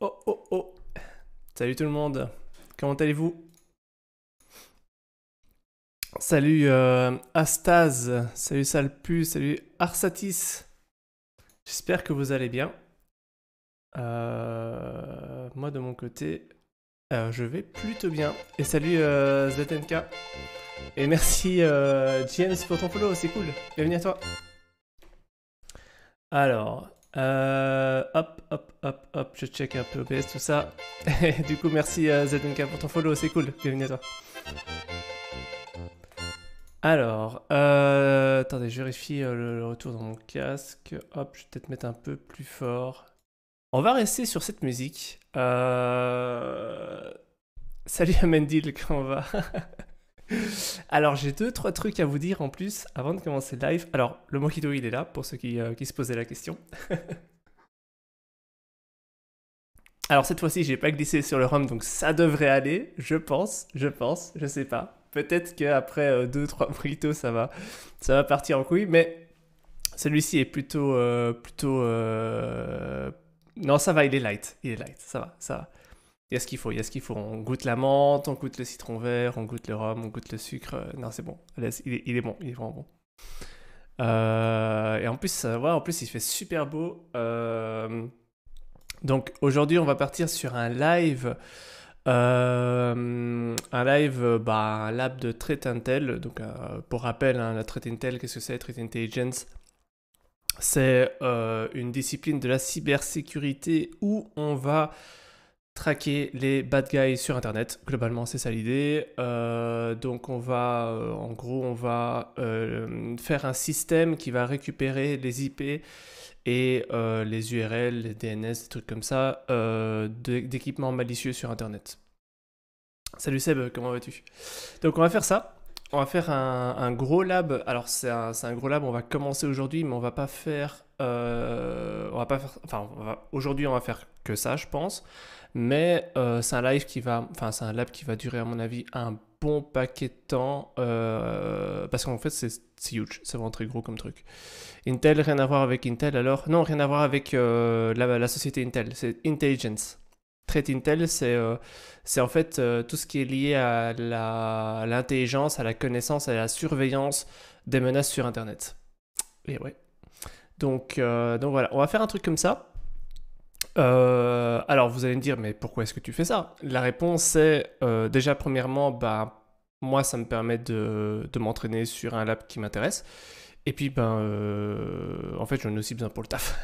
Oh oh oh Salut tout le monde Comment allez-vous Salut euh, salut Salpu, salut Arsatis J'espère que vous allez bien. Euh, moi de mon côté, euh, je vais plutôt bien. Et salut euh, ZNK Et merci James pour ton follow, c'est cool Bienvenue à toi Alors, euh, hop, hop, hop, hop, je check un peu OBS, tout ça. du coup, merci euh, ZNK pour ton follow, c'est cool, bienvenue à toi. Alors, euh, attendez, je vérifie euh, le, retour dans mon casque. Hop, je vais peut-être mettre un peu plus fort. On va rester sur cette musique. Euh... Salut Mendil, comment on va Alors, j'ai deux, trois trucs à vous dire en plus avant de commencer le live. Alors, le mojito, il est là pour ceux qui, euh, se posaient la question. Alors, cette fois-ci, j'ai pas glissé sur le rhum, donc ça devrait aller, je pense, je pense, je sais pas. Peut-être qu'après après euh, deux, trois mojitos, ça va, ça va partir en couille, mais celui-ci est plutôt. Euh, plutôt non, ça va, il est light, il est light, ça va, ça va. Il y a ce qu'il faut, il y a ce qu'il faut. On goûte la menthe, on goûte le citron vert, on goûte le rhum, on goûte le sucre. Euh, non, c'est bon. Il est, bon, il est vraiment bon. Euh, et en plus, euh, en plus, il fait super beau. donc aujourd'hui, on va partir sur un live. un live, bah, un lab de Threat Intel. Donc, pour rappel, hein, la Threat Intel, qu'est-ce que c'est Threat Intelligence, c'est une discipline de la cybersécurité où on va traquer les bad guys sur internet. Globalement, c'est ça l'idée. Euh, donc, on va, euh, en gros, on va euh, faire un système qui va récupérer les IP et les URL, les DNS, des trucs comme ça, d'équipements malicieux sur internet. Salut Seb, comment vas-tu Donc, on va faire ça. On va faire un, gros lab. Alors, c'est un, un, gros lab. On va commencer aujourd'hui, mais on va pas faire. on va pas faire. Enfin, aujourd'hui, on va faire que ça, je pense. Mais euh, c'est un live qui va, enfin c'est un lab qui va durer à mon avis un bon paquet de temps euh, parce qu'en fait c'est huge, c'est vraiment très gros comme truc. Intel, rien à voir avec Intel alors Non, rien à voir avec euh, la, société Intel, c'est Intelligence. Trade Intel, c'est euh, en fait tout ce qui est lié à l'intelligence, à, la connaissance, à la surveillance des menaces sur Internet. Et ouais. Donc, donc voilà, on va faire un truc comme ça. Euh, alors vous allez me dire, mais pourquoi est-ce que tu fais ça La réponse c'est euh, déjà premièrement, bah, moi ça me permet de, m'entraîner sur un lab qui m'intéresse. Et puis, ben, euh, en fait, j'en ai aussi besoin pour le taf.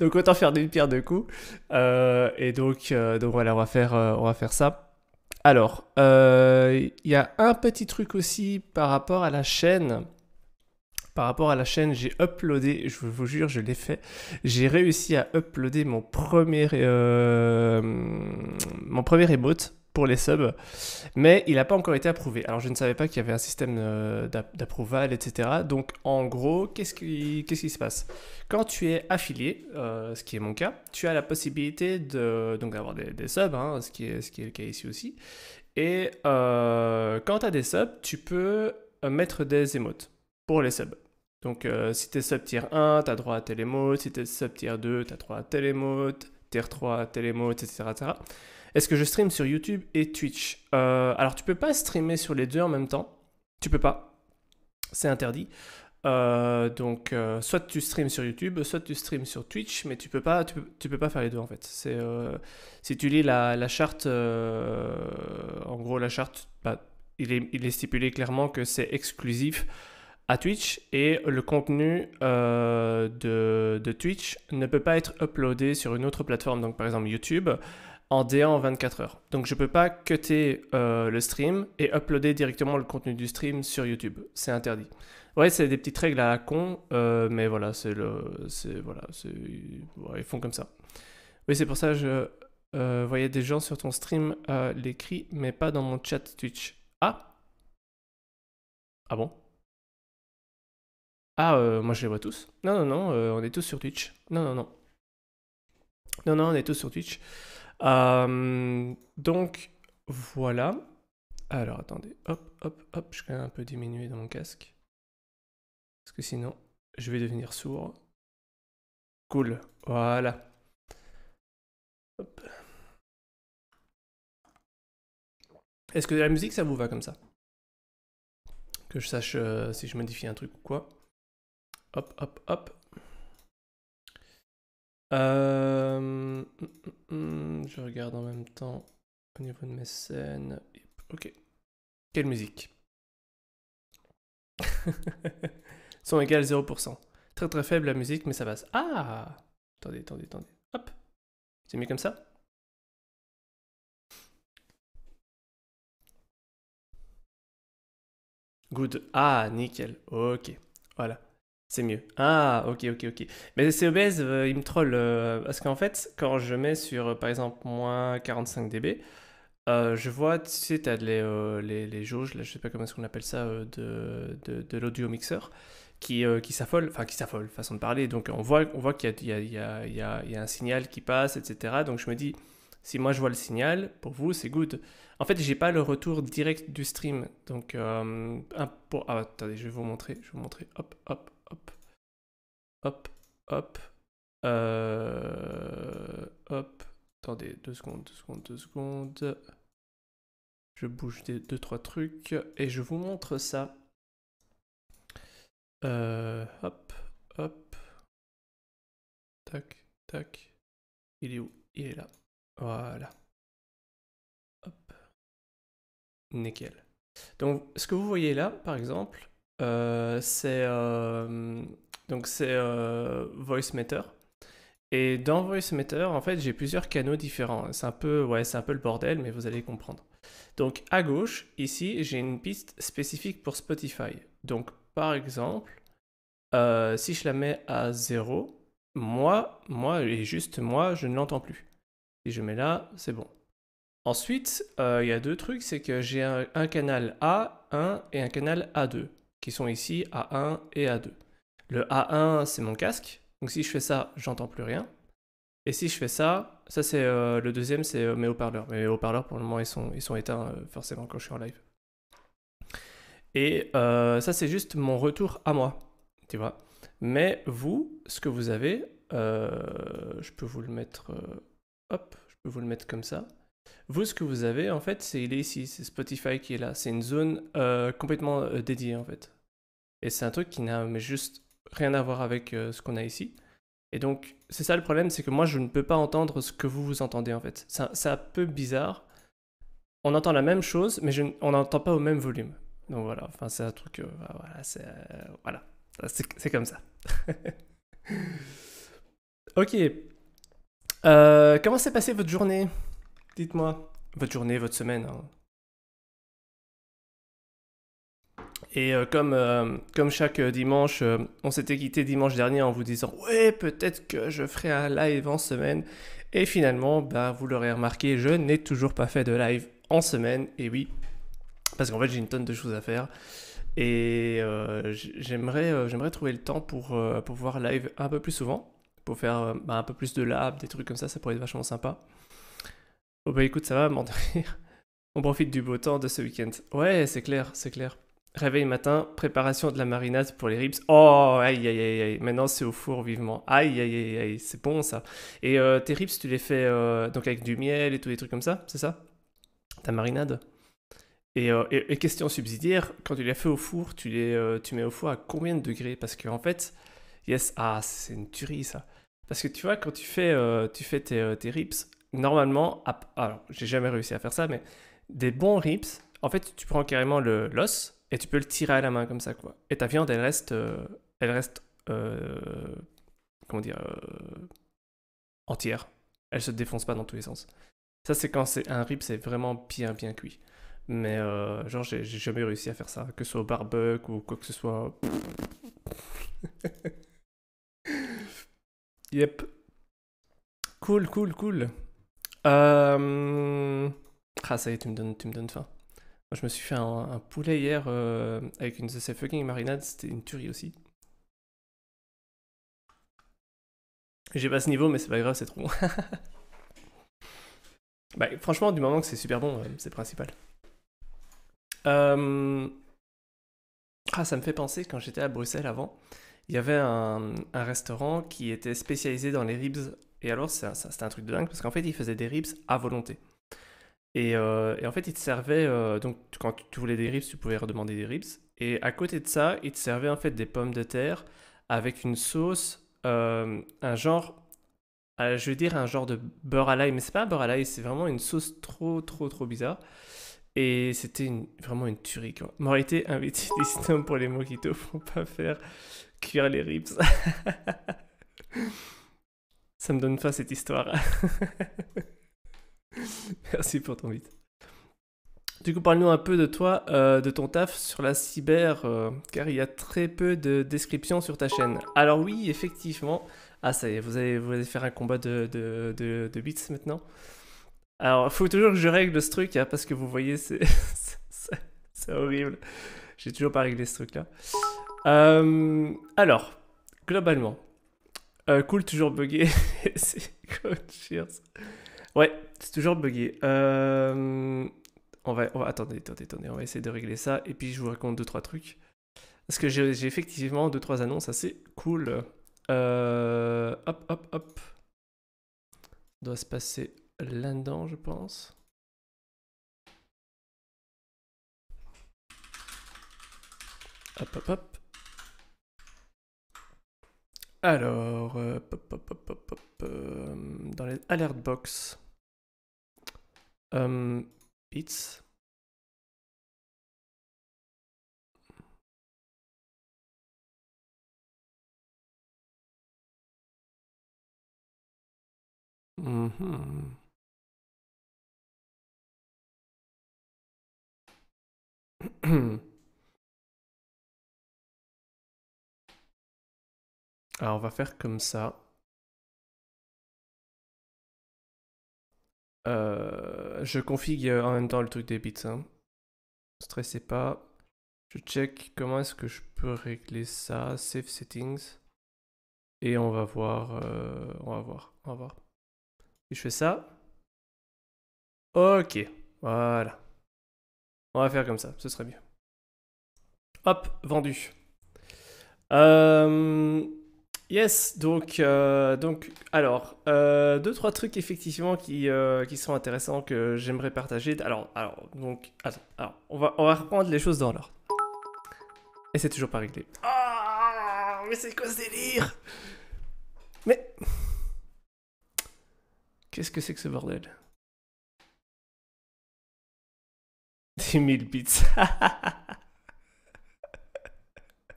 donc, autant faire d'une pierre deux coups. et donc, donc voilà, on va faire, on va faire ça. Alors, il y a un petit truc aussi par rapport à la chaîne par rapport à la chaîne, j'ai uploadé, je vous jure, je l'ai fait, j'ai réussi à uploader mon premier, euh, mon emote pour les subs, mais il n'a pas encore été approuvé. Alors je ne savais pas qu'il y avait un système euh, d'approval, etc. Donc en gros, qu'est-ce qui, se passe Quand tu es affilié, euh, ce qui est mon cas, tu as la possibilité de, d'avoir des, subs, hein, ce, qui est, le cas ici aussi. Et quand tu as des subs, tu peux mettre des émotes pour les subs. Donc euh, si t'es sub-tier 1, t'as droit à tel si t'es sub-tier 2, t'as as droit à tel émote, tier 3, tel émote, etc. Est-ce que je stream sur YouTube et Twitch euh, Alors tu peux pas streamer sur les deux en même temps, tu peux pas, c'est interdit. Euh, donc, soit tu streams sur YouTube, soit tu streams sur Twitch, mais tu peux pas, tu peux, pas faire les deux en fait. si tu lis la, charte, en gros la charte, bah, il, est, stipulé clairement que c'est exclusif à Twitch et le contenu euh, de, de, Twitch ne peut pas être uploadé sur une autre plateforme, donc par exemple YouTube, en DA en 24 heures. Donc je ne peux pas cutter euh, le stream et uploader directement le contenu du stream sur YouTube. C'est interdit. Ouais, c'est des petites règles à la con, euh, mais voilà, c'est le, c'est voilà, ils font comme ça. Oui, c'est pour ça que je voyais des gens sur ton stream l'écrit, mais pas dans mon chat Twitch. Ah. Ah bon. Ah, euh, moi je les vois tous. Non, non, non, euh, on est tous sur Twitch. Non, non, non. Non, non, on est tous sur Twitch. Euh, donc, voilà. Alors, attendez. Hop, hop, hop. Je vais un peu diminuer dans mon casque. Parce que sinon, je vais devenir sourd. Cool. Voilà. Hop. Est-ce que la musique, ça vous va comme ça Que je sache si je modifie un truc ou quoi. Hop, hop, hop. Euh, mm, mm, mm, je regarde en même temps au niveau de mes scènes. Ok. Quelle musique Son égal 0%. Très très faible la musique, mais ça passe. Ah Attendez, attendez, attendez. Hop C'est mis comme ça Good. Ah, nickel. Ok. Voilà. C'est mieux. Ah, ok, ok, ok. Mais c'est obèse, euh, il me troll. Euh, parce qu'en fait, quand je mets sur, euh, par exemple, moins 45 dB, je vois, tu sais, tu as les, les, les, jauges, là, je sais pas comment est-ce qu'on appelle ça, de, de, l'audio mixeur, qui, qui s'affole, enfin qui s'affole, façon de parler. Donc on voit, on voit qu'il y, y, y, y a, un signal qui passe, etc. Donc je me dis, si moi je vois le signal, pour vous, c'est good. En fait, j'ai pas le retour direct du stream. Donc, un, pour, ah, attendez, je vais vous montrer, je vais vous montrer, hop, hop, hop, hop, hop, euh, hop. Attendez, deux secondes, deux secondes, deux secondes. Je bouge deux, trois trucs et je vous montre ça. Euh, hop, hop. Tac, tac. Il est où Il est là. Voilà. Hop. Nickel. Donc, ce que vous voyez là, par exemple, euh, c'est euh, donc c'est euh, VoiceMeter. Et dans VoiceMeter, en fait, j'ai plusieurs canaux différents. C'est un peu, ouais, c'est un peu le bordel, mais vous allez comprendre. Donc à gauche, ici, j'ai une piste spécifique pour Spotify. Donc par exemple, si je la mets à 0, moi, moi et juste moi, je ne l'entends plus. Si je mets là, c'est bon. Ensuite, il y a deux trucs, c'est que j'ai un canal A1 et un canal A2 qui sont ici A1 et A2. Le A1, c'est mon casque. Donc si je fais ça, j'entends plus rien. Et si je fais ça, ça c'est euh, le deuxième, c'est euh, mes haut-parleurs. mes haut-parleurs, pour le moment, ils sont, ils sont éteints euh, forcément quand je suis en live. Et ça, c'est juste mon retour à moi, tu vois. Mais vous, ce que vous avez, je peux vous le mettre, hop, je peux vous le mettre comme ça. Vous, ce que vous avez, en fait, c'est il est ici, c'est Spotify qui est là. C'est une zone complètement dédiée, en fait. Et c'est un truc qui n'a juste rien à voir avec euh, ce qu'on a ici. Et donc, c'est ça le problème, c'est que moi, je ne peux pas entendre ce que vous vous entendez, en fait. C'est un, peu bizarre. On entend la même chose, mais on n'entend pas au même volume. Donc voilà, enfin, c'est un truc... Euh, bah, voilà, euh, c'est comme ça. ok. comment s'est passée votre journée Dites-moi. Votre journée, votre semaine hein. Et euh, comme, euh, comme chaque euh, dimanche, on s'était quitté dimanche dernier en vous disant Ouais, peut-être que je ferai un live en semaine. Et finalement, bah, vous l'aurez remarqué, je n'ai toujours pas fait de live en semaine. Et oui, parce qu'en fait, j'ai une tonne de choses à faire. Et j'aimerais, j'aimerais trouver le temps pour, pour voir live un peu plus souvent, pour faire bah, un peu plus de lab, des trucs comme ça, ça pourrait être vachement sympa. Oh bah écoute, ça va, m'en On profite du beau temps de ce week-end. Ouais, c'est clair, c'est clair. Réveil matin, préparation de la marinade pour les ribs. Oh, aïe, aïe, aïe, aïe. Maintenant, c'est au four vivement. Aïe, aïe, aïe, aïe. C'est bon, ça. Et euh, tes ribs, tu les fais euh, donc avec du miel et tous les trucs comme ça, c'est ça Ta marinade euh, et, et, question subsidiaire, quand tu les fais au four, tu les tu mets au four à combien de degrés Parce qu'en en fait, yes, ah, c'est une tuerie, ça. Parce que tu vois, quand tu fais, tu fais tes, tes ribs, normalement, alors, j'ai jamais réussi à faire ça, mais des bons ribs, en fait, tu prends carrément le l'os et tu peux le tirer à la main comme ça quoi. Et ta viande elle reste, euh, elle reste, euh, comment dire, euh, entière. Elle se défonce pas dans tous les sens. Ça c'est quand c'est un rib, c'est vraiment bien bien cuit. Mais genre j'ai jamais réussi à faire ça, que ce soit au barbecue ou quoi que ce soit. yep. Cool, cool, cool. Ah ça y est, tu tu me donnes faim je me suis fait un, poulet hier euh, avec une The Fucking Marinade, c'était une tuerie aussi. J'ai pas ce niveau, mais c'est pas grave, c'est trop bon. bah, franchement, du moment que c'est super bon, euh, c'est principal. Euh, ah, ça me fait penser quand j'étais à Bruxelles avant, il y avait un, restaurant qui était spécialisé dans les ribs. Et alors, c'était un truc de dingue parce qu'en fait, ils faisaient des ribs à volonté. Euh, et, en fait, il te servait, euh, donc quand tu voulais des ribs, tu pouvais redemander des ribs. Et à côté de ça, il te servait en fait des pommes de terre avec une sauce, euh, un genre, je veux dire un genre de beurre à l'ail, mais c'est pas un beurre à l'ail, c'est vraiment une sauce trop, trop, trop bizarre. Et c'était vraiment une tuerie M'aurait été invité des pour les te pour pas faire cuire les ribs. ça me donne faim cette histoire. Merci pour ton vite. Du coup, parle-nous un peu de toi, euh, de ton taf sur la cyber, euh, car il y a très peu de descriptions sur ta chaîne. Alors oui, effectivement. Ah, ça y est, vous allez, vous allez faire un combat de, de, de, bits maintenant. Alors, il faut toujours que je règle ce truc, hein, parce que vous voyez, c'est horrible. J'ai toujours pas réglé ce truc-là. Euh, alors, globalement, cool, toujours buggé. c'est cool, Ouais, c'est toujours buggé. Euh, on va, attendez, attendez, attendez, on va essayer de régler ça et puis je vous raconte deux trois trucs. Parce que j'ai effectivement deux trois annonces assez cool. Euh, hop, hop, hop. doit se passer là-dedans, je pense. Hop, hop, hop. Alors, hop euh, hop hop hop hop dans les alert box. Ähm, Alors, on va faire comme ça. Euh, je config en même temps le truc des bits. Stressez pas. Je check comment est-ce que je peux régler ça. Save settings. Et on va voir. Euh, on va voir. On va voir. Si je fais ça. Ok. Voilà. On va faire comme ça, ce serait mieux. Hop, vendu. Euh... Yes, donc, euh, donc alors, euh, deux, trois trucs effectivement qui, euh, qui sont intéressants que j'aimerais partager. Alors, alors, donc, alors, on va, on va reprendre les choses dans l'ordre. Et c'est toujours pas réglé. oh, mais c'est quoi ce délire Mais. Qu'est-ce que c'est que ce bordel 10 000 bits.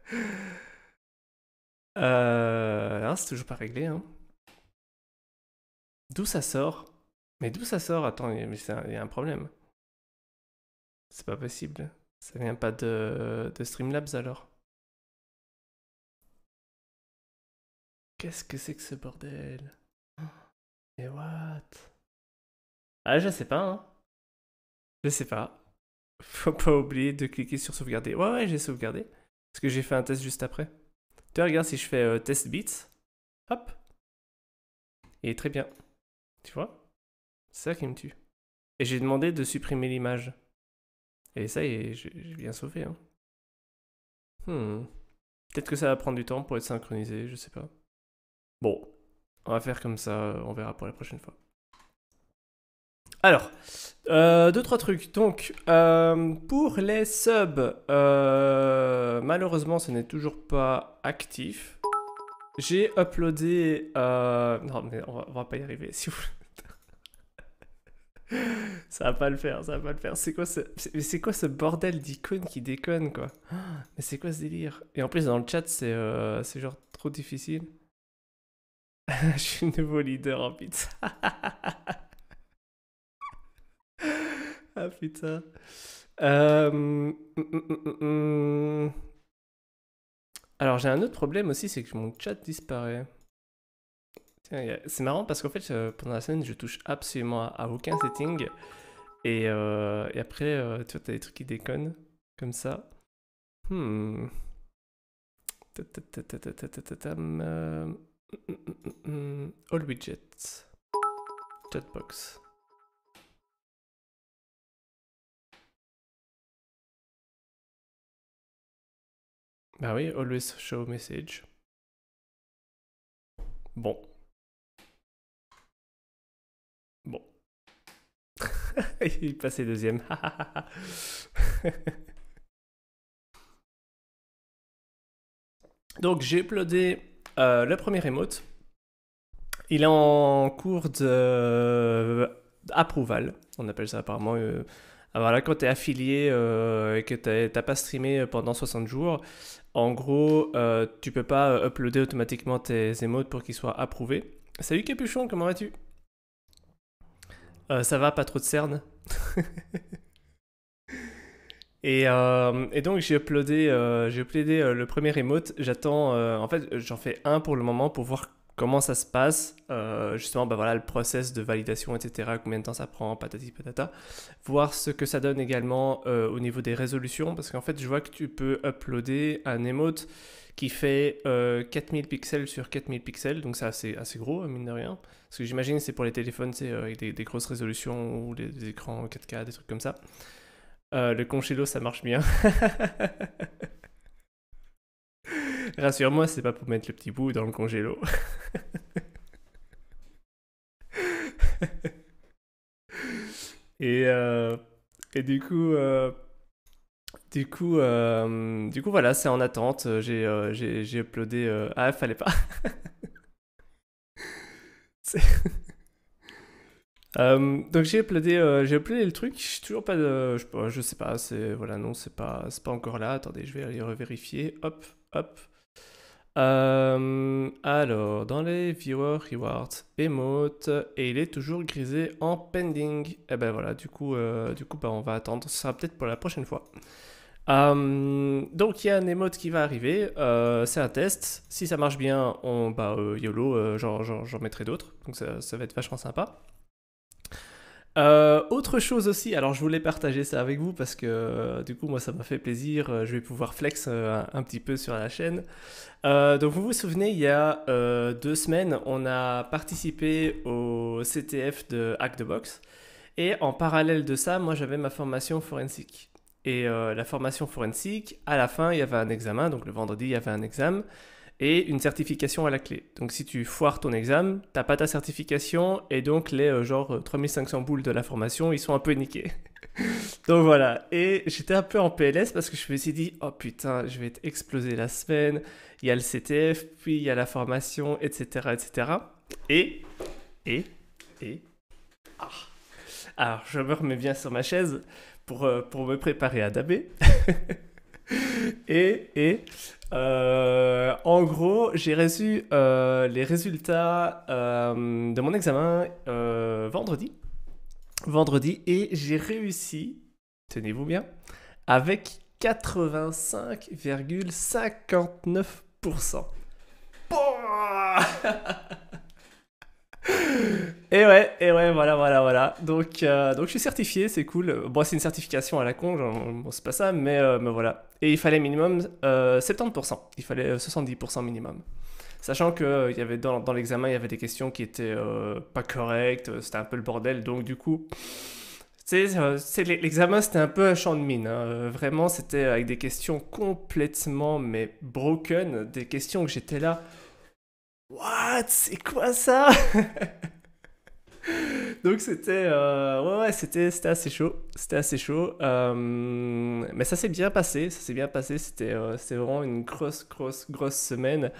Euh, c'est toujours pas réglé. Hein. D'où ça sort Mais d'où ça sort Attends, il y, a un problème. C'est pas possible. Ça vient pas de, Streamlabs alors Qu'est-ce que c'est que ce bordel et what Ah, je sais pas, hein. Je sais pas. Faut pas oublier de cliquer sur sauvegarder. Ouais, ouais, j'ai sauvegardé. Parce que j'ai fait un test juste après regarde si je fais euh, test bits, hop, et très bien. Tu vois C'est ça qui me tue. Et j'ai demandé de supprimer l'image. Et ça y est, j'ai bien sauvé. Hein. Hmm. Peut-être que ça va prendre du temps pour être synchronisé, je sais pas. Bon, on va faire comme ça, on verra pour la prochaine fois. Alors, euh, deux, trois trucs. Donc, euh, pour les subs, euh, malheureusement, ce n'est toujours pas actif. J'ai uploadé... non, mais on va, va, pas y arriver. Si vous... ça va pas le faire, ça va pas le faire. C'est quoi, ce, c'est, quoi ce bordel d'icônes qui déconne, quoi Mais c'est quoi ce délire Et en plus, dans le chat, c'est, genre trop difficile. Je suis nouveau leader en pizza. Ah putain. Euh, mm, mm, mm, Alors j'ai un autre problème aussi, c'est que mon chat disparaît. C'est marrant parce qu'en fait euh, pendant la semaine je touche absolument à aucun setting. Et, euh, après, tu vois, t'as des trucs qui déconnent comme ça. Hmm. All widgets. Chatbox. Bah oui, always show message. Bon. Bon. Il passé deuxième. Donc j'ai uploadé euh, le premier remote. Il est en cours de euh, On appelle ça apparemment. Euh, Alors ah, là, quand tu es affilié et que tu pas streamé pendant 60 jours, en gros, euh, tu peux pas euh, uploader automatiquement tes émotes pour qu'ils soient approuvés. Salut Capuchon, comment vas-tu euh, Ça va, pas trop de cernes et, donc j'ai uploadé, j'ai uploadé le premier emote. J'attends, en fait, j'en fais un pour le moment pour voir comment ça se passe, euh, justement, bah voilà, le process de validation, etc., combien de temps ça prend, patati patata. Voir ce que ça donne également euh, au niveau des résolutions, parce qu'en fait, je vois que tu peux uploader un emote qui fait 4000 euh, pixels sur 4000 pixels, donc ça, c'est assez, gros, hein, mine de rien. Parce que j'imagine c'est pour les téléphones, c'est avec des, grosses résolutions ou des, écrans 4K, des trucs comme ça. le conchello, ça marche bien. Rassure-moi, c'est pas pour mettre le petit bout dans le congélo. et, euh, et du coup, euh, du coup, euh, du coup, voilà, c'est en attente. J'ai, j'ai, j'ai uploadé. Ah, fallait pas. donc j'ai uploadé, j'ai uploadé le truc, suis toujours pas de, je, je sais pas, c'est voilà non c'est pas, c'est pas encore là. Attendez, je vais aller revérifier. Hop, hop. Euh, alors, dans les viewer rewards, emote, et il est toujours grisé en pending. Et eh ben voilà, du coup, euh, du coup bah, on va attendre, ce sera peut-être pour la prochaine fois. Euh, donc il y a un emote qui va arriver, c'est un test. Si ça marche bien, on bah YOLO, genre j'en mettrai d'autres, donc ça, ça, va être vachement sympa. Euh, autre chose aussi, alors je voulais partager ça avec vous parce que euh, du coup moi ça m'a fait plaisir, euh, je vais pouvoir flex un, petit peu sur la chaîne. donc vous vous souvenez, il y a deux semaines, on a participé au CTF de Hack the Box et en parallèle de ça, moi j'avais ma formation forensique. Et la formation forensique, à la fin, il y avait un examen, donc le vendredi, il y avait un examen et une certification à la clé. Donc si tu foires ton examen, t'as pas ta certification et donc les euh, genre 3500 euh, boules de la formation, ils sont un peu niqués. donc voilà, et j'étais un peu en PLS parce que je me suis dit, oh putain, je vais être explosé la semaine, il y a le CTF, puis il y a la formation, etc. etc. Et, et, et... Ah. Alors je me remets bien sur ma chaise pour, euh, pour me préparer à daber. et, et euh, en gros, j'ai reçu euh, les résultats euh, de mon examen vendredi. Vendredi, et j'ai réussi, tenez-vous bien, avec 85,59%. Et ouais, et ouais, voilà, voilà, voilà. Donc, euh, donc je suis certifié, c'est cool. Bon, c'est une certification à la con, c'est pas ça, mais, euh, mais, voilà. Et il fallait minimum 70%, euh, il fallait 70% minimum. Sachant que il y avait dans, dans l'examen, il y avait des questions qui étaient pas correctes, c'était un peu le bordel, donc du coup... L'examen, c'était un peu un champ de mine. Hein. Vraiment, c'était avec des questions complètement, mais broken, des questions que j'étais là. What C'est quoi ça Donc c'était euh, ouais, ouais c'était c'était assez chaud, c'était assez chaud. Euh, mais ça s'est bien passé, ça s'est bien passé. C'était euh, vraiment une grosse grosse grosse semaine.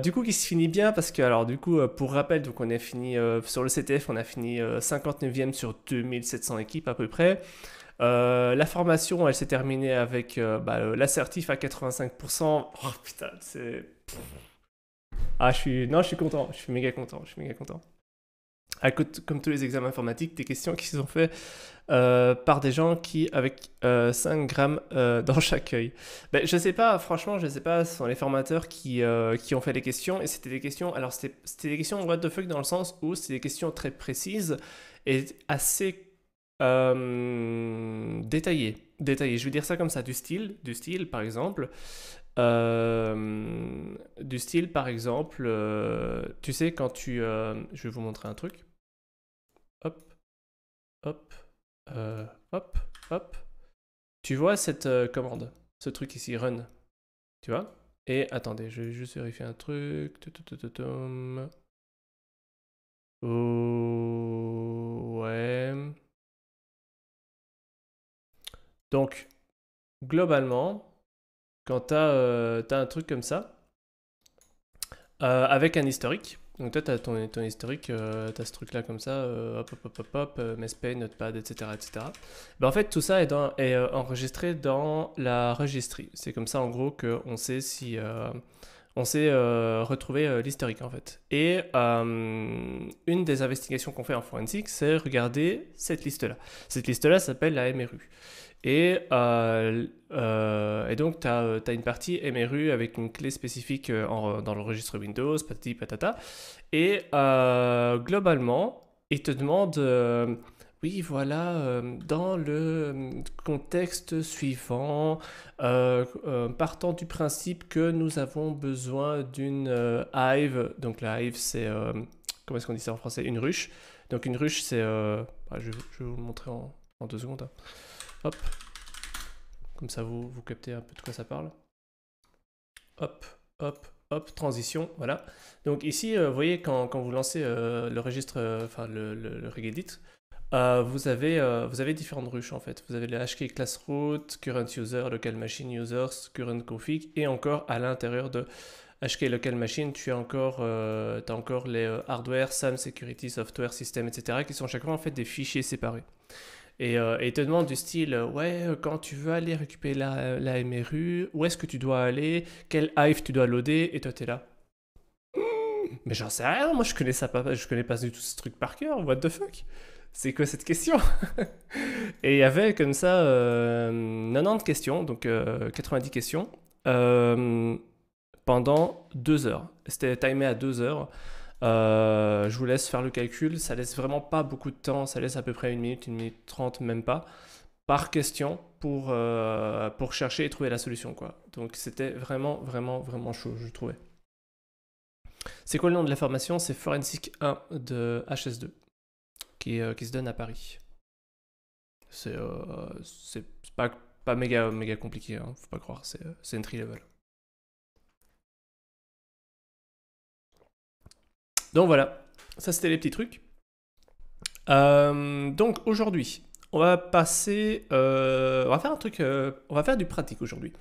du coup qui se finit bien parce que alors du coup pour rappel donc on a fini sur le CTF on a fini 59e sur 2700 équipes à peu près. la formation, elle s'est terminée avec bah, l'assertif à 85%. Oh putain, c'est. Ah, je suis. Non, je suis content. Je suis méga content. Je suis méga content comme tous les examens informatiques, des questions qui sont faites euh, par des gens qui, avec 5 euh, grammes euh, dans chaque œil. Ben, je sais pas, franchement, je sais pas, ce sont les formateurs qui, qui ont fait les questions, et c'était des questions, alors c'était des questions what the fuck dans le sens où c'est des questions très précises et assez détaillées. Détaillées, je vais dire ça comme ça, du style, du style par exemple. du style, par exemple, tu sais, quand tu. je vais vous montrer un truc hop, euh, hop, hop. Tu vois cette euh, commande, ce truc ici, run. Tu vois Et attendez, je vais juste vérifier un truc. Hum. Donc, globalement, quand tu as, euh, un truc comme ça, avec un historique, donc toi, tu as ton, historique, euh, tu as ce truc-là comme ça, pop euh, hop, hop, hop, hop, hop, euh, mes Notepad, etc. etc. Bah, en fait, tout ça est, est enregistré dans la registrie. C'est comme ça, en gros, qu'on sait si... on sait retrouver l'historique, en fait. Et une des investigations qu'on fait en forensique, c'est regarder cette liste-là. Cette liste-là s'appelle la MRU. Euh, euh, et, donc, tu as, euh, une partie MRU avec une clé spécifique dans le registre Windows, patati patata. Et globalement, il te demande oui, voilà, dans le contexte suivant, partant du principe que nous avons besoin d'une hive, donc la hive c'est, comment est-ce qu'on dit ça en français Une ruche. Donc une ruche c'est, bah, je, vais vous le montrer en, deux secondes. Hein. Hop. Comme ça, vous, vous captez un peu de quoi ça parle. Hop, hop, hop, transition, voilà. Donc ici, euh, vous voyez, quand, vous lancez euh, le registre, euh, enfin le, regedit, vous, avez, vous avez différentes ruches en fait. Vous avez le HK class root, current user, local machine users, current config, et encore à l'intérieur de HK local machine, tu as encore, as encore les hardware, SAM, security, software, system, etc., qui sont chacun en fait des fichiers séparés. Euh, et, te demande du style, euh, ouais, euh, quand tu veux aller récupérer la, la MRU, où est-ce que tu dois aller, quel hive tu dois loader, et toi t'es là. mais j'en sais rien, moi je connais ça pas, je connais pas du tout ce truc par cœur, what the fuck C'est quoi cette question Et il y avait comme ça 90 questions, donc 90 questions, pendant 2 heures. C'était timé à 2 heures. Euh, je vous laisse faire le calcul, ça laisse vraiment pas beaucoup de temps, ça laisse à peu près une minute, une minute trente, même pas, par question pour, euh, pour chercher et trouver la solution. Quoi. Donc c'était vraiment, vraiment, vraiment chaud, je trouvais. C'est quoi le nom de la formation C'est Forensic 1 de HS2, qui, euh, qui se donne à Paris. C'est pas, pas méga, méga compliqué, hein, faut pas croire, c'est entry level. Donc voilà, ça c'était les petits trucs. Euh, donc aujourd'hui, on va passer, euh, on va faire un truc, euh, on va faire du pratique aujourd'hui.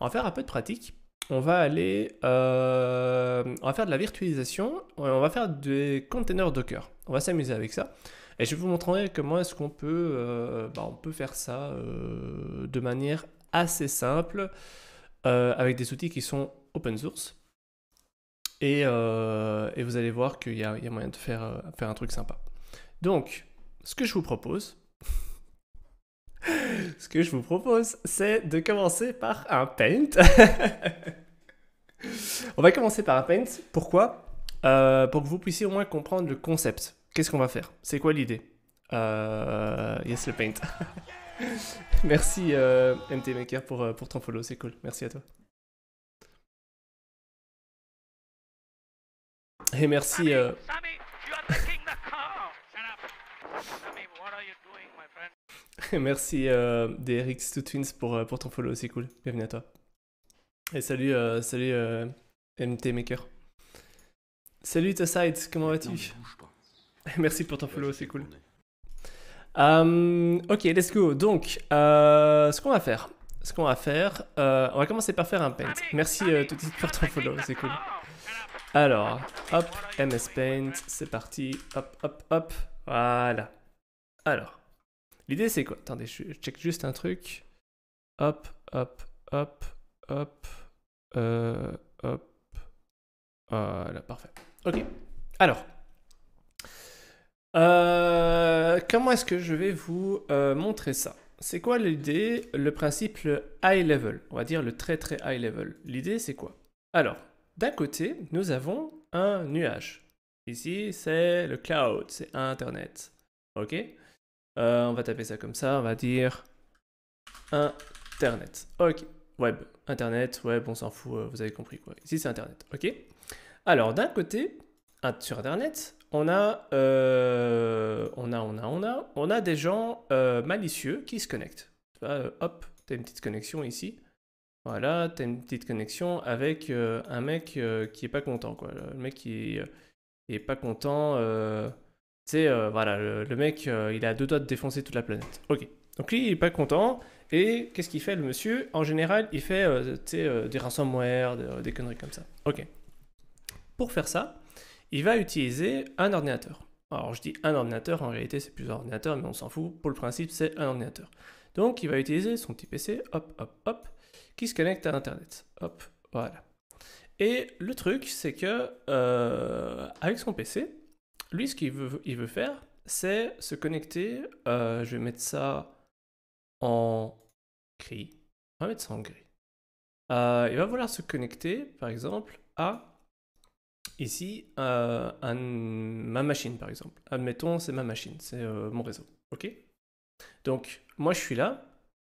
On va faire un peu de pratique. On va aller, on va faire de la virtualisation. On va faire des containers Docker. On va s'amuser avec ça. Et je vais vous montrer comment est-ce qu'on peut, bah, on peut faire ça de manière assez simple avec des outils qui sont open source. Euh, et, vous allez voir qu'il y, a moyen de faire, euh, faire un truc sympa. Donc, ce que je vous propose, ce que je vous propose, c'est de commencer par un paint. On va commencer par un paint. Pourquoi euh, Pour que vous puissiez au moins comprendre le concept. Qu'est-ce qu'on va faire C'est quoi l'idée Yes, le paint. Merci MT Maker pour, pour ton follow, c'est cool. Merci à toi. Et merci. Et merci euh, DRX2 euh, Twins pour, euh, pour ton follow, c'est cool. Bienvenue à toi. Et salut, euh, salut MT Maker. Salut side. comment vas-tu Merci pour ton follow, c'est cool. ok, let's go. Donc, ce qu'on va faire, ce qu'on va faire, on va commencer par faire un paint. Merci tout de suite pour ton follow, c'est cool. Alors, hop, MS Paint, c'est parti, hop, hop, hop, voilà. Alors, l'idée c'est quoi Attendez, je check juste un truc. Hop, hop, hop, hop, euh, hop, voilà, parfait. Ok, alors, euh, comment est-ce que je vais vous euh, montrer ça C'est quoi l'idée, le principe le high level On va dire le très très high level. L'idée c'est quoi Alors, d'un côté, nous avons un nuage. Ici, c'est le cloud, c'est Internet. Ok euh, On va taper ça comme ça, on va dire Internet. Ok, web. Internet, web, on s'en fout, euh, vous avez compris quoi. Ici, c'est Internet. Ok Alors, d'un côté, sur Internet, euh, on a, on a, on a, des gens malicieux qui se connectent. hop, t'as une petite connexion ici. Voilà, tu as une petite connexion avec euh, un mec euh, qui est pas content, quoi. Le mec qui euh, est, pas content, c'est... voilà, le, mec, il a deux doigts de défoncer toute la planète. Ok. Donc lui, il est pas content. Et qu'est-ce qu'il fait, le monsieur En général, il fait des ransomware, des, des conneries comme ça. Ok. Pour faire ça, il va utiliser un ordinateur. Alors je dis un ordinateur, en réalité c'est plusieurs ordinateurs, mais on s'en fout. Pour le principe, c'est un ordinateur. Donc il va utiliser son petit PC, hop, hop, hop qui se connecte à Internet. Hop, voilà. Et le truc, c'est que euh, avec son PC, lui, ce qu'il veut, il veut faire, c'est se connecter. Euh, je vais mettre ça en gris. On va mettre ça en gris. Euh, il va vouloir se connecter, par exemple, à ici à ma machine, par exemple. Admettons, c'est ma machine, c'est mon réseau. Ok. Donc moi, je suis là.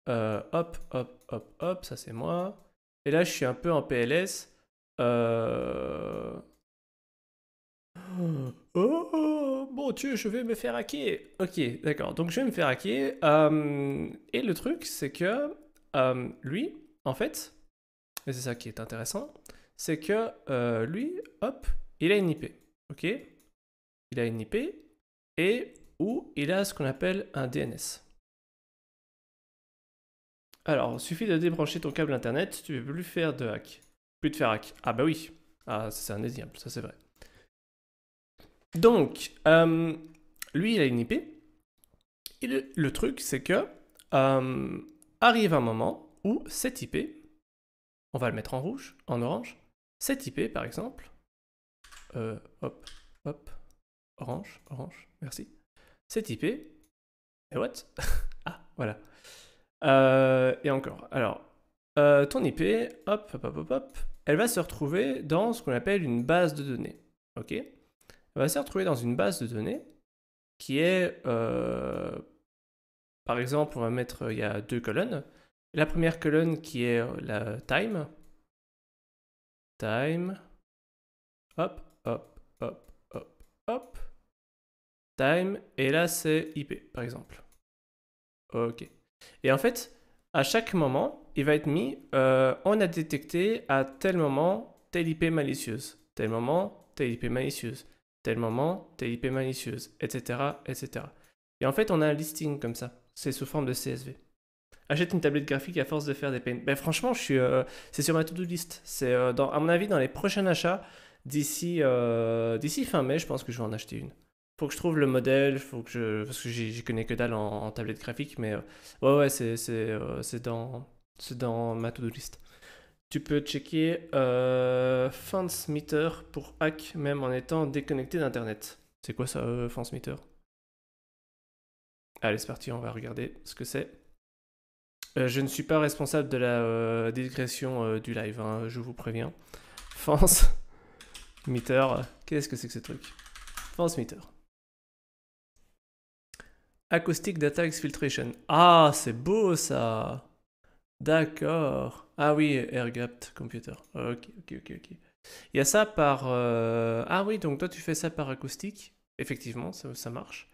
Euh, hop, hop, hop, hop, ça c'est moi. Et là, je suis un peu en PLS. Bon euh, Oh, bon dieu, je vais me faire hacker. Ok, d'accord. Donc, je vais me faire hacker. Euh, et le truc, c'est que lui, en fait, et c'est ça qui est intéressant, c'est que lui, hop, il a une IP. Ok Il a une IP et où il a ce qu'on appelle un DNS. Alors, suffit de débrancher ton câble internet, tu ne peux plus faire de hack. Plus de faire hack. Ah bah oui. Ah, c'est indéniable, ça c'est vrai. Donc, euh, lui, il a une IP. le, truc, c'est que euh, arrive un moment où cette IP, on va le mettre en rouge, en orange, cette IP par exemple, euh, hop, hop, orange, orange, merci, cette IP, et what Ah, voilà. Euh, et encore. Alors, euh, ton IP, hop, hop, hop, hop, elle va se retrouver dans ce qu'on appelle une base de données. Ok Elle va se retrouver dans une base de données qui est, euh, par exemple, on va mettre, il y a deux colonnes. La première colonne qui est la time. Time. Hop, hop, hop, hop, hop. Time. Et là, c'est IP, par exemple. Ok. Et en fait, à chaque moment, il va être mis, euh, on a détecté à tel moment telle IP malicieuse, tel moment telle IP malicieuse, tel moment telle IP malicieuse, etc., etc. Et en fait, on a un listing comme ça. C'est sous forme de CSV. Achète une tablette graphique à force de faire des peines. Ben franchement, je suis, euh, c'est sur ma to-do list. C'est euh, à mon avis dans les prochains achats d'ici d'ici fin mai, je pense que je vais en acheter une faut que je trouve le modèle, faut que je, parce que j'y connais que dalle en, tablette graphique, mais euh, ouais, ouais, c'est euh, dans, dans ma to-do list. Tu peux checker euh, Fansmeter pour hack même en étant déconnecté d'Internet. C'est quoi ça, euh, Allez, c'est parti, on va regarder ce que c'est. Euh, je ne suis pas responsable de la euh, du live, hein, je vous préviens. Fansmeter, qu'est-ce que c'est que ce truc Fansmeter. Acoustic Data Exfiltration. Ah, c'est beau ça D'accord. Ah oui, gap Computer. Ok, ok, ok, Il y a ça par... Euh, ah oui, donc toi tu fais ça par acoustique. Effectivement, ça, marche.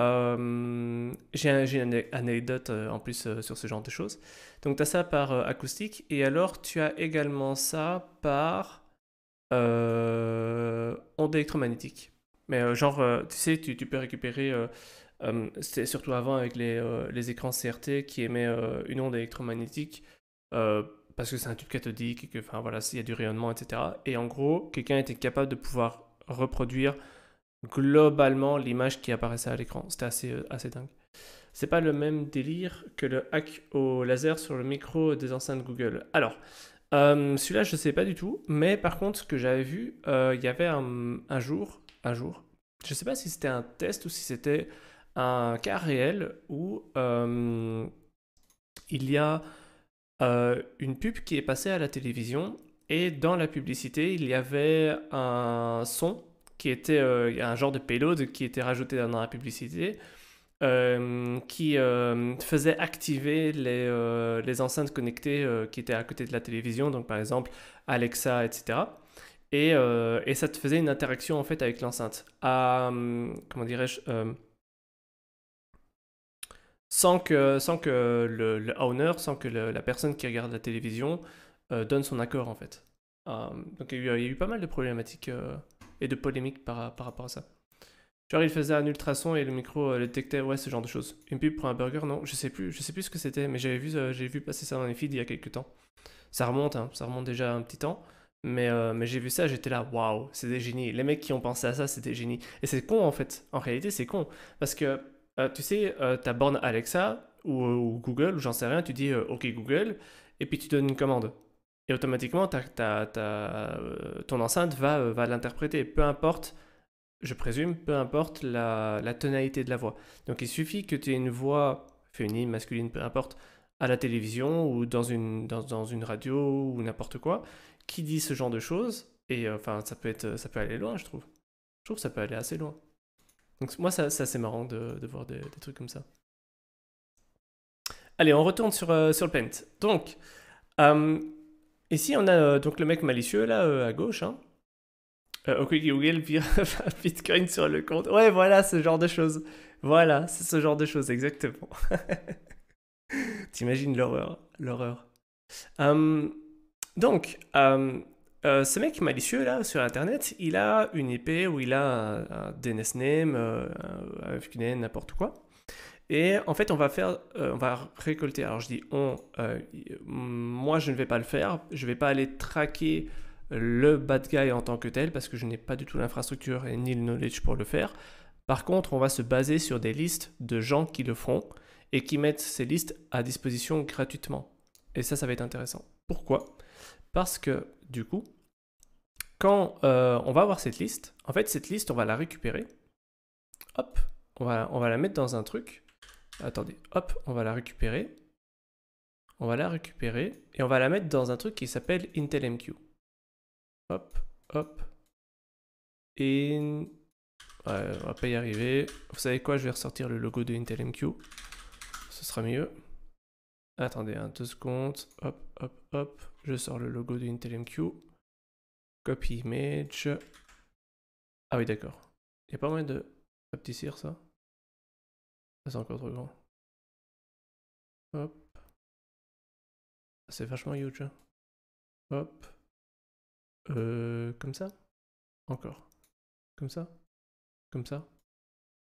Euh, j'ai une anecdote euh, en plus sur ce genre de choses. Donc tu as ça par acoustique. Et alors tu as également ça par onde électromagnétique. Mais genre, tu sais, tu peux récupérer euh, c'était surtout avant avec les, euh, les, écrans CRT qui émet euh, une onde électromagnétique parce que c'est un tube cathodique et que enfin voilà il y a du rayonnement etc et en gros quelqu'un était capable de pouvoir reproduire globalement l'image qui apparaissait à l'écran c'était assez assez dingue c'est pas le même délire que le hack au laser sur le micro des enceintes Google alors celui-là je sais pas du tout mais par contre ce que j'avais vu il y avait un, un, jour un jour je sais pas si c'était un test ou si c'était un cas réel où euh, il y a euh, une pub qui est passée à la télévision et dans la publicité il y avait un son qui était euh, un genre de payload qui était rajouté dans la publicité qui faisait activer les, les enceintes connectées qui étaient à côté de la télévision donc par exemple Alexa etc et, et ça te faisait une interaction en fait avec l'enceinte à comment dirais-je sans que, sans que le, le owner, sans que la personne qui regarde la télévision euh, donne son accord en fait. Euh, donc il y, a eu, pas mal de problématiques euh, et de polémiques par, par rapport à ça. Genre il faisait un ultrason et le micro le détectait, ouais ce genre de choses. Une pub pour un burger, non, je sais plus, je sais plus ce que c'était, mais j'avais vu, j'ai vu passer ça dans les feeds il y a quelques temps. Ça remonte, hein, ça remonte déjà un petit temps. Mais, mais j'ai vu ça, j'étais là, waouh, c'est des génies. Les mecs qui ont pensé à ça, c'est des génies. Et c'est con en fait. En réalité, c'est con. Parce que euh, tu sais, euh, ta borne Alexa ou, Google, ou j'en sais rien, tu dis euh, OK Google, et puis tu donnes une commande. Et automatiquement, ta ta ton enceinte va, va l'interpréter, peu importe, je présume, peu importe la, la, tonalité de la voix. Donc il suffit que tu aies une voix féminine, masculine, peu importe, à la télévision ou dans une, dans, dans une radio ou n'importe quoi, qui dit ce genre de choses, et enfin, ça, peut être, ça peut aller loin, je trouve. Je trouve que ça peut aller assez loin. Donc moi, ça, c'est marrant de, voir des, trucs comme ça. Allez, on retourne sur, euh, sur le paint. Donc, euh, ici, on a euh, donc le mec malicieux, là, à gauche. Hein. ok, Google vire Bitcoin sur le compte. Ouais, voilà, ce genre de choses. Voilà, c'est ce genre de choses, exactement. T'imagines l'horreur, l'horreur. donc, euh, ce mec malicieux là sur internet, il a une épée où il a un, DNS name, euh, un, FQN, n'importe quoi. Et en fait, on va faire, euh, on va récolter. Alors je dis on, moi je ne vais pas le faire. Je vais pas aller traquer le bad guy en tant que tel parce que je n'ai pas du tout l'infrastructure et ni le knowledge pour le faire. Par contre, on va se baser sur des listes de gens qui le font et qui mettent ces listes à disposition gratuitement. Et ça, ça va être intéressant. Pourquoi Parce que du coup, quand euh, on va avoir cette liste, en fait, cette liste, on va la récupérer. Hop, on va, on va la mettre dans un truc. Attendez, hop, on va la récupérer. On va la récupérer et on va la mettre dans un truc qui s'appelle IntelMQ. Hop, hop. In... Ouais, on va pas y arriver. Vous savez quoi, je vais ressortir le logo de IntelMQ. Ce sera mieux. Attendez, un hein, deux secondes. Hop, hop, hop je sors le logo de MQ, copy image. Ah oui, d'accord. Il n'y a pas moyen de petitir ça Ça, c'est encore trop grand. Hop. C'est vachement huge. Hein. Hop. Euh, comme ça Encore. Comme ça Comme ça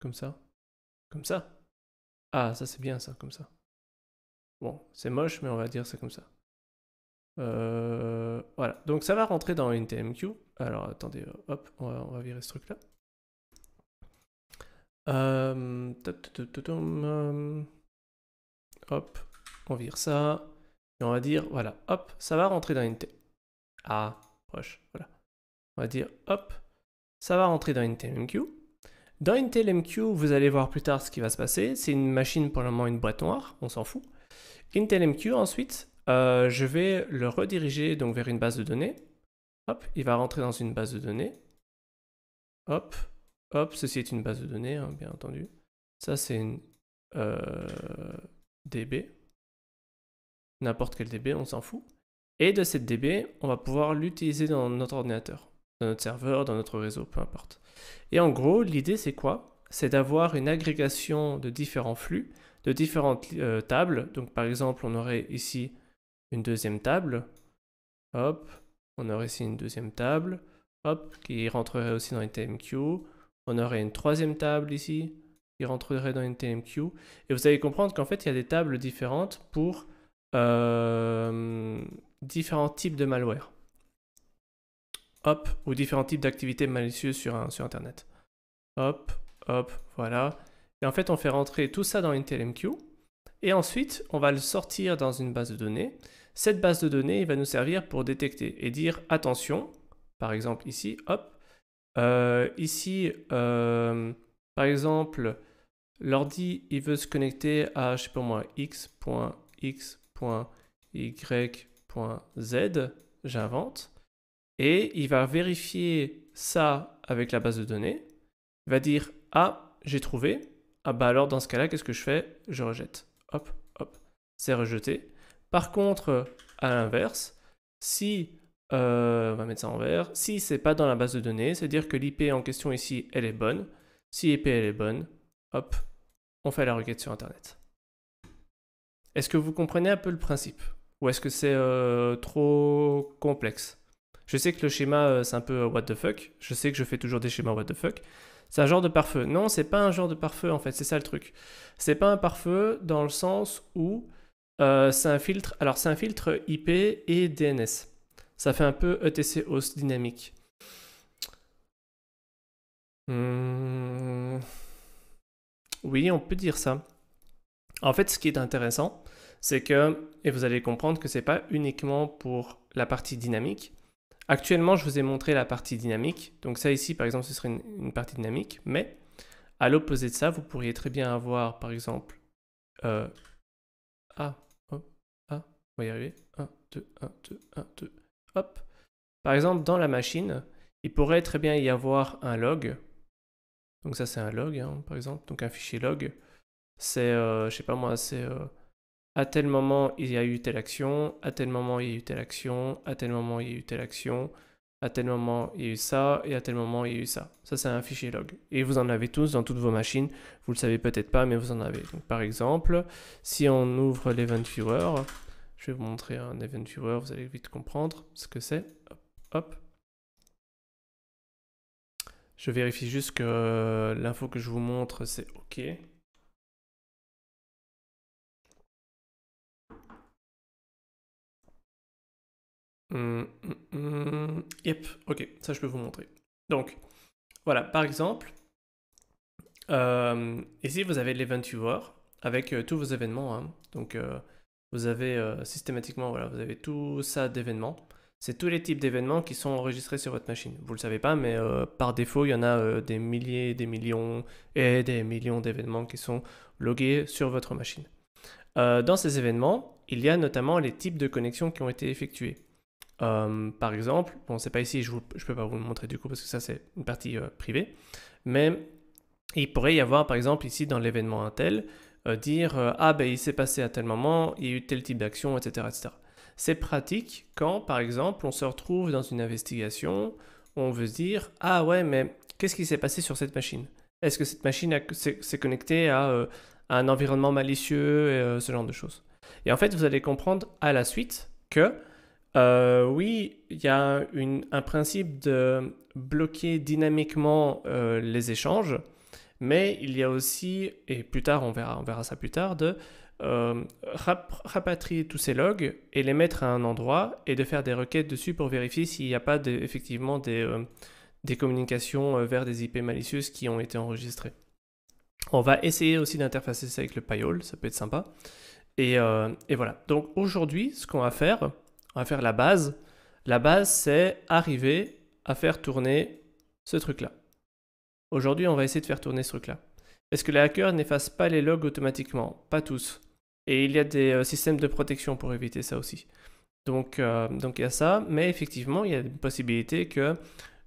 Comme ça Comme ça Ah, ça c'est bien ça, comme ça. Bon, c'est moche, mais on va dire c'est comme ça. Euh, voilà, donc ça va rentrer dans TMQ. Alors attendez, hop, on va, virer ce truc-là. Euh, hum. hop, on vire ça. Et on va dire, voilà, hop, ça va rentrer dans NT. Ah, proche, voilà. On va dire, hop, ça va rentrer dans NTMQ. Dans TLMQ, vous allez voir plus tard ce qui va se passer. C'est une machine, pour le moment, une boîte noire, on s'en fout. IntelMQ, ensuite, euh, je vais le rediriger donc vers une base de données. Hop, il va rentrer dans une base de données. Hop, hop, ceci est une base de données, hein, bien entendu. Ça, c'est une euh, DB. N'importe quelle DB, on s'en fout. Et de cette DB, on va pouvoir l'utiliser dans notre ordinateur, dans notre serveur, dans notre réseau, peu importe. Et en gros, l'idée, c'est quoi C'est d'avoir une agrégation de différents flux, de différentes euh, tables. Donc, par exemple, on aurait ici une deuxième table. Hop, on aurait ici une deuxième table. Hop, qui rentrerait aussi dans une TMQ. On aurait une troisième table ici, qui rentrerait dans une TMQ. Et vous allez comprendre qu'en fait, il y a des tables différentes pour euh, différents types de malware. Hop, ou différents types d'activités malicieuses sur, Internet. Hop, hop, voilà. Et en fait, on fait rentrer tout ça dans une TMQ. Et ensuite, on va le sortir dans une base de données. Cette base de données va nous servir pour détecter et dire attention, par exemple ici, hop, euh, ici, euh, par exemple, l'ordi, il veut se connecter à, je sais pas moi, x.x.y.z, j'invente, et il va vérifier ça avec la base de données, il va dire, ah, j'ai trouvé, ah bah alors dans ce cas-là, qu'est-ce que je fais Je rejette. Hop, hop, c'est rejeté. Par contre, à l'inverse, si, euh, on va mettre ça en vert, si c'est pas dans la base de données, c'est-à-dire que l'IP en question ici, elle est bonne. Si l'IP elle est bonne, hop, on fait la requête sur Internet. Est-ce que vous comprenez un peu le principe Ou est-ce que c'est euh, trop complexe Je sais que le schéma, euh, c'est un peu what the fuck. Je sais que je fais toujours des schémas what the fuck. C'est un genre de pare-feu. Non, c'est pas un genre de pare-feu en fait, c'est ça le truc. C'est pas un pare-feu dans le sens où euh, c'est un filtre. Alors filtre IP et DNS. Ça fait un peu ETC host dynamique. Hum. Oui, on peut dire ça. En fait, ce qui est intéressant, c'est que, et vous allez comprendre que ce n'est pas uniquement pour la partie dynamique. Actuellement, je vous ai montré la partie dynamique. Donc ça ici, par exemple, ce serait une, partie dynamique. Mais à l'opposé de ça, vous pourriez très bien avoir, par exemple, euh, ah, on va y arriver. 1, 2, 1, 2, 1, 2. Hop. Par exemple, dans la machine, il pourrait très bien y avoir un log. Donc ça, c'est un log, hein, par exemple. Donc un fichier log. C'est, je euh, je sais pas moi, c'est euh, à tel moment, il y a eu telle action, à tel moment, il y a eu telle action, à tel moment, il y a eu telle action, à tel moment, il y a eu ça, et à tel moment, il y a eu ça. Ça, c'est un fichier log. Et vous en avez tous dans toutes vos machines. Vous le savez peut-être pas, mais vous en avez. par exemple, si on ouvre l'Event Viewer, je vais vous montrer un event viewer, vous allez vite comprendre ce que c'est. Hop, hop. Je vérifie juste que euh, l'info que je vous montre, c'est OK. Hum, hum, hum. yep, ok, ça je peux vous montrer. Donc, voilà, par exemple, euh, ici vous avez l'event viewer avec euh, tous vos événements. Hein. Donc, vous avez euh, systématiquement, voilà, vous avez tout ça d'événements. C'est tous les types d'événements qui sont enregistrés sur votre machine. Vous ne le savez pas, mais euh, par défaut, il y en a euh, des milliers, des millions et des millions d'événements qui sont logués sur votre machine. dans ces événements, il y a notamment les types de connexions qui ont été effectuées. par exemple, bon, n'est pas ici, je ne peux pas vous le montrer du coup parce que ça c'est une partie privée, mais il pourrait y avoir par exemple ici dans l'événement Intel euh, dire euh, Ah, ben il s'est passé à tel moment, il y a eu tel type d'action, etc. etc. C'est pratique quand, par exemple, on se retrouve dans une investigation, on veut se dire Ah, ouais, mais qu'est-ce qui s'est passé sur cette machine Est-ce que cette machine s'est connectée euh, à, un environnement malicieux, et, ce genre de choses Et en fait, vous allez comprendre à la suite que oui, il y a un principe de bloquer dynamiquement les échanges mais il y a aussi, et plus tard on verra, on verra ça plus tard, de euh, rapatrier tous ces logs et les mettre à un endroit et de faire des requêtes dessus pour vérifier s'il n'y a pas effectivement des, euh, communications euh, vers des IP malicieuses qui ont été enregistrées. On va essayer aussi d'interfacer ça avec le payol, ça peut être sympa. Et, et voilà. Donc aujourd'hui, ce qu'on va faire, on va faire la base. La base, c'est arriver à faire tourner ce truc-là. Aujourd'hui, on va essayer de faire tourner ce truc-là. Est-ce que les hackers n'effacent pas les logs automatiquement, pas tous. Et il y a des euh, systèmes de protection pour éviter ça aussi. Donc, euh, donc il y a ça, mais effectivement, il y a une possibilité que,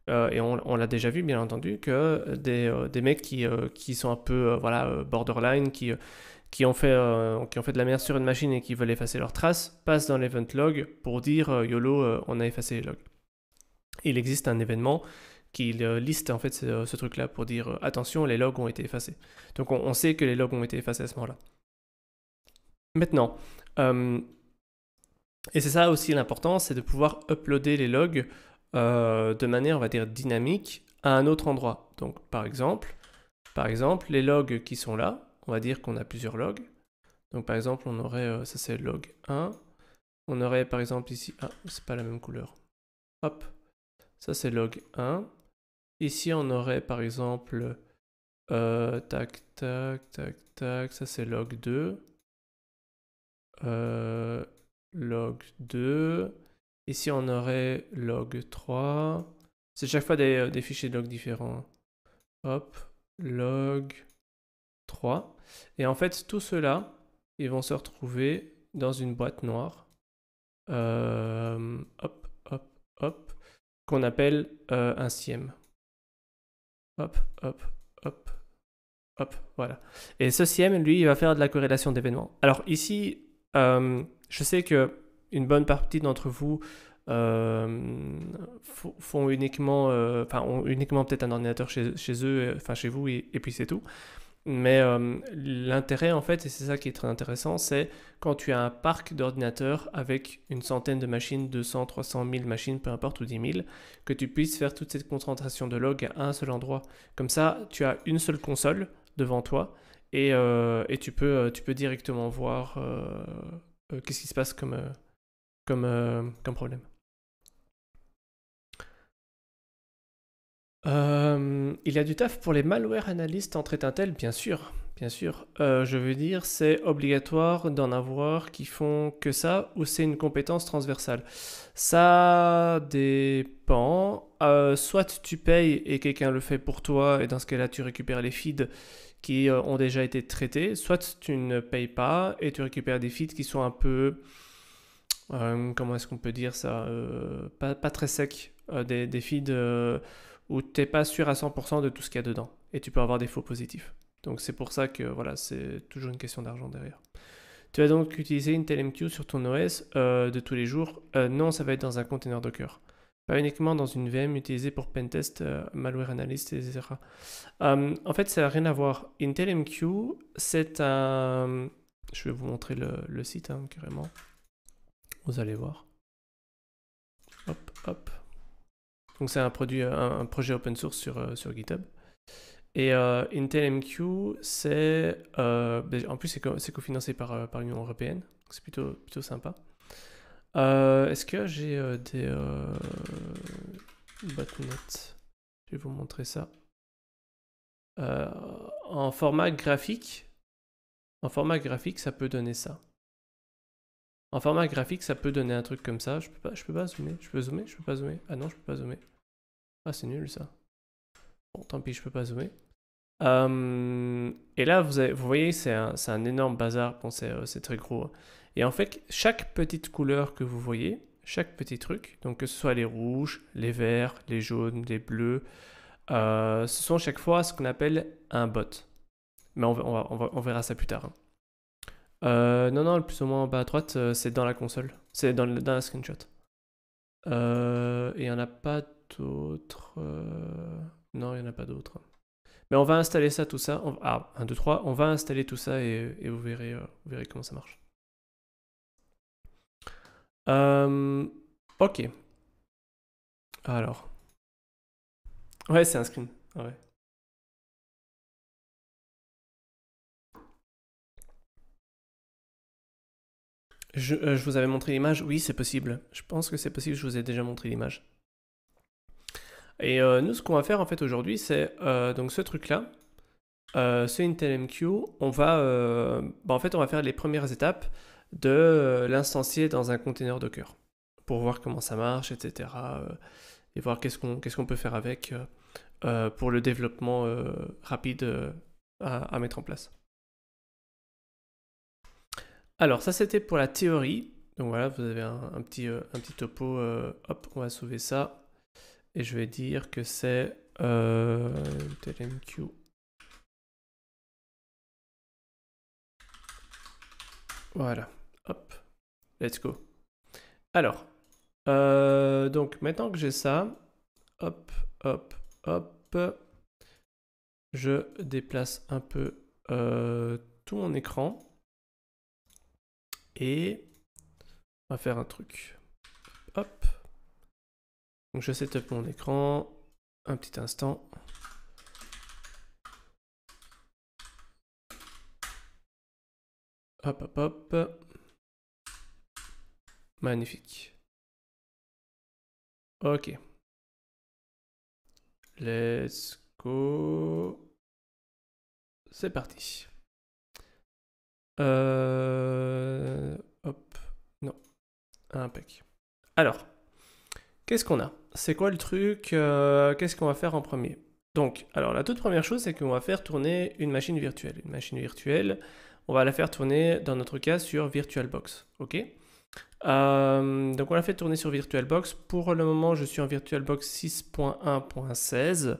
euh, et on, l'a déjà vu bien entendu, que des, mecs qui, sont un peu voilà, borderline, qui, qui, ont fait, qui ont fait de la merde sur une machine et qui veulent effacer leurs traces, passent dans l'event log pour dire YOLO, on a effacé les logs. Il existe un événement qui liste en fait ce, truc-là pour dire euh, attention, les logs ont été effacés. Donc on, sait que les logs ont été effacés à ce moment-là. Maintenant, euh, et c'est ça aussi l'important, c'est de pouvoir uploader les logs euh, de manière, on va dire, dynamique à un autre endroit. Donc par exemple, par exemple, les logs qui sont là, on va dire qu'on a plusieurs logs. Donc par exemple, on aurait, ça c'est log 1. On aurait par exemple ici, ah, c'est pas la même couleur. Hop, ça c'est log 1. Ici, on aurait par exemple, euh, tac, tac, tac, tac, ça c'est log 2. Euh, log 2. Ici, on aurait log 3. C'est chaque fois euh, des, fichiers de log différents. Hop, log 3. Et en fait, tout cela, ils vont se retrouver dans une boîte noire. hop, hop, hop. Qu'on appelle un SIEM. Hop, hop, hop, hop, voilà. Et ce CM, lui, il va faire de la corrélation d'événements. Alors ici, euh, je sais que une bonne partie d'entre vous euh, font uniquement, euh, enfin, ont uniquement peut-être un ordinateur chez, eux, enfin chez vous, et puis c'est tout. Mais euh, l'intérêt, en fait, et c'est ça qui est très intéressant, c'est quand tu as un parc d'ordinateurs avec une centaine de machines, 200, 300, 000 machines, peu importe, ou 10 000, que tu puisses faire toute cette concentration de logs à un seul endroit. Comme ça, tu as une seule console devant toi et, euh, et tu, peux, euh, tu peux directement voir qu'est-ce qui se passe comme, comme problème. Euh, il y a du taf pour les malware analystes, en un tel, bien sûr. Bien sûr. Euh, je veux dire, c'est obligatoire d'en avoir qui font que ça ou c'est une compétence transversale. Ça dépend. Euh, soit tu payes et quelqu'un le fait pour toi et dans ce cas-là tu récupères les feeds qui ont déjà été traités. Soit tu ne payes pas et tu récupères des feeds qui sont un peu... comment est-ce qu'on peut dire ça pas, très secs. des, des feeds où t'es pas sûr à 100% de tout ce qu'il y a dedans et tu peux avoir des faux positifs. Donc c'est pour ça que voilà, c'est toujours une question d'argent derrière. Tu vas donc utiliser une MQ sur ton OS euh, de tous les jours. Euh, non, ça va être dans un container Docker. Pas uniquement dans une VM utilisée pour pentest, euh, malware analyst, etc. en fait, ça n'a rien à voir. MQ c'est un... Je vais vous montrer le, site, hein, carrément. Vous allez voir. Hop, hop. Donc c'est un produit, un, projet open source sur, euh, GitHub. Et euh, IntelMQ, c'est euh, ben, en plus c'est cofinancé par, par l'Union européenne, c'est plutôt plutôt sympa. Est-ce que j'ai des botnets Je vais vous montrer ça. en format graphique, en format graphique, ça peut donner ça. En format graphique, ça peut donner un truc comme ça. Je peux pas, je peux pas zoomer. Je peux zoomer, je peux pas zoomer. Ah non, je peux pas zoomer. Ah, c'est nul ça. Bon, tant pis, je peux pas zoomer. Hum, et là, vous, voyez, c'est un, énorme bazar. Bon, c'est euh, très gros. Hein. Et en fait, chaque petite couleur que vous voyez, chaque petit truc, donc que ce soit les rouges, les verts, les jaunes, les bleus, euh, ce sont chaque fois ce qu'on appelle un bot. Mais on, verra ça plus tard. Hein. Euh, non, non, le plus ou moins en bas à droite, euh, c'est dans la console. C'est dans, dans, la screenshot. Euh, et il n'y en a pas d'autres. Non, il n'y en a pas d'autres. Mais on va installer ça, tout ça. On... Ah, 1, 2, 3. On va installer tout ça et, vous, verrez, verrez comment ça marche. ok. Alors. Ouais, c'est un screen. Ouais. Euh, je, vous avais montré l'image, oui c'est possible. Je pense que c'est possible, je vous ai déjà montré l'image. Et euh, nous ce qu'on va faire en fait aujourd'hui c'est euh, donc ce truc là, ce Intel MQ, on va, bah, en fait on va faire les premières étapes de l'instancier dans un container Docker pour voir comment ça marche, etc. et voir qu'est-ce qu'on peut faire avec pour le développement rapide à mettre en place. Alors ça c'était pour la théorie. Donc voilà, vous avez un, euh, petit, topo. Euh, hop, on va sauver ça. Et je vais dire que c'est euh, TLMQ. Voilà. Hop. Let's go. Alors. Euh, donc maintenant que j'ai ça. Hop, hop, hop. Je déplace un peu tout mon écran. Et on va faire un truc. Hop. Donc je setup mon écran. Un petit instant. Hop, hop, hop. Magnifique. Ok. Let's go. C'est parti. Euh, hop, non, impec. Alors, qu'est-ce qu'on a C'est quoi le truc euh, Qu'est-ce qu'on va faire en premier Donc, alors la toute première chose, c'est qu'on va faire tourner une machine virtuelle. Une machine virtuelle, on va la faire tourner dans notre cas sur VirtualBox, ok euh, donc on l'a fait tourner sur VirtualBox. Pour le moment, je suis en VirtualBox 6.1.16.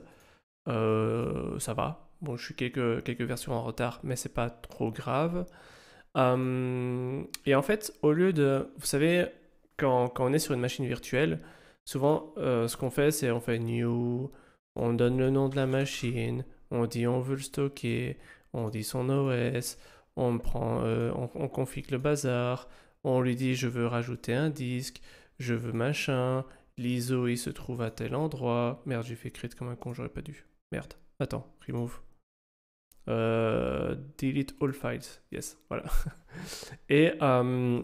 Euh, ça va, Bon, je suis quelques, quelques versions en retard, mais c'est pas trop grave. Euh, et en fait, au lieu de. Vous savez, quand, quand on est sur une machine virtuelle, souvent, euh, ce qu'on fait, c'est on fait new, on donne le nom de la machine, on dit on veut le stocker, on dit son OS, on, prend, euh, on, on le bazar, on lui dit je veux rajouter un disque, je veux machin, l'ISO il se trouve à tel endroit. Merde, j'ai fait crit comme un con, j'aurais pas dû. Merde, attends, remove. Euh, delete all files, yes, voilà. Et euh,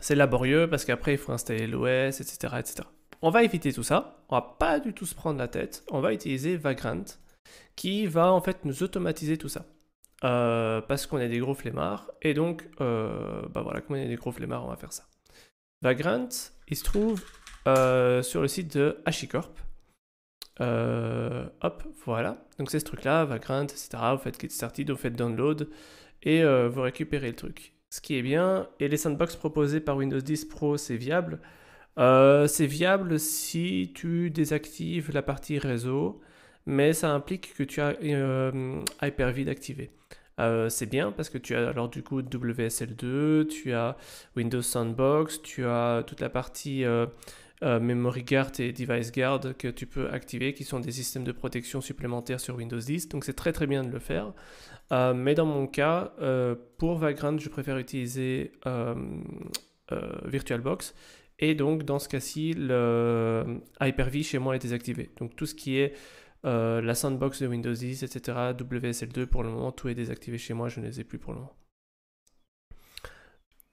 c'est laborieux parce qu'après il faut installer l'OS, etc., etc. On va éviter tout ça, on va pas du tout se prendre la tête, on va utiliser Vagrant qui va en fait nous automatiser tout ça. Euh, parce qu'on est des gros flemmards, et donc, euh, bah voilà, comme on est des gros flemmards, on va faire ça. Vagrant, il se trouve sur le site de HashiCorp, euh, hop, voilà. Donc c'est ce truc-là, Vagrant, etc. Vous faites get started, vous faites download et euh, vous récupérez le truc. Ce qui est bien, et les sandbox proposés par Windows 10 Pro, c'est viable. Euh, c'est viable si tu désactives la partie réseau, mais ça implique que tu as Hyper-V d'activer. c'est bien parce que tu as alors du coup WSL2, tu as Windows Sandbox, tu as toute la partie euh, memory Guard et Device Guard que tu peux activer, qui sont des systèmes de protection supplémentaires sur Windows 10. Donc c'est très très bien de le faire. Euh, mais dans mon cas, euh, pour Vagrant, je préfère utiliser VirtualBox. Et donc dans ce cas-ci, le Hyper-V chez moi est désactivé. Donc tout ce qui est la sandbox de Windows 10, etc., WSL2 pour le moment, tout est désactivé chez moi, je ne les ai plus pour le moment.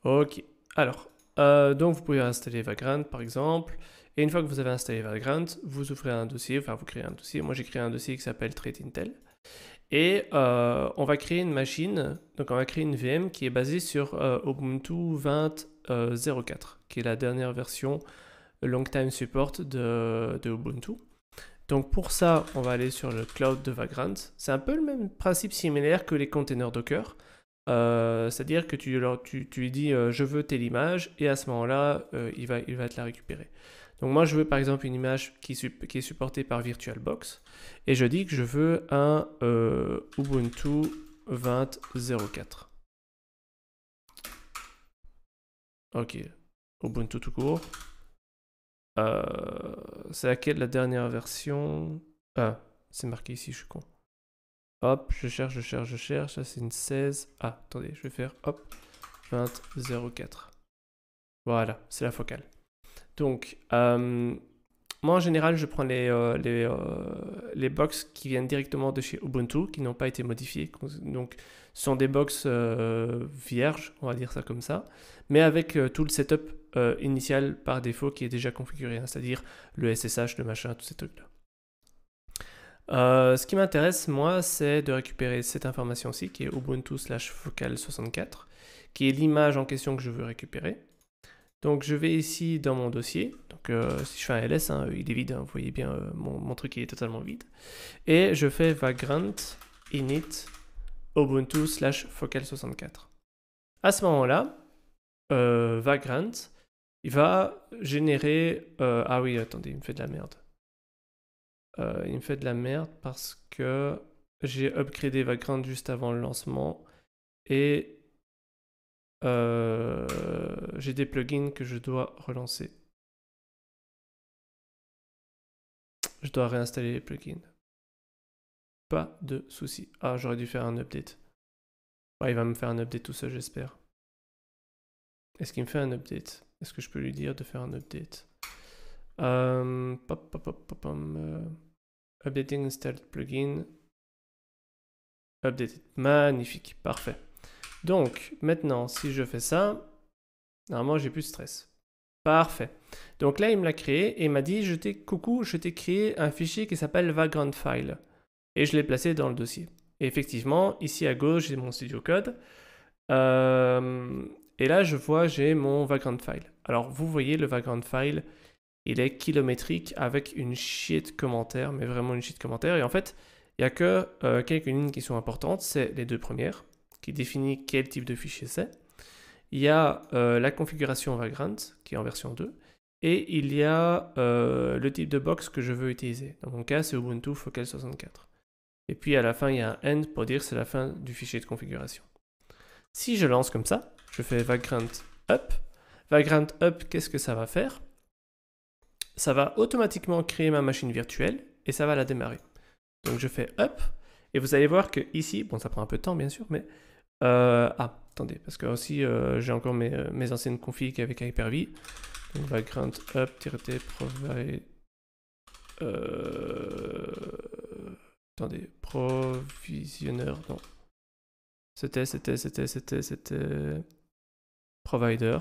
Ok. Alors, euh, donc vous pouvez installer Vagrant par exemple. Et une fois que vous avez installé Vagrant, vous ouvrez un dossier, enfin vous créez un dossier. Moi j'ai créé un dossier qui s'appelle Trade Intel. Et euh, on va créer une machine, donc on va créer une VM qui est basée sur euh, Ubuntu 20.04, qui est la dernière version long-time support de, de, Ubuntu. Donc pour ça, on va aller sur le cloud de Vagrant. C'est un peu le même principe similaire que les containers Docker. Euh, c'est-à-dire que tu, tu, lui dis euh, je veux telle image et à ce moment-là, euh, il, va, il te la récupérer. Donc moi, je veux par exemple une image qui, qui est supportée par VirtualBox et je dis que je veux un Ubuntu 20.04. Ok, Ubuntu tout court. C'est laquelle la dernière version Ah, c'est marqué ici, je suis con. Hop, je cherche, je cherche, je cherche. Ça, c'est une 16. Ah, attendez, je vais faire hop, 20, Voilà, c'est la focale. Donc, euh, moi en général, je prends les, euh, euh, les, box qui viennent directement de chez Ubuntu, qui n'ont pas été modifiées. Donc, ce sont des box vierges, on va dire ça comme ça, mais avec tout le setup initial par défaut qui est déjà configuré, hein. c'est-à-dire le SSH, le machin, tous ces trucs-là. Euh, ce qui m'intéresse, moi, c'est de récupérer cette information-ci, qui est Ubuntu slash focal 64, qui est l'image en question que je veux récupérer. Donc je vais ici dans mon dossier, donc euh, si je fais un ls, hein, il est vide, hein, vous voyez bien, euh, mon, truc il est totalement vide, et je fais vagrant init ubuntu slash focal 64. À ce moment-là, vagrant, il va générer... ah oui, attendez, il me fait de la merde. Euh, il me fait de la merde parce que j'ai upgradé Vagrant juste avant le lancement et euh, j'ai des plugins que je dois relancer. Je dois réinstaller les plugins. Pas de souci. Ah, j'aurais dû faire un update. il va me faire un update tout seul, j'espère. Est-ce qu'il me fait un update Est-ce que je peux lui dire de faire un update Ehm, ehm, updating installed plugin. Updated. Magnifique. Parfait. Donc, maintenant, si je fais ça, normalement, j'ai plus de stress. Parfait. Donc là, il me l'a créé et m'a dit, je t'ai, coucou, je t'ai créé un fichier qui s'appelle Vagrant File. Et je l'ai placé dans le dossier. Et effectivement, ici à gauche, j'ai mon studio code. Ehm, et là, je vois, j'ai mon Vagrant File. Alors, vous voyez le Vagrant File il est kilométrique avec une chier de mais vraiment une chier commentaire. Et en fait, il n'y a que euh, quelques lignes qui sont importantes. C'est les deux premières, qui définissent quel type de fichier c'est. Il y a euh, la configuration Vagrant, qui est en version 2. Et il y a euh, le type de box que je veux utiliser. Dans mon cas, c'est Ubuntu Focal 64. Et puis à la fin, il y a un end pour dire c'est la fin du fichier de configuration. Si je lance comme ça, je fais Vagrant Up. Vagrant Up, qu'est-ce que ça va faire ça va automatiquement créer ma machine virtuelle et ça va la démarrer. Donc je fais up et vous allez voir que ici, bon ça prend un peu de temps bien sûr, mais euh, ah attendez parce que aussi euh, j'ai encore mes, euh, anciennes configs avec Hyper-V. Donc on up t up »« euh, attendez provisionneur non c'était c'était c'était c'était c'était provider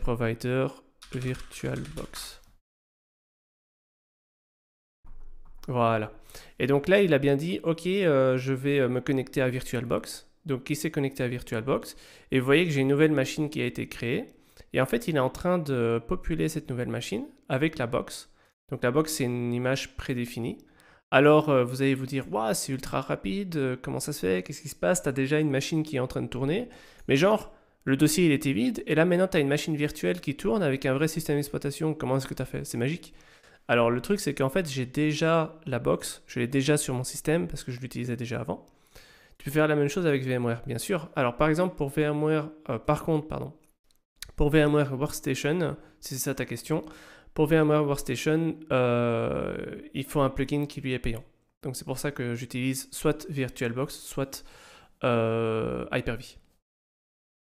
provider virtualbox Voilà. Et donc là, il a bien dit, OK, euh, je vais euh, me connecter à VirtualBox. Donc, qui s'est connecté à VirtualBox Et vous voyez que j'ai une nouvelle machine qui a été créée. Et en fait, il est en train de populer cette nouvelle machine avec la box. Donc, la box, c'est une image prédéfinie. Alors, euh, vous allez vous dire, waouh, c'est ultra rapide, comment ça se fait, qu'est-ce qui se passe, tu as déjà une machine qui est en train de tourner. Mais genre, le dossier, il était vide, et là maintenant, tu as une machine virtuelle qui tourne avec un vrai système d'exploitation, comment est-ce que tu as fait C'est magique. Alors le truc c'est qu'en fait j'ai déjà la box, je l'ai déjà sur mon système parce que je l'utilisais déjà avant. Tu peux faire la même chose avec VMware, bien sûr. Alors par exemple pour VMware, euh, par contre, pardon, pour VMware Workstation, si c'est ça ta question, pour VMware Workstation, euh, il faut un plugin qui lui est payant. Donc c'est pour ça que j'utilise soit VirtualBox, soit euh, Hyper-V.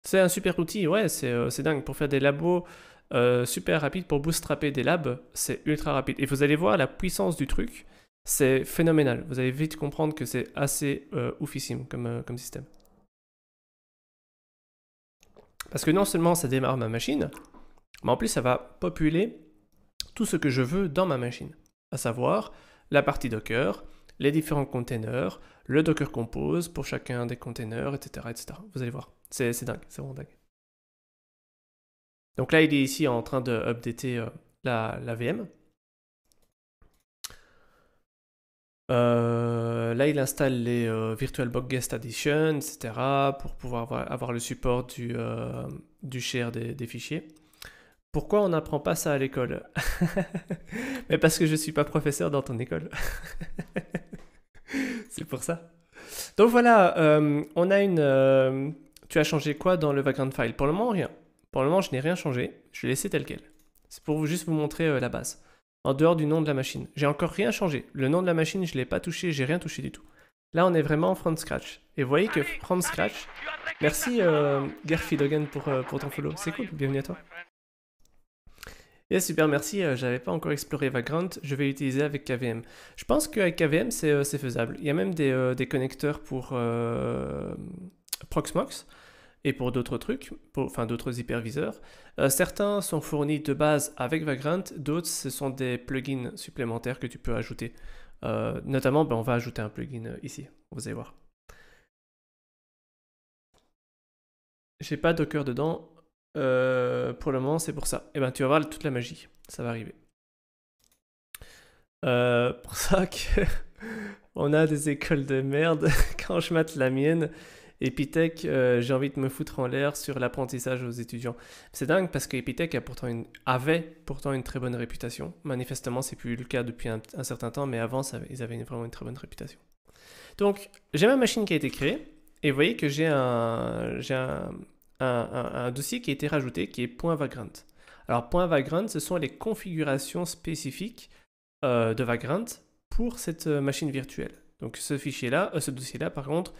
C'est un super outil, ouais, c'est dingue. Pour faire des labos, euh, super rapide pour bootstrapper des labs, c'est ultra rapide. Et vous allez voir la puissance du truc, c'est phénoménal. Vous allez vite comprendre que c'est assez euh, oufissime euh, comme, système. Parce que non seulement ça démarre ma machine, mais en plus ça va populer tout ce que je veux dans ma machine, à savoir la partie Docker, les différents containers, le Docker Compose pour chacun des containers, etc. etc. Vous allez voir, c'est dingue, c'est vraiment dingue. Donc là, il est ici en train d'updater euh, la, VM. Euh, là, il installe les euh, VirtualBox Guest Edition, etc., pour pouvoir avoir, le support du, du share des, fichiers. Pourquoi on n'apprend pas ça à l'école Mais parce que je ne suis pas professeur dans ton école. C'est pour ça. Donc voilà, on a une... tu as changé quoi dans le background file Pour le moment, rien. Pour le moment, je n'ai rien changé, je l'ai laissé tel quel. C'est pour juste vous montrer euh, la base. En dehors du nom de la machine. J'ai encore rien changé. Le nom de la machine, je ne l'ai pas touché, j'ai rien touché du tout. Là, on est vraiment en front scratch. Et vous voyez que from scratch... Merci euh, Logan euh, pour, ton follow. C'est cool, bienvenue à toi. Et super, merci. Je euh, J'avais pas encore exploré Vagrant. Je vais l'utiliser avec KVM. Je pense qu'avec KVM, c'est faisable. Il y a même des connecteurs pour Proxmox et pour d'autres trucs, enfin d'autres hyperviseurs. Euh, certains sont fournis de base avec Vagrant, d'autres ce sont des plugins supplémentaires que tu peux ajouter. Euh, notamment, ben, on va ajouter un plugin euh, ici, vous allez voir. J'ai pas Docker dedans, pour le moment c'est pour ça. Et eh ben tu vas voir toute la magie, ça va arriver. pour ça qu'on a des écoles de merde quand je mate la mienne. Epitech, euh, j'ai envie de me foutre en l'air sur l'apprentissage aux étudiants. C'est dingue parce qu'Epitech a pourtant une, avait pourtant une très bonne réputation. Manifestement, c'est plus le cas depuis un, certain temps, mais avant, ils avaient vraiment une très bonne réputation. Donc, j'ai ma machine qui a été créée et vous voyez que j'ai un, un, dossier qui a été rajouté qui est .vagrant. Alors, .vagrant, ce sont les configurations spécifiques euh, de Vagrant pour cette euh, machine virtuelle. Donc, ce fichier-là, ce dossier-là, par contre,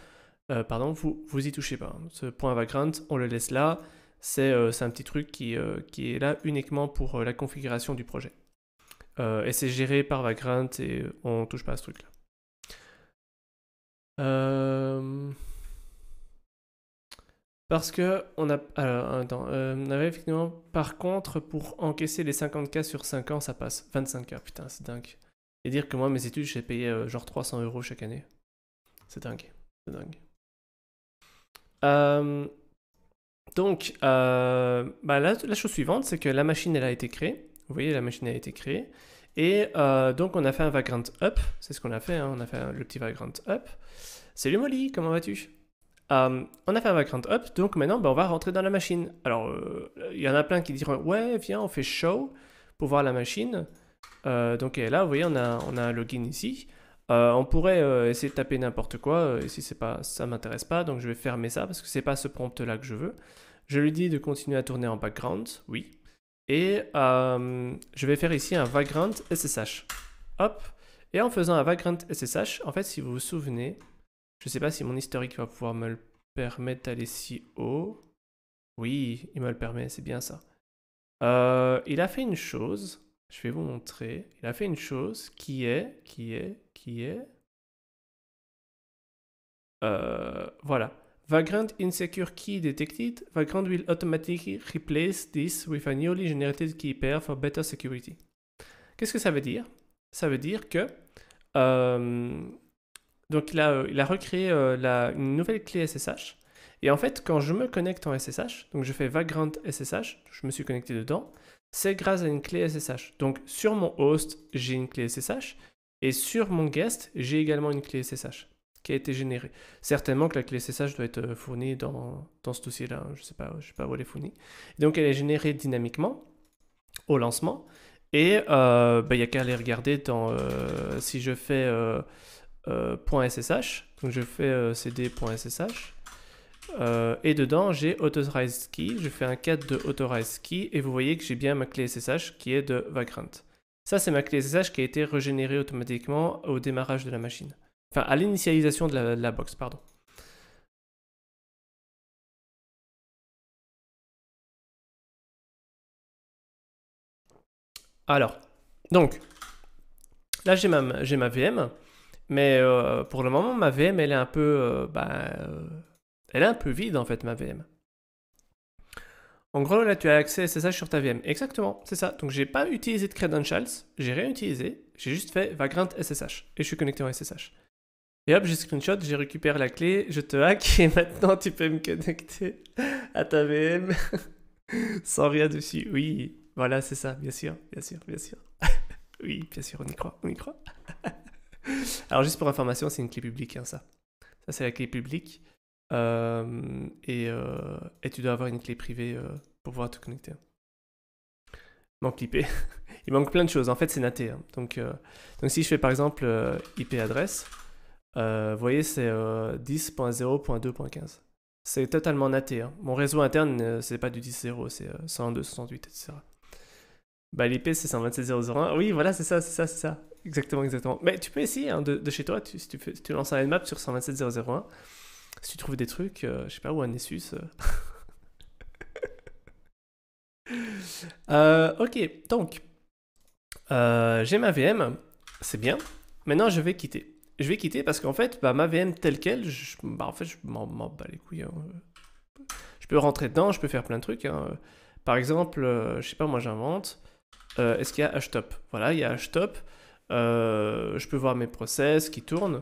euh, pardon, vous, vous y touchez pas. Hein. Ce point vagrant, on le laisse là. C'est euh, un petit truc euh, qui, est là uniquement pour la configuration du projet. et c'est géré par vagrant et on touche pas à ce truc-là. Parce que on a. Alors, attends, avait effectivement. Par contre, pour encaisser les 50K sur 5 ans, ça passe. 25K, putain, c'est dingue. Et dire que moi, mes études, j'ai payé genre 300 euros chaque année. C'est dingue. C'est dingue. Euh, donc, euh, bah, la, chose suivante, c'est que la machine, elle a été créée. Vous voyez, la machine a été créée. Et euh, donc, on a fait un Vagrant Up. C'est ce qu'on a fait. Hein. On a fait le petit Vagrant Up. Salut Molly, comment vas-tu on a fait un Vagrant Up, donc maintenant bah, on va rentrer dans la machine. Alors, il y en a plein qui diront Ouais, viens, on fait show pour voir la machine. donc, là, vous voyez, on a un login ici. Euh, on pourrait euh, essayer de taper n'importe quoi, euh, et si c'est pas, ça m'intéresse pas, donc je vais fermer ça parce que c'est pas ce prompt là que je veux. Je lui dis de continuer à tourner en background, oui. Et je vais faire ici un vagrant SSH. Hop. Et en faisant un vagrant SSH, en fait, si vous vous souvenez, je ne sais pas si mon historique va pouvoir me le permettre d'aller si haut. Oui, il me le permet, c'est bien ça. il a fait une chose, je vais vous montrer. Il a fait une chose qui est, qui est, est... Euh, voilà. Vagrant Insecure Key Detected, Vagrant will automatically replace this with a newly generated key pair for better security. Qu'est-ce que ça veut dire Ça veut dire que... Euh, donc il a, euh, recréé la, une nouvelle clé SSH. Et en fait, quand je me connecte en SSH, donc je fais Vagrant SSH, je me suis connecté dedans, c'est grâce à une clé SSH. Donc sur mon host, j'ai une clé SSH. Et sur mon guest, j'ai également une clé SSH qui a été générée. Certainement que la clé SSH doit être euh, fournie dans, ce dossier-là. Hein. Je ne sais, pas, sais pas où elle est fournie. Donc elle est générée dynamiquement au lancement. Et euh, bah, il y n'y a qu'à aller regarder dans, euh, si je fais .ssh. Donc je fais cd.ssh. et dedans, j'ai Authorize Key. Je fais un cat de authorized_keys Key et vous voyez que j'ai bien ma clé SSH qui est de Vagrant. Ça, c'est ma clé SSH qui a été régénérée automatiquement au démarrage de la machine. Enfin, à l'initialisation de, la box, pardon. Alors, donc, là j'ai ma, ma, VM, mais euh, pour le moment ma VM elle est un peu, euh, bah, euh, elle est un peu vide en fait ma VM. En gros, là, tu as accès SSH sur ta VM. Exactement, c'est ça. Donc, j'ai pas utilisé de credentials, j'ai rien utilisé, j'ai juste fait vagrant SSH et je suis connecté en SSH. Et hop, j'ai screenshot, j'ai récupéré la clé, je te hack et maintenant tu peux me connecter à ta VM sans rien dessus. Oui, voilà, c'est ça, bien sûr, bien sûr, bien sûr. oui, bien sûr, on y croit, on y croit. Alors, juste pour information, c'est une clé publique, hein, ça. Ça, c'est la clé publique. Euh, euh, et, tu dois avoir une clé privée euh, pour pouvoir te connecter. Manque l'IP. Il manque plein de choses. En fait, c'est naté. Hein. Donc, donc, si je fais par exemple IP adresse, vous voyez, c'est 10.0.2.15. C'est totalement naté. Hein. Mon réseau interne, c'est pas du 10.0, c'est 102.68 etc. Bah, l'IP, c'est 127.0.0.1. Oui, voilà, c'est ça, c'est ça, c'est ça. Exactement, exactement. Mais tu peux essayer hein, de, chez toi, si, tu fais, tu lances un nmap sur 127.0.0.1 si tu trouves des trucs, euh, je sais pas, où, un Nessus. Euh. Euh, ok, donc, j'ai ma VM, c'est bien. Maintenant, je vais quitter je vais quitter parce qu'en fait, bah, ma VM telle qu'elle, je, bah, en fait, je m'en bats les couilles. Hein. Je peux rentrer dedans, je peux faire plein de trucs. Hein. Par exemple, je sais pas, moi j'invente. Est-ce qu'il y a htop Voilà, il y a htop. je peux voir mes process qui tournent.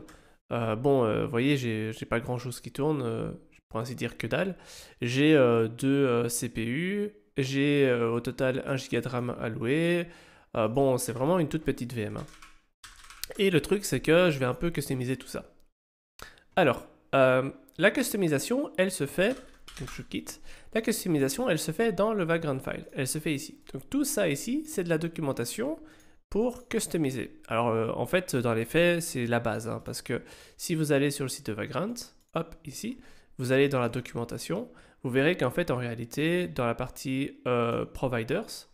Euh, bon, euh, vous voyez, j'ai pas grand chose qui tourne, euh, pour ainsi dire que dalle. J'ai deux CPU, j'ai au total 1 Go de RAM alloué. bon, c'est vraiment une toute petite VM. Hein. Et le truc, c'est que je vais un peu customiser tout ça. Alors, la customisation, elle se fait, donc je quitte, la customisation, elle se fait dans le background file, elle se fait ici. Donc tout ça ici, c'est de la documentation pour customiser. Alors euh, en fait, dans les faits, c'est la base, hein, parce que si vous allez sur le site de Vagrant, hop, ici, vous allez dans la documentation, vous verrez qu'en fait, en réalité, dans la partie euh, Providers,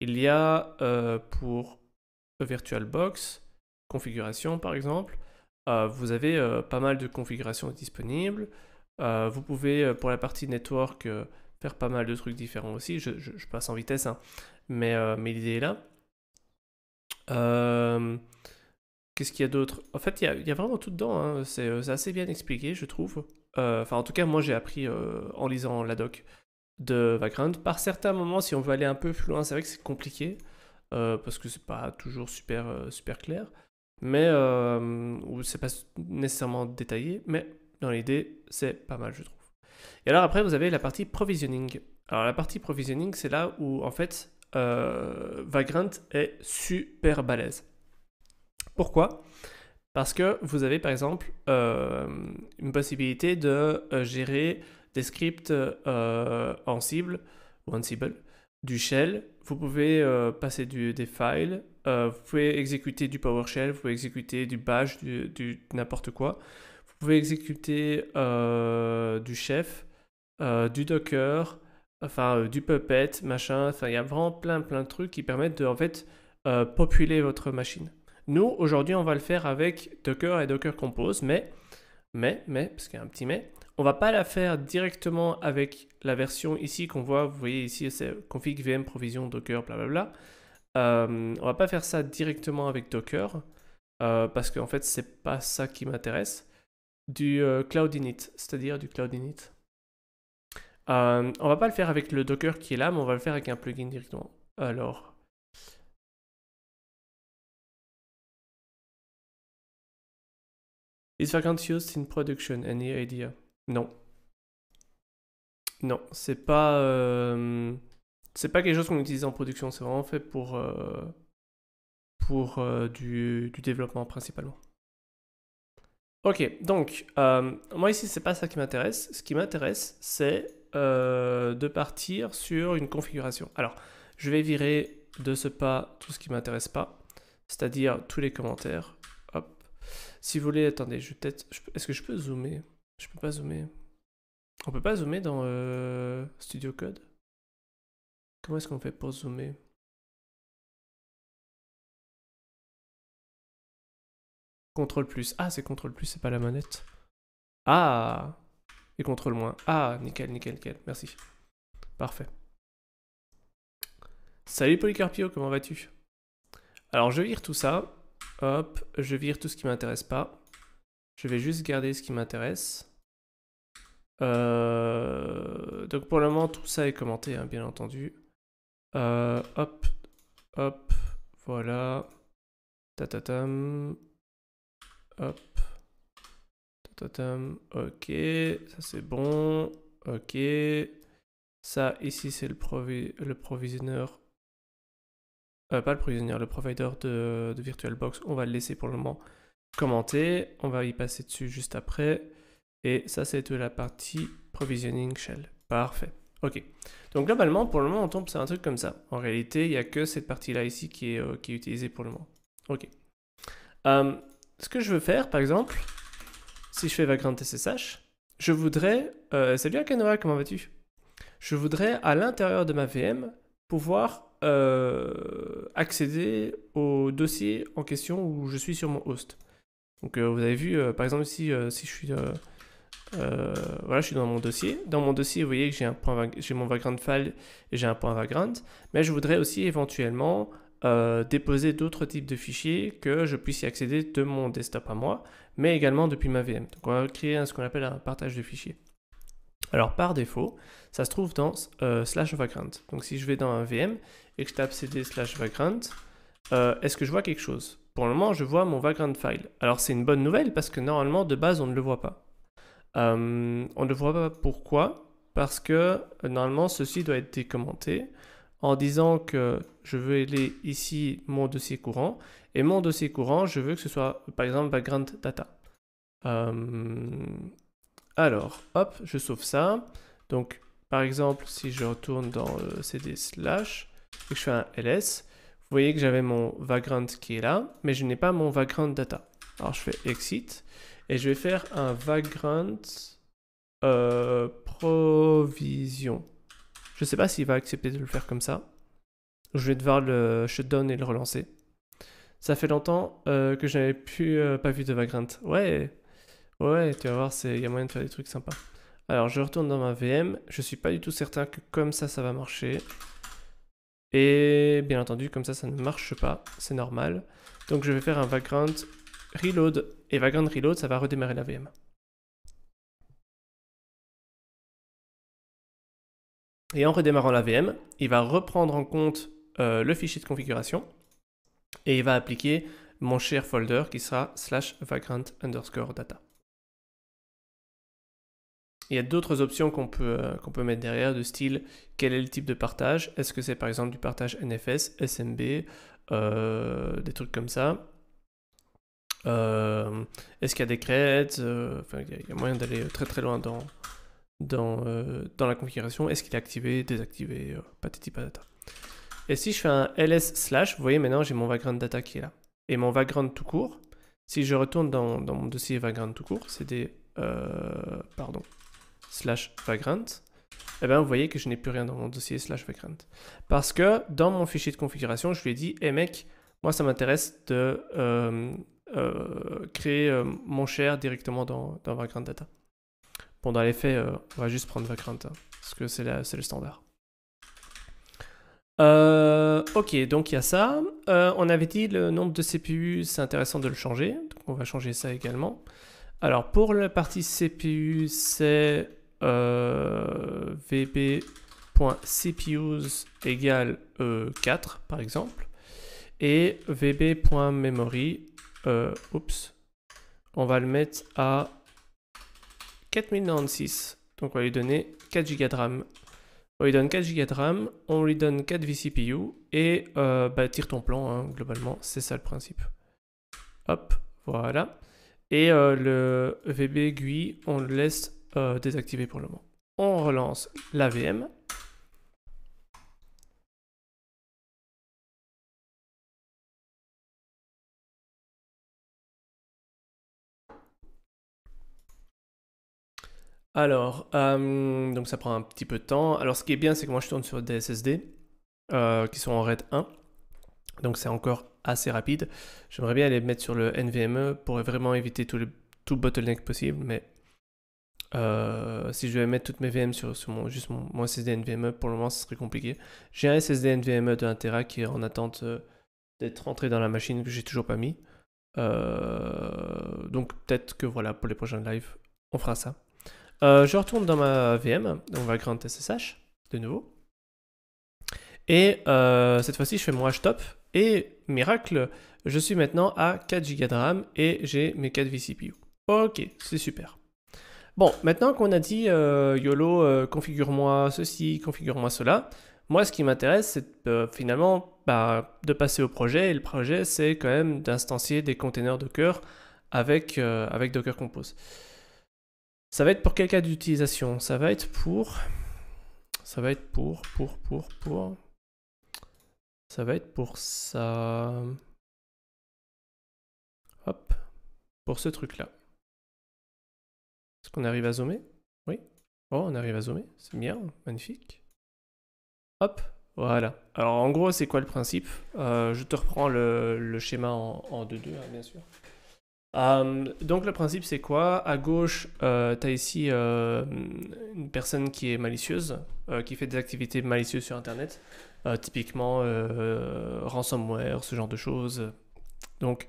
il y a euh, pour VirtualBox, configuration par exemple, vous avez pas mal de configurations disponibles. vous pouvez, pour la partie network, faire pas mal de trucs différents aussi. Je, passe en vitesse, hein, mais, mais l'idée est là. Euh, qu'est-ce qu'il y a d'autre En fait, il y a, vraiment tout dedans. Hein. Euh, c'est assez bien expliqué, je trouve. Euh, enfin, en tout cas, moi, j'ai appris en lisant la doc de Vagrant. Par certains moments, si on veut aller un peu plus loin, c'est vrai que c'est compliqué parce que c'est pas toujours super super clair mais euh, c'est pas nécessairement détaillé, mais dans l'idée, c'est pas mal, je trouve. Et alors après, vous avez la partie provisioning. Alors la partie provisioning, c'est là où en fait, euh, Vagrant est super balèze. Pourquoi Parce que vous avez par exemple euh, une possibilité de euh, gérer des scripts en cible ou en cible, du shell. Vous pouvez passer du, des files, vous pouvez exécuter du PowerShell, vous pouvez exécuter du bash, du n'importe quoi. Vous pouvez exécuter du chef, du docker, enfin euh, du puppet, machin, enfin il y a vraiment plein plein de trucs qui permettent de en fait euh, populer votre machine. Nous aujourd'hui on va le faire avec Docker et Docker Compose, mais mais mais parce qu'il y a un petit mais, on va pas la faire directement avec la version ici qu'on voit, vous voyez ici c'est config vm provision Docker blablabla. Euh, on va pas faire ça directement avec Docker euh, parce qu'en fait c'est pas ça qui m'intéresse. Du cloud init, c'est-à-dire du cloud init. Euh, on va pas le faire avec le Docker qui est là, mais on va le faire avec un plugin directement. Alors. Is vagrant used in production? Any idea? Non. Non, c'est pas. Euh, c'est pas quelque chose qu'on utilise en production, c'est vraiment fait pour. Euh, pour du, du développement principalement. Ok, donc, moi ici, c'est pas ça qui m'intéresse. Ce qui m'intéresse, c'est euh, de partir sur une configuration. Alors, je vais virer de ce pas tout ce qui m'intéresse pas, c'est-à-dire tous les commentaires. Hop. Si vous voulez, attendez, je peut est-ce que je peux zoomer Je peux pas zoomer. On peut pas zoomer dans euh, Studio Code. Comment est-ce qu'on fait pour zoomer Contrôle plus. Ah, c'est contrôle plus, c'est pas la manette. Ah et contrôle moins. Ah, nickel, nickel, nickel. Merci. Parfait. Salut Polycarpio, comment vas-tu Alors je vire tout ça. Hop, je vire tout ce qui m'intéresse pas. Je vais juste garder ce qui m'intéresse. Euh, donc pour le moment, tout ça est commenté, hein, bien entendu. Euh, hop, hop, voilà. Tatatam. Hop, Totem, ok, ça c'est bon, ok. Ça ici c'est le, provi le provisionneur, euh, pas le provisionneur, le provider de, VirtualBox, on va le laisser pour le moment commenter, on va y passer dessus juste après. Et ça c'est la partie provisioning shell, parfait. Ok, donc globalement pour le moment on tombe sur un truc comme ça. En réalité il n'y a que cette partie là ici qui est, euh, qui est utilisée pour le moment. Ok. Euh, ce que je veux faire par exemple, si je fais vagrant SSH, je voudrais... Euh, Salut Akanoa, comment vas-tu Je voudrais, à l'intérieur de ma VM, pouvoir euh, accéder au dossier en question où je suis sur mon host. Donc euh, vous avez vu, euh, par exemple, si, si je suis... je suis dans mon dossier. Dans mon dossier, vous voyez que j'ai mon vagrant file et j'ai un point vagrant. Mais je voudrais aussi éventuellement euh, déposer d'autres types de fichiers que je puisse y accéder de mon desktop à moi, mais également depuis ma VM. Donc on va créer ce qu'on appelle un partage de fichiers. Alors par défaut, ça se trouve dans euh, slash vagrant. Donc si je vais dans un VM et que je tape cd slash vagrant, euh, est-ce que je vois quelque chose Pour le moment, je vois mon vagrant file. Alors c'est une bonne nouvelle parce que normalement, de base, on ne le voit pas. on ne le voit pas pourquoi Parce que normalement, ceci doit être décommenté en disant que je veux aller ici mon dossier courant et mon dossier courant, je veux que ce soit par exemple vagrant data. Euh, alors, hop, je sauve ça. Donc, par exemple, si je retourne dans le cd slash et que je fais un ls, vous voyez que j'avais mon vagrant qui est là, mais je n'ai pas mon vagrant data. Alors, je fais exit et je vais faire un vagrant euh, provision. Je sais pas s'il va accepter de le faire comme ça. Je vais devoir le shutdown et le relancer. Ça fait longtemps euh, que je n'avais euh, pas vu de Vagrant. Ouais, ouais, tu vas voir, il y a moyen de faire des trucs sympas. Alors, je retourne dans ma VM. Je ne suis pas du tout certain que comme ça, ça va marcher. Et bien entendu, comme ça, ça ne marche pas. C'est normal. Donc, je vais faire un Vagrant Reload. Et Vagrant Reload, ça va redémarrer la VM. Et en redémarrant la VM, il va reprendre en compte euh, le fichier de configuration et il va appliquer mon share folder qui sera slash vagrant underscore data. Il y a d'autres options qu'on peut, euh, qu'on peut mettre derrière, de style quel est le type de partage. Est-ce que c'est par exemple du partage NFS, SMB, euh, des trucs comme ça. Est-ce qu'il y a des crêtes il y a moyen d'aller très très loin dans, euh, dans, la configuration. Est-ce qu'il est activé, désactivé, type euh, patati data. Et si je fais un ls slash, vous voyez maintenant j'ai mon vagrant data qui est là. Et mon vagrant tout court, si je retourne dans, mon dossier vagrant tout court, c'est des... Euh, pardon, slash vagrant, et eh bien, vous voyez que je n'ai plus rien dans mon dossier slash vagrant. Parce que dans mon fichier de configuration, je lui ai dit, hé mec, moi ça m'intéresse de créer mon share directement dans vagrant data. Bon, dans les faits, euh, on va juste prendre VACRANT, hein, parce que c'est le standard. Euh, ok, donc il y a ça. Euh, on avait dit le nombre de CPU, c'est intéressant de le changer. Donc on va changer ça également. Alors pour la partie CPU, c'est euh, vb.cpus égale 4 par exemple. Et vb.memory, oups, on va le mettre à 4096. Donc on va lui donner 4 Go de RAM. On lui donne 4 Go de RAM, on lui donne 4 vCPU et euh, bah, tire ton plan, hein, globalement, c'est ça le principe. Hop, voilà. Et euh, le VB GUI, on le laisse euh, désactiver pour le moment. On relance la VM. Alors, euh, donc ça prend un petit peu de temps. Alors, ce qui est bien, c'est que moi, je tourne sur des SSD euh, qui sont en RAID 1. Donc, c'est encore assez rapide. J'aimerais bien les mettre sur le NVMe pour vraiment éviter tout, le, bottleneck possible. Mais euh, si je vais mettre toutes mes VM sur, mon, juste mon, SSD NVMe, pour le moment, ce serait compliqué. J'ai un SSD NVMe de 1 qui est en attente d'être rentré dans la machine que j'ai toujours pas mis. donc peut-être que voilà, pour les prochains lives, on fera ça. Euh, je retourne dans ma VM, on va grand SSH, de nouveau. Et euh, cette fois-ci, je fais mon htop. Et miracle, je suis maintenant à 4 Go de RAM et j'ai mes 4 vCPU. Ok, c'est super. Bon, maintenant qu'on a dit euh, YOLO, configure-moi ceci, configure-moi cela, moi ce qui m'intéresse c'est finalement bah, de passer au projet, et le projet c'est quand même d'instancier des containers Docker avec, avec Docker Compose. Ça va être pour quel cas d'utilisation Ça va être pour... Ça va être pour, pour, pour, pour... Ça va être pour ça... Hop, pour ce truc-là. Est-ce qu'on arrive à zoomer Oui. Oh, on arrive à zoomer, c'est bien, magnifique. Hop, voilà. Alors en gros, c'est quoi le principe euh, Je te reprends le, schéma en, en 2-2, hein, bien sûr. Euh, donc le principe c'est quoi À gauche, euh, tu as ici euh, une personne qui est malicieuse, qui fait des activités malicieuses sur Internet, typiquement ransomware, ce genre de choses. Donc,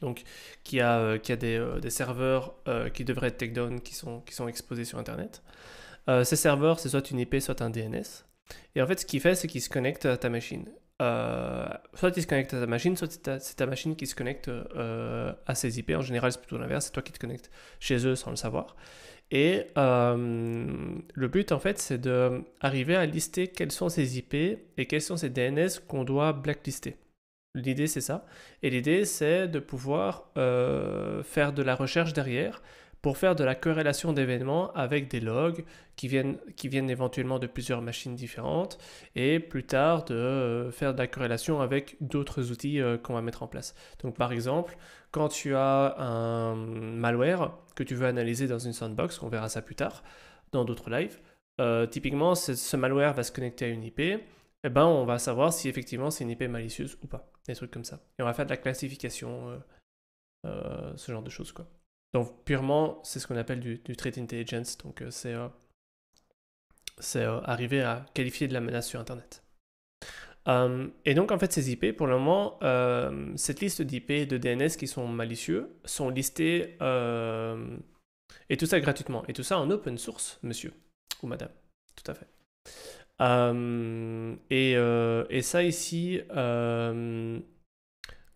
donc qui a, qui a des, des serveurs qui devraient être takedown, qui sont, qui sont exposés sur Internet. ces serveurs, c'est soit une IP, soit un DNS. Et en fait, ce qu'il fait, c'est qu'il se connecte à ta machine. Euh, soit ils se connectent à ta machine, soit c'est ta, machine qui se connecte euh, à ses IP. En général, c'est plutôt l'inverse, c'est toi qui te connectes chez eux sans le savoir. Et euh, le but, en fait, c'est d'arriver à lister quelles sont ces IP et quels sont ces DNS qu'on doit blacklister. L'idée, c'est ça. Et l'idée, c'est de pouvoir faire de la recherche derrière pour faire de la corrélation d'événements avec des logs qui viennent, qui viennent éventuellement de plusieurs machines différentes et plus tard de euh, faire de la corrélation avec d'autres outils euh, qu'on va mettre en place. Donc par exemple, quand tu as un malware que tu veux analyser dans une sandbox, on verra ça plus tard dans d'autres lives, euh, typiquement ce malware va se connecter à une IP, et eh ben, on va savoir si effectivement c'est une IP malicieuse ou pas, des trucs comme ça. Et on va faire de la classification, ce genre de choses quoi. Donc purement, c'est ce qu'on appelle du, du, trade intelligence. Donc euh, c'est euh, euh, arriver à qualifier de la menace sur Internet. et donc en fait ces IP, pour le moment, cette liste d'IP de DNS qui sont malicieux sont listés et tout ça gratuitement et tout ça en open source, monsieur ou madame, tout à fait. et ça ici,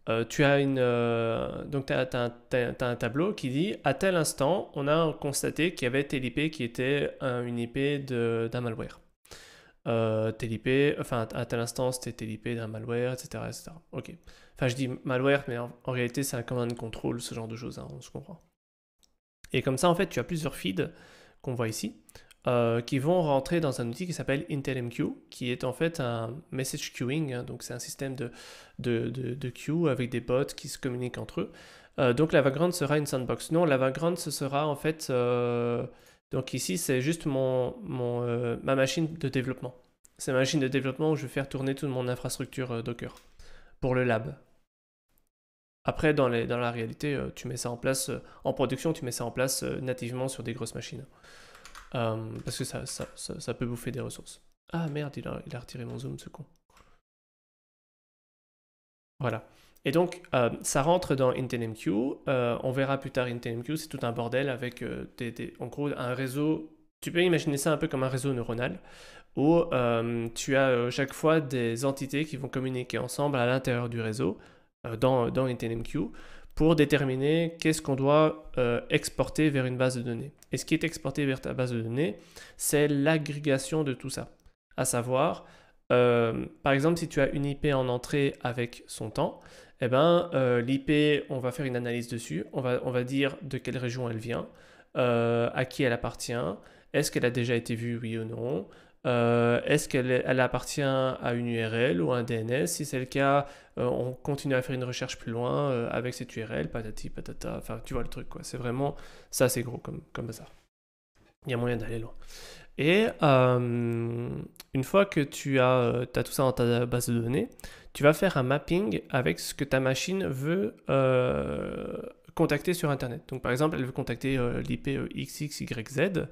euh, tu as une, euh, donc as, un tableau qui dit à tel instant, on a constaté qu'il y avait telle IP qui était une IP d'un malware. Euh, enfin à tel instant c'était l'IP d'un malware, etc., Enfin je dis malware, mais en, réalité c'est un command control, ce genre de choses, hein, on se comprend. Et comme ça en fait tu as plusieurs feeds qu'on voit ici. Euh, qui vont rentrer dans un outil qui s'appelle IntelMQ, qui est en fait un message queuing, hein. donc c'est un système de, de, queue avec des bots qui se communiquent entre eux. Euh, donc la vagrant sera une sandbox. Non, la vagrant ce sera en fait... Euh, donc ici, c'est juste mon, ma machine de développement. C'est ma machine de développement où je vais faire tourner toute mon infrastructure Docker pour le lab. Après, dans, dans la réalité, tu mets ça en place en production, tu mets ça en place nativement sur des grosses machines. Euh, parce que ça peut bouffer des ressources. Ah merde, il a, retiré mon zoom, ce con. Voilà. Et donc, euh, ça rentre dans IntelmQ. Euh, on verra plus tard IntelmQ, c'est tout un bordel avec des, en gros un réseau. Tu peux imaginer ça un peu comme un réseau neuronal où tu as chaque fois des entités qui vont communiquer ensemble à l'intérieur du réseau dans, dans pour déterminer qu'est-ce qu'on doit euh, exporter vers une base de données. Et ce qui est exporté vers ta base de données, c'est l'agrégation de tout ça. À savoir, euh, par exemple, si tu as une IP en entrée avec son temps, eh ben, euh, l'IP, on va faire une analyse dessus, on va, on va dire de quelle région elle vient, à qui elle appartient, est-ce qu'elle a déjà été vue, oui ou non, euh, est-ce qu'elle appartient à une URL ou un DNS Si c'est le cas, euh, on continue à faire une recherche plus loin euh, avec cette URL, patati patata. Enfin, tu vois le truc, quoi. C'est vraiment ça, c'est gros comme, comme ça. Il y a moyen d'aller loin. Et une fois que tu as, as, tout ça dans ta base de données, tu vas faire un mapping avec ce que ta machine veut contacter sur Internet. Donc par exemple, elle veut contacter euh, l'IP euh, XXYZ. et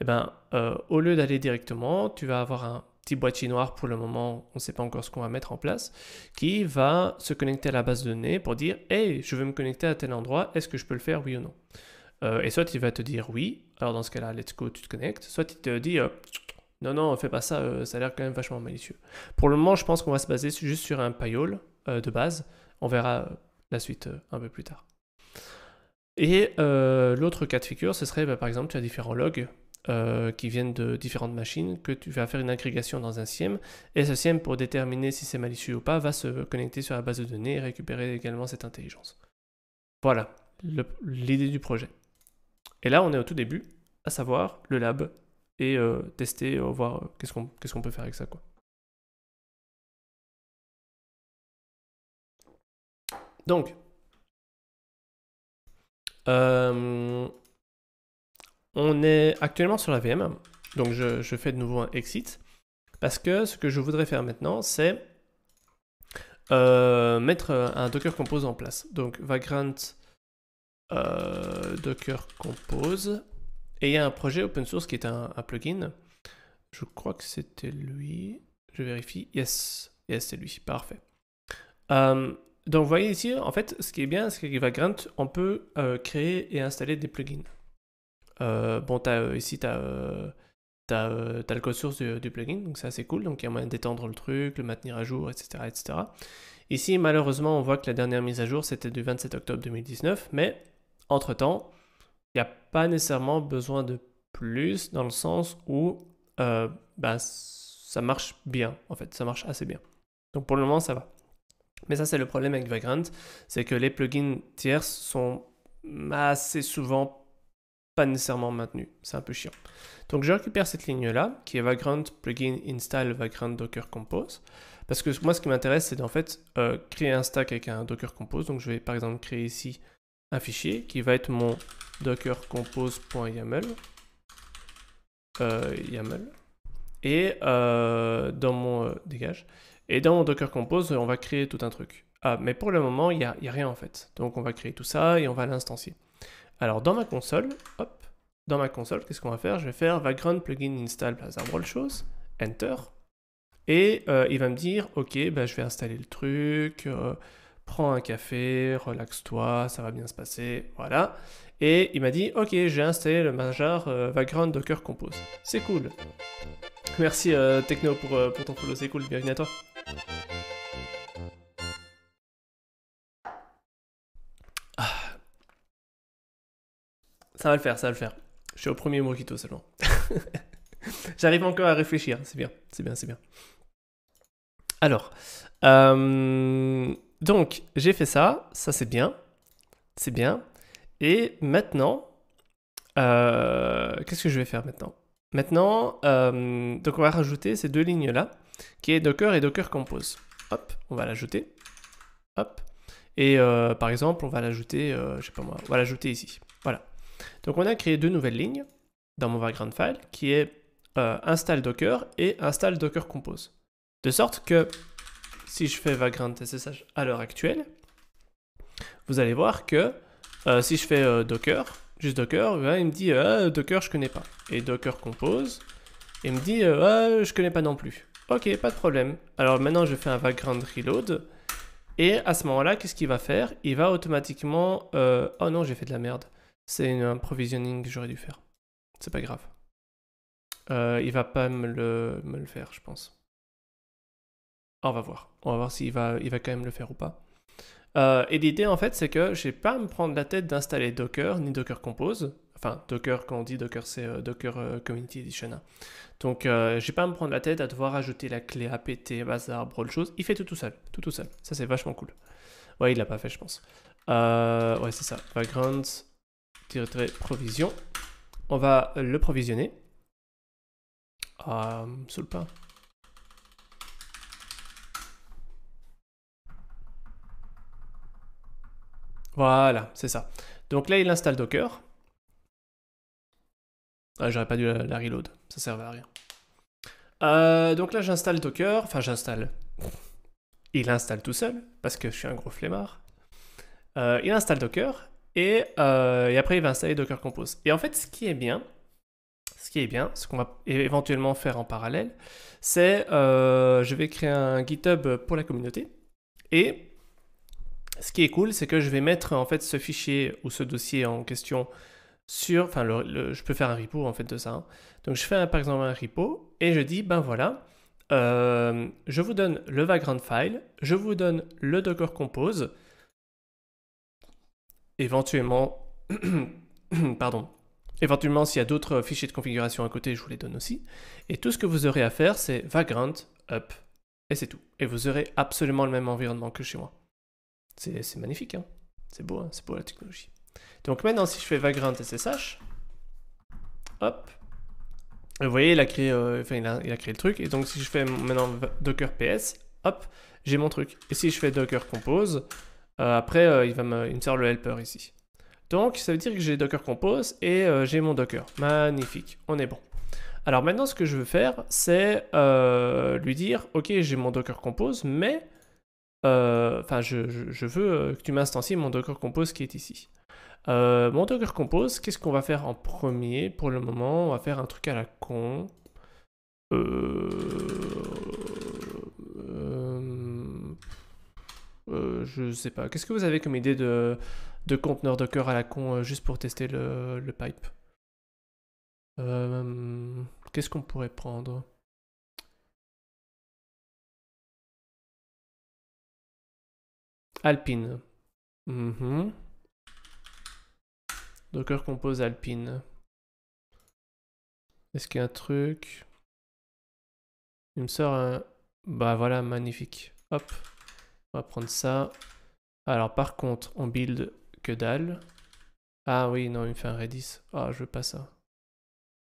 eh ben, euh, au lieu d'aller directement, tu vas avoir un petit boîtier noir pour le moment, on ne sait pas encore ce qu'on va mettre en place, qui va se connecter à la base de données pour dire Hey, je veux me connecter à tel endroit, est-ce que je peux le faire, oui ou non euh, Et soit il va te dire oui, alors dans ce cas-là, let's go, tu te connectes, soit il te dit Non, non, fais pas ça, ça a l'air quand même vachement malicieux. Pour le moment, je pense qu'on va se baser juste sur un payol de base, on verra la suite un peu plus tard. Et euh, l'autre cas de figure, ce serait bah, par exemple, tu as différents logs euh, qui viennent de différentes machines, que tu vas faire une agrégation dans un SIEM, et ce SIEM, pour déterminer si c'est malicieux ou pas, va se connecter sur la base de données et récupérer également cette intelligence. Voilà l'idée du projet. Et là, on est au tout début, à savoir le lab, et euh, tester, voir qu'est-ce qu'on peut faire avec ça. Quoi. Donc, euh, on est actuellement sur la VM, donc je, fais de nouveau un exit, parce que ce que je voudrais faire maintenant, c'est euh, mettre un Docker Compose en place. Donc Vagrant euh, Docker Compose, et il y a un projet open source qui est un, plugin. Je crois que c'était lui. Je vérifie. Yes, yes, c'est lui. Parfait. Donc vous voyez ici, en fait, ce qui est bien, c'est qu'avec Vagrant, on peut euh, créer et installer des plugins. Euh, bon, as, euh, ici, tu as, le code source du, plugin, donc c'est assez cool. Donc il y a moyen d'étendre le truc, le maintenir à jour, etc. etc. Ici, malheureusement, on voit que la dernière mise à jour, c'était du 27 octobre 2019, mais entre-temps, il n'y a pas nécessairement besoin de plus dans le sens où bah, ça marche bien, en fait, ça marche assez bien. Donc pour le moment, ça va. Mais ça, c'est le problème avec Vagrant, c'est que les plugins tierces sont assez souvent pas nécessairement maintenus. C'est un peu chiant. Donc je récupère cette ligne-là, qui est Vagrant plugin install Vagrant Docker Compose. Parce que moi, ce qui m'intéresse, c'est d'en fait euh, créer un stack avec un Docker Compose. Donc je vais par exemple créer ici un fichier qui va être mon docker compose.yaml. Euh, YAML. Et euh, dans mon dégage. Et dans Docker Compose, on va créer tout un truc. Ah, mais pour le moment, il n'y a, rien en fait. Donc on va créer tout ça et on va l'instancier. Alors dans ma console, hop, dans ma console, qu'est-ce qu'on va faire Je vais faire vagrant plugin install Blazar chose, enter, et euh, il va me dire, ok, ben, je vais installer le truc, euh, prends un café, relaxe-toi, ça va bien se passer, voilà. Et il m'a dit, ok, j'ai installé le majar euh, vagrant Docker Compose. C'est cool. Merci Techno pour, pour ton follow, c'est cool, bienvenue à toi. Ah. Ça va le faire, ça va le faire. Je suis au premier moquito seulement. J'arrive encore à réfléchir, c'est bien, c'est bien, c'est bien. Alors, euh, donc j'ai fait ça, ça c'est bien, c'est bien. Et maintenant, euh, qu'est-ce que je vais faire maintenant Maintenant, euh, donc on va rajouter ces deux lignes-là, qui est Docker et Docker Compose. Hop, on va l'ajouter. Hop. Et euh, par exemple, on va l'ajouter, euh, je sais pas moi, on va l'ajouter ici. Voilà. Donc on a créé deux nouvelles lignes dans mon vagrant file, qui est install Docker et install Docker Compose. De sorte que si je fais vagrant ssh à l'heure actuelle, vous allez voir que si je fais Docker, juste Docker, il me dit ah, Docker je connais pas. Et Docker compose, et me dit ah, je connais pas non plus. Ok, pas de problème. Alors maintenant je fais un background reload, et à ce moment-là, qu'est-ce qu'il va faire Il va automatiquement... Euh, oh non, j'ai fait de la merde. C'est un provisioning que j'aurais dû faire. C'est pas grave. Euh, il va pas me le, faire, je pense. On va voir. On va voir s'il va, il va quand même le faire ou pas. Euh, et l'idée, en fait, c'est que je n'ai pas à me prendre la tête d'installer Docker ni Docker Compose. Enfin, Docker, quand on dit Docker, c'est euh, Docker euh, Community Edition. Hein. Donc, je n'ai pas à me prendre la tête à devoir ajouter la clé apt, bazar, brol, chose. Il fait tout tout seul, tout tout seul. Ça, c'est vachement cool. Ouais, il l'a pas fait, je pense. ouais, c'est ça. Vagrant, provision. On va le provisionner. Ah, me saoule pas. Voilà, c'est ça. Donc là, il installe Docker. Ah, j'aurais pas dû la, reload, ça servait à rien. Euh, donc là, j'installe Docker, enfin j'installe. Il installe tout seul, parce que je suis un gros flemmard. Euh, il installe Docker, et, euh, et, après il va installer Docker Compose. Et en fait, ce qui est bien, ce qui est bien, ce qu'on va éventuellement faire en parallèle, c'est je vais créer un GitHub pour la communauté, et ce qui est cool, c'est que je vais mettre en fait ce fichier ou ce dossier en question sur, enfin, je peux faire un repo en fait de ça. Hein. Donc, je fais par exemple un repo et je dis, ben voilà, euh, je vous donne le vagrant file, je vous donne le Docker Compose, éventuellement, pardon, éventuellement s'il y a d'autres fichiers de configuration à côté, je vous les donne aussi. Et tout ce que vous aurez à faire, c'est vagrant up et c'est tout. Et vous aurez absolument le même environnement que chez moi. C'est magnifique, hein c'est beau, hein, c'est beau la technologie. Donc maintenant, si je fais vagrant SSH, hop, vous voyez, il a créé, euh, il a, créé le truc. Et donc, si je fais maintenant docker ps, hop, j'ai mon truc. Et si je fais docker compose, euh, après, euh, il va me, il me sert le helper ici. Donc, ça veut dire que j'ai docker compose et j'ai mon docker. Magnifique, on est bon. Alors maintenant, ce que je veux faire, c'est lui dire, ok, j'ai mon docker compose, mais euh, enfin, je, veux euh, que tu m'instancies mon Docker Compose qui est ici. Euh, mon Docker Compose, qu'est-ce qu'on va faire en premier Pour le moment, on va faire un truc à la con. je sais pas. Qu'est-ce que vous avez comme idée de, conteneur Docker à la con juste pour tester le, pipe Qu'est-ce qu'on pourrait prendre Alpine. Mhm. Docker compose Alpine. Est-ce qu'il y a un truc Il me sort un... Bah voilà, magnifique. Hop, on va prendre ça. Alors par contre, on build que dalle. Ah oui, non, il me fait un Redis. Ah, je veux pas ça.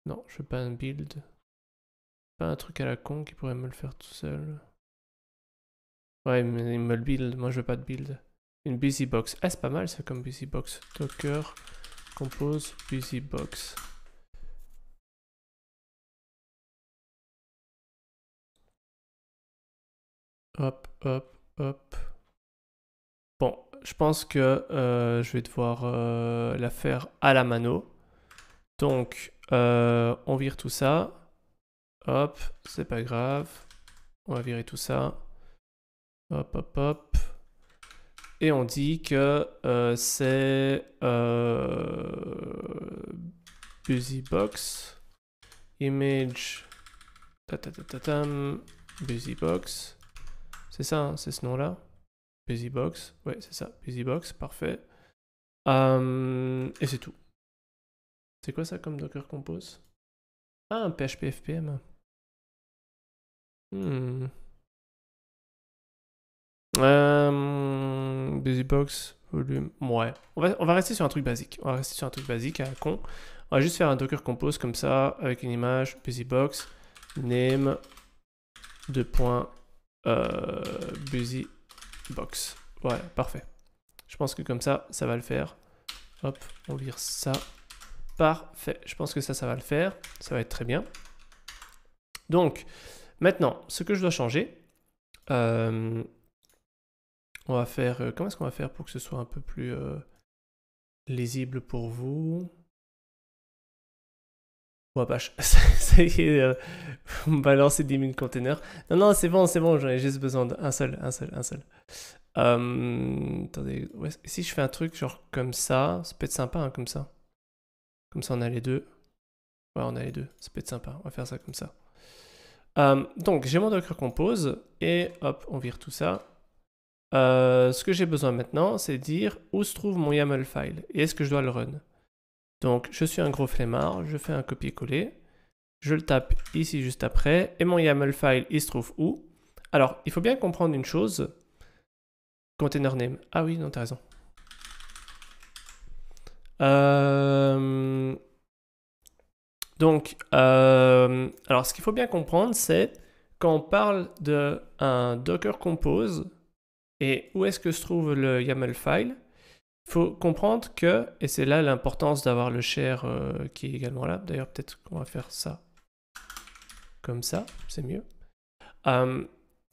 Non, je veux pas un build. Pas un truc à la con qui pourrait me le faire tout seul. Ouais, mais il me le build. Moi, je veux pas de build. Une busy box. Ah, c'est pas mal ça comme busy box. Docker compose busy box. Hop, hop, hop. Bon, je pense que euh, je vais devoir euh, la faire à la mano. Donc, euh, on vire tout ça. Hop, c'est pas grave. On va virer tout ça. Hop, hop, hop. Et on dit que euh, c'est euh, busybox image busybox. C'est ça, hein, c'est ce nom-là. Busybox. Ouais, c'est ça. Busybox, parfait. Euh, et c'est tout. C'est quoi ça comme Docker Compose Ah, un PHP FPM. Hmm. Euh, busybox, volume. Ouais. On va, on va rester sur un truc basique. On va rester sur un truc basique à con. On va juste faire un Docker Compose comme ça, avec une image, busybox, name, deux points, euh, busybox. Voilà, parfait. Je pense que comme ça, ça va le faire. Hop, on vire ça. Parfait. Je pense que ça, ça va le faire. Ça va être très bien. Donc, maintenant, ce que je dois changer, euh, on va faire. Euh, comment est-ce qu'on va faire pour que ce soit un peu plus euh, lisible pour vous Ouais, bah, ça y est, euh, on va lancer 10 000 containers. Non, non, c'est bon, c'est bon, j'en ai juste besoin d'un seul, un seul, un seul. Hum, attendez, si je fais un truc genre comme ça, ça peut être sympa, hein, comme ça. Comme ça, on a les deux. Ouais, on a les deux, ça peut être sympa, on va faire ça comme ça. Hum, donc, j'ai mon Docker Compose, et hop, on vire tout ça. Euh, ce que j'ai besoin maintenant, c'est dire où se trouve mon YAML file et est-ce que je dois le run. Donc, je suis un gros flemmard, je fais un copier-coller, je le tape ici juste après, et mon YAML file, il se trouve où Alors, il faut bien comprendre une chose. Container name. Ah oui, non, t'as raison. Euh, donc, euh, alors, ce qu'il faut bien comprendre, c'est quand on parle d'un Docker Compose, et où est-ce que se trouve le YAML file Il faut comprendre que, et c'est là l'importance d'avoir le share euh, qui est également là, d'ailleurs peut-être qu'on va faire ça comme ça, c'est mieux. Hum,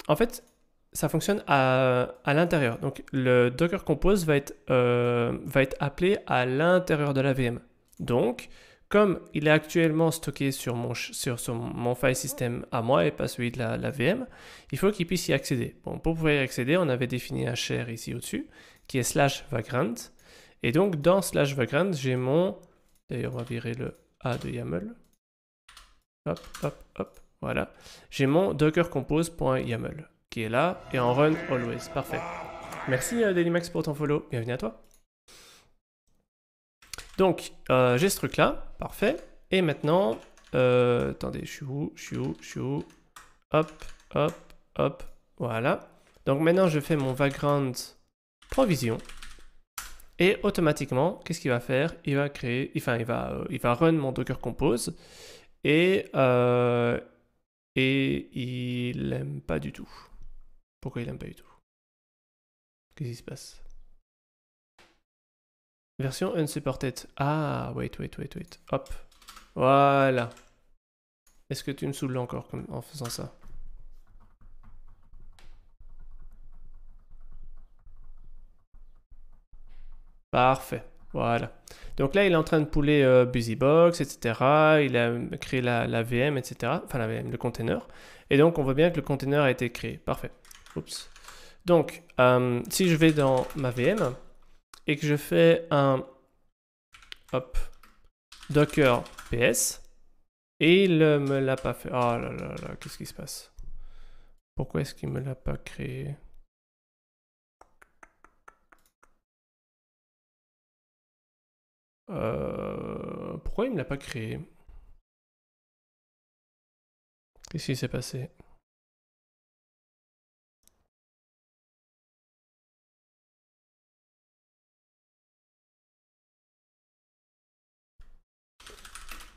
en fait, ça fonctionne à, à l'intérieur. Donc le Docker Compose va être, euh, va être appelé à l'intérieur de la VM. Donc, comme il est actuellement stocké sur mon, sur, mon file system à moi et pas celui de la, VM, il faut qu'il puisse y accéder. Bon, pour pouvoir y accéder, on avait défini un share ici au-dessus, qui est slash vagrant. Et donc, dans slash vagrant, j'ai mon... D'ailleurs, on va virer le A de YAML. Hop, hop, hop. Voilà. J'ai mon docker compose.yaml qui est là et en run always. Parfait. Merci euh, Delimax pour ton follow. Bienvenue à toi. Donc, euh, j'ai ce truc-là. Parfait. Et maintenant, euh, attendez, je suis où Je suis où Je suis où Hop, hop, hop. Voilà. Donc maintenant, je fais mon Vagrant provision. Et automatiquement, qu'est-ce qu'il va faire Il va créer, enfin, il va, euh, il va run mon Docker Compose. Et, et il n'aime pas du tout. Pourquoi il n'aime pas du tout Qu'est-ce qui se passe Version unsupported. Ah, wait, wait, wait, wait. Hop. Voilà. Est-ce que tu me saoules encore comme, en faisant ça Parfait. Voilà. Donc là, il est en train de pouler euh, BusyBox, etc. Il a euh, créé la, VM, etc. Enfin, la VM, le container. Et donc, on voit bien que le container a été créé. Parfait. Oups. Donc, euh, si je vais dans ma VM, et que je fais un hop, docker ps, et il me l'a pas fait. Oh là là là, qu'est-ce qui se passe Pourquoi est-ce qu'il me l'a pas créé euh, Pourquoi il me l'a pas créé Qu'est-ce qui s'est passé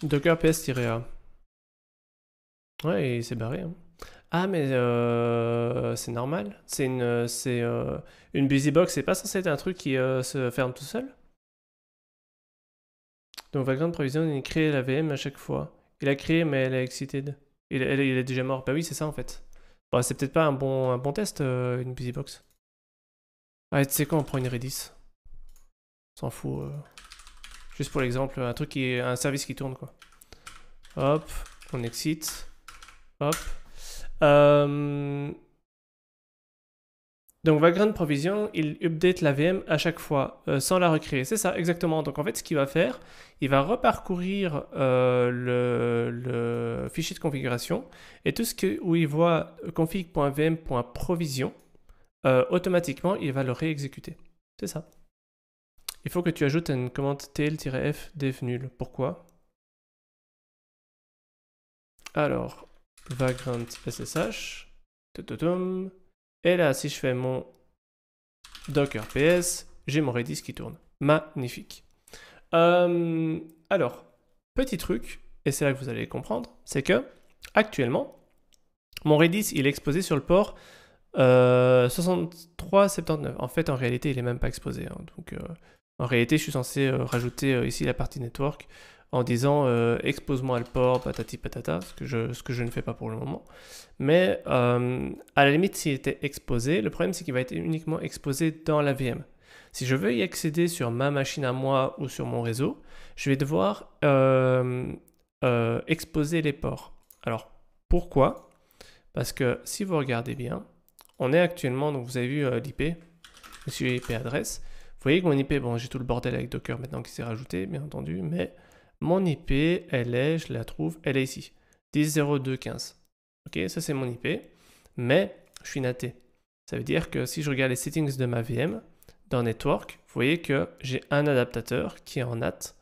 Docker ps-a. Ouais, il c'est barré. Hein. Ah, mais euh, c'est normal. C'est une, c'est euh, une busybox. C'est pas censé être un truc qui euh, se ferme tout seul. Donc Vagrant Provision, il crée la VM à chaque fois. Il a créé, mais elle est excité Il, est déjà mort. Bah oui, c'est ça en fait. Bah, c'est peut-être pas un bon, un bon test, une busybox. Ah, tu sais quoi, on prend une Redis. S'en fout. Juste pour l'exemple, un truc qui un service qui tourne quoi. Hop, on exit. Hop. Euh, donc Vagrant Provision, il update la VM à chaque fois euh, sans la recréer. C'est ça, exactement. Donc en fait, ce qu'il va faire, il va reparcourir euh, le, fichier de configuration et tout ce que, où il voit config.vm.provision, automatiquement, il va le réexécuter. C'est ça il faut que tu ajoutes une commande tl f def nul. Pourquoi Alors, vagrant ssh. Et là, si je fais mon docker ps, j'ai mon Redis qui tourne. Magnifique. Euh, alors, petit truc, et c'est là que vous allez comprendre, c'est que actuellement, mon Redis, il est exposé sur le port 6379. Euh, en fait, en réalité, il n'est même pas exposé. Hein. donc, euh, en réalité, je suis censé euh, rajouter euh, ici la partie network en disant euh, expose-moi le port, patati patata, ce que, je, ne fais pas pour le moment. Mais à la limite, s'il était exposé, le problème c'est qu'il va être uniquement exposé dans la VM. Si je veux y accéder sur ma machine à moi ou sur mon réseau, je vais devoir exposer les ports. Alors pourquoi Parce que si vous regardez bien, on est actuellement, donc vous avez vu l'IP, je suis IP adresse, vous voyez que mon IP, bon, j'ai tout le bordel avec Docker maintenant qui s'est rajouté, bien entendu, mais mon IP, elle est, je la trouve, elle est ici. 10.02.15. Ok, ça c'est mon IP, mais je suis naté. Ça veut dire que si je regarde les settings de ma VM, dans Network, vous voyez que j'ai un adaptateur qui est en NAT.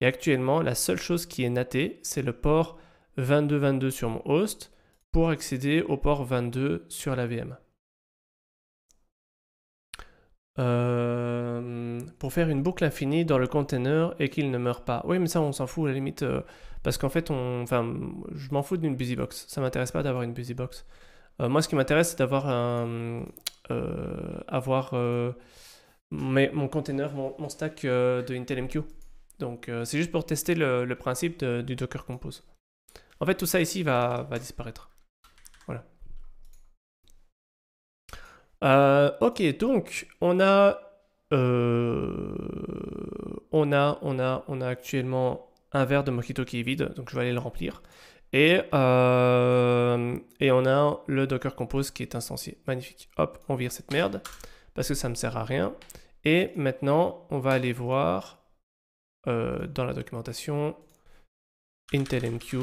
Et actuellement, la seule chose qui est natée, c'est le port 2222 sur mon host pour accéder au port 22 sur la VM. Euh, pour faire une boucle infinie dans le container et qu'il ne meure pas. Oui, mais ça, on s'en fout à la limite, euh, parce qu'en fait, on, je m'en fous d'une busybox box. Ça m'intéresse pas d'avoir une busybox euh, moi, ce qui m'intéresse, c'est d'avoir un, avoir mes, mon container, mon, stack de Intel MQ. Donc, c'est juste pour tester le, principe du Docker Compose. En fait, tout ça ici va disparaître. Euh, ok, donc euh, on a, actuellement un verre de mojito qui est vide, donc je vais aller le remplir. Et, euh, et on a le Docker Compose qui est insensé, Magnifique. Hop, on vire cette merde parce que ça ne me sert à rien. Et maintenant, on va aller voir dans la documentation IntelMQ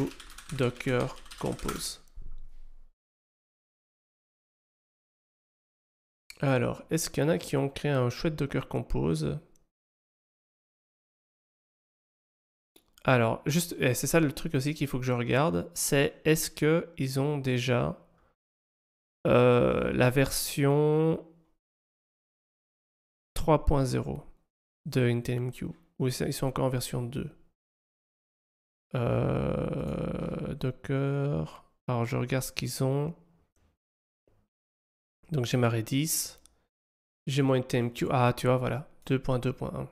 Docker Compose. Alors, est-ce qu'il y en a qui ont créé un chouette Docker Compose Alors, juste, eh, c'est ça le truc aussi qu'il faut que je regarde, c'est est-ce qu'ils ont déjà euh, la version 3.0 de IntelliMQ ou ils sont encore en version 2 euh, Docker. Alors, je regarde ce qu'ils ont. Donc j'ai ma Redis, j'ai mon MQ... Ah, tu vois, voilà, 2.2.1.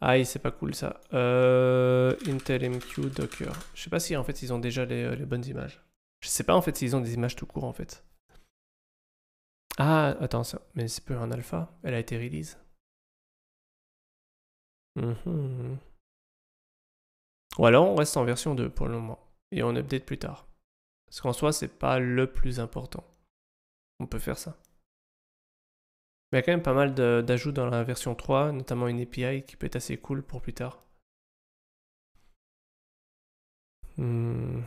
Aïe, c'est pas cool ça. Euh, Intel MQ Docker. Je sais pas si en fait ils ont déjà euh, les, bonnes images. Je sais pas en fait s'ils ont des images tout court en fait. Ah, attends, ça. Mais c'est plus un alpha. Elle a été release. Mhm. Ou alors on reste en version 2 pour le moment. Et on update plus tard. Parce qu'en soi, c'est pas le plus important on peut faire ça. il y a quand même pas mal d'ajouts dans la version 3, notamment une API qui peut être assez cool pour plus tard. Hmm.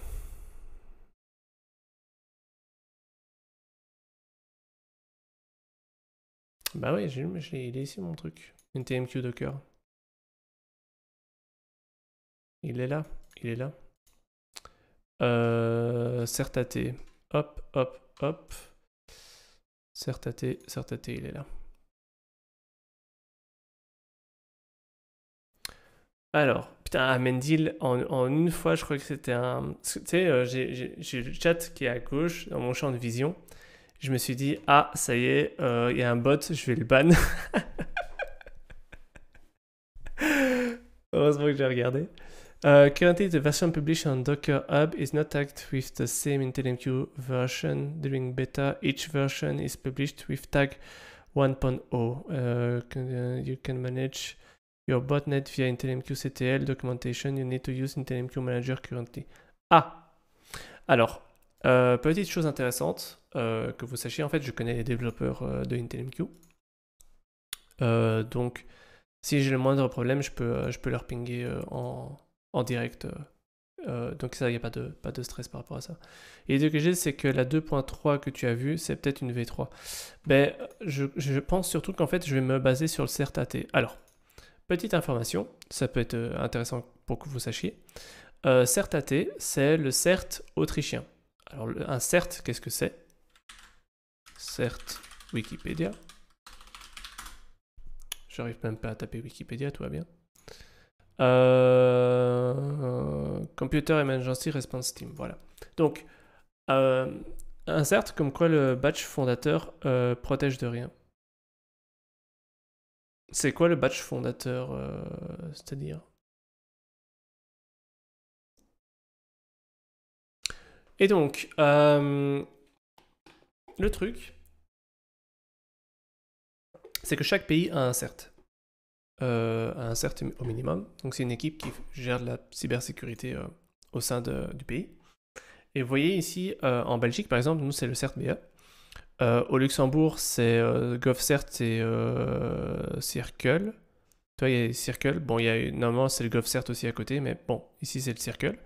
Bah oui, j'ai, il est ici mon truc. Une TMQ Docker. Il est là, il est là. Euh, certaté. Hop, hop, hop. Certaté, certaté, il est là. Alors, putain, Amendil, ah, en, une fois, je crois que c'était un... Tu sais, euh, j'ai le chat qui est à gauche, dans mon champ de vision. Je me suis dit, ah, ça y est, euh, il y a un bot, je vais le ban. Heureusement que j'ai regardé. Uh, currently, the version published on Docker Hub is not tagged with the same IntelliMQ version. During beta, each version is published with tag 1.0. Uh, uh, you can manage your botnet via IntelliMQ CTL documentation. You need to use IntelliMQ Manager currently. Ah Alors, euh, petite chose intéressante euh, que vous sachiez, en fait, je connais les développeurs euh, de IntelMQ. donc, si j'ai le moindre problème, je peux, je peux leur pinguer en en direct. Euh, euh, donc ça, il n'y a pas de, stress par rapport à ça. Et l'idée que j'ai, c'est que la 2.3 que tu as vue, c'est peut-être une V3. Ben, je, pense surtout qu'en fait, je vais me baser sur le certaté. Alors, petite information, ça peut être euh, intéressant pour que vous sachiez. Euh, c'est le CERT autrichien. Alors, un CERT, qu'est-ce que c'est CERT Wikipédia. J'arrive même pas à taper Wikipédia, tout va bien. Euh, computer Emergency Response Team, voilà. Donc, euh, insert comme quoi le batch fondateur euh, protège de rien. C'est quoi le batch fondateur C'est-à-dire Et donc, le truc, c'est que chaque pays a un cert. Euh, un CERT au minimum. Donc c'est une équipe qui gère la cybersécurité euh, au sein de, du pays. Et vous voyez ici, euh, en Belgique par exemple, nous c'est le CERT-BE. au Luxembourg, c'est GovCert et Circle. Toi, il y a Circle. Bon, il y a normalement c'est le GovCert aussi à côté, mais bon, ici c'est le Circle.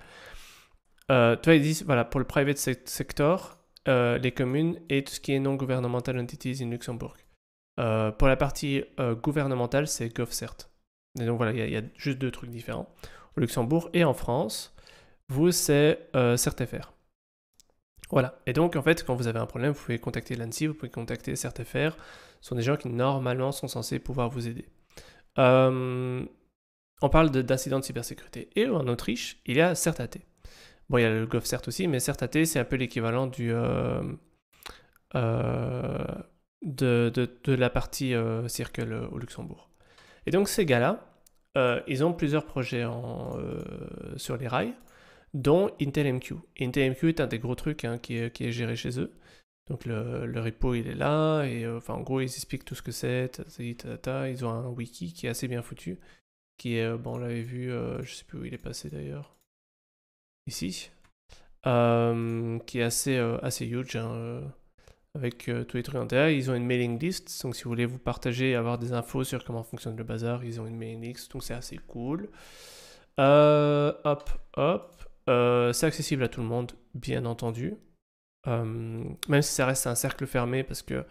toi, ils disent, voilà, pour le private sector, les communes et tout ce qui est non-governmental entities in Luxembourg. Euh, pour la partie euh, gouvernementale, c'est GovCert. Et donc voilà, il y, a juste deux trucs différents. Au Luxembourg et en France, vous, c'est euh, CertFR. Voilà. Et donc, en fait, quand vous avez un problème, vous pouvez contacter l'ANSI, vous pouvez contacter CertFR. Ce sont des gens qui, normalement, sont censés pouvoir vous aider. on parle d'incidents de, cybersécurité. Et en Autriche, il y a CertAT. Bon, il y a le GovCert aussi, mais CertAT, c'est un peu l'équivalent du de, la partie euh, Circle au Luxembourg. Et donc ces gars-là, euh, ils ont plusieurs projets euh, sur les rails, dont Intel MQ est un des gros trucs hein, qui, est, géré chez eux. Donc le, le repo il est là, et enfin en gros ils expliquent tout ce que c'est, ils ont un wiki qui est assez bien foutu, qui est, bon on l'avait vu, je sais plus où il est passé d'ailleurs, ici, qui est assez, assez huge. Hein, avec euh, tous les trucs Ils ont une mailing list, donc si vous voulez vous partager et avoir des infos sur comment fonctionne le bazar, ils ont une mailing list, donc c'est assez cool. Euh, hop, hop. Euh, c'est accessible à tout le monde, bien entendu. même si ça reste un cercle fermé, parce que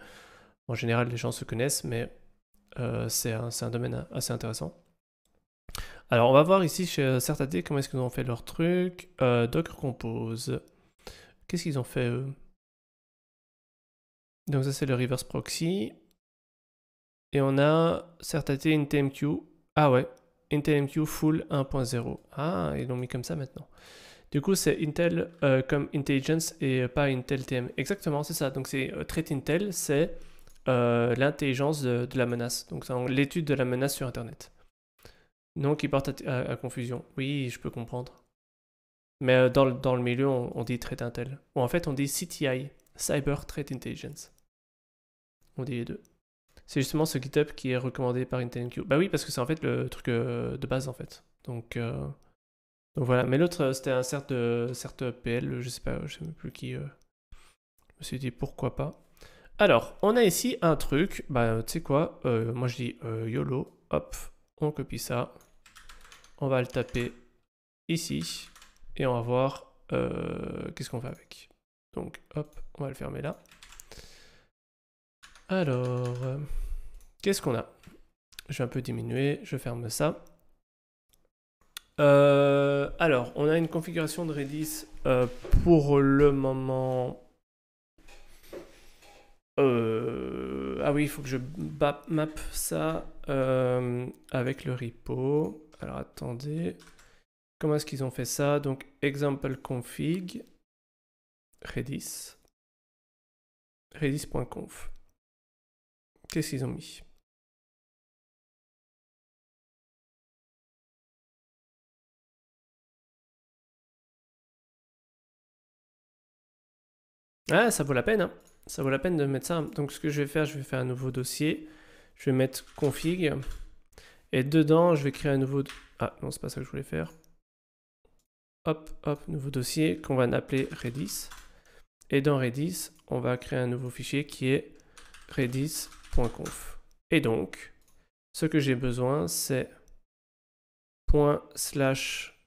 en général les gens se connaissent, mais c'est un, un, domaine assez intéressant. Alors on va voir ici chez Certaté comment est-ce qu'ils ont fait leur truc. Docker Compose. Qu'est-ce qu'ils ont fait eux donc ça c'est le reverse proxy. Et on a une TMQ, Ah ouais, TMQ full 1.0. Ah, ils l'ont mis comme ça maintenant. Du coup, c'est Intel euh, comme Intelligence et pas Intel TM. Exactement, c'est ça. Donc c'est euh, trait Intel, c'est euh, l'intelligence de, la menace. Donc c'est l'étude de la menace sur Internet. Non, qui porte à, confusion. Oui, je peux comprendre. Mais dans, le milieu, on, dit trait Intel. Ou en fait, on dit CTI, Cyber Threat Intelligence dit les deux. C'est justement ce GitHub qui est recommandé par IntelliQ. Bah oui, parce que c'est en fait le truc euh, de base en fait. Donc, euh, voilà. Mais l'autre, euh, c'était un cert, PL, je sais pas, je sais plus qui. Je me suis dit pourquoi pas. Alors, on a ici un truc. Bah, tu sais quoi Moi, je dis YOLO. Hop, on copie ça. On va le taper ici. Et on va voir qu'est-ce qu'on fait avec. Donc, hop, on va le fermer là. Alors, euh, qu'est-ce qu'on a Je vais un peu diminuer, je ferme ça. Euh, alors, on a une configuration de Redis euh, pour le moment. ah oui, il faut que je map ça avec le repo. Alors attendez, comment est-ce qu'ils ont fait ça Donc, example config, Redis, redis.conf. Qu'est-ce qu'ils ont mis Ah, ça vaut la peine, hein. ça vaut la peine de mettre ça. Donc ce que je vais faire, je vais faire un nouveau dossier. Je vais mettre config. Et dedans, je vais créer un nouveau... Ah non, c'est pas ça que je voulais faire. Hop, hop, nouveau dossier qu'on va appeler Redis. Et dans Redis, on va créer un nouveau fichier qui est Redis et donc, ce que j'ai besoin, c'est point slash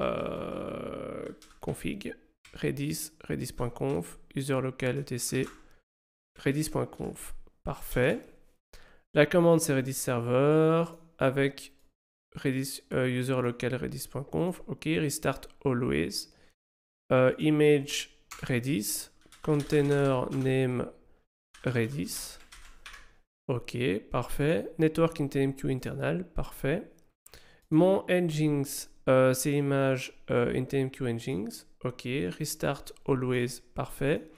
euh, config redis redis.conf user local etc redis.conf. Parfait. La commande c'est redis server avec redis euh, user local redis.conf. Ok, restart always. Euh, image redis container name redis. Ok, parfait. Network IntelliMQ internal, parfait. Mon engines, euh, c'est l'image euh, engines. Ok, restart always, parfait.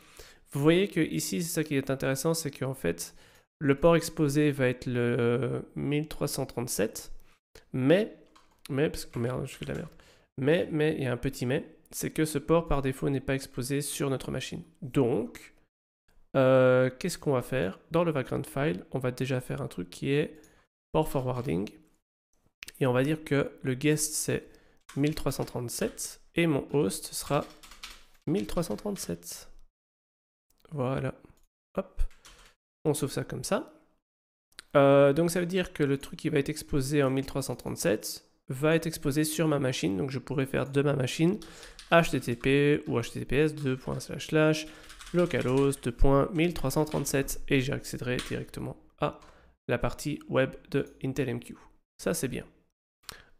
Vous voyez que ici, c'est ça qui est intéressant, c'est qu'en fait, le port exposé va être le 1337, euh, mais, mais, parce que merde, je fais de la merde. Mais, mais, il y a un petit mais, c'est que ce port par défaut n'est pas exposé sur notre machine. Donc, euh, qu'est-ce qu'on va faire Dans le background file, on va déjà faire un truc qui est port forwarding. Et on va dire que le guest c'est 1337 et mon host sera 1337. Voilà. Hop. On sauve ça comme ça. Euh, donc ça veut dire que le truc qui va être exposé en 1337 va être exposé sur ma machine. Donc je pourrais faire de ma machine http ou https localos 2.1337 et j'accéderai directement à la partie web de IntelMQ. Ça c'est bien.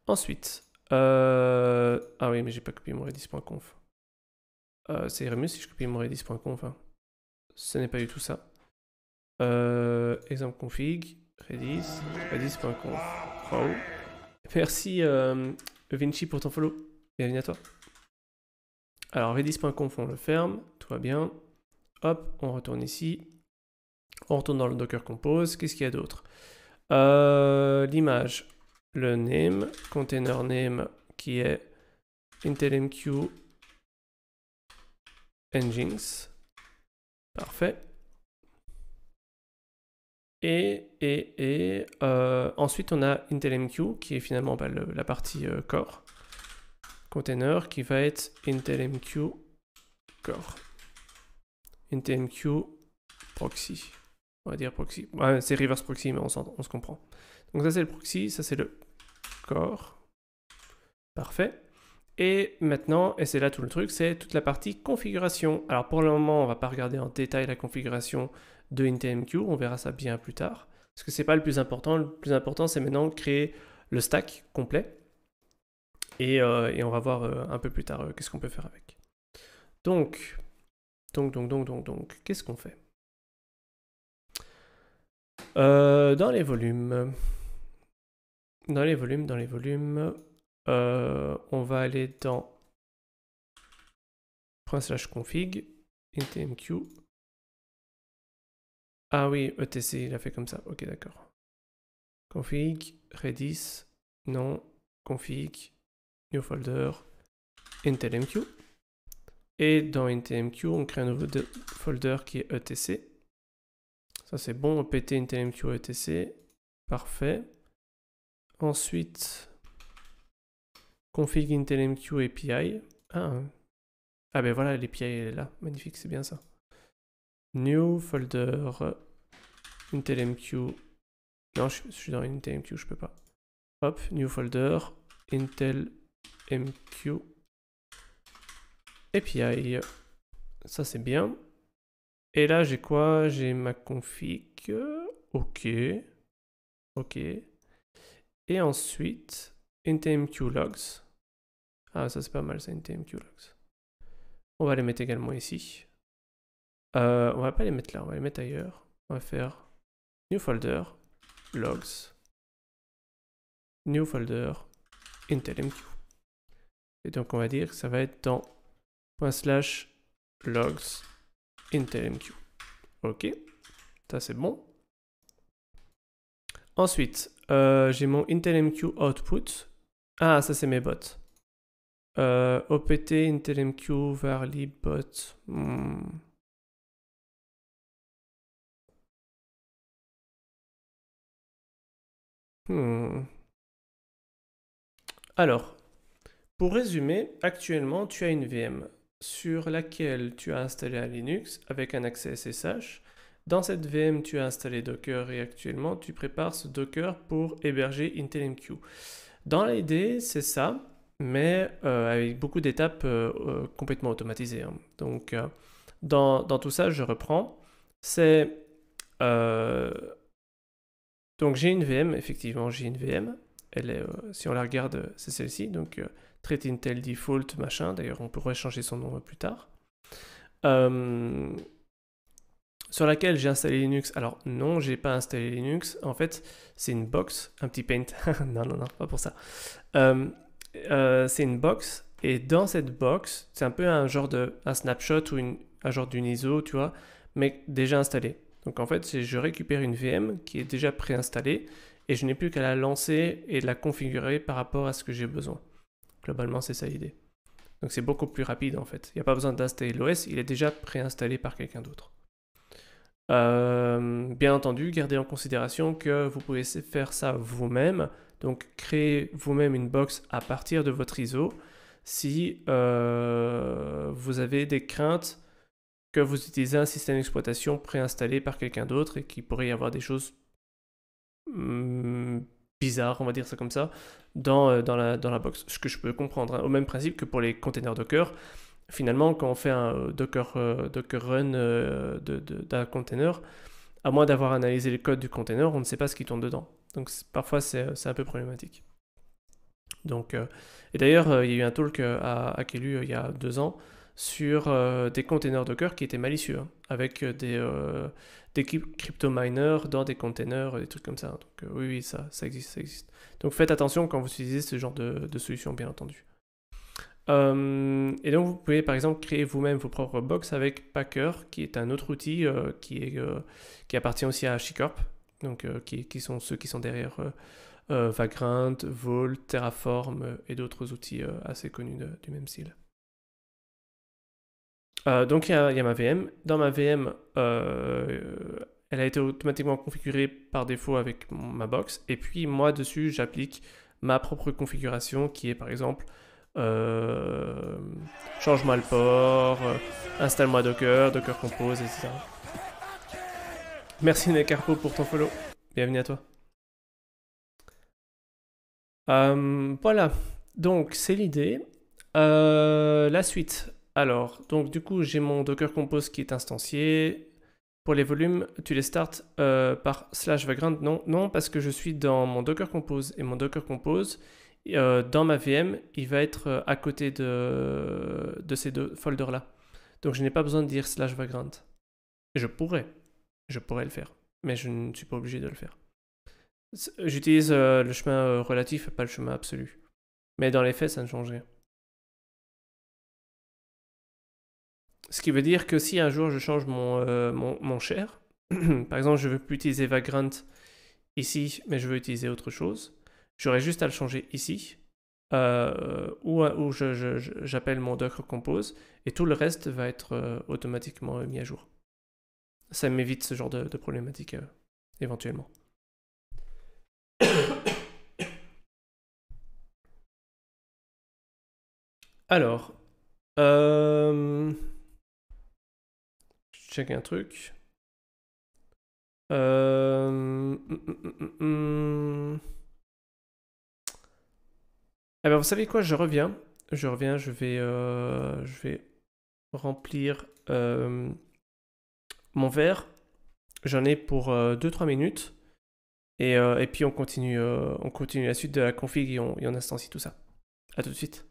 Ensuite, euh, ah oui mais j'ai pas copié mon redis.conf. Euh, Remus si je copie mon redis.conf. Hein. Ce n'est pas du tout ça. Euh, exemple config, redis, redis.conf. Wow. Merci euh, Vinci pour ton follow. Bienvenue à toi. Alors redis.conf on le ferme, tout va bien. Hop, on retourne ici. On retourne dans le Docker Compose. Qu'est-ce qu'il y a d'autre euh, L'image, le name, container name qui est IntelMQ engines. Parfait. Et, et, et euh, ensuite, on a IntelMQ qui est finalement bah, la partie euh, core container qui va être IntelMQ core. NTMQ proxy. On va dire proxy. Bah, c'est reverse proxy, mais on, on se comprend. Donc ça c'est le proxy, ça c'est le core Parfait. Et maintenant, et c'est là tout le truc, c'est toute la partie configuration. Alors pour le moment, on va pas regarder en détail la configuration de NTMQ, on verra ça bien plus tard. Parce que c'est pas le plus important, le plus important c'est maintenant créer le stack complet. Et, euh, et on va voir euh, un peu plus tard euh, qu'est-ce qu'on peut faire avec. Donc, donc, donc, donc, donc, donc, qu'est-ce qu'on fait euh, Dans les volumes, dans les volumes, dans les volumes, euh, on va aller dans slash config, intmq. Ah oui, etc, il a fait comme ça, ok, d'accord. Config, redis, non, config, new folder, intlmq. Et dans IntelMQ, on crée un nouveau folder qui est etc. Ça c'est bon, pt IntelMQ, etc. Parfait. Ensuite, config IntelMQ API. Ah, hein. ah ben voilà, l'API est là. Magnifique, c'est bien ça. New folder IntelMQ. Non, je, suis dans IntelMQ, je peux pas. Hop, new folder mq API. Ça, c'est bien. Et là, j'ai quoi J'ai ma config. Euh, OK. OK. Et ensuite, NTMQ logs. Ah, ça, c'est pas mal, ça, NTMQ logs. On va les mettre également ici. Euh, on va pas les mettre là, on va les mettre ailleurs. On va faire new folder, logs, new folder, intelmq. Et donc on va dire que ça va être dans slash logs intelmq. Ok, ça c'est bon. Ensuite, euh, j'ai mon intelmq output. Ah, ça c'est mes bots. Euh, opt intelmq varly bot. Hmm. hmm. Alors, pour résumer, actuellement tu as une VM sur laquelle tu as installé un Linux avec un accès SSH. Dans cette VM, tu as installé Docker et actuellement, tu prépares ce Docker pour héberger IntelMQ. Dans l'idée, c'est ça, mais euh, avec beaucoup d'étapes euh, euh, complètement automatisées. Hein. Donc, dans, tout ça, je reprends. C'est. donc, j'ai une VM, effectivement, j'ai une VM. Elle est, si on la regarde, c'est celle-ci. Donc, traiter Intel Default, machin. D'ailleurs, on pourrait changer son nom euh, plus tard. Euh, sur laquelle j'ai installé Linux. Alors non, j'ai pas installé Linux. En fait, c'est une box, un petit paint. non, non, non, pas pour ça. Euh, c'est une box et dans cette box, c'est un peu un genre de un snapshot ou une, un genre d'une ISO, tu vois, mais déjà installé. Donc en fait, je récupère une VM qui est déjà préinstallée et je n'ai plus qu'à la lancer et la configurer par rapport à ce que j'ai besoin. Globalement, c'est ça l'idée. Donc c'est beaucoup plus rapide en fait. Il n'y a pas besoin d'installer l'OS, il est déjà préinstallé par quelqu'un d'autre. Euh, bien entendu, gardez en considération que vous pouvez faire ça vous-même. Donc créez vous-même une box à partir de votre ISO si euh, vous avez des craintes que vous utilisez un système d'exploitation préinstallé par quelqu'un d'autre et qu'il pourrait y avoir des choses hmm, bizarre, on va dire ça comme ça, dans, euh, dans, la, dans la box. Ce que je peux comprendre, hein. au même principe que pour les containers Docker. Finalement, quand on fait un euh, Docker, euh, Docker run de d'un container, à moins d'avoir analysé les codes du container, on ne sait pas ce qui tourne dedans. Donc parfois, c'est un peu problématique. Donc, et d'ailleurs, il y a eu un talk à, Kelu il y a deux ans sur des containers Docker qui étaient malicieux, hein, avec des des crypto-miners dans des containers, euh, des trucs comme ça. Donc euh, oui, oui, ça, ça existe, ça existe. Donc faites attention quand vous utilisez ce genre de, de solution, bien entendu. Euh, et donc vous pouvez par exemple créer vous-même vos propres box avec Packer, qui est un autre outil qui, appartient aussi à HashiCorp, donc qui, sont ceux qui sont derrière Vagrant, Vault, Terraform et d'autres outils assez connus du même style. Euh, donc il y, a, ma VM. Dans ma VM, euh, elle a été automatiquement configurée par défaut avec ma box. Et puis moi dessus, j'applique ma propre configuration qui est par exemple euh, change-moi le port, installe-moi Docker, Docker Compose, etc. Merci Necarpo pour ton follow. Bienvenue à toi. voilà, donc c'est l'idée. la suite. Alors, donc du coup, j'ai mon Docker Compose qui est instancié. Pour les volumes, tu les starts euh, par slash vagrant Non, non, parce que je suis dans mon Docker Compose et mon Docker Compose, euh, dans ma VM, il va être euh, à côté de, ces deux folders-là. Donc je n'ai pas besoin de dire slash vagrant. Je pourrais, je pourrais le faire, mais je ne suis pas obligé de le faire. J'utilise le chemin relatif pas le chemin absolu. Mais dans les faits, ça ne change rien. Ce qui veut dire que si un jour je change mon, euh, mon, mon share, par exemple, je ne veux plus utiliser Vagrant ici, mais je veux utiliser autre chose, j'aurais juste à le changer ici, euh, ou, j'appelle mon Docker Compose, et tout le reste va être euh, automatiquement mis à jour. Ça m'évite ce genre de, problématique euh, éventuellement. Alors, check un truc. Euh, hum, hum, hum, eh ben, vous savez quoi, je reviens. Je reviens, je vais, euh, je vais remplir euh, mon verre. J'en ai pour 2-3 minutes. Et, puis on continue, on continue la suite de la config et on, et on instancie tout ça. A tout de suite.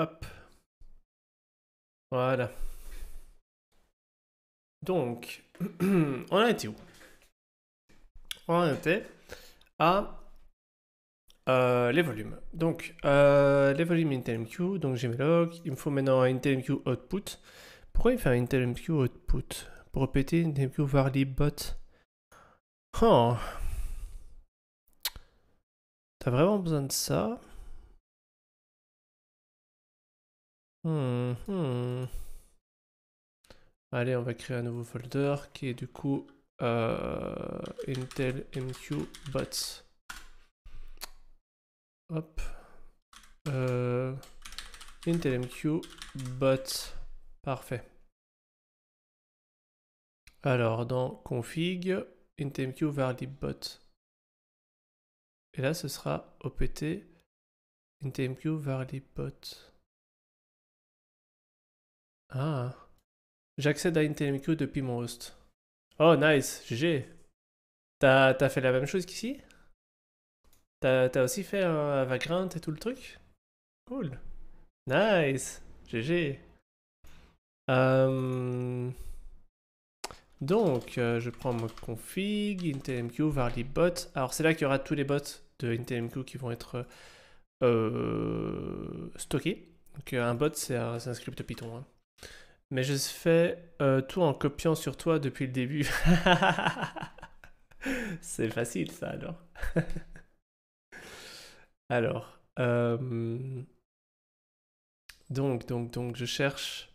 Hop. Voilà. Donc, on a été où On a été à euh, les volumes. Donc, euh, les volumes IntelMQ. donc j'ai mes logs. Il me faut maintenant un IntelMQ output. Pourquoi il fait un MQ output Pour répéter IntelMQ bot. Oh T'as vraiment besoin de ça Hmm, hmm. Allez, on va créer un nouveau folder qui est du coup euh, Bots. Hop. Euh, Parfait. Alors, dans config, IntelliMQ Et là, ce sera opt IntelliMQ ah. J'accède à IntelliMQ depuis mon host. Oh, nice, GG. T'as fait la même chose qu'ici T'as aussi fait un vagrant et tout le truc Cool. Nice, GG. Euh, donc, euh, je prends mon config, IntelliMQ, bot. Alors, c'est là qu'il y aura tous les bots de IntelliMQ qui vont être euh, stockés. Donc, un bot, c'est un, script Python. Hein mais je fais euh, tout en copiant sur toi depuis le début. C'est facile ça alors. alors, euh, donc, donc, donc, je cherche,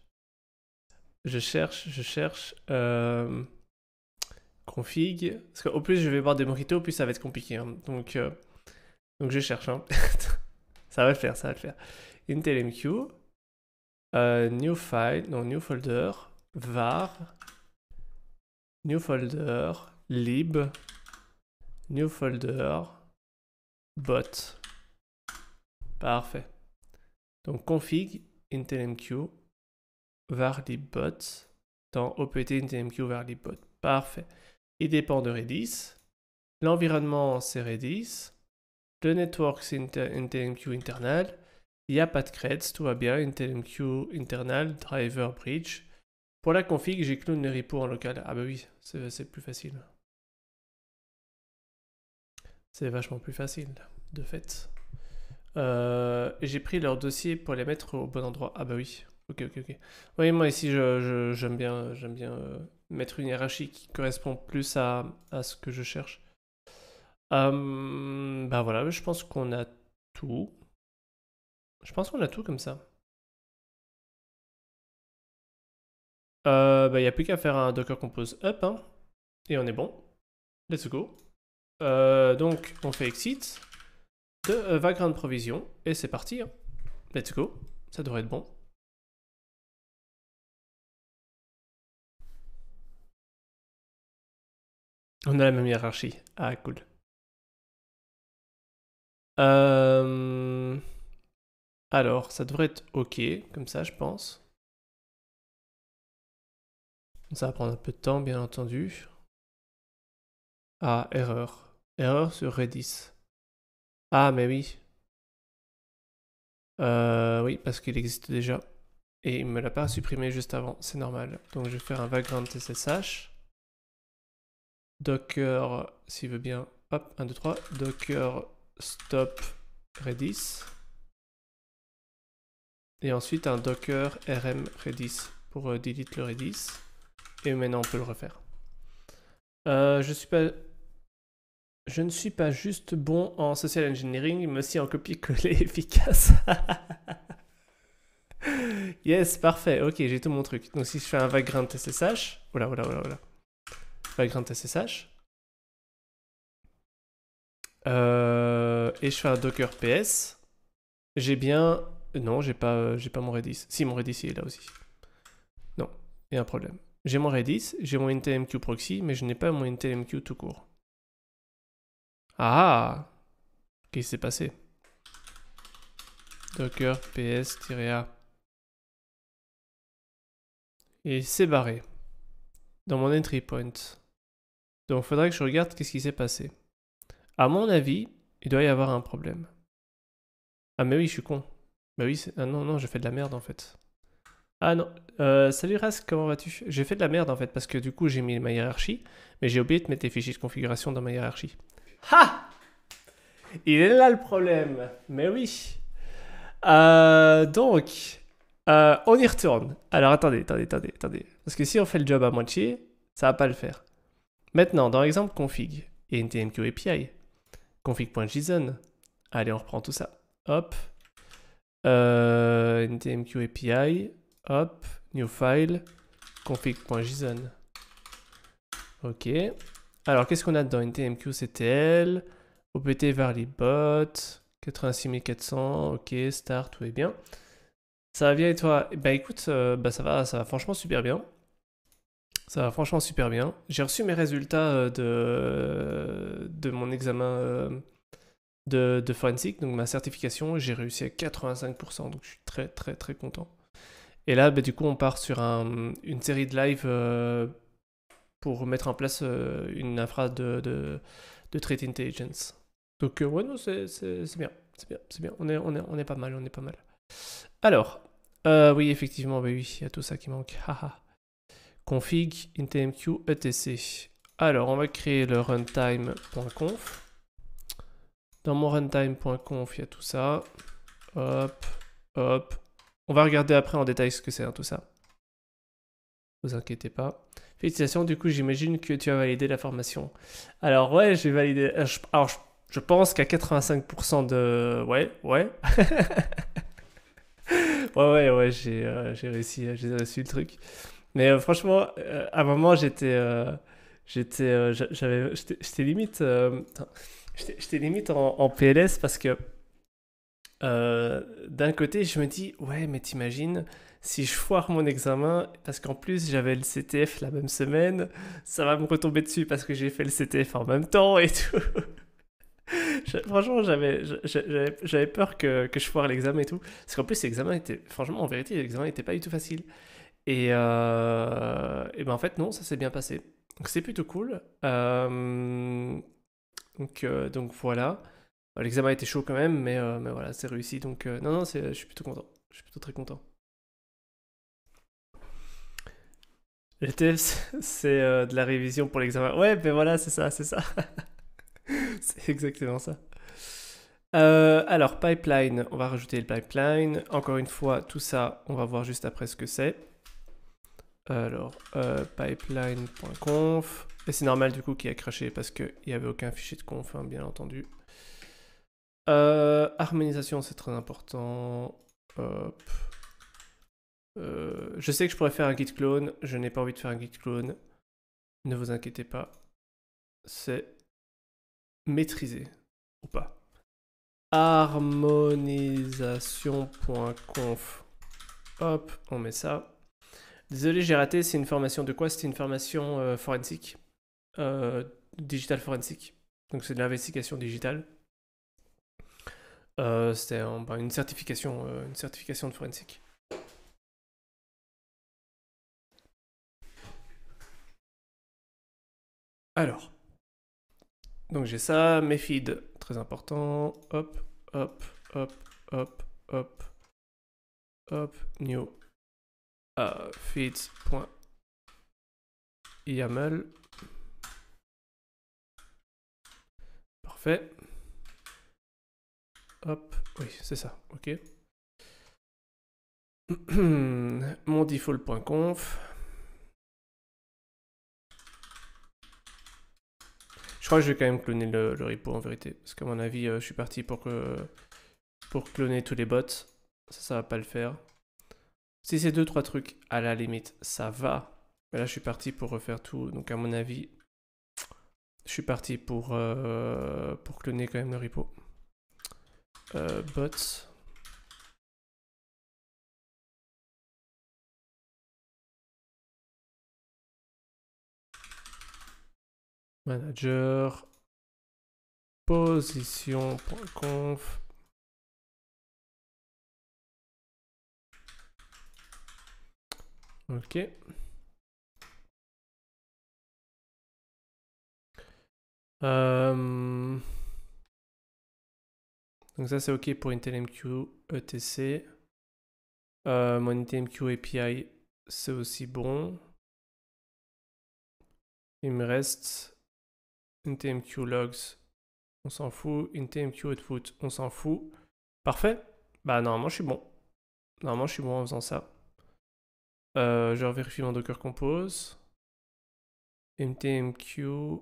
je cherche, je cherche. Euh, config, parce qu'au plus je vais voir des mojitos, plus ça va être compliqué. Hein. Donc, donc je cherche. Hein. ça va le faire, ça va le faire. IntelMQ. Euh, new file, new folder, var, new folder, lib, new folder, bot. Parfait. Donc config intelmq var bot, dans opt intelmq var lib, bot, Parfait. Il dépend de Redis. L'environnement, c'est Redis. Le network, c'est intelmq internal. Il n'y a pas de creds, tout va bien, IntelmQ, internal, driver bridge. Pour la config, j'ai cloné le repo en local. Ah bah oui, c'est plus facile. C'est vachement plus facile, de fait. Euh, j'ai pris leur dossier pour les mettre au bon endroit. Ah bah oui, ok, ok, ok. Oui, moi ici, j'aime bien, bien euh, mettre une hiérarchie qui correspond plus à, ce que je cherche. Euh, bah voilà, je pense qu'on a tout. Je pense qu'on a tout comme ça. Il euh, n'y bah, a plus qu'à faire un Docker Compose up, hein. et on est bon. Let's go. Euh, donc, on fait exit de euh, Vagrant Provision, et c'est parti. Hein. Let's go. Ça devrait être bon. On a la même hiérarchie. Ah, cool. Euh... Alors, ça devrait être OK, comme ça, je pense. Ça va prendre un peu de temps, bien entendu. Ah, erreur. Erreur sur Redis. Ah, mais oui. Euh, oui, parce qu'il existe déjà. Et il ne me l'a pas supprimé juste avant, c'est normal. Donc je vais faire un background SSH. Docker, s'il veut bien. Hop, 1, 2, 3. Docker stop Redis. Et ensuite un docker rm redis pour euh, delete le redis. Et maintenant on peut le refaire. Euh, je, suis pas... ne suis pas juste bon en social engineering, mais aussi en copier-coller efficace. yes, parfait. Ok, j'ai tout mon truc. Donc si je fais un vagrant SSH, voilà, voilà, voilà, voilà. Vagrant SSH. Euh, et je fais un docker ps, j'ai bien euh, non, j'ai pas, euh, j'ai pas mon Redis. Si, mon Redis, il est là aussi. Non, il y a un problème. J'ai mon Redis, j'ai mon NTMQ proxy, mais je n'ai pas mon NTMQ tout court. Ah Qu'est-ce qui s'est passé Docker ps-a. Et c'est barré. Dans mon entry point. Donc il faudrait que je regarde qu'est-ce qui s'est passé. À mon avis, il doit y avoir un problème. Ah mais oui, je suis con. Bah oui, ah non, non, j'ai fait de la merde en fait. Ah non, euh, salut Ras, comment vas-tu J'ai fait de la merde en fait parce que du coup j'ai mis ma hiérarchie, mais j'ai oublié de mettre les fichiers de configuration dans ma hiérarchie. Ha Il est là le problème, mais oui. Euh, donc, euh, on y retourne. Alors attendez, attendez, attendez, attendez. Parce que si on fait le job à moitié, ça va pas le faire. Maintenant, dans l'exemple config et NTMQ API, config.json, allez, on reprend tout ça. Hop, euh, NTMQ API, hop, new file, config.json. Ok. Alors, qu'est-ce qu'on a dedans NTMQ CTL, OPT varlibot, 86400, ok, start, tout est bien. Ça va bien et toi Bah écoute, euh, bah ça va, ça va franchement super bien. Ça va franchement super bien. J'ai reçu mes résultats euh, de, de mon examen de, Forensic, donc ma certification, j'ai réussi à 85%, donc je suis très très très content. Et là, bah, du coup, on part sur un, une série de live euh, pour mettre en place euh, une infra de, de, Intelligence. Donc, euh, ouais, non, c'est bien, c'est bien, on est, on, est, on est pas mal, on est pas mal. Alors, oui, effectivement, bah oui, il y a tout ça qui manque, Config, intmq, etc. Alors, on va créer le runtime.conf. Dans mon runtime.conf, il y a tout ça. Hop, hop. On va regarder après en détail ce que c'est hein, tout ça. Ne vous inquiétez pas. Félicitations, du coup, j'imagine que tu as validé la formation. Alors, ouais, j'ai validé. Euh, alors, je, pense qu'à 85% de. Ouais, ouais. ouais, ouais, ouais, j'ai euh, réussi, euh, j'ai reçu le truc. Mais franchement, à un moment, j'étais. j'étais. J'avais. J'étais limite. J'étais limite en, PLS parce que euh, d'un côté, je me dis, ouais, mais t'imagines, si je foire mon examen, parce qu'en plus j'avais le CTF la même semaine, ça va me retomber dessus parce que j'ai fait le CTF en même temps et tout. franchement, j'avais peur que, que, je foire l'examen et tout. Parce qu'en plus, l'examen était, franchement, en vérité, l'examen n'était pas du tout facile. Et, euh, et ben en fait, non, ça s'est bien passé. Donc c'est plutôt cool. Euh, euh, donc, voilà. L'examen a été chaud quand même, euh, mais, voilà, c'est réussi. Donc euh, non, non, je suis plutôt content. Je suis plutôt très content. Le c'est de la révision pour l'examen. Ouais, ben voilà, c'est ça, c'est ça. c'est exactement ça. alors, pipeline, on va rajouter le pipeline. Encore une fois, tout ça, on va voir juste après ce que c'est. Alors, pipeline.conf. Et c'est normal du coup qu'il a craché parce qu'il n'y avait aucun fichier de conf, hein, bien entendu. Euh, harmonisation, c'est très important. Hop. Euh, je sais que je pourrais faire un git clone. Je n'ai pas envie de faire un git clone. Ne vous inquiétez pas. C'est maîtrisé ou pas. Harmonisation.conf. Hop, on met ça. Désolé, j'ai raté. C'est une formation de quoi C'est une formation euh, forensique. Euh, digital forensic. Donc c'est de l'investigation digitale. Euh, c'était ben, une, certification, euh, une certification de Forensic Alors, donc j'ai ça, mes feeds, très important. Hop, hop, hop, hop, hop, hop, new uh, feeds.yaml. Hop, oui, c'est ça, ok. Mon conf Je crois que je vais quand même cloner le, repo en vérité. Parce qu'à mon avis, euh, je suis parti pour, que, pour cloner tous les bots. Ça, ça va pas le faire. Si c'est deux, trois trucs, à la limite, ça va. Mais là, je suis parti pour refaire tout. Donc, à mon avis, je suis parti pour, euh, pour cloner quand même le repo. Euh, bots. Manager. Position.conf. Ok. Euh, donc ça c'est OK pour intelmq ETC. Euh, mon intelmq API c'est aussi bon. Il me reste intelmq logs. On s'en fout. intelmq MQ On s'en fout. Parfait. Bah normalement je suis bon. Normalement je suis bon en faisant ça. Euh, je vérifie mon Docker Compose. MTMQ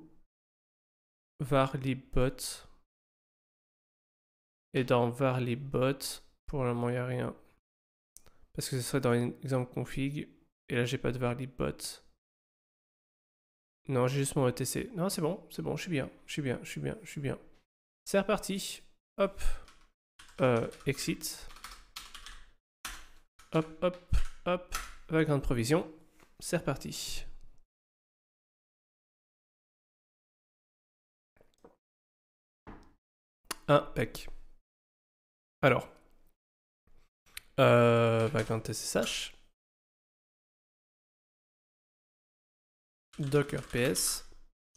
varlibot Et dans varlibot pour le moment, il n'y a rien. Parce que ce serait dans exemple config. Et là, j'ai pas de varlibbot Non, j'ai juste mon ETC. Non, c'est bon, c'est bon, je suis bien, je suis bien, je suis bien, je suis bien. C'est reparti. Hop. Euh, exit. Hop, hop, hop. Vagrant provision. C'est reparti. Un pec. Alors. Euh, SSH. Docker PS.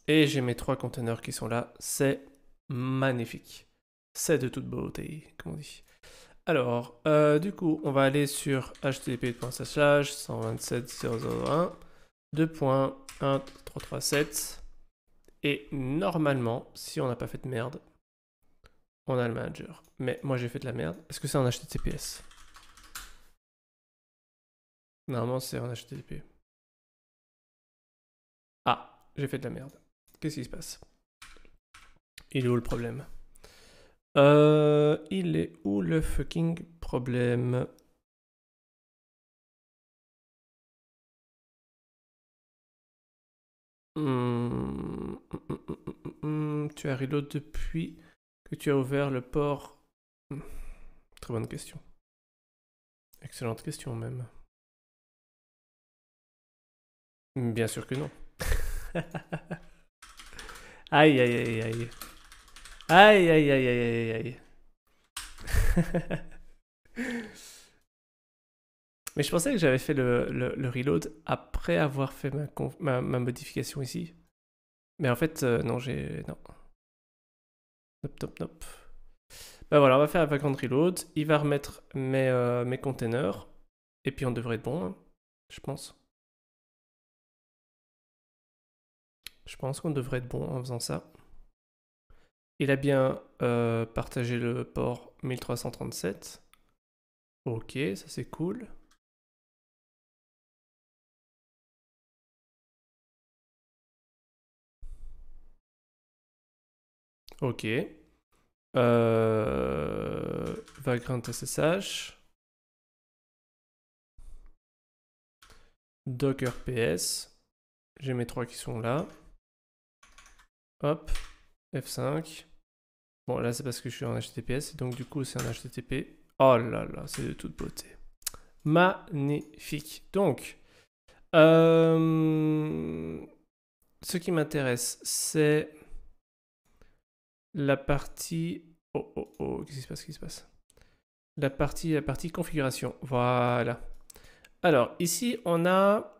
Et j'ai mes trois containers qui sont là. C'est magnifique. C'est de toute beauté, comme on dit. Alors, euh, du coup, on va aller sur http://127.001, 2.1337. Et normalement, si on n'a pas fait de merde, on a le manager. Mais moi, j'ai fait de la merde. Est-ce que c'est en HTTPS Normalement, c'est en HTTP. Ah, j'ai fait de la merde. Qu'est-ce qui se passe Il est où le problème Il est où le fucking problème Tu as reload depuis que tu as ouvert le port hmm. Très bonne question. Excellente question même. Hmm, bien sûr que non. aïe, aïe, aïe, aïe. Aïe, aïe, aïe, aïe, aïe, aïe. Mais je pensais que j'avais fait le, le, reload après avoir fait ma, ma, modification ici. Mais en fait, euh, non, j'ai... Non top, Ben voilà, on va faire la vacant reload. Il va remettre euh, mes, containers. Et puis on devrait être bon, hein, je pense. Je pense qu'on devrait être bon en faisant ça. Il a bien euh, partagé le port 1337. Ok, ça c'est cool. Ok. Euh, Vagrant SSH. Docker PS. J'ai mes trois qui sont là. Hop. F5. Bon, là, c'est parce que je suis en HTTPS. Donc, du coup, c'est un HTTP. Oh là là, c'est de toute beauté. Magnifique. Donc, euh, ce qui m'intéresse, c'est la partie... Oh, oh, oh, qu'est-ce qui se passe, qu'est-ce qui se passe la partie, la partie configuration. Voilà. Alors, ici, on a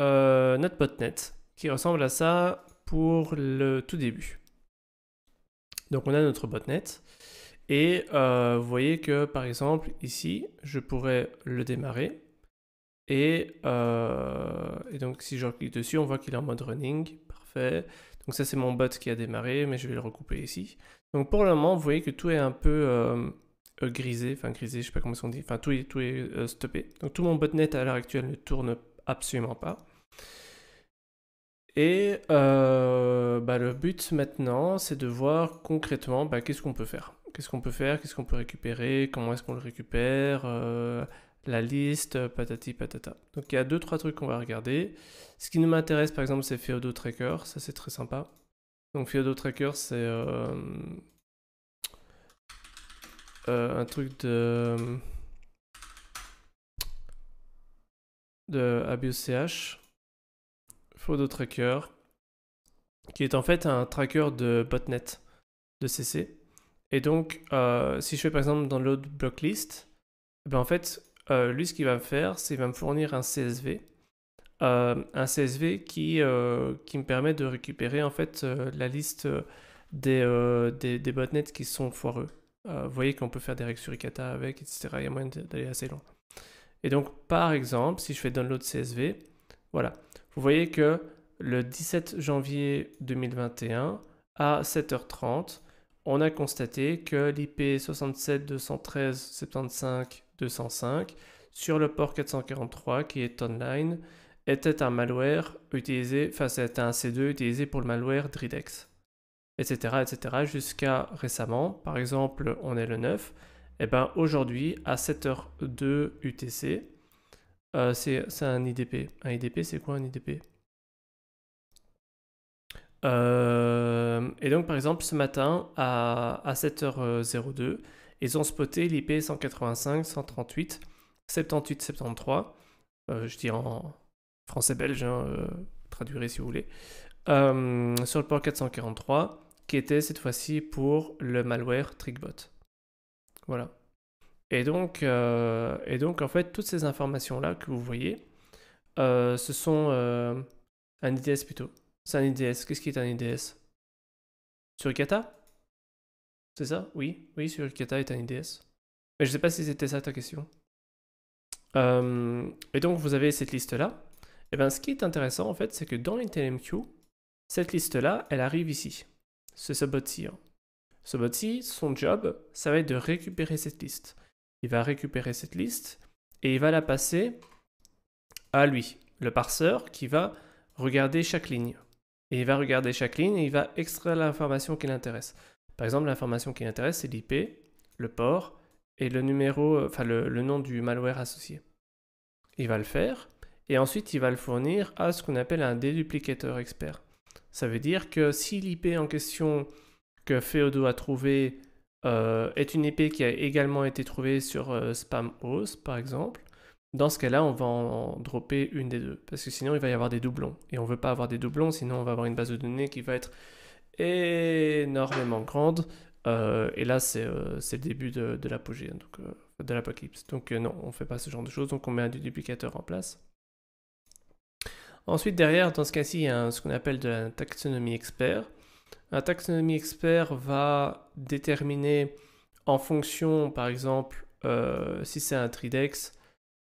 euh, notre botnet qui ressemble à ça pour le tout début. Donc, on a notre botnet. Et euh, vous voyez que, par exemple, ici, je pourrais le démarrer. Et, euh, et donc, si je clique dessus, on voit qu'il est en mode running. Parfait. Donc ça c'est mon bot qui a démarré, mais je vais le recouper ici. Donc pour le moment, vous voyez que tout est un peu euh, grisé, enfin grisé, je sais pas comment on dit, enfin tout est, tout est euh, stoppé. Donc tout mon botnet à l'heure actuelle ne tourne absolument pas. Et euh, bah, le but maintenant, c'est de voir concrètement bah, qu'est-ce qu'on peut faire. Qu'est-ce qu'on peut faire, qu'est-ce qu'on peut récupérer, comment est-ce qu'on le récupère, la liste, euh, patati patata. Donc il y a deux trois trucs qu'on va regarder. Ce qui nous m'intéresse par exemple c'est Feodo Tracker, ça c'est très sympa. Donc Feodo Tracker c'est euh, euh, un truc de de AbuseCH Feodo Tracker qui est en fait un tracker de botnet de CC. Et donc si je fais par exemple dans l'autre blocklist, eh ben en fait euh, lui, ce qu'il va me faire, c'est qu'il va me fournir un CSV. Euh, un CSV qui, euh, qui me permet de récupérer en fait la liste des, botnets qui sont foireux. vous voyez qu'on peut faire des règles Ikata avec, etc. Il y a moyen d'aller assez loin. Et donc, par exemple, si je fais download CSV, voilà. Vous voyez que le 17 janvier 2021, à 7h30, on a constaté que l'IP 67 213 75 205 sur le port 443 qui est online était un malware utilisé, enfin c'était un C2 utilisé pour le malware Dridex, etc. etc. jusqu'à récemment, par exemple on est le 9, et eh ben aujourd'hui à 7h02 UTC, euh, c'est un IDP. Un IDP c'est quoi un IDP euh, Et donc par exemple ce matin à, à 7h02, ils ont spoté l'IP 185, 138, 78, 73. je dis en français belge, hein, euh, traduirez si vous voulez. Euh, sur le port 443, qui était cette fois-ci pour le malware Trickbot. Voilà. Et donc, euh, et donc en fait, toutes ces informations-là que vous voyez, ce sont un IDS plutôt. C'est un IDS. Qu'est-ce qui est un IDS Sur Kata c'est ça Oui, oui, sur Kata et un IDS. Mais je ne sais pas si c'était ça ta question. Euh, et donc, vous avez cette liste-là. Et eh bien, ce qui est intéressant, en fait, c'est que dans l'IntelMQ, cette liste-là, elle arrive ici. C'est ce bot-ci. Ce bot-ci, son job, ça va être de récupérer cette liste. Il va récupérer cette liste et il va la passer à lui, le parseur, qui va regarder chaque ligne. Et il va regarder chaque ligne et il va extraire l'information qui l'intéresse. Par exemple, l'information qui intéresse, c'est l'IP, le port et le numéro, euh, enfin le, nom du malware associé. Il va le faire et ensuite il va le fournir à ce qu'on appelle un déduplicateur expert. Ça veut dire que si l'IP en question que Feodo a trouvé euh, est une IP qui a également été trouvée sur euh, Spamhaus, par exemple, dans ce cas-là, on va en dropper une des deux, parce que sinon il va y avoir des doublons. Et on ne veut pas avoir des doublons, sinon on va avoir une base de données qui va être énormément grande. Euh, et là, euh, c'est le début de, de l'apogée, hein, euh, de l'apocalypse. Donc non, on ne fait pas ce genre de choses, donc on met un duplicateur en place. Ensuite, derrière, dans ce cas-ci, il y a ce qu'on appelle de la taxonomie expert. Un taxonomie expert va déterminer en fonction, par exemple, si c'est un tridex,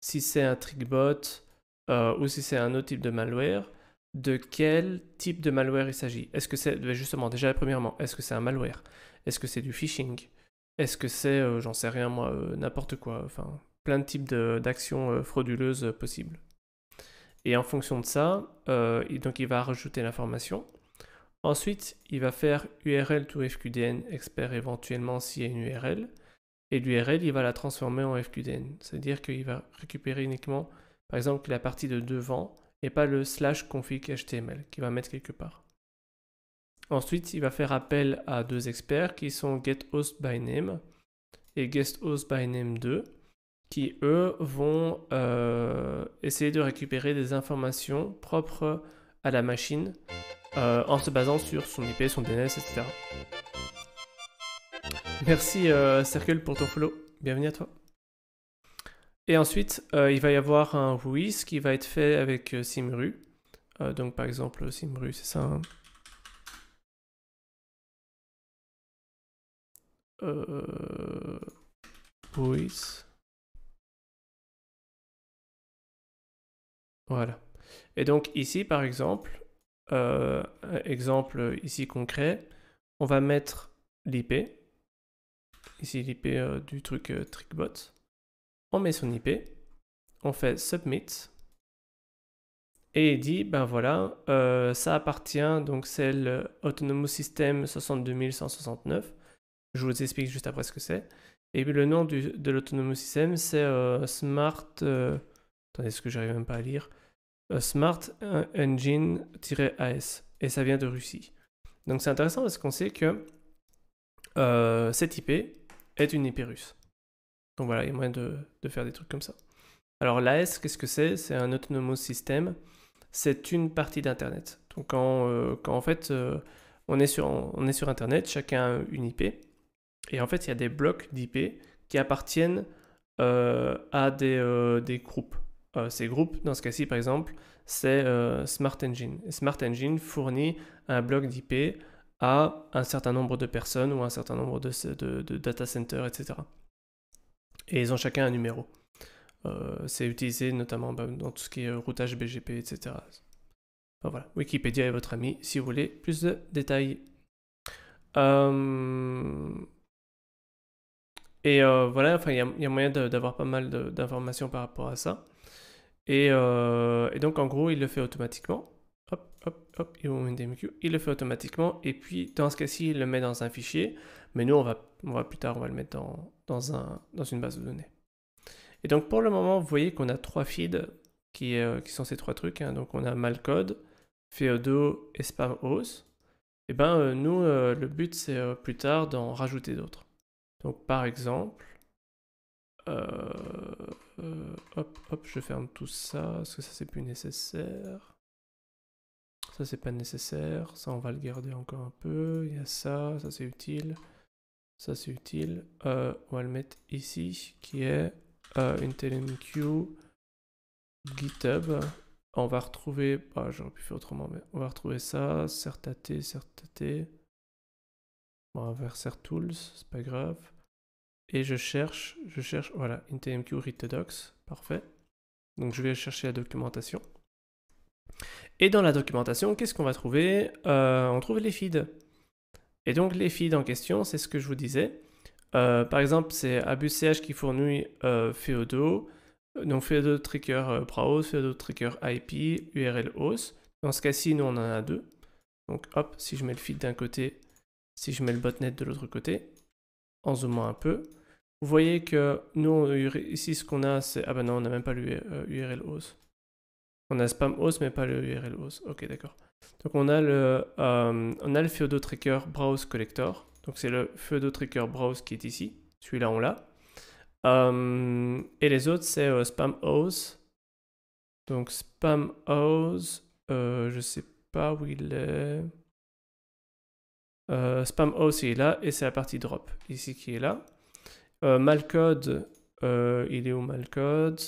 si c'est un trickbot, ou si c'est un autre type de malware, de quel type de malware il s'agit. Est-ce que c'est ben justement déjà premièrement, est-ce que c'est un malware Est-ce que c'est du phishing Est-ce que c'est, euh, j'en sais rien moi, euh, n'importe quoi. Enfin, plein de types d'actions euh, frauduleuses possibles. Et en fonction de ça, il, donc il va rajouter l'information. Ensuite, il va faire URL to FQDN expert éventuellement s'il y a une URL. Et l'URL, il va la transformer en FQDN. C'est-à-dire qu'il va récupérer uniquement, par exemple, la partie de devant et pas le slash config HTML qui va mettre quelque part. Ensuite, il va faire appel à deux experts qui sont getHostByName et « 2 qui, eux, vont euh, essayer de récupérer des informations propres à la machine euh, en se basant sur son IP, son DNS, etc. Merci euh, Circle pour ton follow. Bienvenue à toi. Et ensuite, euh, il va y avoir un Ruiz qui va être fait avec euh, Simru. Euh, donc par exemple, Simru, c'est ça. Hein Voilà. Et donc ici, par exemple, exemple ici concret, on va mettre l'IP. Ici l'IP du truc TrickBot on met son IP, on fait submit et il dit ben voilà, euh, ça appartient donc c'est l'autonomous system 62169. Je vous explique juste après ce que c'est. Et puis le nom de l'autonomous system c'est euh, Smart. Euh, ce que j'arrive même pas à lire. Smart Engine-AS et ça vient de Russie. Donc c'est intéressant parce qu'on sait que cette IP est une IP russe. Donc voilà, il y a moyen de, faire des trucs comme ça. Alors l'AS, qu'est-ce que c'est C'est un autonomous système. C'est une partie d'Internet. Donc euh, quand, en fait euh, on, est sur, Internet, chacun a une IP. Et en fait, il y a des blocs d'IP qui appartiennent euh, à des, groupes. ces groupes, dans ce cas-ci par exemple, c'est Smart Engine. Smart Engine fournit un bloc d'IP à un certain nombre de personnes ou un certain nombre de, de data centers, etc et ils ont chacun un numéro. Euh, c'est utilisé notamment bah, dans tout ce qui est euh, routage BGP, etc. voilà, Wikipédia est votre ami si vous voulez plus de détails. Euh, et voilà, enfin, il y, a moyen d'avoir pas mal d'informations par rapport à ça. Et, donc, en gros, il le fait automatiquement. Hop, hop, hop, il le fait automatiquement. Et puis, dans ce cas-ci, il le met dans un fichier. Mais nous, on va on va plus tard, on va le mettre dans, une base de données. Et donc pour le moment, vous voyez qu'on a trois feeds qui, euh, sont ces trois trucs. Hein. Donc on a Malcode, Feodo et SpamHost. Et eh ben euh, nous, euh, le but c'est plus tard d'en rajouter d'autres. Donc par exemple, hop, hop, je ferme tout ça, parce que ça c'est plus nécessaire. Ça c'est pas nécessaire, ça on va le garder encore un peu. Il y a ça, ça c'est utile. Ça c'est utile. Euh, on va le mettre ici, qui est euh, une GitHub. On va retrouver, bah, j'aurais pu faire autrement, mais on va retrouver ça, Certaté, Certaté. on vers certools, c'est pas grave. Et je cherche, je cherche, voilà, intelmq read docs, parfait. Donc je vais chercher la documentation. Et dans la documentation, qu'est-ce qu'on va trouver euh, On trouve les feeds. Et donc les feeds en question, c'est ce que je vous disais. Euh, par exemple, c'est AbuseCH qui fournit euh, Feodo, e euh, donc Feodo e Tricker euh, Feodo e Tricker IP, URL Host. Dans ce cas-ci, nous on en a deux. Donc hop, si je mets le feed d'un côté, si je mets le botnet de l'autre côté, en zoomant un peu, vous voyez que nous ici ce qu'on a, c'est ah ben non, on n'a même pas l'URL host. On a spam host mais pas le URL host. Ok, d'accord. Donc on a le, euh, on Feodo Tracker Browse Collector. Donc c'est le Feodo Tracker Browse qui est ici. Celui-là, on l'a. Euh, et les autres, c'est euh, Spam House. Donc Spam House, je sais pas où il est. spam House, il est là. Et c'est la partie Drop, ici, qui est là. Malcode, il est où Malcode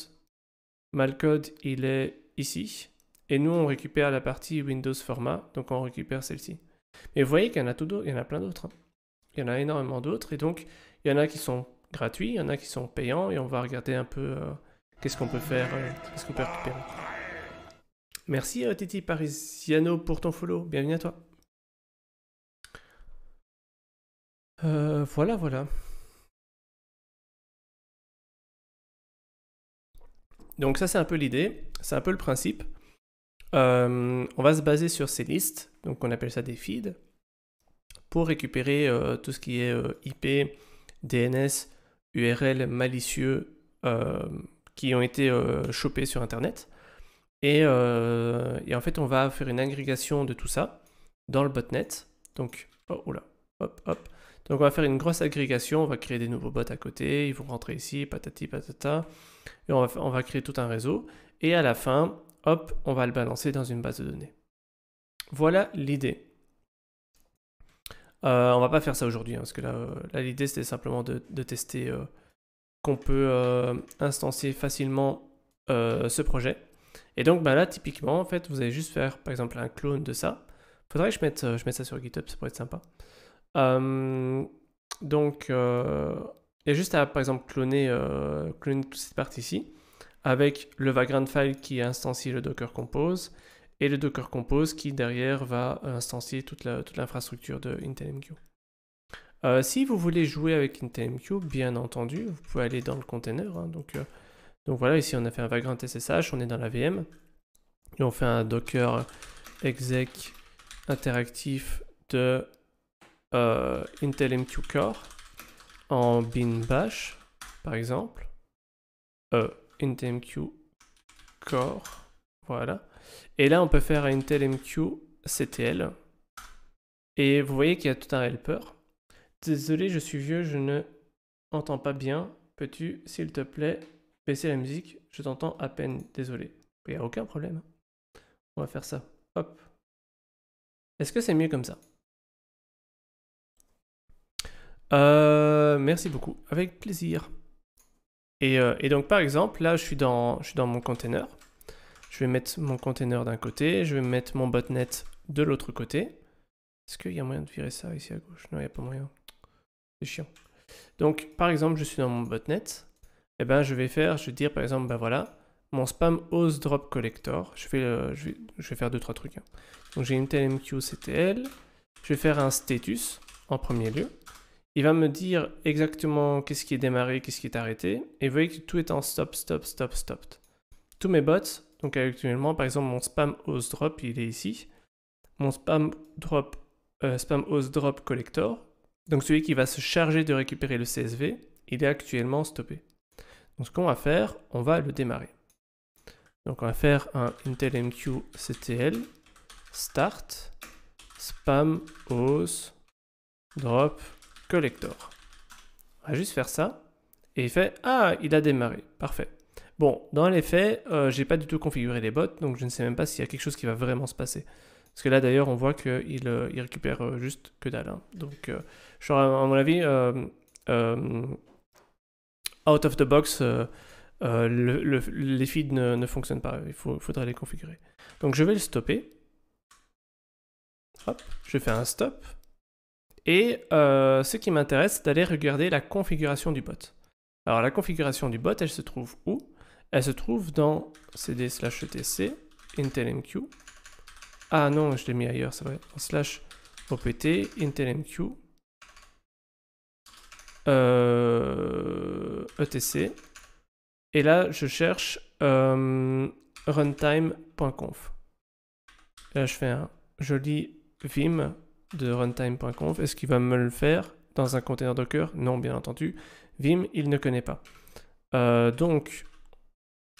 Malcode, il est ici. Et nous, on récupère la partie Windows format, donc on récupère celle-ci. Mais vous voyez qu'il y en a, tout il y en a plein d'autres. Hein. Il y en a énormément d'autres. Et donc, il y en a qui sont gratuits, il y en a qui sont payants. Et on va regarder un peu euh, qu'est-ce qu'on peut faire, euh, qu'est-ce qu'on peut récupérer. Merci euh, Titi Parisiano pour ton follow. Bienvenue à toi. voilà, voilà. Donc ça c'est un peu l'idée, c'est un peu le principe. Euh, on va se baser sur ces listes, donc on appelle ça des feeds, pour récupérer euh, tout ce qui est euh, IP, DNS, URL malicieux qui ont été chopés sur Internet. Et, en fait, on va faire une agrégation de tout ça dans le botnet. Donc, oh, là, hop, hop. Donc, on va faire une grosse agrégation, on va créer des nouveaux bots à côté, ils vont rentrer ici, patati patata, et on va créer tout un réseau. Et à la fin, on va le balancer dans une base de données. Voilà l'idée. Euh, on va pas faire ça aujourd'hui, hein, parce que euh, là, l'idée c'était simplement de, tester euh, qu'on peut instancier facilement ce projet. Et donc bah, là, typiquement, en fait, vous allez juste faire par exemple un clone de ça. Faudrait que je mette, je mette ça sur GitHub, ça pourrait être sympa. donc, il y a juste à par exemple cloner, cloner toute cette partie ici avec le vagrant file qui instancie le Docker Compose et le Docker Compose qui derrière va instancier toute l'infrastructure de IntelMQ. Euh, si vous voulez jouer avec IntelMQ, bien entendu, vous pouvez aller dans le container. Hein, euh, donc, voilà, ici on a fait un vagrant SSH, on est dans la VM. Et on fait un docker exec interactif de euh, Core en bin bash, par exemple. Euh, NTMQ core. Voilà. Et là, on peut faire NTLMQ CTL. Et vous voyez qu'il y a tout un helper. Désolé, je suis vieux, je ne entends pas bien. Peux-tu, s'il te plaît, baisser la musique Je t'entends à peine, désolé. Il n'y a aucun problème. On va faire ça. Hop. Est-ce que c'est mieux comme ça euh, Merci beaucoup. Avec plaisir. Euh, et, donc par exemple, là je suis, dans, je suis dans mon container. Je vais mettre mon container d'un côté, je vais mettre mon botnet de l'autre côté. Est-ce qu'il y a moyen de virer ça ici à gauche Non, il n'y a pas moyen. C'est chiant. Donc par exemple, je suis dans mon botnet. Et eh ben je vais faire, je vais dire par exemple, ben voilà, mon spam host drop collector. Je vais, je vais, faire deux trois trucs. Hein. Donc j'ai une TLMQ CTL. Je vais faire un status en premier lieu. Il va me dire exactement qu'est-ce qui est démarré, qu'est-ce qui est arrêté. Et vous voyez que tout est en stop, stop, stop, stop. Tous mes bots, donc actuellement, par exemple, mon spam host drop, il est ici. Mon spam drop, euh, spam drop collector, donc celui qui va se charger de récupérer le CSV, il est actuellement stoppé. Donc ce qu'on va faire, on va le démarrer. Donc on va faire un mq start spam host drop collector. On va juste faire ça. Et il fait Ah, il a démarré. Parfait. Bon, dans les faits, euh, j'ai pas du tout configuré les bots, donc je ne sais même pas s'il y a quelque chose qui va vraiment se passer. Parce que là, d'ailleurs, on voit qu'il euh, il récupère euh, juste que dalle. Hein. Donc, à mon avis, out of the box, les feeds ne, fonctionnent pas. Il faudrait les configurer. Donc, je vais le stopper. Hop, je fais un stop. Et euh, ce qui m'intéresse, c'est d'aller regarder la configuration du bot. Alors la configuration du bot, elle se trouve où Elle se trouve dans cd slash etc intelmq. Ah non, je l'ai mis ailleurs, c'est vrai. En slash opt intelmq etc. Euh, e Et là, je cherche euh, runtime.conf. Là, je fais un joli vim de runtime.conf. Est-ce qu'il va me le faire dans un container Docker Non, bien entendu. Vim, il ne connaît pas. Euh, donc,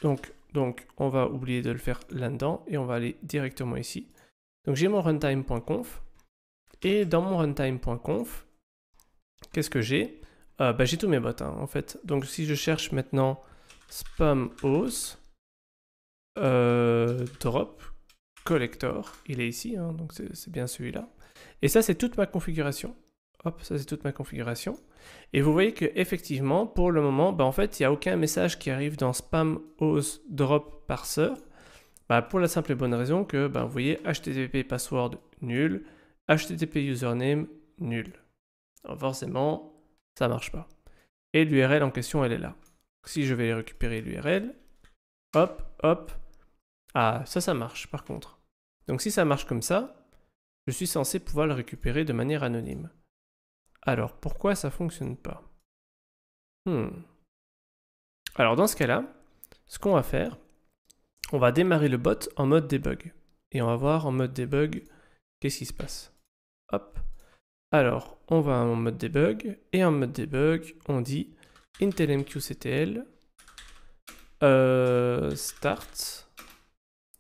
donc, donc, on va oublier de le faire là-dedans et on va aller directement ici. Donc, j'ai mon runtime.conf et dans mon runtime.conf, qu'est-ce que j'ai euh, bah, J'ai tous mes bots hein, en fait. Donc, si je cherche maintenant spam hausse, euh, drop collector, il est ici, hein, donc c'est bien celui-là. Et ça, c'est toute ma configuration. Hop, ça c'est toute ma configuration. Et vous voyez que effectivement, pour le moment, bah, en fait, il n'y a aucun message qui arrive dans spam, os drop, parseur. Bah, pour la simple et bonne raison que bah, vous voyez HTTP password nul, HTTP username nul. forcément, ça marche pas. Et l'URL en question, elle est là. Si je vais récupérer l'URL, hop, hop. Ah, ça, ça marche par contre. Donc si ça marche comme ça, je suis censé pouvoir le récupérer de manière anonyme. Alors pourquoi ça fonctionne pas hmm. Alors dans ce cas-là, ce qu'on va faire, on va démarrer le bot en mode debug. Et on va voir en mode debug qu'est-ce qui se passe. Hop. Alors on va en mode debug et en mode debug on dit intelmqctl euh, start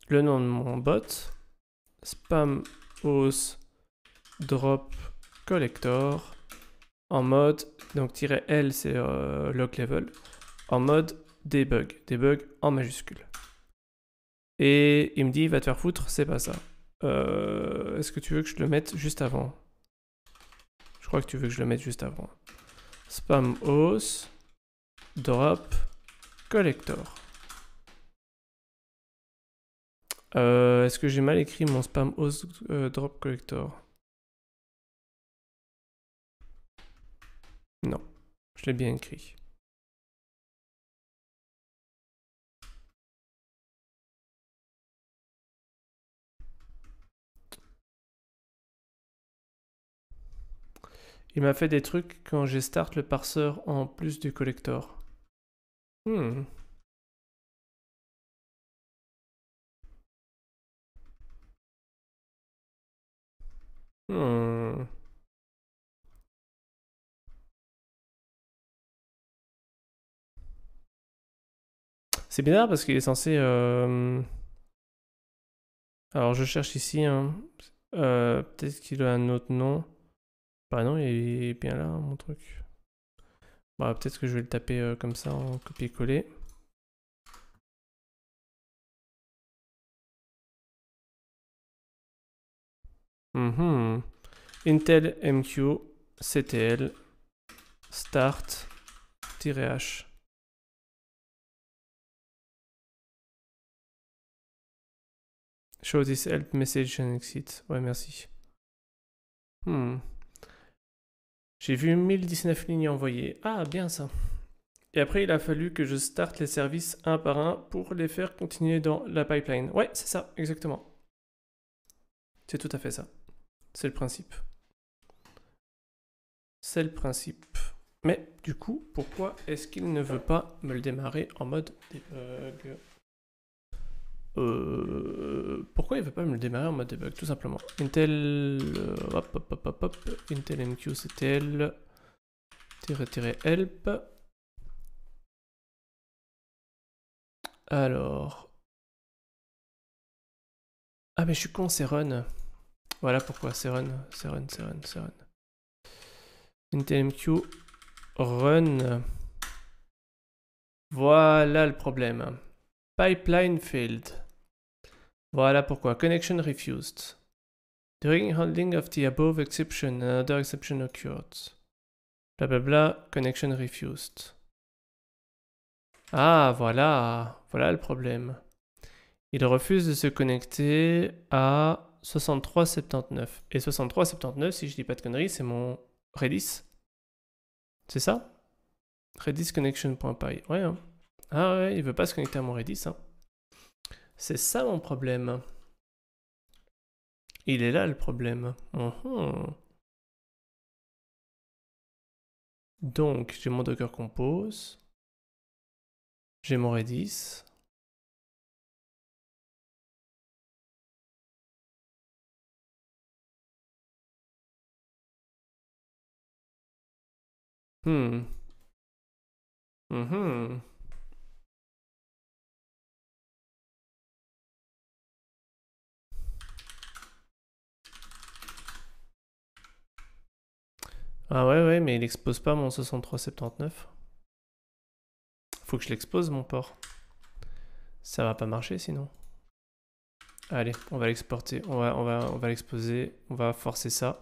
le nom de mon bot spam hausse drop collector en mode donc "-l", c'est euh, lock level en mode debug, debug en majuscule. Et il me dit va te faire foutre, c'est pas ça. Euh, est-ce que tu veux que je le mette juste avant Je crois que tu veux que je le mette juste avant. Spam hausse drop collector. Euh, est-ce que j'ai mal écrit mon spam euh, drop collector Non, je l'ai bien écrit. Il m'a fait des trucs quand j'ai start le parseur en plus du collector. Hmm. Hmm. C'est bizarre parce qu'il est censé... Euh, alors je cherche ici. Hein. Euh, peut-être qu'il a un autre nom. Bah non, il est bien là, hein, mon truc. Bah, Peut-être que je vais le taper euh, comme ça en copier-coller. Mhm. Intel MQ CTL start-h. Show this help message and exit. Ouais, merci. Hmm. J'ai vu 1019 lignes envoyées. Ah, bien ça. Et après, il a fallu que je starte les services un par un pour les faire continuer dans la pipeline. Ouais, c'est ça, exactement. C'est tout à fait ça. C'est le principe. C'est le principe. Mais du coup, pourquoi est-ce qu'il ne veut pas me le démarrer en mode debug Pourquoi il ne veut pas me le démarrer en mode debug Tout simplement. Intel. hop, hop, hop, hop, hop. Intel MQCTL. help. Alors. Ah, mais je suis con, c'est run. Voilà pourquoi c'est run, c'est run, c'est run, c'est run. NTMQ run. Voilà le problème. Pipeline failed. Voilà pourquoi. Connection refused. During handling of the above exception, another exception occurred. Blablabla, connection refused. Ah, voilà. Voilà le problème. Il refuse de se connecter à 63,79. Et 63,79, si je dis pas de conneries, c'est mon Redis. C'est ça Redisconnection.py. Ouais. Hein. Ah ouais, il veut pas se connecter à mon Redis. Hein. C'est ça mon problème. Il est là le problème. Mhm. Donc, j'ai mon Docker Compose. J'ai mon Redis. Hmm. Mm-hmm. Ah ouais, ouais, mais il expose pas mon 6379. Faut que je l'expose, mon port. Ça va pas marcher, sinon. Allez, on va l'exporter. On va, on va, on va l'exposer. On va forcer ça.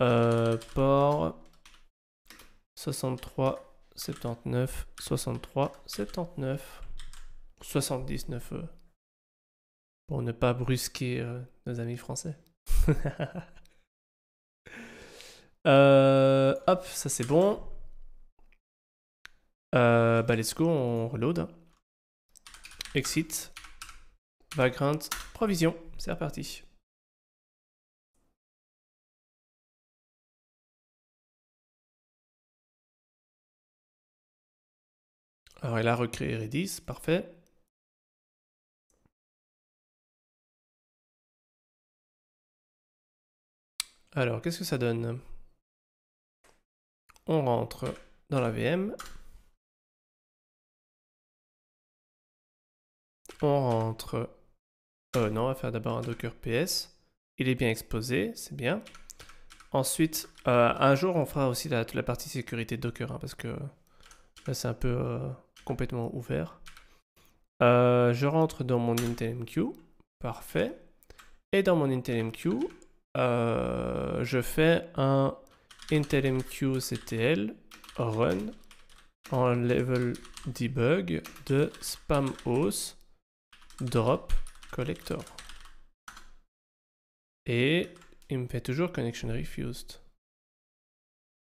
Euh, port... 63, 79, 63, 79, 79 pour ne pas brusquer euh, nos amis français. Euh, hop, ça c'est bon. Euh, bah let's go, on reload. Exit, background, provision, c'est reparti. Alors elle a recréé Redis, parfait. Alors, qu'est-ce que ça donne On rentre dans la VM. On rentre... Euh, non, on va faire d'abord un Docker PS. Il est bien exposé, c'est bien. Ensuite, euh, un jour, on fera aussi la, partie sécurité Docker, hein, parce que là, c'est un peu... Euh, complètement ouvert. Euh, je rentre dans mon IntelMQ Parfait. Et dans mon IntelMQ euh, je fais un IntelMQ CTL run en level debug de spam host drop collector. Et il me fait toujours connection refused.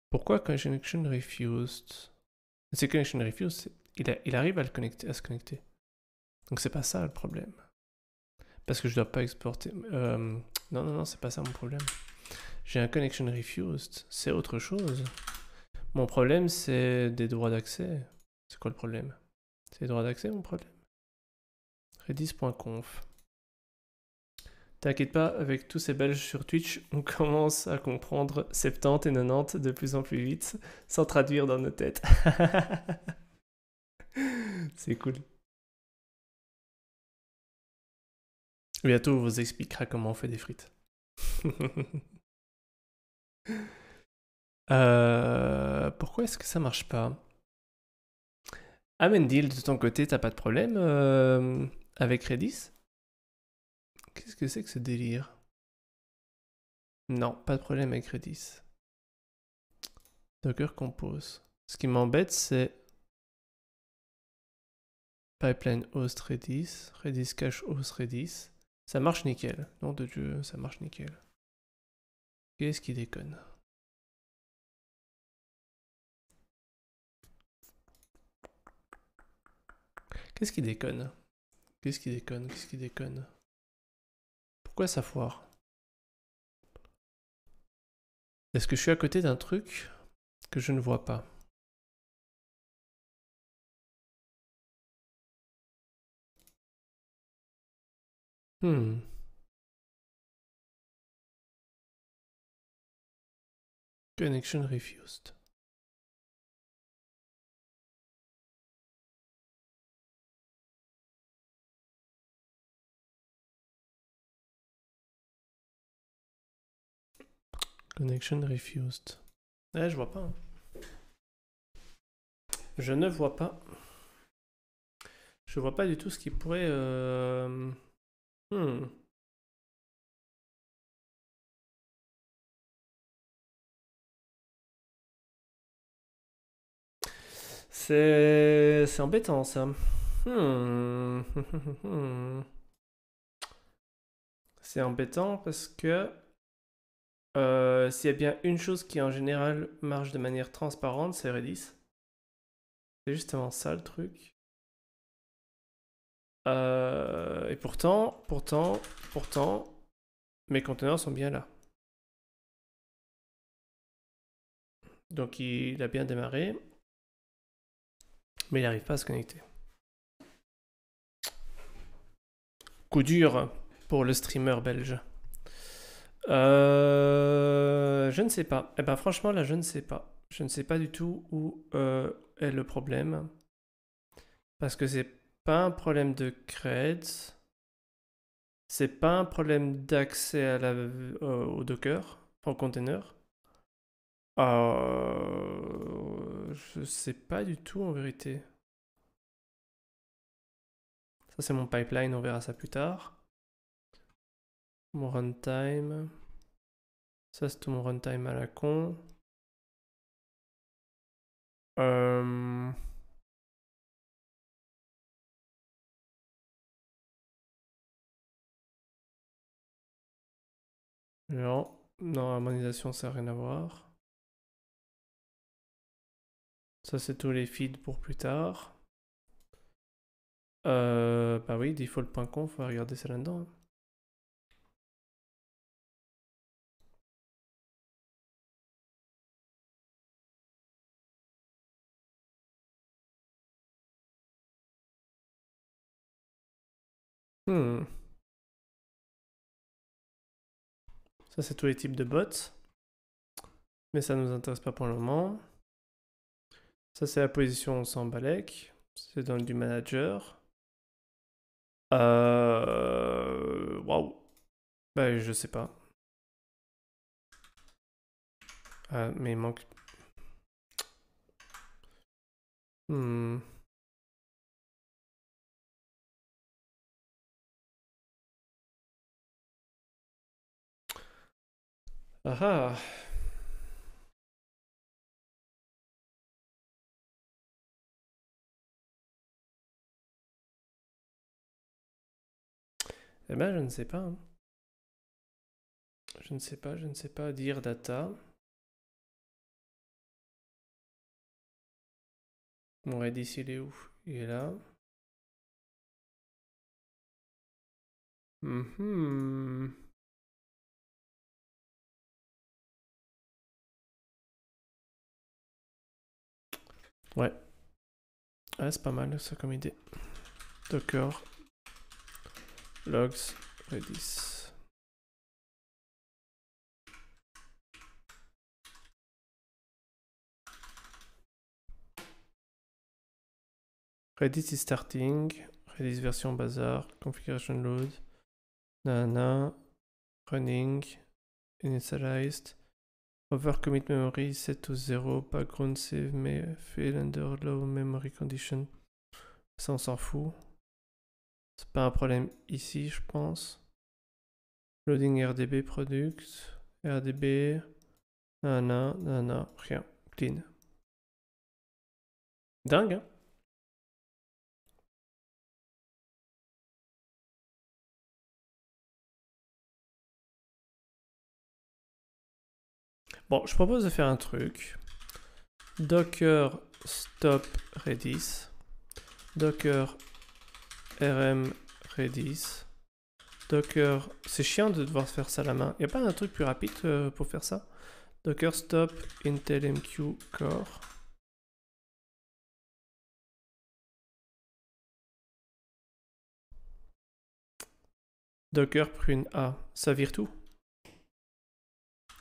Pourquoi connection refused C'est connection refused, il, arrive à, se connecter. Donc c'est pas ça le problème. Parce que je dois pas exporter. Euh, non, non, non, c'est pas ça mon problème. J'ai un connection refused, c'est autre chose. Mon problème, c'est des droits d'accès. C'est quoi le problème C'est les droits d'accès mon problème Redis.conf. T'inquiète pas, avec tous ces Belges sur Twitch, on commence à comprendre 70 et 90 de plus en plus vite, sans traduire dans nos têtes. C'est cool. Bientôt, on vous expliquera comment on fait des frites. Euh, pourquoi est-ce que ça marche pas Amendil, de ton côté, t'as pas de problème euh, avec Redis Qu'est-ce que c'est que ce délire Non, pas de problème avec Redis. Docker Compose. Ce qui m'embête, c'est pipeline host redis, redis cache host redis. Ça marche nickel. Nom de Dieu, ça marche nickel. Qu'est-ce qui déconne Qu'est-ce qui déconne Qu'est-ce qui déconne Qu'est-ce qui déconne Pourquoi ça foire Est-ce que je suis à côté d'un truc que je ne vois pas Hmm. Connection refused. Connection refused. Eh, je vois pas. Hein. Je ne vois pas. Je vois pas du tout ce qui pourrait. Euh, Hmm. C'est embêtant ça. Hmm. C'est embêtant parce que euh, s'il y a bien une chose qui en général marche de manière transparente, c'est Redis. C'est justement ça le truc. Euh, et pourtant, pourtant, pourtant, mes conteneurs sont bien là. Donc il a bien démarré, mais il n'arrive pas à se connecter. Coup dur pour le streamer belge. Euh, je ne sais pas. Eh ben franchement là, je ne sais pas. Je ne sais pas du tout où euh, est le problème. Parce que c'est pas un problème de creds. C'est pas un problème d'accès à la, euh, au Docker, au container. Euh, je sais pas du tout en vérité. Ça c'est mon pipeline, on verra ça plus tard. Mon runtime. Ça c'est tout mon runtime à la con. Euh, Non, non, harmonisation, ça n'a rien à voir. Ça, c'est tous les feeds pour plus tard. Euh, bah oui, default.conf, on va regarder ça là-dedans. Hmm. Ça, c'est tous les types de bots. Mais ça ne nous intéresse pas pour le moment. Ça, c'est la position sans balèque. C'est dans du manager. Euh. Waouh! Bah, je sais pas. Ah, mais il manque. Hmm. Ah Eh bien, je ne sais pas. Hein. Je ne sais pas, je ne sais pas dire data. Mon Redis, il est où Il est là. Mm-hmm. Ouais. Ah, c'est pas mal ça comme idée. Docker logs redis. Redis is starting, Redis version bazar, configuration load, nana, running, initialized. Overcommit memory, set to 0, background save, mais fail under low memory condition. Ça, on s'en fout. C'est pas un problème ici, je pense. Loading RDB product, RDB, nana, nana, rien, clean. Dingue, hein Bon, je propose de faire un truc. Docker stop redis. Docker rm redis. Docker... C'est chiant de devoir faire ça à la main. Il a pas un truc plus rapide euh, pour faire ça Docker stop intelmq core. Docker prune A. Ça vire tout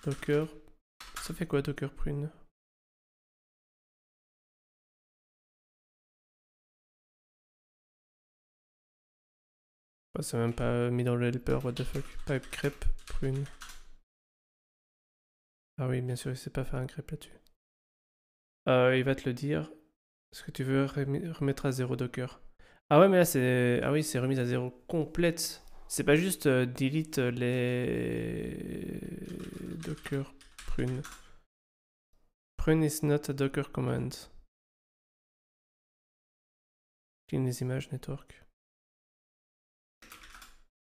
Docker ça fait quoi Docker Prune C'est même pas mis dans le helper, what the fuck. Pipe crêpe, prune. Ah oui, bien sûr, il sait pas faire un crêpe là-dessus. Euh, il va te le dire. Est-ce que tu veux remettre à zéro Docker Ah ouais, mais là, c'est. Ah oui, c'est remise à zéro complète. C'est pas juste euh, delete euh, les Docker prune. Prune is not a Docker command. Clean les images network.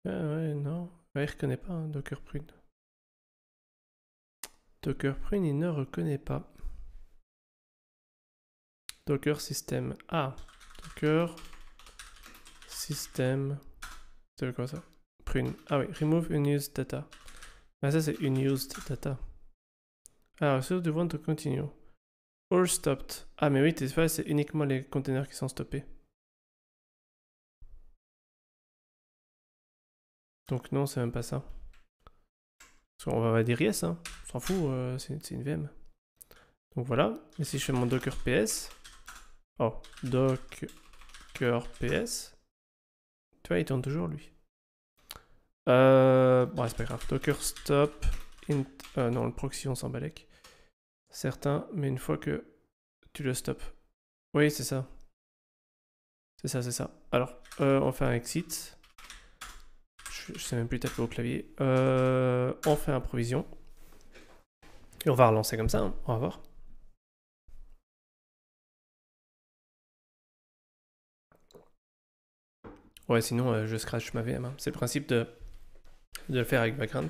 Ah ouais, non. Ah, il reconnaît pas hein, Docker prune. Docker prune, il ne reconnaît pas. Docker system. Ah, Docker system. C'est quoi ça Prune. Ah oui, remove unused data. Ah ça c'est unused data. Alors, so you want to continue. All stopped. Ah, mais oui, c'est uniquement les containers qui sont stoppés. Donc non, c'est même pas ça. Parce qu'on va dire yes, hein. on s'en fout, euh, c'est une VM. Donc voilà, et si je fais mon docker ps, oh, docker ps, tu vois, il tourne toujours lui. Euh, bon, c'est pas grave, docker stop, euh, non, le proxy on s'en balèque. Certains, mais une fois que tu le stops. Oui, c'est ça. C'est ça, c'est ça. Alors, euh, on fait un exit. Je, sais même plus taper au clavier. Euh, on fait un provision. Et on va relancer comme ça, on hein. va voir. Ouais, sinon euh, je scratch ma VM. Hein. C'est le principe de, de le faire avec Vagrant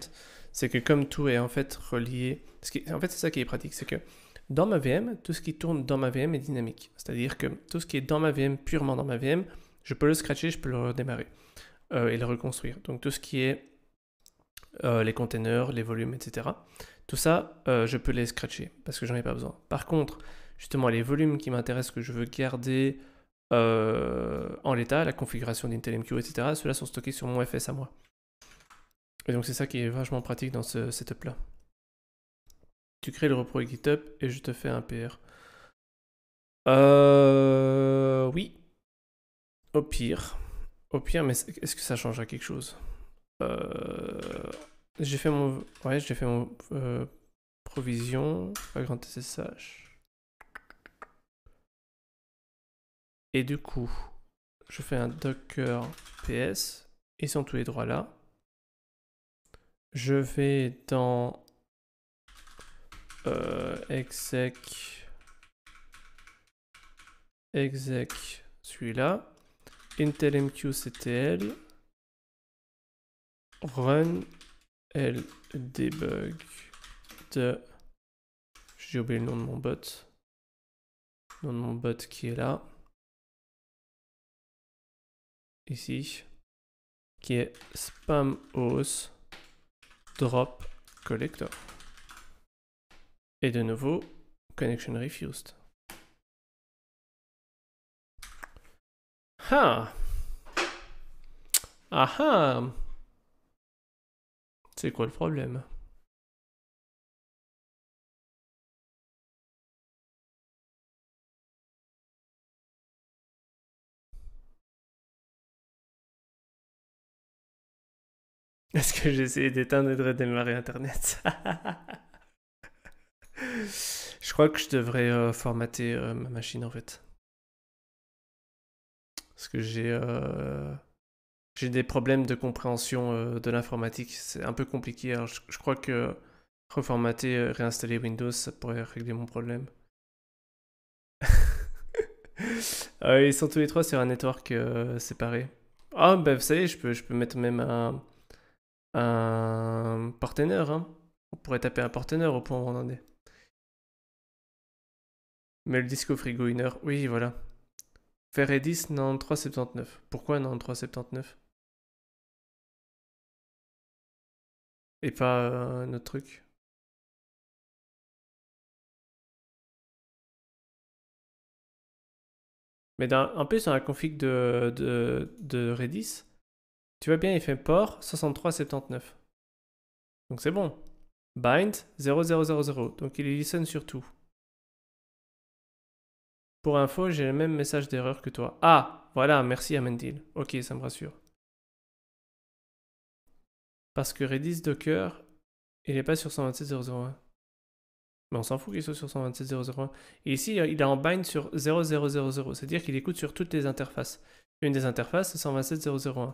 c'est que comme tout est en fait relié, en fait c'est ça qui est pratique, c'est que dans ma VM, tout ce qui tourne dans ma VM est dynamique. C'est-à-dire que tout ce qui est dans ma VM, purement dans ma VM, je peux le scratcher, je peux le redémarrer euh, et le reconstruire. Donc tout ce qui est euh, les containers, les volumes, etc. Tout ça, euh, je peux les scratcher parce que j'en ai pas besoin. Par contre, justement, les volumes qui m'intéressent, que je veux garder en l'état, la configuration MQ, etc., ceux-là sont stockés sur mon FS à moi. Et donc c'est ça qui est vachement pratique dans ce setup-là. Tu crées le repro GitHub et je te fais un PR. Euh... Oui. Au pire. Au pire, mais est-ce que ça change quelque chose euh... J'ai fait mon... Ouais, j'ai fait mon... Euh, provision. Pas grand SSH. Et du coup, je fais un docker ps. Ils sont tous les droits là. Je vais dans euh, exec exec celui-là intelmqctl run l debug de j'ai oublié le nom de mon bot le nom de mon bot qui est là ici qui est spam os drop collector. Et de nouveau, connection refused. Ah Ah, ah. C'est quoi le problème Est-ce que j'ai essayé d'éteindre et de redémarrer Internet Je crois que je devrais euh, formater euh, ma machine en fait. Parce que j'ai euh, j'ai des problèmes de compréhension de l'informatique. C'est un peu compliqué. je, crois que reformater, réinstaller Windows, ça pourrait régler mon problème. Ah ils sont tous les trois sur un network séparé. Ah, ben vous savez, je peux, je peux mettre même un un partenaire. Hein. On pourrait taper un partenaire au point où on en est. Mais le disco frigo une heure. Oui, voilà. 10 93,79. Pourquoi 93,79 Et pas euh, notre truc. Mais un, un peu sur la config de Redis, tu vois bien, il fait port 6379. Donc c'est bon. Bind 0000. Donc il listen sur tout. Pour info, j'ai le même message d'erreur que toi. Ah, voilà, merci Amendil. Ok, ça me rassure. Parce que Redis Docker, il n'est pas sur 127001. Mais on s'en fout qu'il soit sur 127001. Et ici, il est en bind sur 0000, c'est-à-dire qu'il écoute sur toutes les interfaces. Une des interfaces, c'est 127001.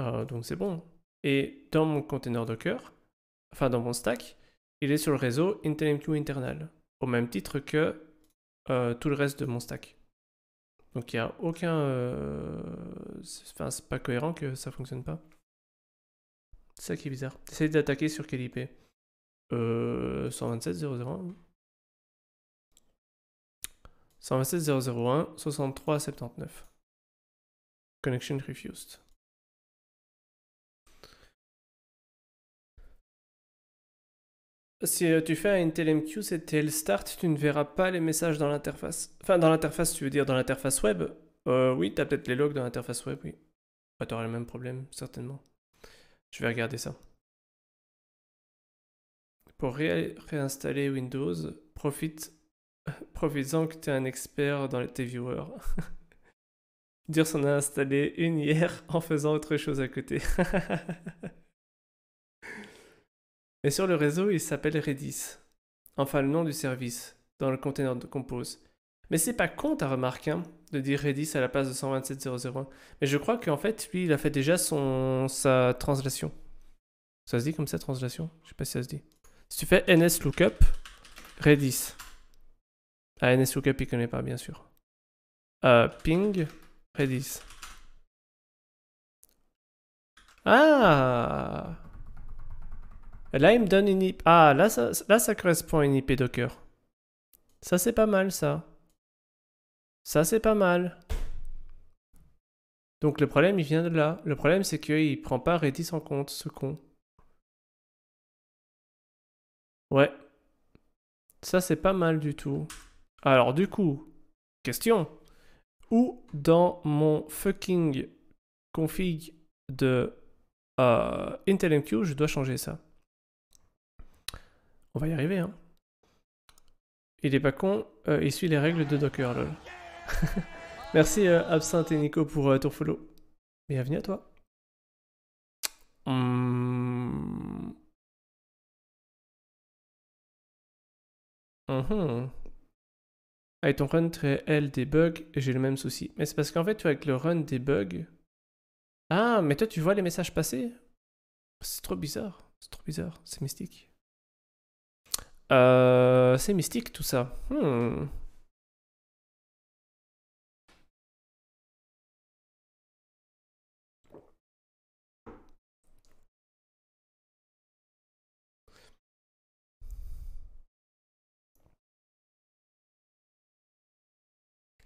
Euh, donc c'est bon. Et dans mon container Docker, enfin dans mon stack, il est sur le réseau IntelMQ internal, au même titre que euh, tout le reste de mon stack. Donc il n'y a aucun... Euh, enfin, c'est pas cohérent que ça fonctionne pas. C'est ça qui est bizarre. Essayez d'attaquer sur quelle IP euh, 127.001. 127.001, 63.79. Connection refused. Si euh, tu fais un mq c'est start, tu ne verras pas les messages dans l'interface. Enfin, dans l'interface, tu veux dire dans l'interface web euh, Oui, tu as peut-être les logs dans l'interface web, oui. Bah, tu auras le même problème, certainement. Je vais regarder ça. Pour réinstaller Windows, profite, profites-en que tu es un expert dans tes viewers. dire s'en a installé une hier en faisant autre chose à côté. Mais sur le réseau, il s'appelle Redis. Enfin, le nom du service, dans le container de Compose. Mais c'est pas con à remarquer hein, de dire Redis à la place de 127.0.0.1. Mais je crois qu'en fait, lui, il a fait déjà son, sa translation. Ça se dit comme ça, translation Je sais pas si ça se dit. Si tu fais nslookup, Redis. Ah, nslookup, il connaît pas, bien sûr. Euh, ping, Redis. Ah Là, il me donne une IP. Ah, là, ça, correspond à une IP Docker. Ça, c'est pas mal, ça. Ça, c'est pas mal. Donc, le problème, il vient de là. Le problème, c'est qu'il prend pas Redis en compte, ce con. Ouais. Ça, c'est pas mal du tout. Alors, du coup, question. Où dans mon fucking config de euh, Intel MQ, je dois changer ça on va y arriver, hein. Il est pas con, euh, il suit les règles de Docker, lol. Merci euh, Absinthe et Nico pour euh, ton follow. Bienvenue à toi. Hmm. Mhm. Avec ah, ton run L des bugs, j'ai le même souci. Mais c'est parce qu'en fait, tu avec le run des bugs. Ah, mais toi, tu vois les messages passer C'est trop bizarre. C'est trop bizarre. C'est mystique. Euh, c'est mystique tout ça. Hmm.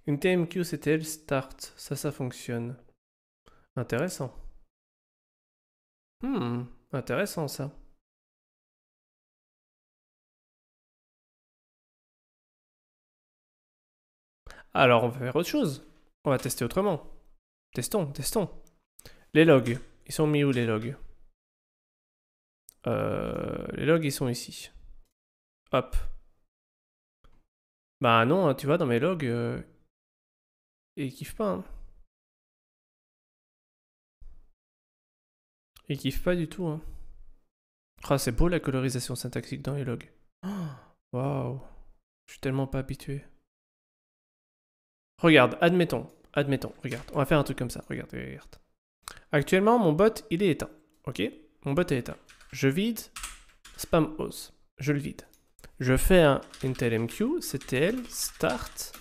Une TMQ le start, ça, ça fonctionne. Intéressant. Hmm, intéressant ça. Alors on va faire autre chose. On va tester autrement. Testons, testons. Les logs, ils sont mis où les logs euh, Les logs, ils sont ici. Hop. Bah non, hein, tu vois, dans mes logs, euh, ils kiffent pas. Hein. Ils kiffent pas du tout. Hein. Ah, c'est beau la colorisation syntaxique dans les logs. Waouh, je suis tellement pas habitué. Regarde, admettons, admettons, regarde, on va faire un truc comme ça, regarde, regarde. Actuellement, mon bot, il est éteint, ok Mon bot est éteint. Je vide spam os. je le vide. Je fais un intelmq, ctl, start,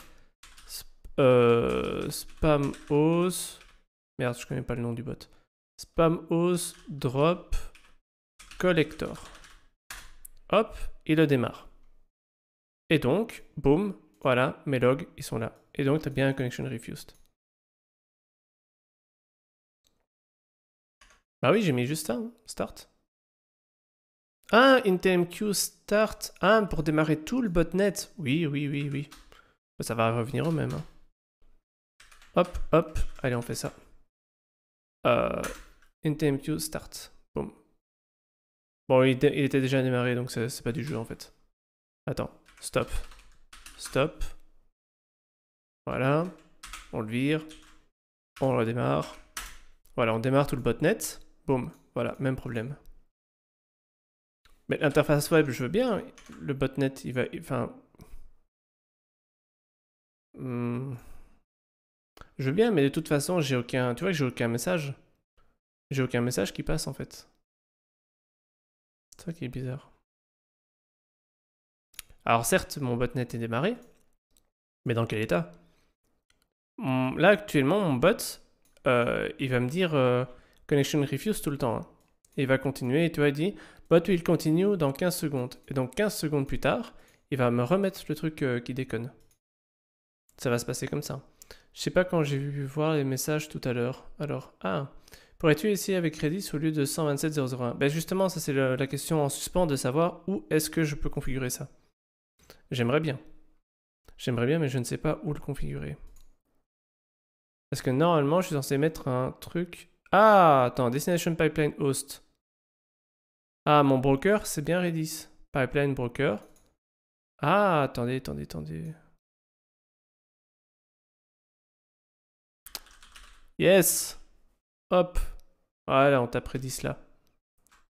euh, spam os. merde, je connais pas le nom du bot. Spam os drop, collector. Hop, il le démarre. Et donc, boum, voilà, mes logs, ils sont là et donc t'as bien un connection refused. Bah oui, j'ai mis juste un start. Ah, intmq start, ah, pour démarrer tout le botnet. Oui, oui, oui, oui. Bah, ça va revenir au même. Hein. Hop, hop, allez, on fait ça. Euh, intmq start, Boom. Bon, il, il, était déjà démarré, donc c'est pas du jeu en fait. Attends, stop, stop, voilà, on le vire, on redémarre. Voilà, on démarre tout le botnet. Boum, voilà, même problème. Mais l'interface web, je veux bien. Le botnet, il va... Enfin... Hmm. Je veux bien, mais de toute façon, j'ai aucun... Tu vois que j'ai aucun message. J'ai aucun message qui passe, en fait. C'est ça qui est bizarre. Alors certes, mon botnet est démarré, mais dans quel état là actuellement, mon bot, euh, il va me dire euh, connection refuse tout le temps. Hein. il va continuer et tu as dit bot will continue dans 15 secondes. Et donc 15 secondes plus tard, il va me remettre le truc euh, qui déconne. Ça va se passer comme ça. Je sais pas quand j'ai vu voir les messages tout à l'heure. Alors, ah, pourrais-tu essayer avec Redis au lieu de 127.0.01 Ben justement, ça c'est la question en suspens de savoir où est-ce que je peux configurer ça. J'aimerais bien. J'aimerais bien, mais je ne sais pas où le configurer. Parce que normalement, je suis censé mettre un truc. Ah, attends, Destination Pipeline Host. Ah, mon broker, c'est bien Redis. Pipeline Broker. Ah, attendez, attendez, attendez. Yes Hop Voilà, on tape Redis là.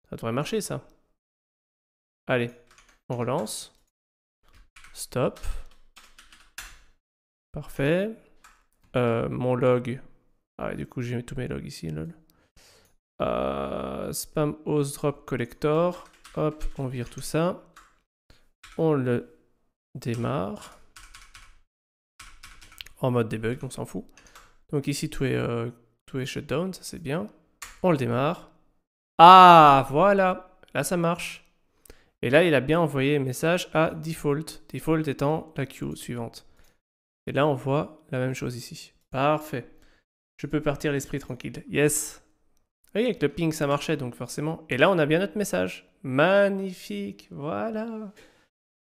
Ça devrait marcher, ça. Allez, on relance. Stop. Parfait. Euh, mon log. Ah, du coup, j'ai tous mes logs ici, euh, spam host drop collector. Hop, on vire tout ça. On le démarre. En mode debug, on s'en fout. Donc ici, tout est, euh, tout est shutdown, ça c'est bien. On le démarre. Ah, voilà. Là, ça marche. Et là, il a bien envoyé un message à default. Default étant la queue suivante. Et là, on voit la même chose ici. Parfait. Je peux partir l'esprit tranquille. Yes. Oui, avec le ping, ça marchait, donc forcément. Et là, on a bien notre message. Magnifique. Voilà.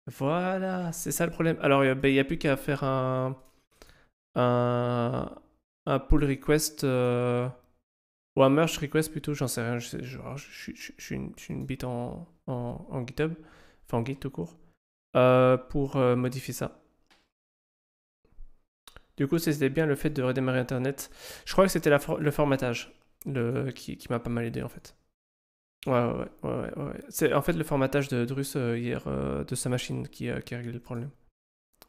Voilà. C'est ça le problème. Alors, il n'y ben, a, plus qu'à faire un, un, pull request euh, ou un merge request plutôt. J'en sais rien. Je, suis, une, bite en, GitHub. Enfin, en Git tout court. Euh, pour euh, modifier ça. Du coup, c'était bien le fait de redémarrer Internet. Je crois que c'était le formatage qui, m'a pas mal aidé en fait. Ouais, ouais, ouais. C'est en fait le formatage de Drus euh, hier euh, de sa machine euh, qui, a réglé le problème.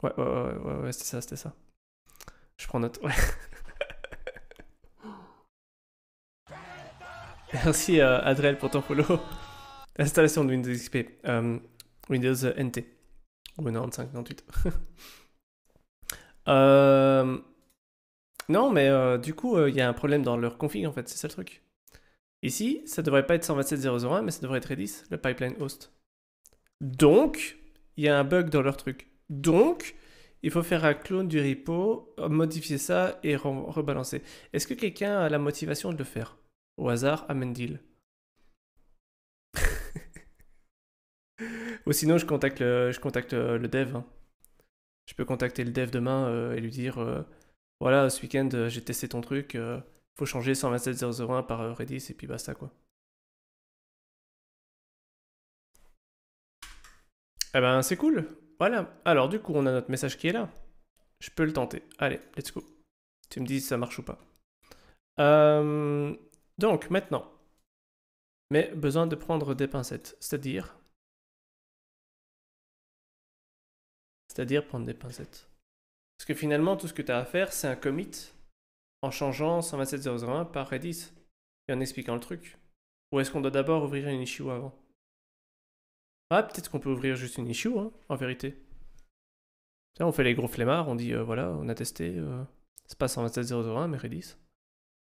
Ouais, ouais, ouais, ouais, ouais c'était ça, c'était ça. Je prends note, Merci Adriel pour ton follow. Installation de Windows XP. Windows NT. Ou 95, 98. Euh, non, mais euh, du coup, euh, il y a un problème dans leur config, en fait, c'est ça le truc. Ici, ça devrait pas être 127.0.01, mais ça devrait être Redis, le pipeline host. Donc, il y a un bug dans leur truc. Donc, il faut faire un clone du repo, modifier ça et rebalancer. Est-ce que quelqu'un a la motivation de le faire Au hasard, Amendil. Ou sinon, je contacte le, je contacte le dev. Hein je peux contacter le dev demain euh, et lui dire euh, voilà, ce week-end, euh, j'ai testé ton truc, faut changer 127001 par Redis et puis basta quoi. Eh ben, c'est cool. Voilà. Alors, du coup, on a notre message qui est là. Je peux le tenter. Allez, let's go. Tu me dis si ça marche ou pas. donc, maintenant. Mais besoin de prendre des pincettes. C'est-à-dire, c'est-à-dire prendre des pincettes. Parce que finalement, tout ce que tu as à faire, c'est un commit en changeant 127.0.0.1 par Redis et en expliquant le truc. Ou est-ce qu'on doit d'abord ouvrir une issue avant Ah, peut-être qu'on peut ouvrir juste une issue, hein, en vérité. Là, on fait les gros flemmards, on dit euh, voilà, on a testé, euh, c'est pas 127.0.0.1 mais Redis.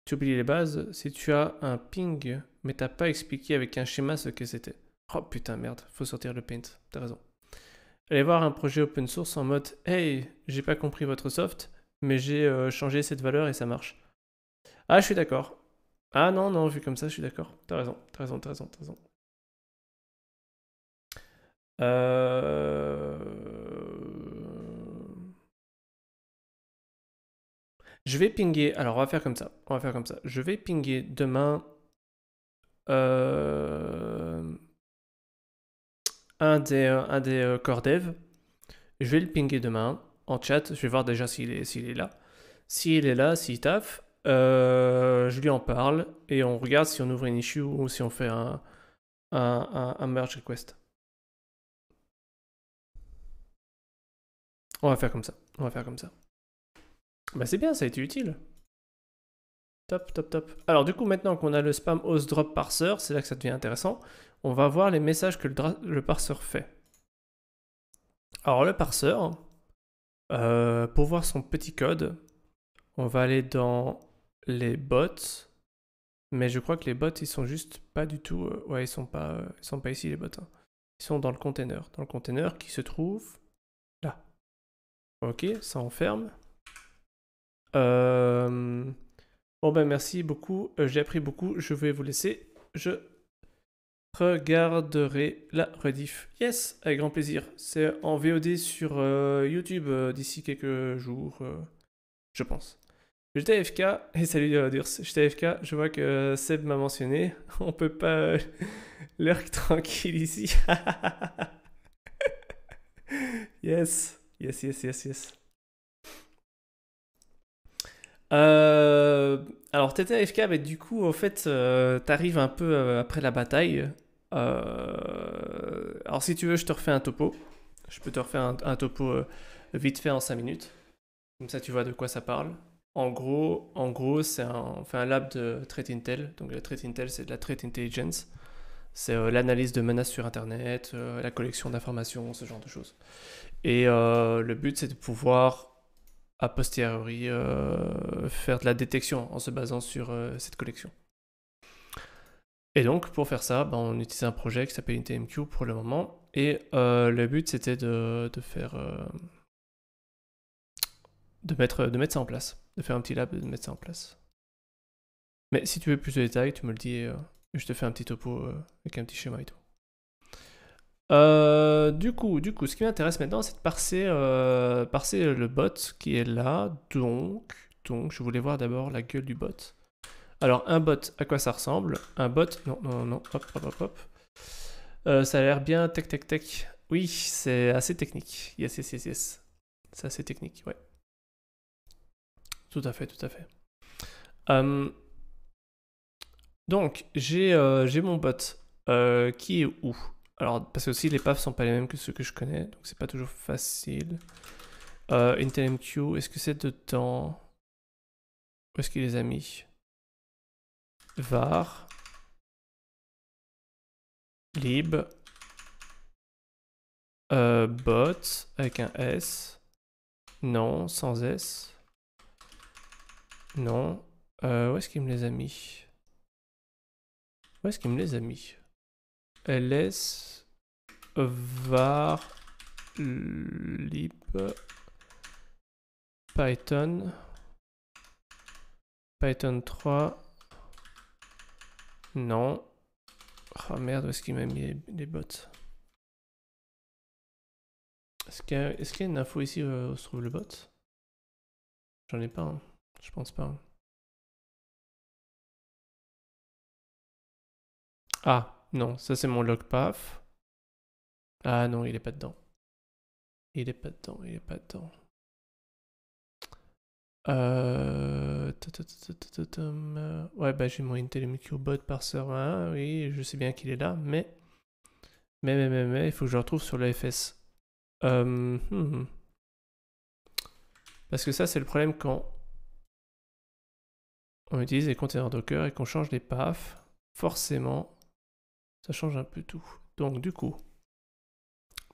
Tu oublies les bases si tu as un ping, mais t'as pas expliqué avec un schéma ce que c'était. Oh putain, merde, faut sortir le paint, t'as raison. Allez voir un projet open source en mode Hey, j'ai pas compris votre soft, mais j'ai euh, changé cette valeur et ça marche. Ah, je suis d'accord. Ah non, non, vu comme ça, je suis d'accord. T'as raison, t'as raison, t'as raison, t'as raison. Euh... Je vais pinguer. Alors, on va faire comme ça. On va faire comme ça. Je vais pinger demain. Euh un des, euh, un des euh, core dev. Je vais le pinguer demain en chat. Je vais voir déjà s'il est, s'il est là. S'il est là, s'il taffe, euh, je lui en parle et on regarde si on ouvre une issue ou si on fait un, merge request. On va faire comme ça. On va faire comme ça. Bah c'est bien, ça a été utile. Top, top, Alors du coup, maintenant qu'on a le spam host drop parser, c'est là que ça devient intéressant, on va voir les messages que le, le parseur fait. Alors le parseur, euh, pour voir son petit code, on va aller dans les bots, mais je crois que les bots, ils sont juste pas du tout... Euh, ouais, ils sont pas, euh, ils sont pas ici les bots. Hein. Ils sont dans le container, dans le container qui se trouve là. Ok, ça enferme. Euh... Bon ben merci beaucoup, euh, j'ai appris beaucoup, je vais vous laisser. Je regarderai la rediff. Yes, avec grand plaisir. C'est en VOD sur euh, YouTube euh, d'ici quelques jours, je pense. J'étais et salut Durs, j'étais je vois que Seb m'a mentionné, on peut pas l'air tranquille ici. yes, yes, yes, yes, yes. Euh, alors, t'étais AFK, mais du coup, au fait, tu euh, t'arrives un peu euh, après la bataille. alors, si tu veux, je te refais un topo. Je peux te refaire un, topo vite fait en 5 minutes. Comme ça, tu vois de quoi ça parle. En gros, en gros c'est un, lab de Threat Intel. Donc, la Threat Intel, c'est de la Threat Intelligence. C'est l'analyse de menaces sur Internet, la collection d'informations, ce genre de choses. Et le but, c'est de pouvoir a posteriori euh, faire de la détection en se basant sur euh, cette collection. Et donc pour faire ça, ben, on utilisait un projet qui s'appelle UTMQ pour le moment. Et euh, le but c'était de, faire de mettre, de mettre ça en place. De faire un petit lab et de mettre ça en place. Mais si tu veux plus de détails, tu me le dis je te fais un petit topo avec un petit schéma et tout. Euh, du coup, du coup, ce qui m'intéresse maintenant, c'est de euh, parser, le bot qui est là. Donc, donc, je voulais voir d'abord la gueule du bot. Alors, un bot, à quoi ça ressemble Un bot, non, non, non, hop, hop, hop, hop. Euh, ça a l'air bien tech, tech, tech. Oui, c'est assez technique. Yes, yes, yes, yes. C'est assez technique, ouais. Tout à fait, tout à fait. Hum, donc, j'ai mon bot qui est où alors, parce que aussi les paves sont pas les mêmes que ceux que je connais, donc c'est pas toujours facile. Euh, IntelMQ, est-ce que c'est temps Où est-ce qu'il les a mis Var. Lib. Euh, bot avec un S. Non, sans S. Non. Euh, où est-ce qu'il me les a mis Où est-ce qu'il me les a mis ls var lib python python 3 non oh merde où est-ce qu'il m'a mis les, bots est-ce qu'il y, a une info ici où se trouve le bot j'en ai pas hein. je pense pas ah non, ça c'est mon log path. Ah non, il n'est pas dedans. Il est pas dedans, il est pas dedans. Euh, ouais, bah j'ai mon IntelliMQ bot par serveur 1, hein, oui, je sais bien qu'il est là, mais... Mais, mais, mais, mais, il faut que je le retrouve sur le FS. Hum, hum, hum. Parce que ça, c'est le problème quand on utilise les containers Docker et qu'on change les paths, forcément, ça change un peu tout. Donc du coup,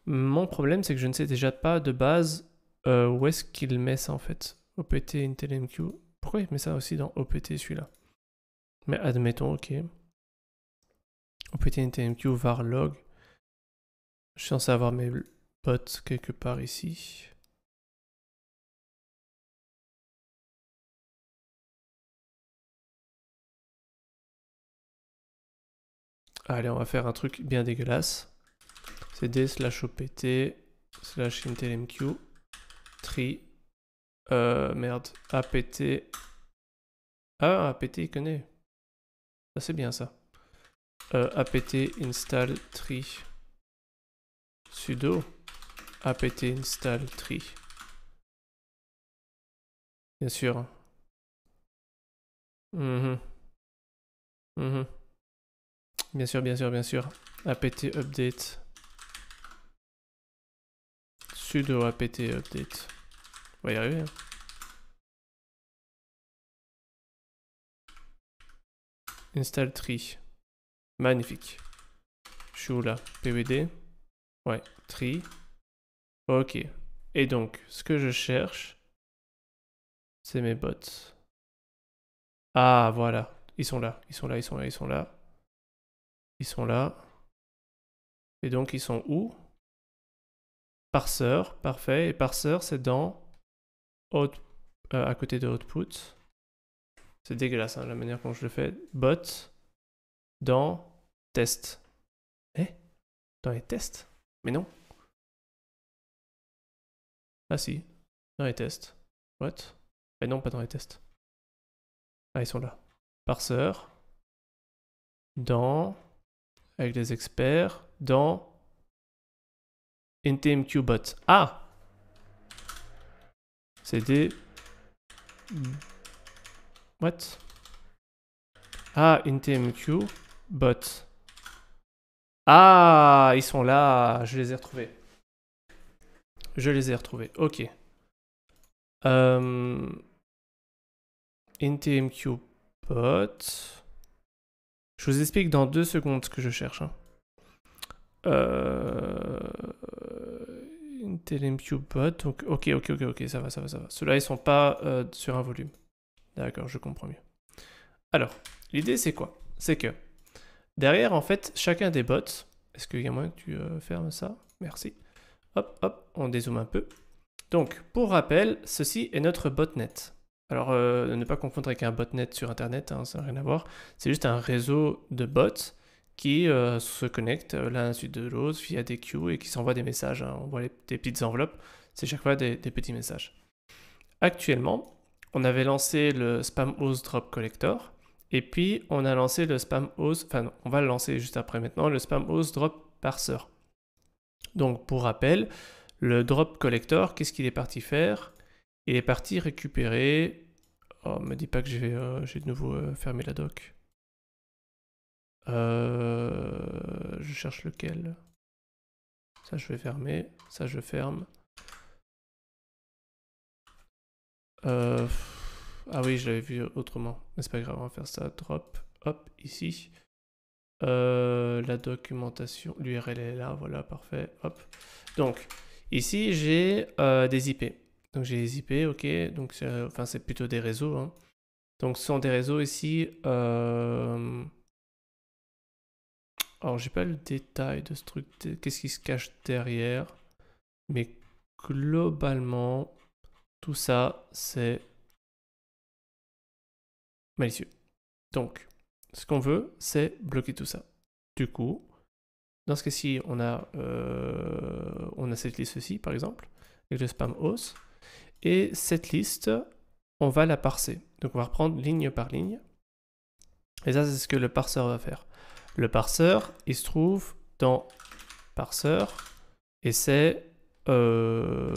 mon problème c'est que je ne sais déjà pas de base euh, où est-ce qu'il met ça en fait. OPT, IntelMQ. Pourquoi il met ça aussi dans OPT celui-là Mais admettons, ok. OPT, IntelMQ, var log. Je suis censé avoir mes bots quelque part ici. Allez, on va faire un truc bien dégueulasse. cd slash opt slash intelmq tri euh, merde apt ah apt il connaît ah, c'est bien ça euh, apt install tri sudo apt install tri bien sûr mmh. Mmh. Bien sûr, bien sûr, bien sûr. apt update. Sudo apt update. On va y arriver. Hein. Install tree. Magnifique. Je suis où là PVD. Ouais, tree. Ok. Et donc, ce que je cherche, c'est mes bots. Ah, voilà. Ils sont là, ils sont là, ils sont là, ils sont là. Ils sont là. Et donc, ils sont où Parseur, parfait. Et parseur, c'est dans out, euh, à côté de output. C'est dégueulasse hein, la manière dont je le fais. Bot dans test. Eh Dans les tests Mais non. Ah si, dans les tests. What Mais non, pas dans les tests. Ah, ils sont là. Parseur dans avec des experts dans NTMQBot. Ah C'est des... What Ah, NTMQBot. Ah, ils sont là, je les ai retrouvés. Je les ai retrouvés, ok. Euh... NTMQBot... Je vous explique dans deux secondes ce que je cherche. Hein. Euh... Intel bot. ok, ok, ok, ok, ça va, ça va, ça va. Ceux-là, ils ne sont pas euh, sur un volume. D'accord, je comprends mieux. Alors, l'idée, c'est quoi C'est que derrière, en fait, chacun des bots. Est-ce qu'il y a moyen que tu euh, fermes ça Merci. Hop, hop, on dézoome un peu. Donc, pour rappel, ceci est notre botnet. Alors, euh, ne pas confondre avec un botnet sur Internet, hein, ça n'a rien à voir. C'est juste un réseau de bots qui euh, se connectent euh, l'un à la suite de l'autre via des queues et qui s'envoient des messages. Hein. On voit des petites enveloppes, c'est chaque fois des, petits messages. Actuellement, on avait lancé le Spam Drop Collector et puis on a lancé le Spam Hose, enfin on va le lancer juste après maintenant, le Spam Drop Parser. Donc pour rappel, le Drop Collector, qu'est-ce qu'il est parti faire il est parti récupérer... Oh, me dis pas que j'ai euh, de nouveau euh, fermé la doc. Euh, je cherche lequel. Ça, je vais fermer. Ça, je ferme. Ah oui, je l'avais vu autrement. Mais c'est pas grave, on va faire ça. Drop. Hop, ici. la documentation. L'URL est là, voilà, parfait. Hop. Donc, ici, j'ai des IP. Donc j'ai les IP, ok. Donc c'est, euh, enfin c'est plutôt des réseaux. Hein. Donc ce sont des réseaux ici. Euh... Alors j'ai pas le détail de ce truc. Qu'est-ce qui se cache derrière Mais globalement, tout ça c'est malicieux. Donc ce qu'on veut, c'est bloquer tout ça. Du coup, dans ce cas-ci, on a euh, on a cette liste ci par exemple, avec le spam hausse. Et cette liste, on va la parser. Donc on va reprendre ligne par ligne. Et ça, c'est ce que le parseur va faire. Le parseur, il se trouve dans parseur, et c'est euh,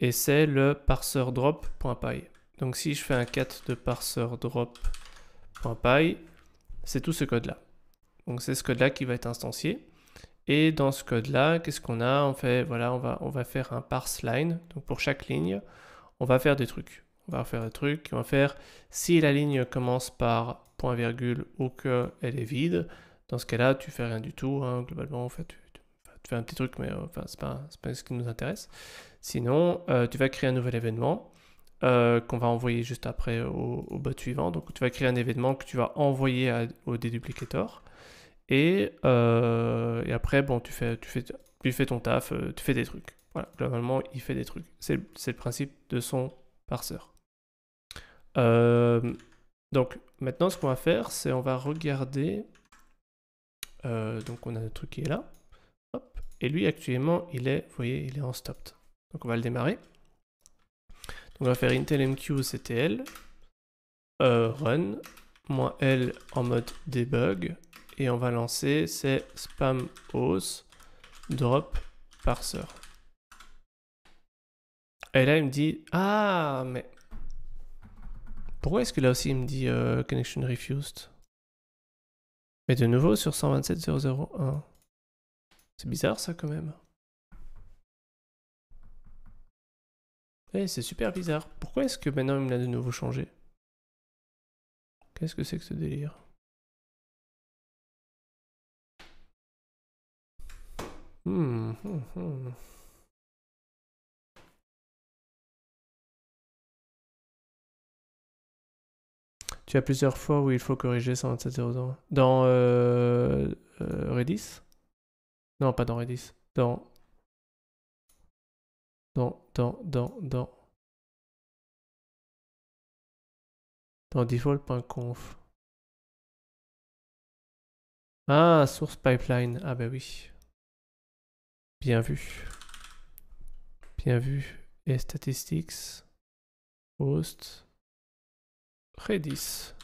et c'est le parseur drop.py. Donc si je fais un cat de parseur drop.py, c'est tout ce code-là. Donc c'est ce code-là qui va être instancié. Et dans ce code-là, qu'est-ce qu'on a On fait, voilà, on va, on va faire un parse line. Donc pour chaque ligne, on va faire des trucs. On va faire des trucs. On va faire si la ligne commence par point virgule ou que elle est vide. Dans ce cas-là, tu fais rien du tout. Hein. Globalement, en fait, tu, fais un petit truc, mais euh, enfin, c'est pas, pas ce qui nous intéresse. Sinon, euh, tu vas créer un nouvel événement. Euh, qu'on va envoyer juste après au, bot suivant. Donc tu vas créer un événement que tu vas envoyer au déduplicator. Euh, et, après, bon, tu fais, tu fais, tu fais ton taf, euh, tu fais des trucs. Voilà, globalement, il fait des trucs. C'est le principe de son parseur. Euh, donc, maintenant, ce qu'on va faire, c'est on va regarder. donc, on a notre truc qui est là. Hop. Et lui, actuellement, il est, vous voyez, il est en stopped. Donc, on va le démarrer. Donc, on va faire intelmqctl euh, run, L en mode debug, et on va lancer, c'est spam host drop parser. Et là, il me dit, ah, mais pourquoi est-ce que là aussi il me dit euh, connection refused Mais de nouveau sur 127.001. C'est bizarre ça quand même. Et eh, c'est super bizarre. Pourquoi est-ce que maintenant il me l'a de nouveau changé Qu'est-ce que c'est que ce délire Hmm, hmm, hmm. Tu as plusieurs fois où il faut corriger 127.0 Dans euh, euh, Redis Non, pas dans Redis. Dans. Dans, dans, dans, dans. Dans default.conf. Ah, source pipeline. Ah, bah oui. Bien vu. Bien vu. Et statistics. Host. Redis.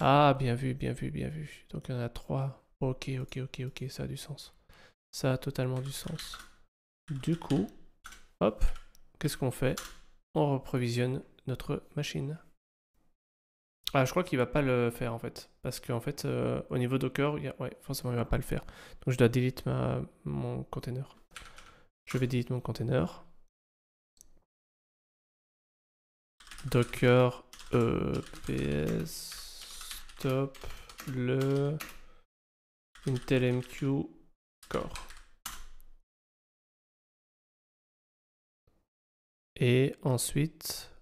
Ah, bien vu, bien vu, bien vu. Donc il y en a trois. Ok, ok, ok, ok, ça a du sens. Ça a totalement du sens. Du coup, hop, qu'est-ce qu'on fait On reprovisionne notre machine. Ah, je crois qu'il va pas le faire en fait. Parce qu'en fait, euh, au niveau Docker, ouais, forcément, il va pas le faire. Donc je dois delete mon container. Je vais delete mon container. Docker EPS euh, stop le IntelMQ core. Et ensuite,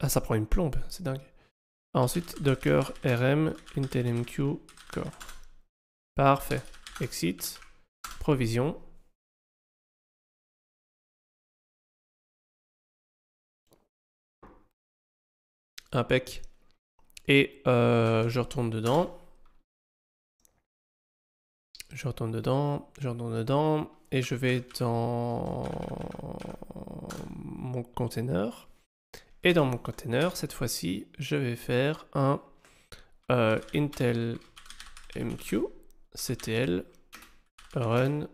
Ah, ça prend une plombe, c'est dingue. ensuite, docker rm intelmq core. Parfait. Exit. Provision. Impec. Et euh, je retourne dedans. Je retourne dedans. Je retourne dedans. Et je vais dans mon container. Et dans mon container, cette fois-ci, je vais faire un euh, Intel MQ CTL run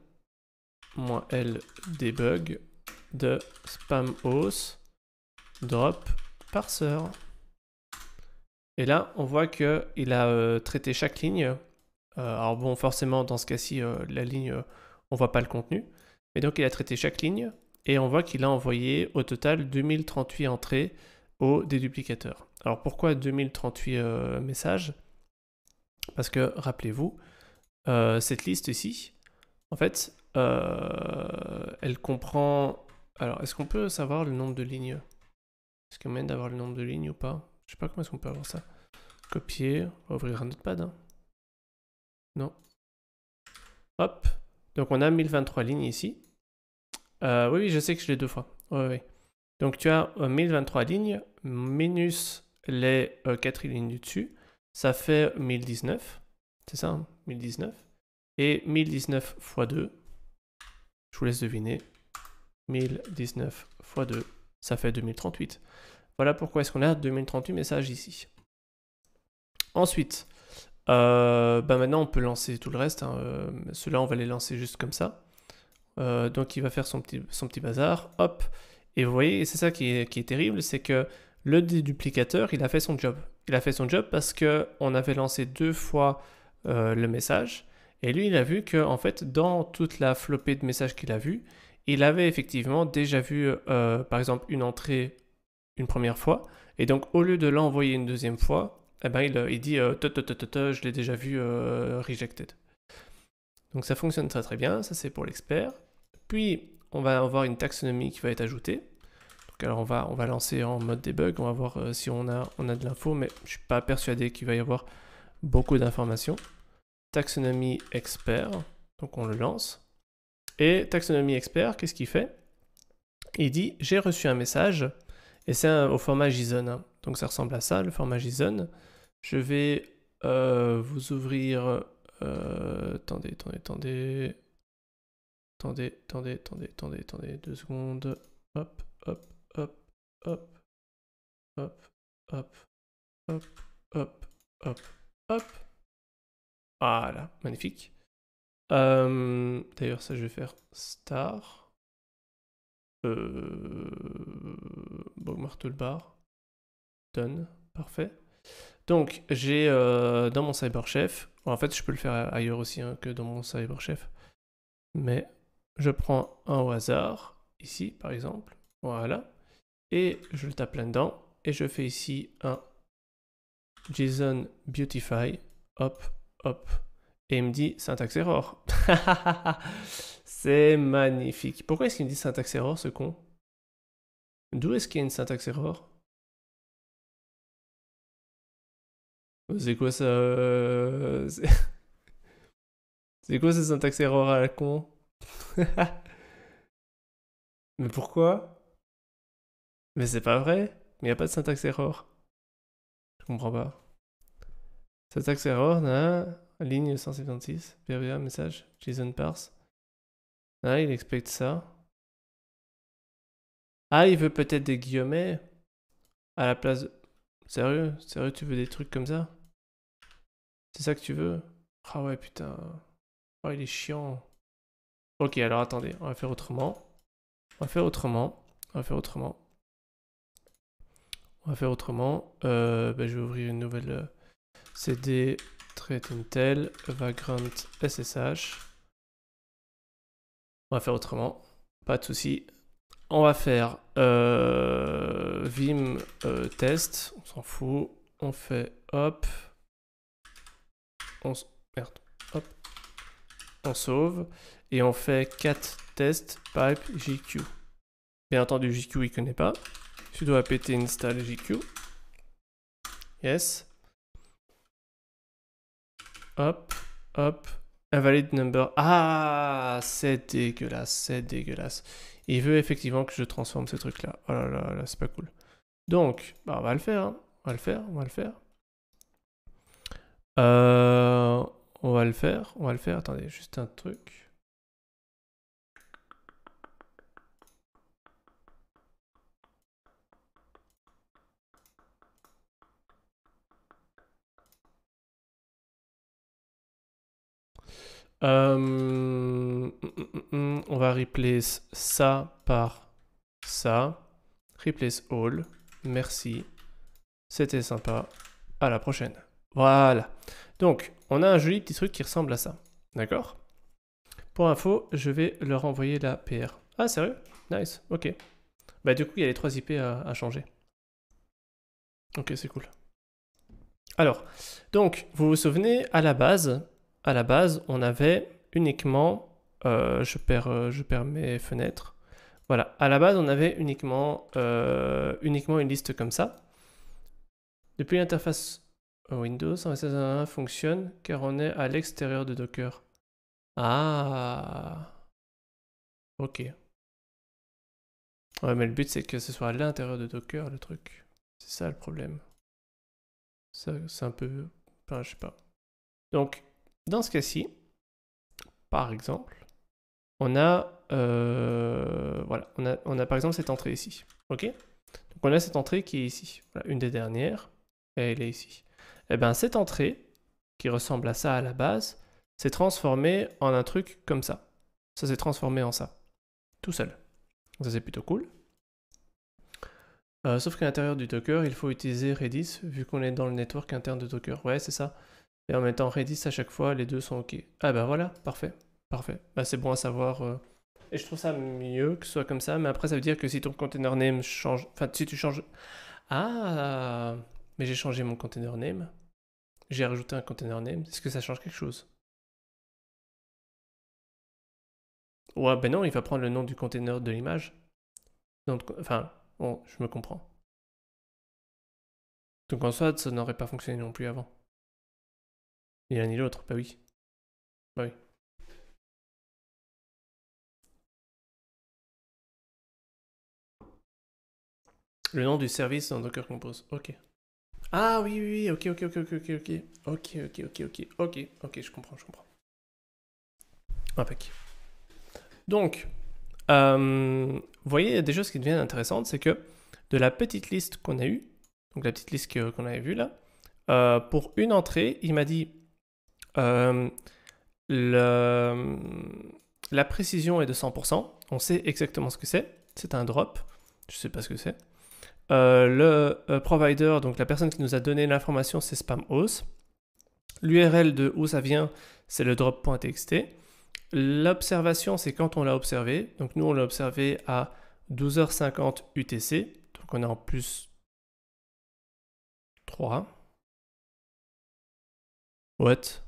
-l debug de spam os drop parser. Et là, on voit que il a euh, traité chaque ligne. Euh, alors bon, forcément, dans ce cas-ci, euh, la ligne, on voit pas le contenu. Mais donc, il a traité chaque ligne et on voit qu'il a envoyé au total 2038 entrées au déduplicateur. Alors pourquoi 2038 euh, messages Parce que rappelez-vous, euh, cette liste ici, en fait, euh, elle comprend... Alors est-ce qu'on peut savoir le nombre de lignes Est-ce qu'on mène d'avoir le nombre de lignes ou pas Je ne sais pas comment est-ce qu'on peut avoir ça. Copier, ouvrir un autre pad. Hein. Non. Hop. Donc on a 1023 lignes ici. Euh, oui, je sais que je l'ai deux fois. Donc tu as 1023 euh, lignes minus les 4 euh, lignes du dessus. Ça fait 1019. C'est ça, 1019. Hein, Et 1019 x 2. Je vous laisse deviner. 1019 x 2. Ça fait 2038. Voilà pourquoi est-ce qu'on a 2038 messages ici. Ensuite, ben maintenant on peut lancer tout le reste. Hein, ceux-là, on va les lancer juste comme ça. Euh, donc il va faire son petit, son bazar, Et vous voyez, c'est ça qui est, terrible, c'est que le déduplicateur, il a fait son job. Il a fait son job parce qu'on avait lancé deux fois euh, le message. Et lui, il a vu que, en fait, dans toute la flopée de messages qu'il a vu, il avait effectivement déjà vu, euh, par exemple, une entrée une première fois. Et donc, au lieu de l'envoyer une deuxième fois, eh ben, il, il dit je l'ai déjà vu rejected. Donc ça fonctionne très très bien, ça c'est pour l'expert. Puis on va avoir une taxonomie qui va être ajoutée. Donc alors on va, on va lancer en mode debug, on va voir euh, si on a, on a de l'info, mais je ne suis pas persuadé qu'il va y avoir beaucoup d'informations. Taxonomie expert, donc on le lance. Et taxonomie expert, qu'est-ce qu'il fait Il dit j'ai reçu un message, et c'est au format JSON. Hein. Donc ça ressemble à ça, le format JSON. Je vais euh, vous ouvrir Tendez, euh, attendez, attendez, Tendez, tendez, tendez, tendez, attendez, deux secondes. Hop, hop, hop, hop, hop, hop, hop, hop, hop, hop. Voilà, magnifique. Euh, d'ailleurs, ça, je vais faire star. Euh, Done, parfait. Donc, j'ai euh, dans mon CyberChef, en fait, je peux le faire ailleurs aussi hein, que dans mon CyberChef, mais je prends un au hasard, ici par exemple, voilà, et je le tape là-dedans, et je fais ici un JSON Beautify, hop, hop, et il me dit syntaxe error. C'est magnifique. Pourquoi est-ce qu'il me dit syntaxe error, ce con D'où est-ce qu'il y a une syntaxe error Bah, c'est quoi ça euh, C'est quoi cette syntaxe erreur à la con Mais pourquoi Mais c'est pas vrai Mais y a pas de syntaxe erreur. Je comprends pas. Syntaxe erreur, là. ligne 156, message, JSON parse. Ah, il expecte ça. Ah, il veut peut-être des guillemets à la place de... Sérieux Sérieux, tu veux des trucs comme ça C'est ça que tu veux Ah ouais, putain. Oh, il est chiant. Ok, alors attendez, on va faire autrement. On va faire autrement. On va faire autrement. On va faire autrement. Euh, bah, je vais ouvrir une nouvelle euh, CD Trait Intel Vagrant SSH. On va faire autrement. Pas de souci on va faire euh, Vim euh, test. On s'en fout. On fait hop. On, on sauve. Et on fait cat test pipe jq. Bien entendu, jq il connaît pas. dois apt install jq. Yes. Hop, hop. Invalid number. Ah, c'est dégueulasse, c'est dégueulasse il veut effectivement que je transforme ce truc-là. Oh là là, là c'est pas cool. Donc, bah, hein. on va le faire. On va le faire, on va le faire. on va le faire, on va le faire. Attendez, juste un truc. Euh, mm, mm, mm, on va replace ça par ça. Replace all. Merci. C'était sympa. À la prochaine. Voilà. Donc, on a un joli petit truc qui ressemble à ça. D'accord Pour info, je vais leur envoyer la PR. Ah, sérieux Nice. Ok. Bah, du coup, il y a les trois IP à, à changer. Ok, c'est cool. Alors, donc, vous vous souvenez, à la base, à la base, on avait uniquement, euh, je, perds, euh, je perds mes fenêtres, voilà, à la base, on avait uniquement, euh, uniquement une liste comme ça. Depuis l'interface Windows, ça fonctionne car on est à l'extérieur de Docker. Ah Ok. Ouais, mais le but c'est que ce soit à l'intérieur de Docker le truc. C'est ça le problème. Ça, c'est un peu. Enfin, je sais pas. Donc, dans ce cas-ci, par exemple, euh, on a, on a, par exemple cette entrée ici. Ok Donc on a cette entrée qui est ici. une des dernières, elle est ici. Et eh bien cette entrée, qui ressemble à ça à la base, s'est transformée en un truc comme ça. Ça s'est transformé en ça. Tout seul. Ça c'est plutôt cool. Euh, sauf qu'à l'intérieur du Docker, il faut utiliser Redis vu qu'on est dans le network interne de Docker. Ouais, c'est ça. Et en mettant Redis à chaque fois, les deux sont OK. Ah bah voilà, parfait. Parfait. Bah c'est bon à savoir. Euh. Et je trouve ça mieux que ce soit comme ça. Mais après, ça veut dire que si ton container name change. Enfin, si tu changes. Ah Mais j'ai changé mon container name. J'ai rajouté un container name. Est-ce que ça change quelque chose Ouais, ben non, il va prendre le nom du container de l'image. Donc, enfin, bon, je me comprends. Donc en soi, ça n'aurait pas fonctionné non plus avant. Ni a ni l'autre, bah oui. Bah oui. Le nom du service dans Docker Compose. Ok. Ah oui, oui, oui, ok, ok, ok, ok, ok, ok, ok, ok, ok, ok, ok, ok, je comprends, je comprends. Donc, euh, vous voyez, il y a des choses qui deviennent intéressantes, c'est que de la petite liste qu'on a eue, donc la petite liste qu'on avait vue là, euh, pour une entrée, il m'a dit euh, euh, la précision est de 100%. On sait exactement ce que c'est. C'est un drop. Je ne sais pas ce que c'est. Euh, le provider, donc la personne qui nous a donné l'information, c'est spamhaus L'URL de où ça vient, c'est le drop.txt. L'observation, c'est quand on l'a observé. Donc nous, on l'a observé à 12h50 UTC. Donc on a en plus 3. What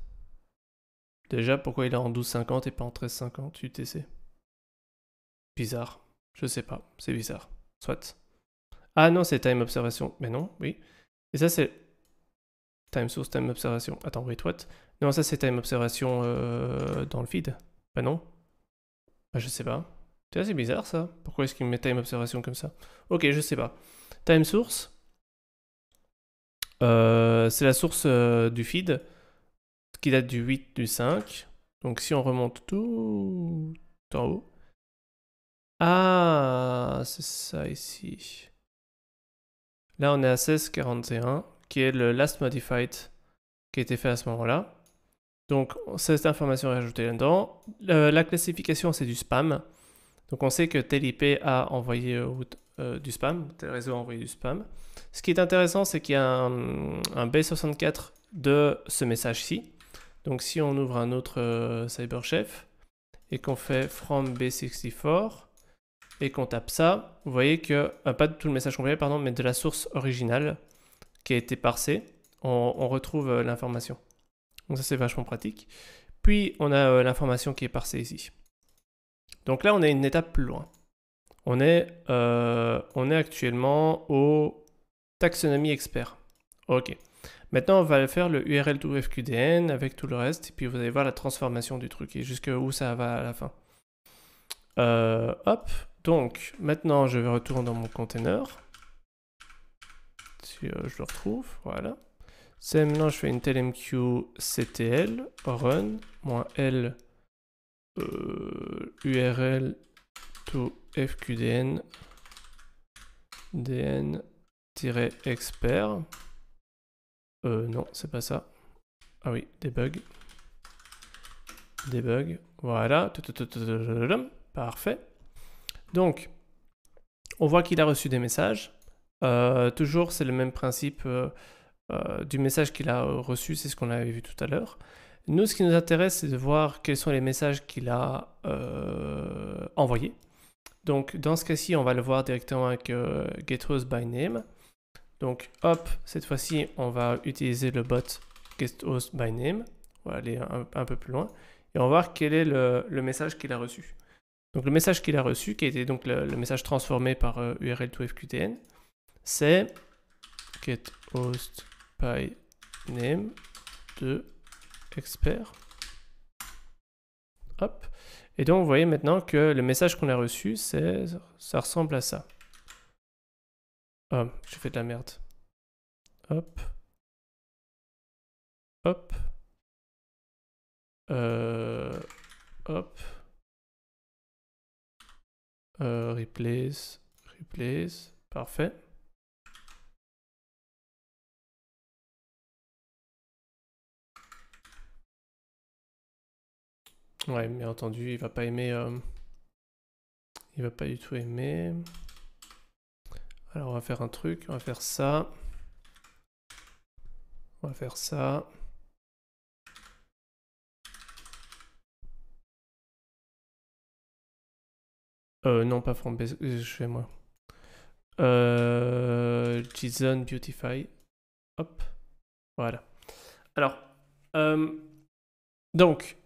Déjà, pourquoi il est en 12,50 et pas en 13,50 UTC Bizarre. Je sais pas, c'est bizarre. Soit. Ah non, c'est time observation. Mais non, oui. Et ça, c'est time source, time observation. Attends, wait, what Non, ça, c'est time observation euh, dans le feed. Bah non. Bah je sais pas. c'est c'est bizarre ça. Pourquoi est-ce qu'il met time observation comme ça Ok, je sais pas. Time source, euh, c'est la source euh, du feed qui date du 8, du 5. Donc si on remonte tout en haut. Ah, c'est ça ici. Là, on est à 1641, qui est le last modified qui a été fait à ce moment-là. Donc, cette information est ajoutée là-dedans. la classification, c'est du spam. Donc, on sait que tel IP a envoyé euh, du spam, tel réseau a envoyé du spam. Ce qui est intéressant, c'est qu'il y a un, un B64 de ce message-ci. Donc si on ouvre un autre euh, CyberChef et qu'on fait from B64 et qu'on tape ça, vous voyez que, euh, pas de tout le message complet, pardon, mais de la source originale qui a été parsée, on, retrouve euh, l'information. Donc ça c'est vachement pratique. Puis on a l'information qui est parsée ici. Donc là on est une étape plus loin. On est, on est actuellement au taxonomie expert. Ok. Maintenant, on va faire le URL to FQDN avec tout le reste, et puis vous allez voir la transformation du truc et jusqu'où ça va à la fin. Euh, hop, donc maintenant je vais retourner dans mon container. Si euh, je le retrouve, voilà. C'est maintenant je fais une telmq ctl run -l url euh, to fqdn dn-expert. Euh, non, c'est pas ça. Ah oui, debug. Debug. Voilà. Parfait. Donc, on voit qu'il a reçu des messages. Euh, toujours, c'est le même principe euh, euh, du message qu'il a reçu, c'est ce qu'on avait vu tout à l'heure. Nous, ce qui nous intéresse, c'est de voir quels sont les messages qu'il a envoyés. Donc, dans ce cas-ci, on va le voir directement avec GetRoseByName ». Donc hop, cette fois-ci, on va utiliser le bot GetHostByName. by name. On va aller un, peu plus loin. Et on va voir quel est le, message qu'il a reçu. Donc le message qu'il a reçu, qui a été donc le, message transformé par euh, url to fqtn c'est GetHostByName de expert. Hop. Et donc vous voyez maintenant que le message qu'on a reçu, c'est ça ressemble à ça. Oh, je fais de la merde. Hop. Hop. Euh, hop. Euh, replace. Replace. Parfait. Ouais, bien entendu, il va pas aimer. Euh, il va pas du tout aimer. Alors on va faire un truc, on va faire ça. On va faire ça. Euh, non, pas from euh, je moi. Euh, JSON Beautify. Hop. Voilà. Alors, euh, donc,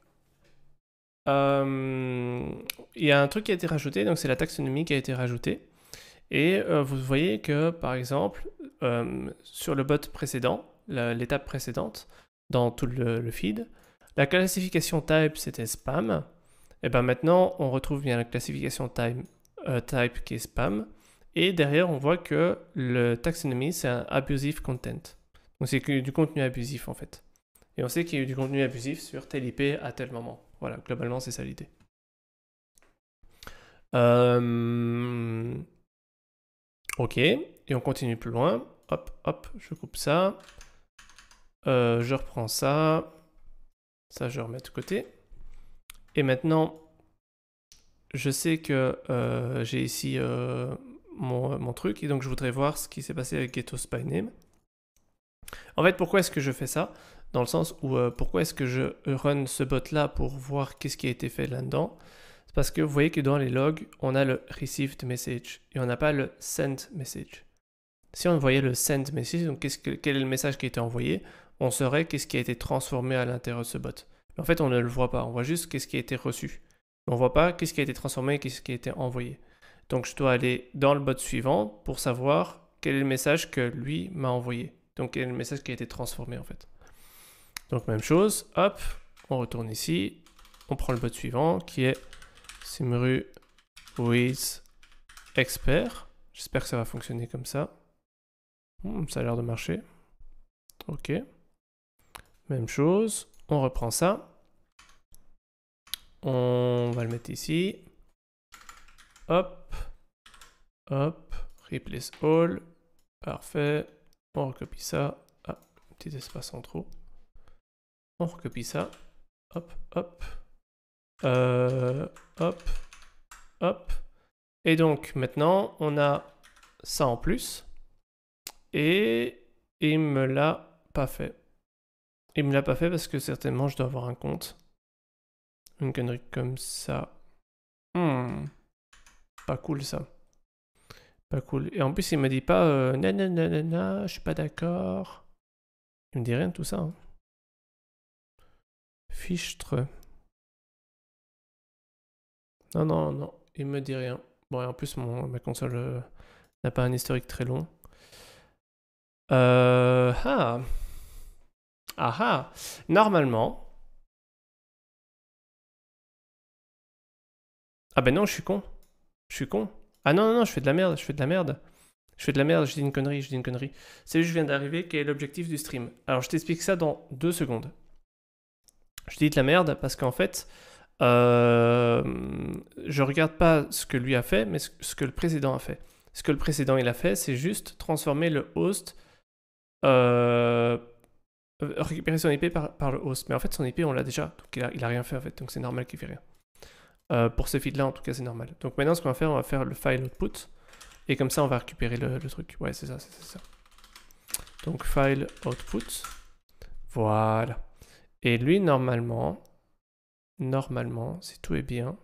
il y a un truc qui a été rajouté, donc c'est la taxonomie qui a été rajoutée. Et euh, vous voyez que, par exemple, euh, sur le bot précédent, l'étape précédente, dans tout le, feed, la classification type, c'était spam. Et bien maintenant, on retrouve bien la classification euh, type, qui est spam. Et derrière, on voit que le taxonomie, c'est un abusive content. Donc c'est du contenu abusif, en fait. Et on sait qu'il y a eu du contenu abusif sur telle IP à tel moment. Voilà, globalement, c'est ça l'idée. Euh... Ok, et on continue plus loin. Hop, hop, je coupe ça. Euh, je reprends ça. Ça, je remets de côté. Et maintenant, je sais que euh, j'ai ici euh, mon, truc, et donc je voudrais voir ce qui s'est passé avec Ghetto Spy Name. En fait, pourquoi est-ce que je fais ça Dans le sens où, pourquoi est-ce que je run ce bot-là pour voir qu'est-ce qui a été fait là-dedans c'est parce que vous voyez que dans les logs, on a le received message et on n'a pas le sent message. Si on voyait le send message, donc quel est le message qui a été envoyé, on saurait qu'est-ce qui a été transformé à l'intérieur de ce bot. en fait, on ne le voit pas, on voit juste qu'est-ce qui a été reçu. on ne voit pas qu'est-ce qui a été transformé et qu'est-ce qui a été envoyé. Donc je dois aller dans le bot suivant pour savoir quel est le message que lui m'a envoyé. Donc quel est le message qui a été transformé en fait. Donc même chose, hop, on retourne ici, on prend le bot suivant qui est Simru with expert. J'espère que ça va fonctionner comme ça. Hmm, ça a l'air de marcher. Ok. Même chose. On reprend ça. On va le mettre ici. Hop. Hop. Replace all. Parfait. On recopie ça. Ah, petit espace en trop. On recopie ça. Hop, hop. Euh, hop, hop. Et donc maintenant, on a ça en plus. Et il me l'a pas fait. Il me l'a pas fait parce que certainement je dois avoir un compte. Une connerie comme ça. Hmm. Pas cool ça. Pas cool. Et en plus, il me dit pas euh, na na. je suis pas d'accord. Il me dit rien de tout ça. Hein. Fichtre. Non, non, non, il me dit rien. Bon, et en plus, mon, ma console euh, n'a pas un historique très long. Euh, ah. ah ah Normalement. Ah ben non, je suis con. Je suis con. Ah non, non, non, je fais de la merde, je fais de la merde. Je fais de la merde, je dis une connerie, je dis une connerie. C'est juste, je viens d'arriver, quel est l'objectif du stream Alors, je t'explique ça dans deux secondes. Je dis de la merde parce qu'en fait, euh, je regarde pas ce que lui a fait, mais ce que le précédent a fait. Ce que le précédent il a fait, c'est juste transformer le host, euh, récupérer son IP par, le host. Mais en fait, son IP on l'a déjà, donc il a, rien fait en fait, donc c'est normal qu'il fait rien. Euh, pour ce feed-là, en tout cas, c'est normal. Donc maintenant, ce qu'on va faire, on va faire le file output, et comme ça, on va récupérer le, le truc. Ouais, c'est ça, c'est ça. Donc file output, voilà. Et lui, normalement, normalement, si tout est bien,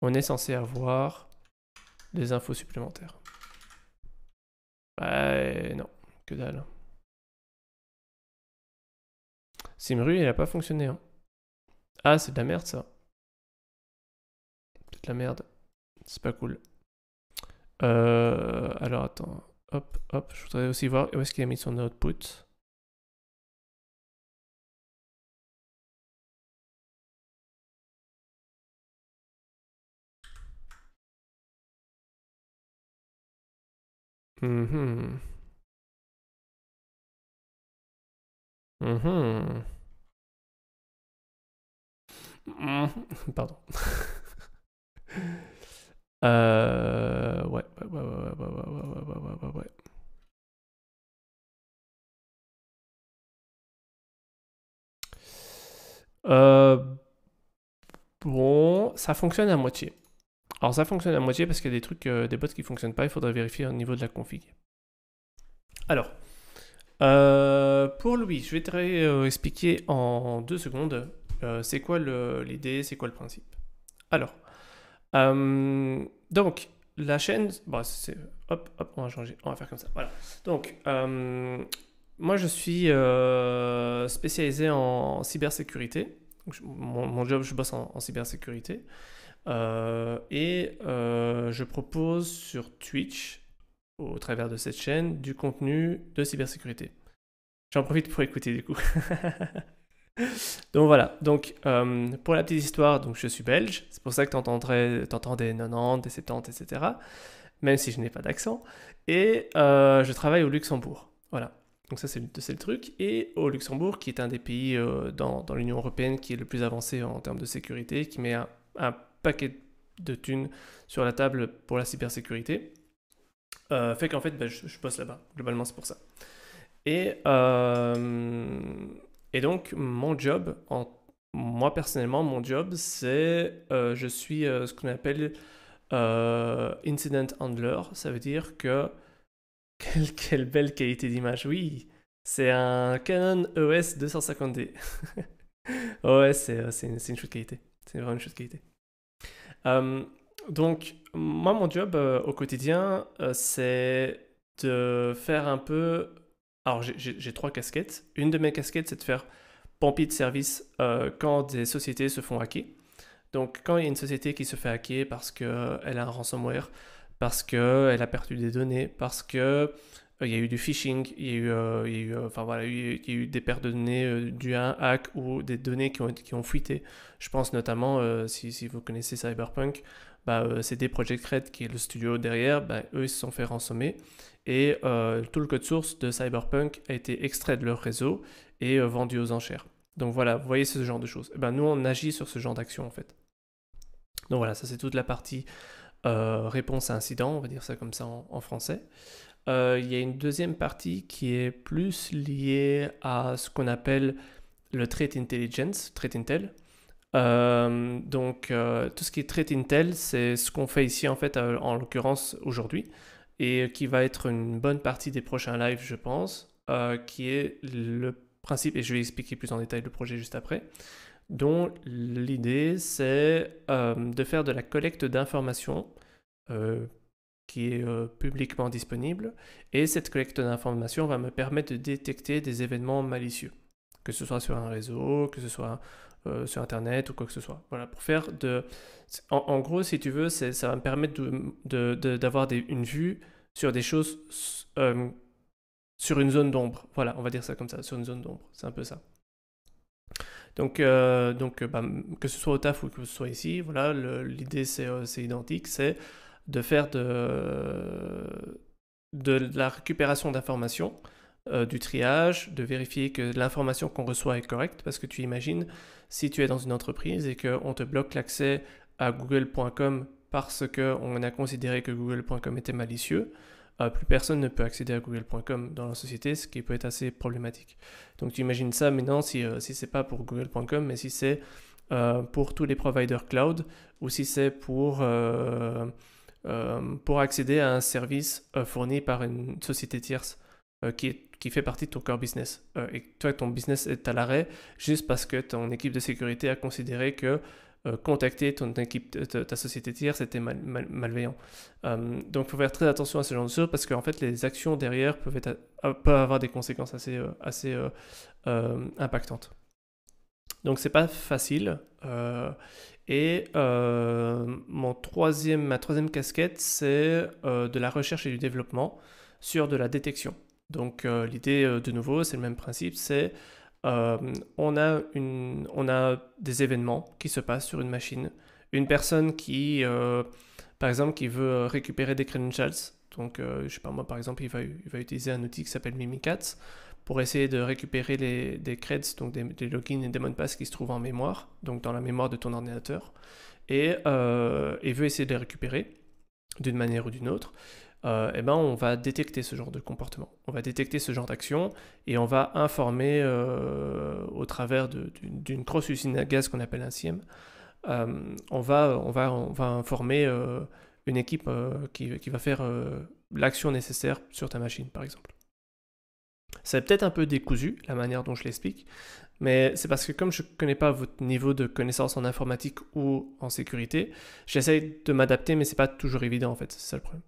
on est censé avoir des infos supplémentaires. Ouais, non, que dalle. Simru, il a pas fonctionné. Hein. Ah, c'est de la merde ça. C'est de la merde. C'est pas cool. Euh, alors attends. Hop, hop. Je voudrais aussi voir où est-ce qu'il a mis son output. Mhm. Mhm. Pardon. Euh, ouais, ouais, ouais, ouais, ouais, ouais, ouais, ouais, ouais, ouais. bon, ça fonctionne à moitié. Alors ça fonctionne à moitié parce qu'il y a des trucs, euh, des bots qui ne fonctionnent pas, il faudrait vérifier au niveau de la config. Alors, euh, pour lui, je vais te euh, expliquer en deux secondes c'est quoi l'idée, c'est quoi le principe. Alors, donc la chaîne, hop, hop, on va changer, on va faire comme ça. Voilà. Donc, moi je suis spécialisé en cybersécurité. mon, job, je bosse en cybersécurité. Euh, et euh, je propose sur Twitch, au travers de cette chaîne, du contenu de cybersécurité. J'en profite pour écouter du coup. donc voilà, donc euh, pour la petite histoire, donc je suis belge, c'est pour ça que tu entends des 90, des 70, etc. Même si je n'ai pas d'accent. Et je travaille au Luxembourg. Voilà. Donc ça, c'est le truc. Et au Luxembourg, qui est un des pays dans, l'Union européenne qui est le plus avancé en termes de sécurité, qui met un paquet de thunes sur la table pour la cybersécurité. Euh, fait qu'en fait, bah, je, je, bosse là-bas. Globalement, c'est pour ça. Et, euh, et donc, mon job, en, moi personnellement, mon job, c'est euh, je suis ce qu'on appelle incident handler. Ça veut dire que quelle, belle qualité d'image, oui. C'est un Canon EOS 250D. ouais, c'est une, une qualité. C'est vraiment une chute qualité. Euh, donc, moi, mon job euh, au quotidien, euh, c'est de faire un peu... Alors, j'ai trois casquettes. Une de mes casquettes, c'est de faire pompier de service quand des sociétés se font hacker. Donc, quand il y a une société qui se fait hacker parce qu'elle a un ransomware, parce qu'elle a perdu des données, parce que il y a eu du phishing, il y a eu, euh, euh, enfin, voilà, il eu des pertes de données à euh, un hack ou des données qui ont, qui ont fuité. Je pense notamment, si, vous connaissez Cyberpunk, bah, des Project Red, qui est le studio derrière, bah, eux, ils se sont fait ransommer. Et tout le code source de Cyberpunk a été extrait de leur réseau et vendu aux enchères. Donc voilà, vous voyez ce genre de choses. Eh ben, nous, on agit sur ce genre d'action, en fait. Donc voilà, ça c'est toute la partie réponse à incident, on va dire ça comme ça en français. Euh, il y a une deuxième partie qui est plus liée à ce qu'on appelle le trait intelligence, trait intel. Euh, donc euh, tout ce qui est trait intel, c'est ce qu'on fait ici en fait en l'occurrence aujourd'hui et qui va être une bonne partie des prochains lives je pense, qui est le principe et je vais expliquer plus en détail le projet juste après dont l'idée c'est de faire de la collecte d'informations euh, qui est euh, publiquement disponible, et cette collecte d'informations va me permettre de détecter des événements malicieux, que ce soit sur un réseau, que ce soit euh, sur Internet ou quoi que ce soit. Voilà, pour faire de... En, gros, si tu veux, ça va me permettre d'avoir de, une vue sur des choses, euh, sur une zone d'ombre. Voilà, on va dire ça comme ça, sur une zone d'ombre, c'est un peu ça. Donc, donc bah, que ce soit au taf ou que ce soit ici, voilà, l'idée c'est identique, c'est de faire de, la récupération d'informations, euh, du triage, de vérifier que l'information qu'on reçoit est correcte, parce que tu imagines, si tu es dans une entreprise et qu'on te bloque l'accès à google.com parce qu'on a considéré que google.com était malicieux, euh, plus personne ne peut accéder à google.com dans la société, ce qui peut être assez problématique. Donc tu imagines ça maintenant si, euh, si c'est pas pour google.com, mais si c'est pour tous les providers cloud, ou si c'est pour... Euh, pour accéder à un service euh, fourni par une société tierce euh, qui, qui, fait partie de ton core business. et toi, ton business est à l'arrêt juste parce que ton équipe de sécurité a considéré que contacter ton équipe, ta, société tierce était malveillant. donc, il faut faire très attention à ce genre de choses parce qu'en fait, les actions derrière peuvent, avoir des conséquences assez, assez impactantes. Donc, c'est pas facile. Et euh, troisième, ma troisième casquette, c'est euh, de la recherche et du développement sur de la détection. Donc euh, l'idée, de nouveau, c'est le même principe, c'est on, a des événements qui se passent sur une machine. Une personne qui, par exemple, qui veut récupérer des credentials. Donc, je sais pas moi, par exemple, il va, il va utiliser un outil qui s'appelle Mimikatz pour essayer de récupérer des creds, donc des, logins et des mots de passe qui se trouvent en mémoire, donc dans la mémoire de ton ordinateur, et, euh, veut essayer de les récupérer d'une manière ou d'une autre, euh, eh ben on va détecter ce genre de comportement, on va détecter ce genre d'action et on va informer euh, au travers d'une grosse usine à gaz qu'on appelle un CIEM, on, va, on, va, on va informer une équipe qui, va faire l'action nécessaire sur ta machine par exemple. C'est peut-être un peu décousu, la manière dont je l'explique, mais c'est parce que comme je ne connais pas votre niveau de connaissance en informatique ou en sécurité, j'essaye de m'adapter, mais c'est pas toujours évident en fait, c'est ça le problème.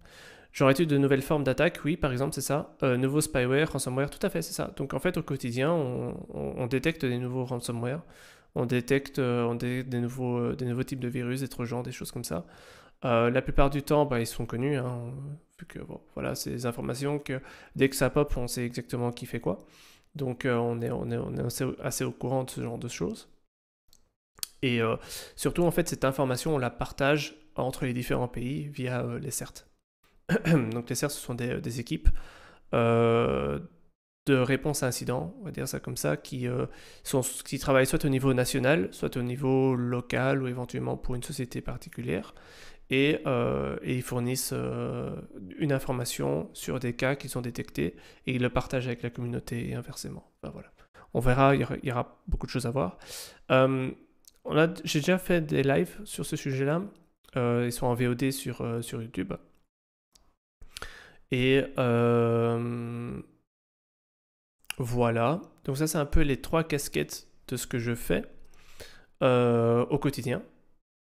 J'aurais eu de nouvelles formes d'attaque, oui, par exemple, c'est ça. Euh, nouveau spyware, ransomware, tout à fait, c'est ça. Donc en fait, au quotidien, on, détecte des nouveaux ransomware, on détecte, euh, des, nouveaux, euh, des nouveaux types de virus, des genre des choses comme ça. Euh, la plupart du temps, bah, ils sont connus, hein, vu que voilà, c'est des informations que dès que ça pop, on sait exactement qui fait quoi. Donc euh, on, est, assez, au courant de ce genre de choses. Et euh, surtout, en fait, cette information, on la partage entre les différents pays via les CERT. Donc les CERT, ce sont des, équipes de réponse à incidents, on va dire ça comme ça, qui, qui travaillent soit au niveau national, soit au niveau local ou éventuellement pour une société particulière, euh, et, ils fournissent euh, une information sur des cas qui sont détectés et ils le partagent avec la communauté et inversement. voilà. On verra, il y, aura, beaucoup de choses à voir. Euh, j'ai déjà fait des lives sur ce sujet-là. ils sont en VOD sur, sur YouTube. Et voilà. Donc ça, c'est un peu les trois casquettes de ce que je fais au quotidien.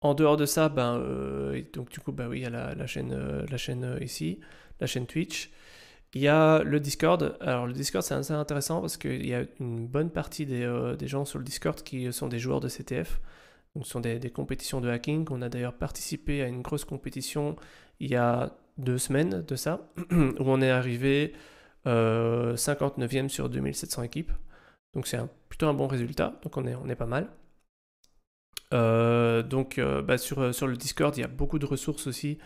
En dehors de ça, ben, euh, donc du coup, ben oui, il y a la, chaîne, la chaîne euh, euh, ici, la chaîne Twitch. Il y a le Discord. Alors le Discord, c'est assez intéressant parce qu'il y a une bonne partie des, gens sur le Discord qui sont des joueurs de CTF. Donc ce sont des, compétitions de hacking. On a d'ailleurs participé à une grosse compétition il y a deux semaines de ça, où on est arrivé 59e sur 2700 équipes. Donc c'est plutôt un bon résultat. Donc on est, on est pas mal. Euh, donc euh, bah, euh, sur, le Discord, il y a beaucoup de ressources aussi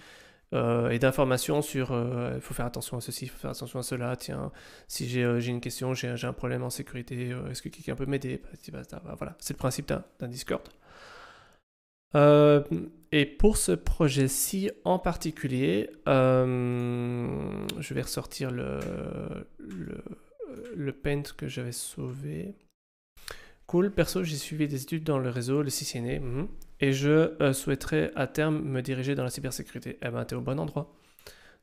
et d'informations sur il faut faire attention à ceci, il faut faire attention à cela, tiens, si j'ai une question, j'ai un problème en sécurité, est-ce que quelqu'un peut m'aider bah, bah, Voilà, c'est le principe d'un Discord. et pour ce projet-ci en particulier, je vais ressortir le, le paint que j'avais sauvé cool. Perso, j'ai suivi des études dans le réseau, le CCNA, e, mhm. et je euh, souhaiterais à terme me diriger dans la cybersécurité. Eh ben, t'es au bon endroit.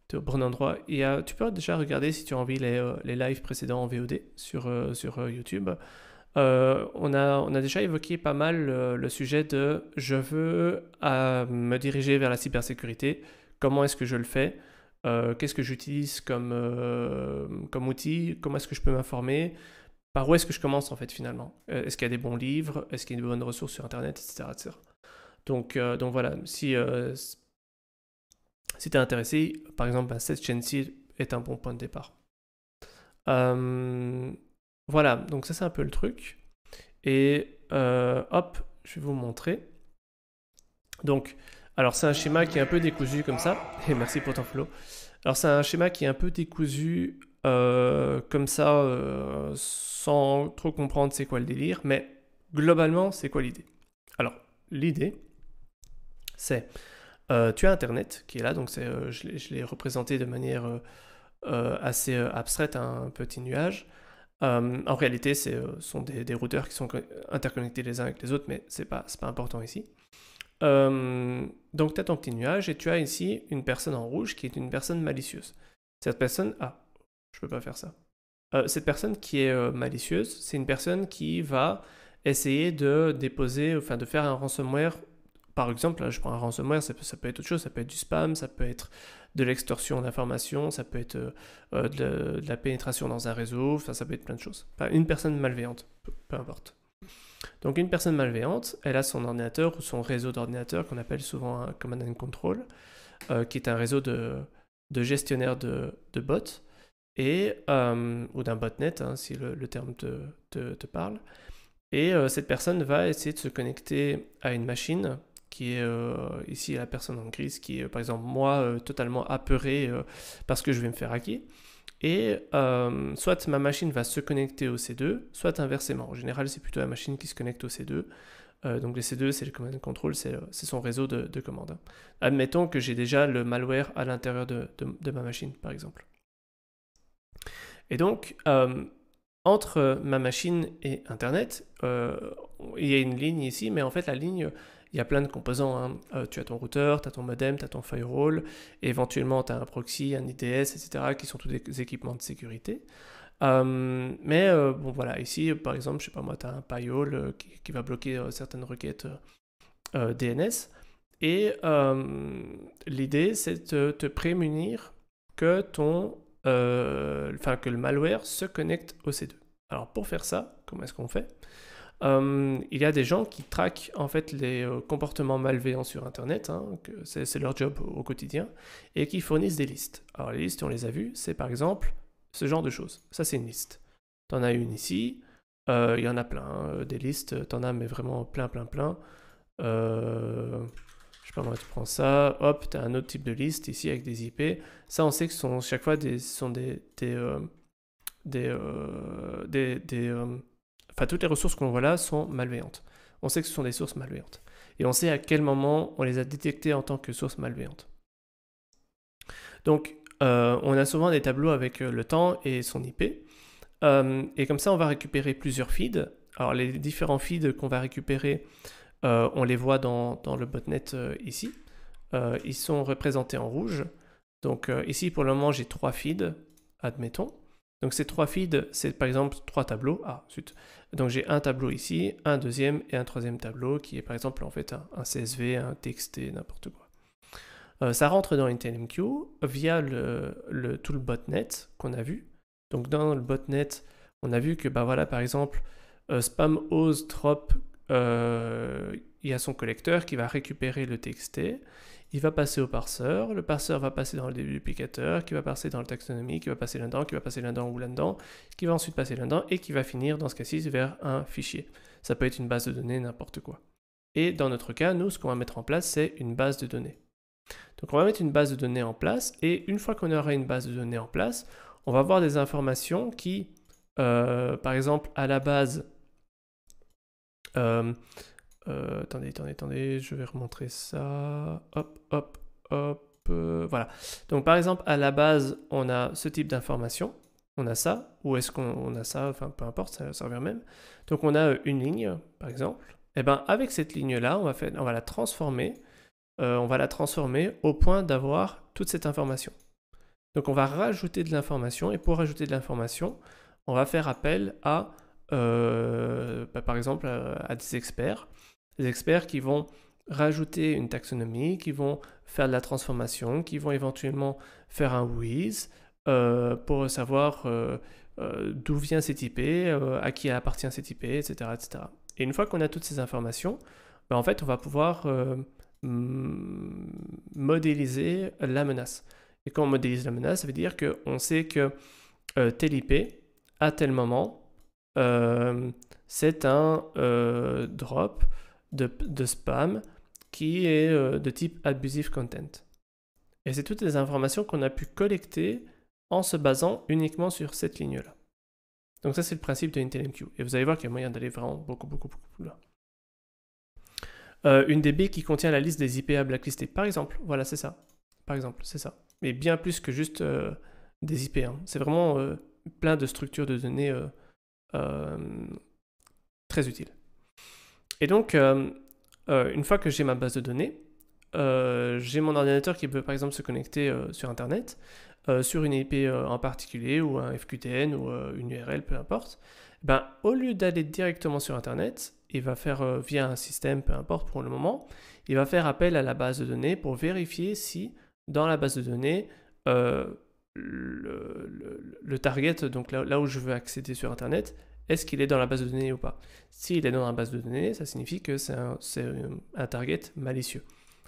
T'es au bon endroit. Et, tu peux déjà regarder si tu as envie les, euh, les lives précédents en VOD sur, euh, sur YouTube. on, a, on a déjà évoqué pas mal le sujet de je veux me diriger vers la cybersécurité. Comment est-ce que je le fais Qu'est-ce que j'utilise comme, comme outil Comment est-ce que je peux m'informer par où est-ce que je commence en fait finalement euh, Est-ce qu'il y a des bons livres Est-ce qu'il y a une bonne ressource sur Internet, etc. Euh, donc, voilà, si, euh, si tu es intéressé, par exemple, cette chaîne ci est un bon point de départ. Hum, voilà, donc ça c'est un peu le truc. Et hop, je vais vous montrer. Donc, alors c'est un schéma qui est un peu décousu comme ça. Et merci pour ton flow. Alors c'est un schéma qui est un peu décousu euh, comme ça euh, sans trop comprendre c'est quoi le délire, mais globalement c'est quoi l'idée Alors l'idée c'est euh, tu as Internet qui est là, donc je l'ai représenté de manière assez abstraite, un petit nuage. en réalité, ce sont des, des, routeurs qui sont interconnectés les uns avec les autres, mais c'est pas, pas important ici. donc tu as ton petit nuage et tu as ici une personne en rouge qui est une personne malicieuse. Cette personne a je peux pas faire ça. Euh, cette personne qui est euh, malicieuse, c'est une personne qui va essayer de déposer, enfin de faire un ransomware. Par exemple, là, hein, je prends un ransomware, ça peut, être autre chose, ça peut être du spam, ça peut être de l'extorsion d'informations, ça peut être euh, de, la pénétration dans un réseau, enfin, ça peut être plein de choses. une personne malveillante, peu, importe. Donc, une personne malveillante, elle a son ordinateur ou son réseau d'ordinateurs qu'on appelle souvent un command and control, qui est un réseau de, gestionnaires de bots euh, ou d'un botnet, hein, si le, terme te, te, parle. Et euh, cette personne va essayer de se connecter à une machine qui est euh, ici la personne en crise, qui est par exemple moi totalement apeuré parce que je vais me faire hacker. Et soit ma machine va se connecter au C2, soit inversement. En général, c'est plutôt la machine qui se connecte au C2. donc le C2, c'est le command control, c'est son réseau de, commandes. Hein. Admettons que j'ai déjà le malware à l'intérieur de ma machine, par exemple. Et donc, euh, entre ma machine et Internet, euh, il y a une ligne ici, mais en fait, la ligne, il y a plein de composants. Hein. Euh, tu as ton routeur, tu as ton modem, tu as ton firewall, éventuellement, tu as un proxy, un IDS, etc., qui sont tous des équipements de sécurité. mais bon voilà, ici par exemple, je sais pas moi, tu as un firewall qui, qui, va bloquer certaines requêtes DNS. Et l'idée c'est de te prémunir que ton euh, enfin que le malware se connecte au C2. Alors pour faire ça, comment est-ce qu'on fait euh, Il y a des gens qui traquent en fait les euh, comportements malveillants sur Internet, hein, c'est leur job au quotidien, et qui fournissent des listes. Alors les listes, on les a vues, c'est par exemple ce genre de choses. Ça c'est une liste. T'en as une ici, il y en a plein, des listes, t'en as mais vraiment plein, plein, plein. Euh, je tu prends ça, hop, tu as un autre type de liste ici avec des IP. Ça, on sait que ce sont chaque fois sont enfin, toutes les ressources qu'on voit là sont malveillantes. On sait que ce sont des sources malveillantes. Et on sait à quel moment on les a détectées en tant que sources malveillantes. Donc, euh, on a souvent des tableaux avec euh, le temps et son IP. Euh, et comme ça, on va récupérer plusieurs feeds. Alors, les différents feeds qu'on va récupérer, euh, on les voit dans, le botnet euh, ici. Euh, ils sont représentés en rouge. Donc ici, pour le moment, j'ai trois feeds, admettons. Donc ces trois feeds, c'est par exemple trois tableaux. Ah, suite. Donc j'ai un tableau ici, un deuxième et un troisième tableau qui est par exemple en fait un, CSV, un TXT, n'importe quoi. ça rentre dans IntelMQ via le, tout le botnet qu'on a vu. Donc dans le botnet, on a vu que bah voilà par exemple spam, ose, trop, euh, il y a son collecteur qui va récupérer le TXT, il va passer au parseur, le parseur va passer dans le déduplicateur, qui va passer dans le taxonomie, qui va passer là-dedans, qui va passer là-dedans ou là-dedans, qui va ensuite passer là-dedans et qui va finir dans ce cas-ci vers un fichier. Ça peut être une base de données, n'importe quoi. Et dans notre cas, nous, ce qu'on va mettre en place, c'est une base de données. Donc on va mettre une base de données en place et une fois qu'on aura une base de données en place, on va avoir des informations qui, euh, par exemple, à la base, euh, euh, attendez, attendez, attendez, je vais remontrer ça. Hop, hop, hop. Euh, voilà. Donc par exemple, à la base, on a ce type d'information. On a ça, ou est-ce qu'on a ça, enfin peu importe, ça, va servir même. Donc on a une ligne, par exemple. Et eh bien avec cette ligne-là, on, va on va la transformer. on va la transformer au point d'avoir toute cette information. Donc on va rajouter de l'information, et pour rajouter de l'information, on va faire appel à euh, bah, par exemple, euh, à, des experts. Des experts qui vont rajouter une taxonomie, qui vont faire de la transformation, qui vont éventuellement faire un whiz euh, pour savoir d'où vient cette IP, à qui appartient cette IP, etc. etc. Et une fois qu'on a toutes ces informations, bah, en fait, on va pouvoir modéliser la menace. Et quand on modélise la menace, ça veut dire qu'on sait que telle IP, à tel moment, euh, c'est un euh, drop de, spam qui est euh, de type abusive content. Et c'est toutes les informations qu'on a pu collecter en se basant uniquement sur cette ligne-là. Donc ça, c'est le principe de IntelMQ. Et vous allez voir qu'il y a moyen d'aller vraiment beaucoup, beaucoup, beaucoup plus loin. une DB qui contient la liste des IPA blacklistées, par exemple. Voilà, c'est ça. Par exemple, c'est ça. Mais bien plus que juste des IPA. Hein. C'est vraiment plein de structures de données euh, très utile. Et donc, euh, euh, une fois que j'ai ma base de données, j'ai mon ordinateur qui peut par exemple se connecter sur Internet, sur une IP en particulier, ou un FQTN, ou une URL, peu importe. Eh ben, au lieu d'aller directement sur Internet, il va faire via un système, peu importe pour le moment, il va faire appel à la base de données pour vérifier si dans la base de données, le, target, donc là, où je veux accéder sur Internet, est-ce qu'il est dans la base de données ou pas S'il est dans la base de données, ça signifie que c'est un, target malicieux.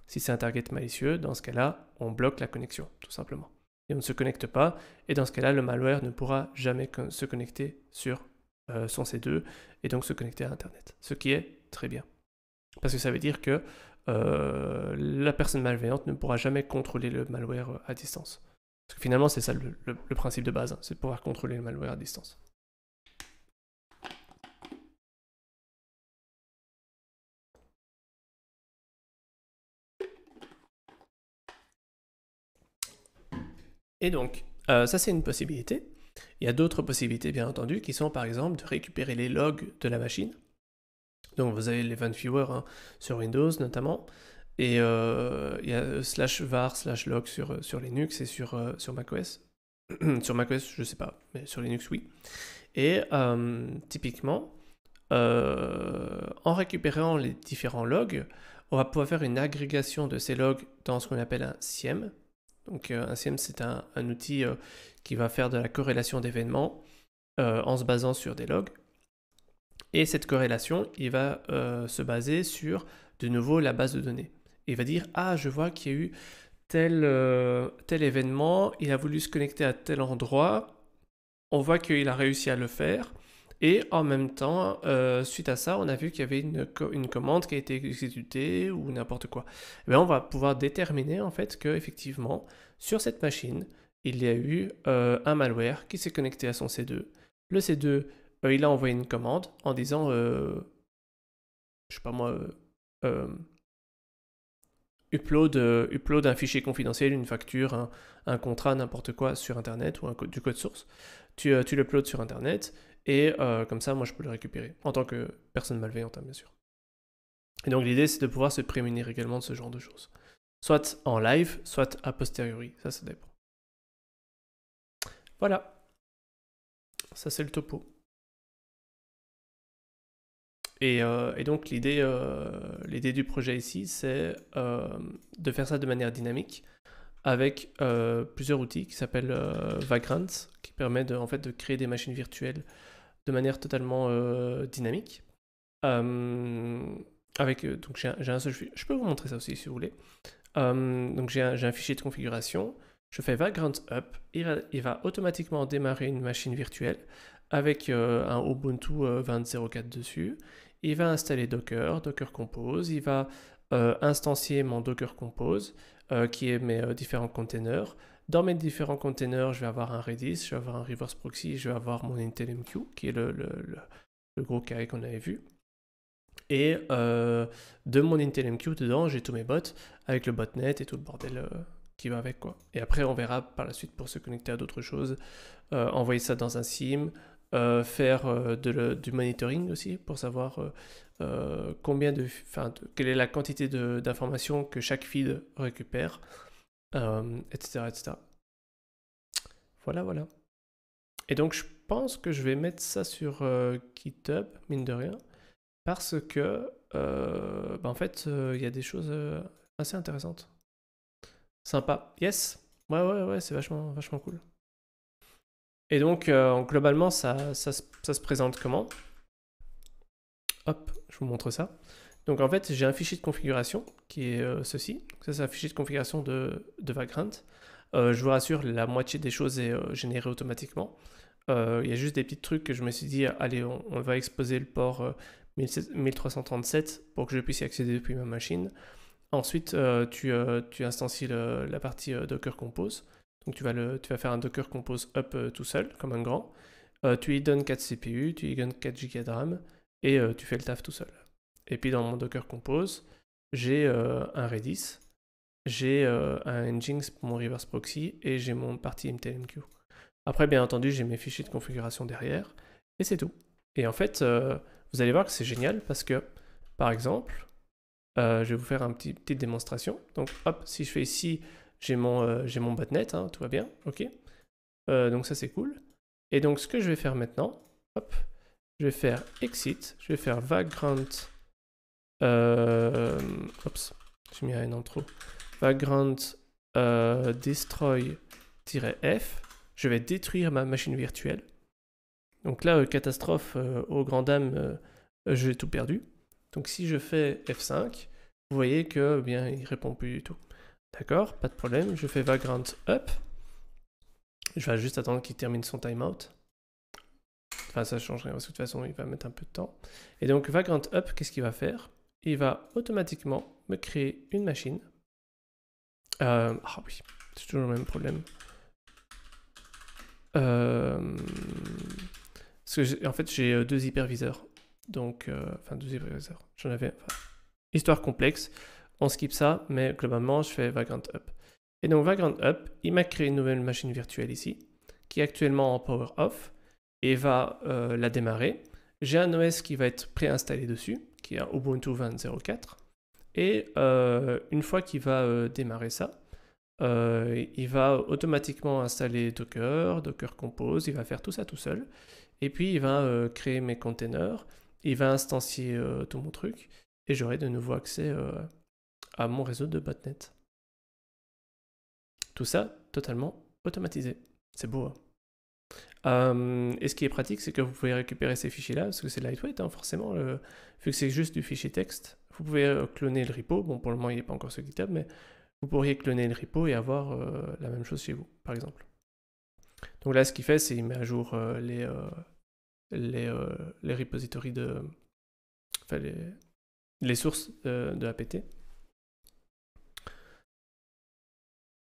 Si c'est un target malicieux, dans ce cas-là, on bloque la connexion, tout simplement. Et on ne se connecte pas, et dans ce cas-là, le malware ne pourra jamais se connecter sur euh, son C2, et donc se connecter à Internet. Ce qui est très bien. Parce que ça veut dire que euh, la personne malveillante ne pourra jamais contrôler le malware euh, à distance finalement, c'est ça le, principe de base, hein, c'est de pouvoir contrôler le malware à distance. Et donc, euh, ça c'est une possibilité. Il y a d'autres possibilités, bien entendu, qui sont par exemple de récupérer les logs de la machine. Donc vous avez les event hein, Viewer sur Windows notamment. Et euh, il y a euh, slash var, slash log sur, euh, Linux et sur, sur macOS. sur macOS, je ne sais pas, mais sur Linux, oui. Et typiquement, en récupérant les différents logs, on va pouvoir faire une agrégation de ces logs dans ce qu'on appelle un SIEM. Donc un SIEM, c'est un, outil qui va faire de la corrélation d'événements en se basant sur des logs. Et cette corrélation, il va se baser sur de nouveau la base de données. Il va dire Ah, je vois qu'il y a eu tel, euh, tel événement, il a voulu se connecter à tel endroit, on voit qu'il a réussi à le faire. Et en même temps, euh, suite à ça, on a vu qu'il y avait une, une, commande qui a été exécutée ou n'importe quoi. Et eh on va pouvoir déterminer en fait que effectivement, sur cette machine, il y a eu euh, un malware qui s'est connecté à son C2. Le C2, il a envoyé une commande en disant, je sais pas moi, euh, upload, un fichier confidentiel, une facture, un, contrat, n'importe quoi sur Internet ou un, du code source. Tu, euh, l'uploades sur Internet et euh, comme ça, moi, je peux le récupérer en tant que personne malveillante, hein, bien sûr. Et donc, l'idée, c'est de pouvoir se prémunir également de ce genre de choses. Soit en live, soit a posteriori. Ça, ça dépend. Voilà. Ça, c'est le topo. Euh, et, donc euh, l'idée, du projet ici, c'est euh, de faire ça de manière dynamique avec plusieurs outils qui s'appellent Vagrant, qui permet de, créer des machines virtuelles de manière totalement dynamique. j'ai je peux vous montrer ça aussi si vous voulez. donc j'ai un, fichier de configuration, je fais vagrant up, il va, automatiquement démarrer une machine virtuelle avec un Ubuntu 20.04 dessus il va installer Docker, Docker Compose, il va euh, instancier mon Docker Compose, euh, qui est mes euh, différents containers. Dans mes différents containers, je vais avoir un Redis, je vais avoir un reverse proxy, je vais avoir mon MQ qui est le, gros carré qu'on avait vu. Et de mon MQ dedans, j'ai tous mes bots, avec le botnet et tout le bordel qui va avec. quoi. Et après, on verra par la suite pour se connecter à d'autres choses, envoyer ça dans un SIM, euh, faire euh, du monitoring aussi pour savoir euh, combien de, quelle est la quantité d'informations que chaque feed récupère, etc., Voilà, voilà. Et donc je pense que je vais mettre ça sur GitHub, mine de rien, parce que bah, en fait il y a des choses assez intéressantes. Sympa. Yes. Ouais, ouais, ouais, c'est vachement, vachement cool. Et donc, euh, globalement, ça, se présente comment Hop, je vous montre ça. Donc, en fait, j'ai un fichier de configuration qui est euh, ceci. Ça, c'est un fichier de configuration de, de Vagrant. Euh, je vous rassure, la moitié des choses est générée automatiquement. Il y a juste des petits trucs que je me suis dit, allez, on, va exposer le port 1337 pour que je puisse y accéder depuis ma machine. Ensuite, tu, instancies la partie Docker Compose donc tu vas, le, tu vas faire un docker compose up euh, tout seul, comme un grand. Euh, tu y donnes 4 CPU, tu y donnes 4 Go de RAM, et euh, tu fais le taf tout seul. Et puis dans mon docker compose, j'ai un Redis, j'ai un Nginx pour mon reverse proxy, et j'ai mon partie MTLMQ. Après, bien entendu, j'ai mes fichiers de configuration derrière, et c'est tout. Et en fait, vous allez voir que c'est génial parce que, par exemple, je vais vous faire une petit petite démonstration. Donc, hop, si je fais ici euh, j'ai mon, botnet, hein, tout va bien, ok. Euh, donc ça c'est cool. Et donc ce que je vais faire maintenant, hop, je vais faire exit, je vais faire vagrant, euh, j'ai mis vagrant euh, destroy-f, je vais détruire ma machine virtuelle. Donc là, catastrophe, au grand dam, j'ai tout perdu. Donc si je fais F5, vous voyez que ne eh bien il répond plus du tout. D'accord, pas de problème. Je fais Vagrant up. Je vais juste attendre qu'il termine son timeout. Enfin, ça change rien, parce que de toute façon, il va mettre un peu de temps. Et donc, Vagrant up, qu'est-ce qu'il va faire Il va automatiquement me créer une machine. Euh, ah oui, c'est toujours le même problème. Euh, en fait, j'ai euh, deux hyperviseurs. Donc, enfin, deux hyperviseurs. J'en avais... Enfin, histoire complexe on skip ça, mais globalement, je fais Vagrant Up. Et donc Vagrant Up, il m'a créé une nouvelle machine virtuelle ici, qui est actuellement en power off, et va euh, la démarrer. J'ai un OS qui va être préinstallé dessus, qui est un Ubuntu 20.04. Et euh, une fois qu'il va euh, démarrer ça, il va automatiquement installer Docker, Docker Compose, il va faire tout ça tout seul. Et puis il va créer mes containers, il va instancier tout mon truc, et j'aurai de nouveau accès à mon réseau de botnet. Tout ça totalement automatisé. C'est beau. Hein. Hum, et ce qui est pratique, c'est que vous pouvez récupérer ces fichiers-là, parce que c'est lightweight, hein, forcément, vu que c'est juste du fichier texte. Vous pouvez euh, cloner le repo, bon pour le moment il n'est pas encore sur GitHub, mais vous pourriez cloner le repo et avoir euh, la même chose chez vous, par exemple. Donc là, ce qu'il fait, c'est il met à jour euh, les, les, les, repositories de... Enfin, les, les sources de APT.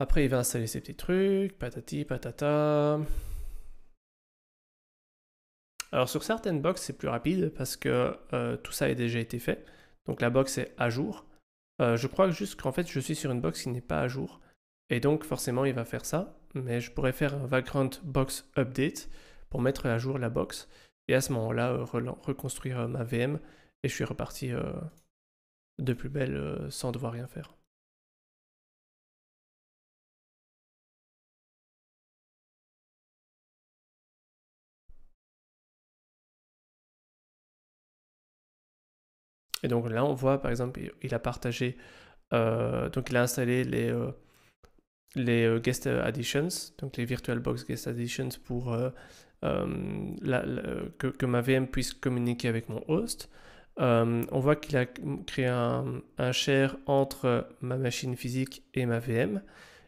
Après, il va installer ses petits trucs, patati, patata. Alors sur certaines box, c'est plus rapide parce que euh, tout ça a déjà été fait. Donc la box est à jour. Euh, je crois juste qu'en fait, je suis sur une box qui n'est pas à jour. Et donc forcément, il va faire ça. Mais je pourrais faire un Vagrant Box Update pour mettre à jour la box. Et à ce moment-là, euh, reconstruire ma VM. Et je suis reparti de plus belle sans devoir rien faire. Et donc là, on voit par exemple, il a partagé, euh, donc il a installé les, euh, les euh, guest additions, donc les VirtualBox guest additions pour que, ma VM puisse communiquer avec mon host. on voit qu'il a créé un, un, share entre ma machine physique et ma VM.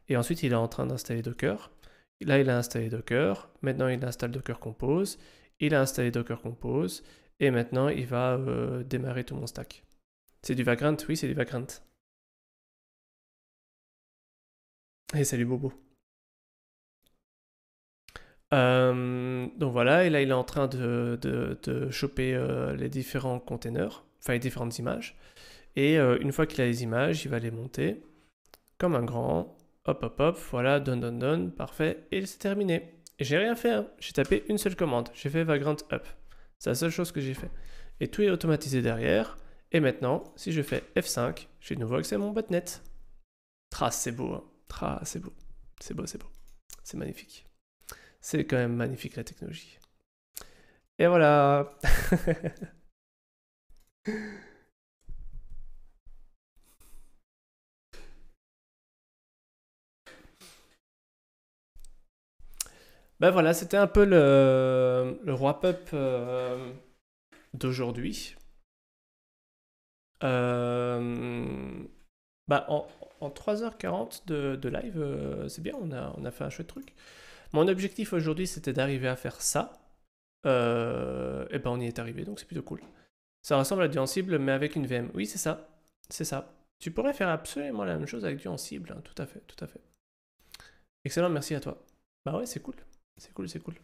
Et ensuite, il est en train d'installer Docker. Là, il a installé Docker. Maintenant, il installe Docker Compose. Il a installé Docker Compose. Et maintenant, il va euh, démarrer tout mon stack. C'est du Vagrant Oui, c'est du Vagrant. Et salut Bobo. Euh, donc voilà, et là il est en train de, choper euh, les différents containers, enfin les différentes images. Et une fois qu'il a les images, il va les monter comme un grand. Hop, hop, hop, voilà, don, don, don. parfait. Et c'est terminé. Et j'ai rien fait, hein. j'ai tapé une seule commande, j'ai fait Vagrant Up. C'est la seule chose que j'ai fait. Et tout est automatisé derrière. Et maintenant, si je fais F5, j'ai de nouveau accès à mon botnet. Trace, c'est beau. Hein. Trace, c'est beau. C'est beau, c'est beau. C'est magnifique. C'est quand même magnifique la technologie. Et voilà. Ben voilà, c'était un peu le, le wrap-up euh, d'aujourd'hui. Euh, bah, en, 3h40 de, live, euh, c'est bien, on a, fait un chouette truc. Mon objectif aujourd'hui, c'était d'arriver à faire ça. et ben on y est arrivé, donc c'est plutôt cool. Ça ressemble à du en cible, mais avec une VM. Oui, c'est ça. C'est ça. Tu pourrais faire absolument la même chose avec du en cible, hein. tout à fait, tout à fait. Excellent, merci à toi. Bah ouais, c'est cool. C'est cool, c'est cool.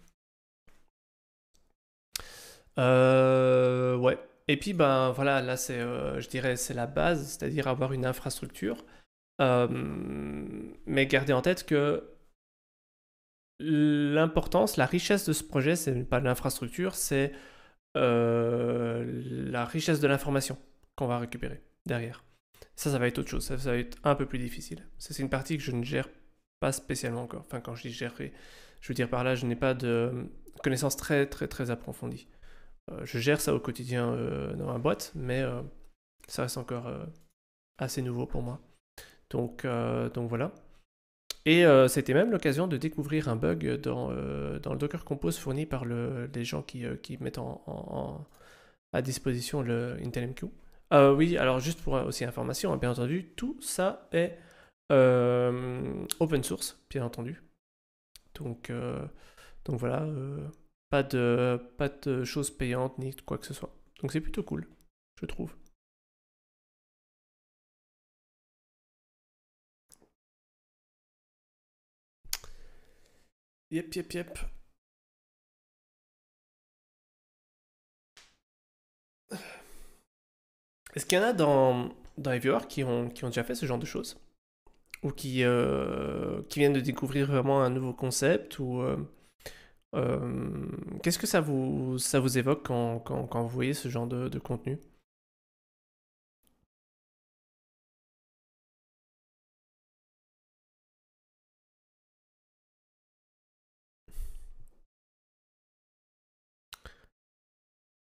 Euh, ouais. Et puis, ben voilà, là, c'est, euh, je dirais, c'est la base, c'est-à-dire avoir une infrastructure. Euh, mais gardez en tête que l'importance, la richesse de ce projet, c'est pas l'infrastructure, c'est la richesse de l'information qu'on va récupérer derrière. Ça, ça va être autre chose, ça, ça va être un peu plus difficile. Ça, c'est une partie que je ne gère pas spécialement encore. Enfin, quand je dis gérer, je veux dire par là, je n'ai pas de connaissances très très très approfondies. Euh, je gère ça au quotidien euh, dans ma boîte, mais euh, ça reste encore assez nouveau pour moi. Donc, donc voilà. Et c'était même l'occasion de découvrir un bug dans, dans le Docker Compose fourni par les gens qui, qui mettent à disposition le IntelMQ. Euh, oui, alors juste pour aussi information, hein, bien entendu, tout ça est open source, bien entendu. Donc, euh, donc voilà, euh, pas, de, pas de choses payantes ni quoi que ce soit. Donc c'est plutôt cool, je trouve. Yep, yep, yep. Est-ce qu'il y en a dans, dans les viewers qui ont, qui ont déjà fait ce genre de choses ou qui, euh, qui viennent de découvrir vraiment un nouveau concept ou euh, euh, qu'est-ce que ça vous, ça vous évoque quand, vous voyez ce genre de, de contenu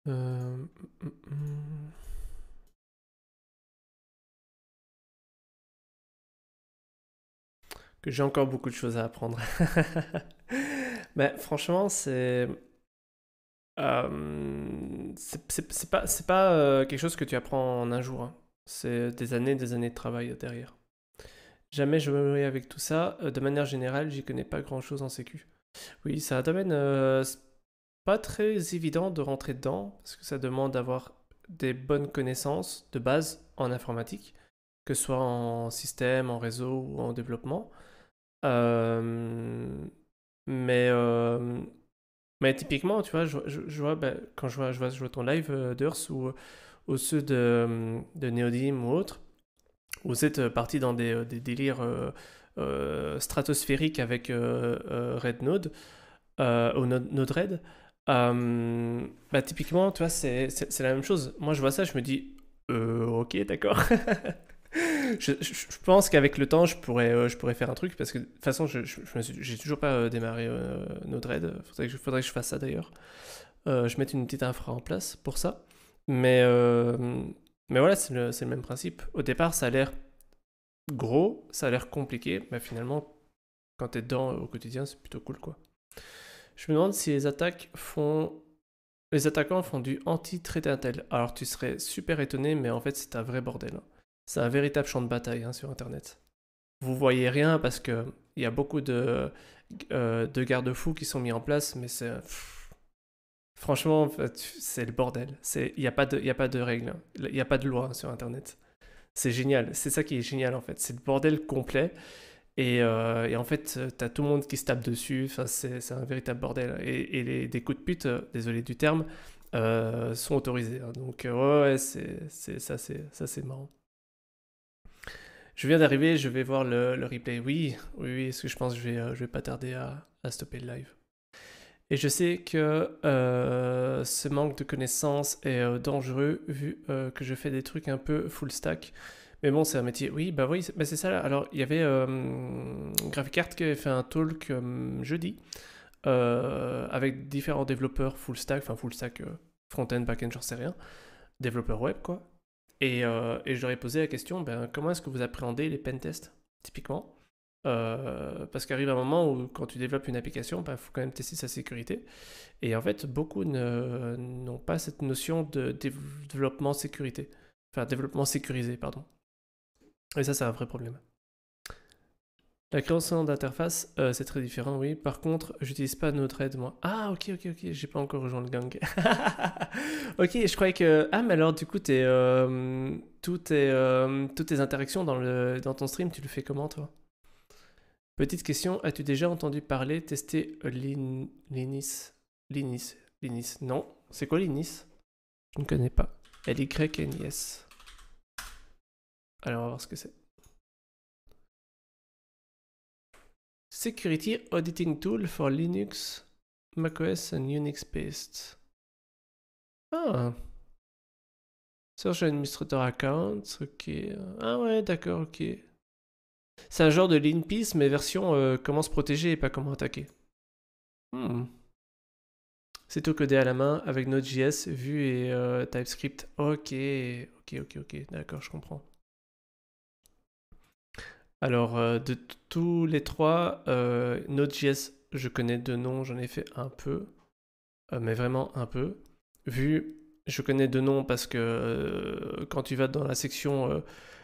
mm, mm, mm. j'ai encore beaucoup de choses à apprendre. Mais franchement, c'est. Euh, c'est pas, pas euh, quelque chose que tu apprends en un jour. Hein. C'est des années des années de travail derrière. Jamais je me avec tout ça. Euh, de manière générale, j'y connais pas grand chose en sécu. Oui, c'est un domaine pas très évident de rentrer dedans parce que ça demande d'avoir des bonnes connaissances de base en informatique, que ce soit en système, en réseau ou en développement mais, mais typiquement, tu vois, je, je, vois, ben, quand je vois, je vois, ton live d'Urs ou, au ceux de, de Neodim ou autre vous êtes parti dans des, des délires euh, stratosphériques avec Red Node ou Node-RED, bah, typiquement, tu vois, c'est la même chose. Moi, je vois ça, je me dis, «Euh, ok, d'accord. je, pense qu'avec le temps, euh, je pourrais, faire un truc parce que de toute façon, je, j'ai toujours pas euh, démarré euh, nos dreads. Faudrait que, je fasse ça d'ailleurs. je mette une petite infra en place pour ça. Mais, voilà, c'est le, même principe. Au départ, ça a l'air gros, ça a l'air compliqué, mais finalement, quand t'es dedans au quotidien, c'est plutôt cool quoi. Je me demande si les attaques font les attaquants font du anti traitantel Alors tu serais super étonné, mais en fait c'est un vrai bordel. Hein. C'est un véritable champ de bataille hein, sur Internet. Vous voyez rien parce que il y a beaucoup de, euh, garde-fous qui sont mis en place, mais c'est franchement c'est le bordel. il n'y a pas de règles, il n'y a pas de loi hein, sur Internet. C'est génial, c'est ça qui est génial en fait. C'est le bordel complet. Et, euh, en fait, tu as tout le monde qui se tape dessus. c'est un véritable bordel. Et, les, des coups de pute, euh, désolé du terme, sont autorisés. Hein. Donc, ouais, c'est ça, c'est marrant. Je viens d'arriver, je vais voir le, replay. Oui, oui, oui, parce que je pense que je vais, euh, vais pas tarder à, stopper le live. Et je sais que euh, ce manque de connaissances est euh, dangereux vu que je fais des trucs un peu full stack. Mais bon, c'est un métier. Oui, bah oui, c'est bah, ça. Là. Alors, il y avait GraphicArt qui avait fait un talk jeudi avec différents développeurs full stack, enfin full stack front-end, back-end, j'en sais rien, développeurs web quoi. Euh, et, je leur ai posé la question, ben, comment est-ce que vous appréhendez les pentests, typiquement euh, Parce qu'arrive un moment où quand tu développes une application, il ben, faut quand même tester sa sécurité. Et en fait, beaucoup n'ont pas cette notion de développement sécurité. Enfin, développement sécurisé, pardon. Et ça, c'est un vrai problème. La création d'interface, euh, c'est très différent, oui. Par contre, j'utilise pas notre aide, moi. Ah, ok, ok, ok, j'ai pas encore rejoint le gang. ok, je croyais que... Ah, mais alors, du coup, es, euh, euh, toutes tes interactions dans, le, dans ton stream, tu le fais comment, toi Petite question, as-tu déjà entendu parler, tester l'INIS L'INIS L'INIS Non. C'est quoi l'INIS Je ne connais pas. L-Y-N-I-S. Alors, on va voir ce que c'est. Security Auditing Tool for Linux, macOS and Unix-based. Ah. Search Administrator Account, ok. Ah ouais, d'accord, ok. C'est un genre de Linpeace, mais version euh, comment se protéger et pas comment attaquer. Hmm. C'est tout codé à la main avec Node.js, Vue et euh, TypeScript. Ok, ok, ok, ok, d'accord, je comprends. Alors, euh, de tous les trois, euh, Node.js, je connais deux noms, j'en ai fait un peu, euh, mais vraiment un peu. Vu, je connais deux noms parce que quand tu vas dans la section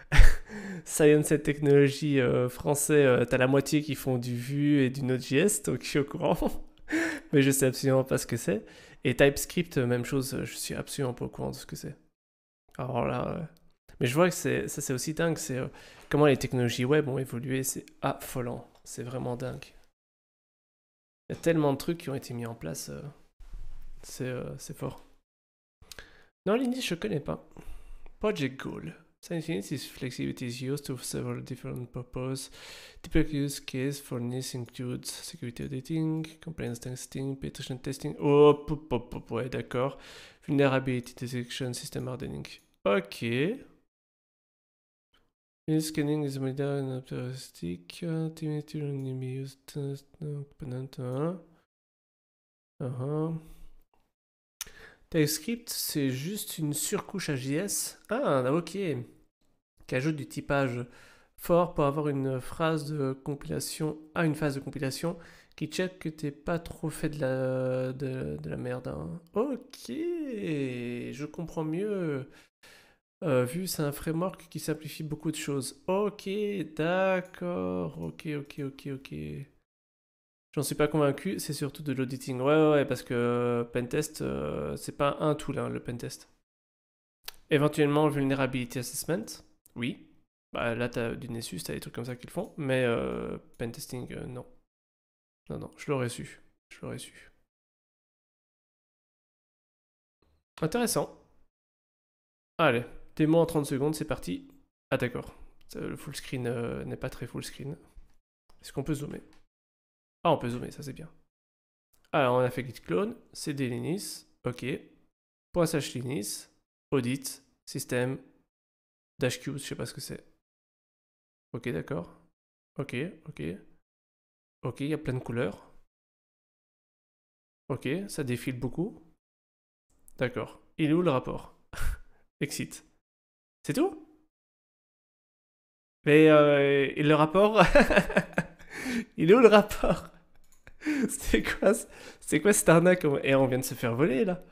Science et Technologie français, t'as la moitié qui font du Vue et du Node.js, donc je suis au courant, mais je sais absolument pas ce que c'est. Et TypeScript, même chose, je suis absolument pas au courant de ce que c'est. Alors là, mais je vois que ça, c'est aussi dingue. C'est euh, comment les technologies web ont évolué. C'est affolant. C'est vraiment dingue. Il y a tellement de trucs qui ont été mis en place. Euh, euh, c'est, fort. Non, l'indice je connais pas. Project Goal. Science is flexibility is used to several different purposes. Typical use case for this includes security auditing, compliance testing, penetration testing. Oh, ouais, d'accord. Vulnerability detection, system hardening. Ok scanning is a TypeScript, c'est juste une surcouche à JS. Ah, ok. Qui ajoute du typage fort pour avoir une phrase de compilation à ah, une phase de compilation qui check que t'es pas trop fait de la, de, la merde. Hein. Ok, je comprends mieux. Euh, vu c'est un framework qui simplifie beaucoup de choses. Ok, d'accord. Ok, ok, ok, ok. J'en suis pas convaincu, c'est surtout de l'auditing. Ouais, ouais, ouais, parce que euh, pentest, euh, c'est pas un tout hein, le pentest. Éventuellement, vulnerability assessment, oui. Bah, là, as du Nessus, tu as des trucs comme ça qu'ils font, mais pentesting, non. Non, non, je l'aurais su. Je l'aurais su. Intéressant. Allez, T'es en 30 secondes, c'est parti. Ah d'accord, le full screen euh, n'est pas très full screen. Est-ce qu'on peut zoomer Ah, on peut zoomer, ça c'est bien. Alors, on a fait git clone, cd linis, ok, point audit, système, dash cube, je sais pas ce que c'est. Ok, d'accord. Ok, ok. Ok, il y a plein de couleurs. Ok, ça défile beaucoup. D'accord. Il est où le rapport Exit. C'est tout. Mais euh, le rapport Il est où le rapport C'est quoi, c'est quoi cette arnaque Et eh, on vient de se faire voler là.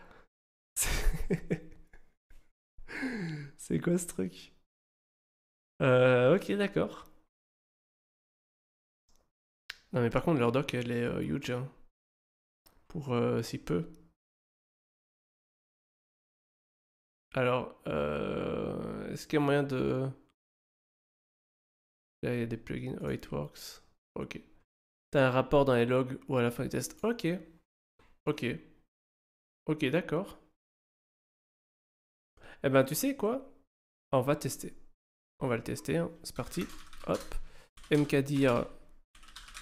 C'est quoi ce truc euh, Ok, d'accord. Non mais par contre leur doc elle est euh, huge hein. pour euh, si peu. Alors. Est-ce qu'il y a moyen de... Là, il y a des plugins. Oh, it works. Ok. T'as un rapport dans les logs ou à la fin du test. Ok. Ok. Ok, d'accord. Eh ben, tu sais quoi On va tester. On va le tester. Hein. C'est parti. Hop. mkdir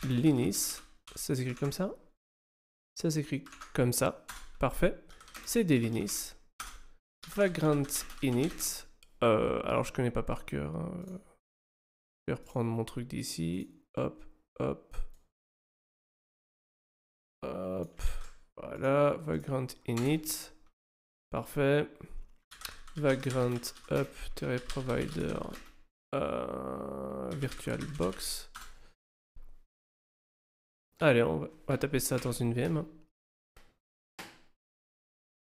linis. Ça s'écrit comme ça. Ça s'écrit comme ça. Parfait. C'est des linis. Vagrant init. Euh, alors, je connais pas par cœur. Hein. Je vais reprendre mon truc d'ici. Hop, hop. Hop. Voilà, vagrant init. Parfait. Vagrant up-provider euh, Virtual box. Allez, on va, taper ça dans une VM.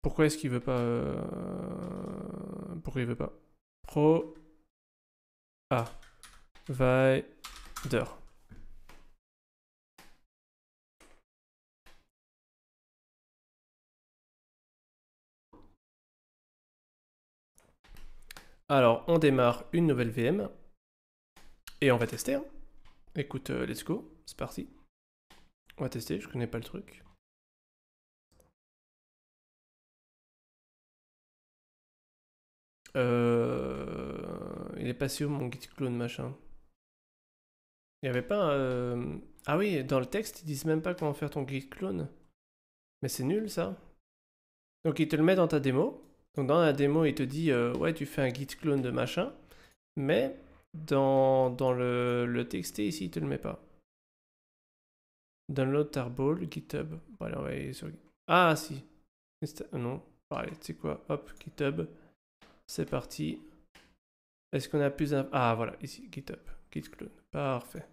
Pourquoi est-ce qu'il veut pas... Euh, pourquoi il veut pas provider. Alors, on démarre une nouvelle VM et on va tester. Hein. Écoute, euh, let's go, c'est parti. On va tester, je connais pas le truc. Euh, il est passé où mon git clone machin Il n'y avait pas. Euh, ah oui, dans le texte, ils disent même pas comment faire ton git clone. Mais c'est nul ça. Donc il te le mettent dans ta démo. Donc dans la démo, il te dit euh, ouais, tu fais un git clone de machin. Mais dans, le, le ici, il te le met pas. Download Tarball, GitHub. sur... Ah si. Non, allez, tu sais quoi, hop, GitHub. C'est parti. Est-ce qu'on a plus... Ah voilà, ici, GitHub, GitClone. Parfait.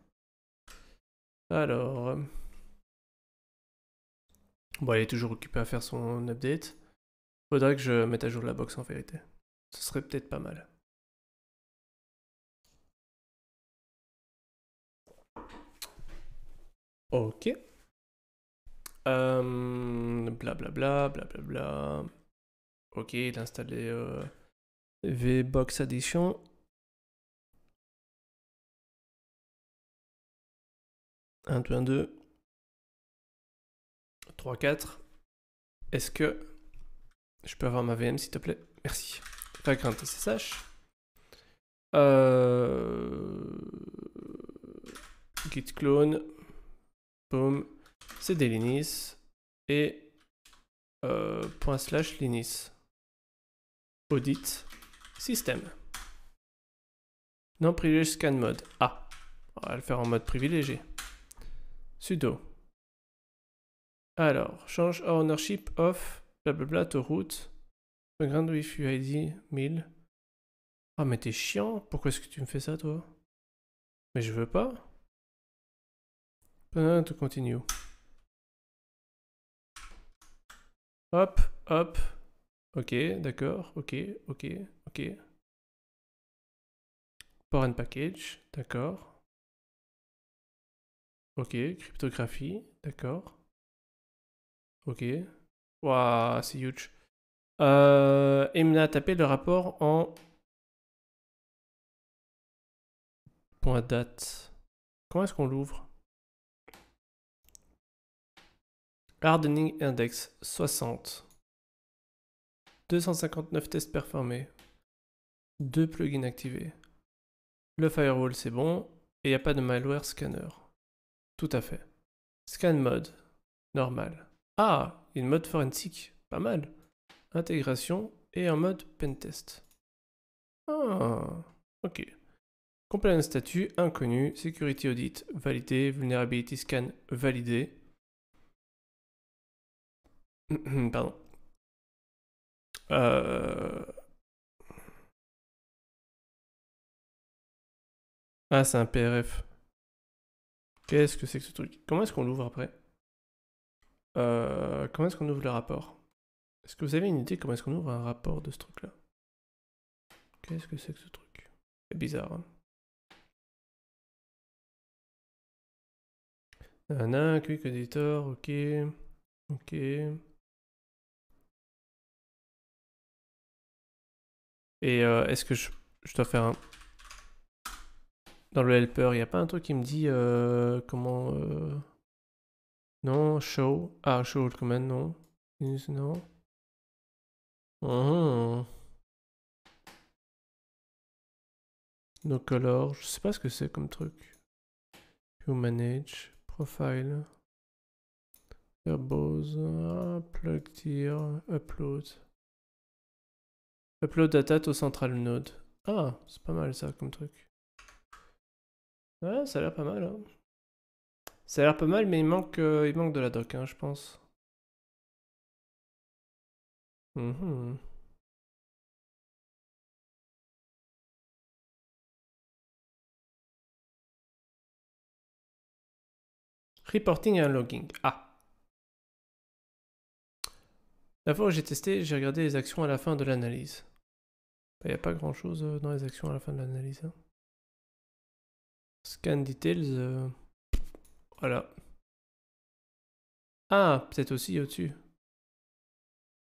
Alors... Euh, bon, elle est toujours occupé à faire son update. Faudrait que je mette à jour la box en vérité. Ce serait peut-être pas mal. Ok. Blablabla, euh, blablabla. Bla bla Ok, il a installé euh, vboxaddition 1, 2, 2 3, 4 est-ce que je peux avoir ma VM s'il te plaît merci, pas grand Tssh. git clone boom, cd linis et euh, .slash linis audit Système. Non privilège scan mode. Ah, on va le faire en mode privilégié. Sudo. Alors, change ownership of blablabla to root. wi with UID 1000. Ah, mais t'es chiant. Pourquoi est-ce que tu me fais ça, toi Mais je veux pas. to continue. Hop, hop, Ok, d'accord, ok, ok, ok. and package, d'accord. Ok, cryptographie, d'accord. Ok. Waouh, c'est huge. Euh, a tapé le rapport en point date. Comment est-ce qu'on l'ouvre Hardening Index 60. 259 tests performés, Deux plugins activés. Le firewall c'est bon et il n'y a pas de malware scanner. Tout à fait. Scan mode, normal. Ah, une mode forensique, pas mal. Intégration et un mode pentest. Ah, ok. Compliance statut inconnu, security audit validé, vulnerability scan validé. Pardon. Euh, ah, c'est un PRF. Qu'est-ce que c'est que ce truc Comment est-ce qu'on l'ouvre après euh, Comment est-ce qu'on ouvre le rapport Est-ce que vous avez une idée comment est-ce qu'on ouvre un rapport de ce truc-là Qu'est-ce que c'est que ce truc C'est bizarre. Un hein. quick editor, ok. Ok. Et euh, est-ce que je, je, dois faire un... Dans le helper, il n'y a pas un truc qui me dit euh, comment... Euh, non, show. Ah, show command, non. non. Mhm. No color, je sais pas ce que c'est comme truc. You manage, profile, verbose, ah, plug tier, upload. Upload data to central node. Ah, c'est pas mal ça comme truc. Ouais, ça a l'air pas mal. Hein. Ça a l'air pas mal, mais il manque, euh, il manque de la doc, hein, je pense. Mhm. Reporting Reporting and logging. Ah. La fois où j'ai testé, j'ai regardé les actions à la fin de l'analyse. Il bah, n'y a pas grand chose euh, dans les actions à la fin de l'analyse. Hein. Scan details. Euh, voilà. Ah, peut-être aussi au-dessus.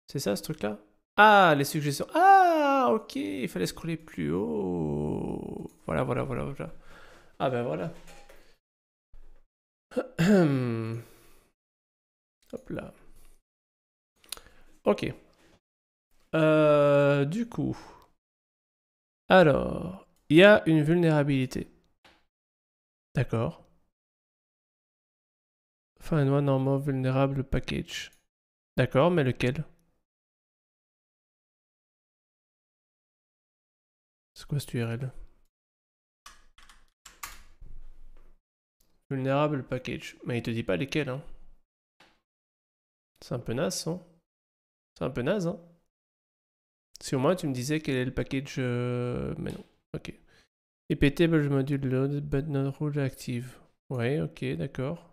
C'est ça ce truc-là Ah, les suggestions. Ah, ok, il fallait scroller plus haut. Voilà, voilà, voilà, voilà. Ah ben voilà. Hum. Hop là. Ok. Euh, du coup. Alors, il y a une vulnérabilité. D'accord. Find one or more vulnerable package. D'accord, mais lequel C'est quoi cette URL Vulnerable package. Mais il te dit pas lesquels, hein. C'est un peu naze, hein. C'est un peu naze, hein Si au moins tu me disais quel est le package... Euh, mais non, ok. Eptable bah, module load, but not rule active. Ouais, ok, d'accord.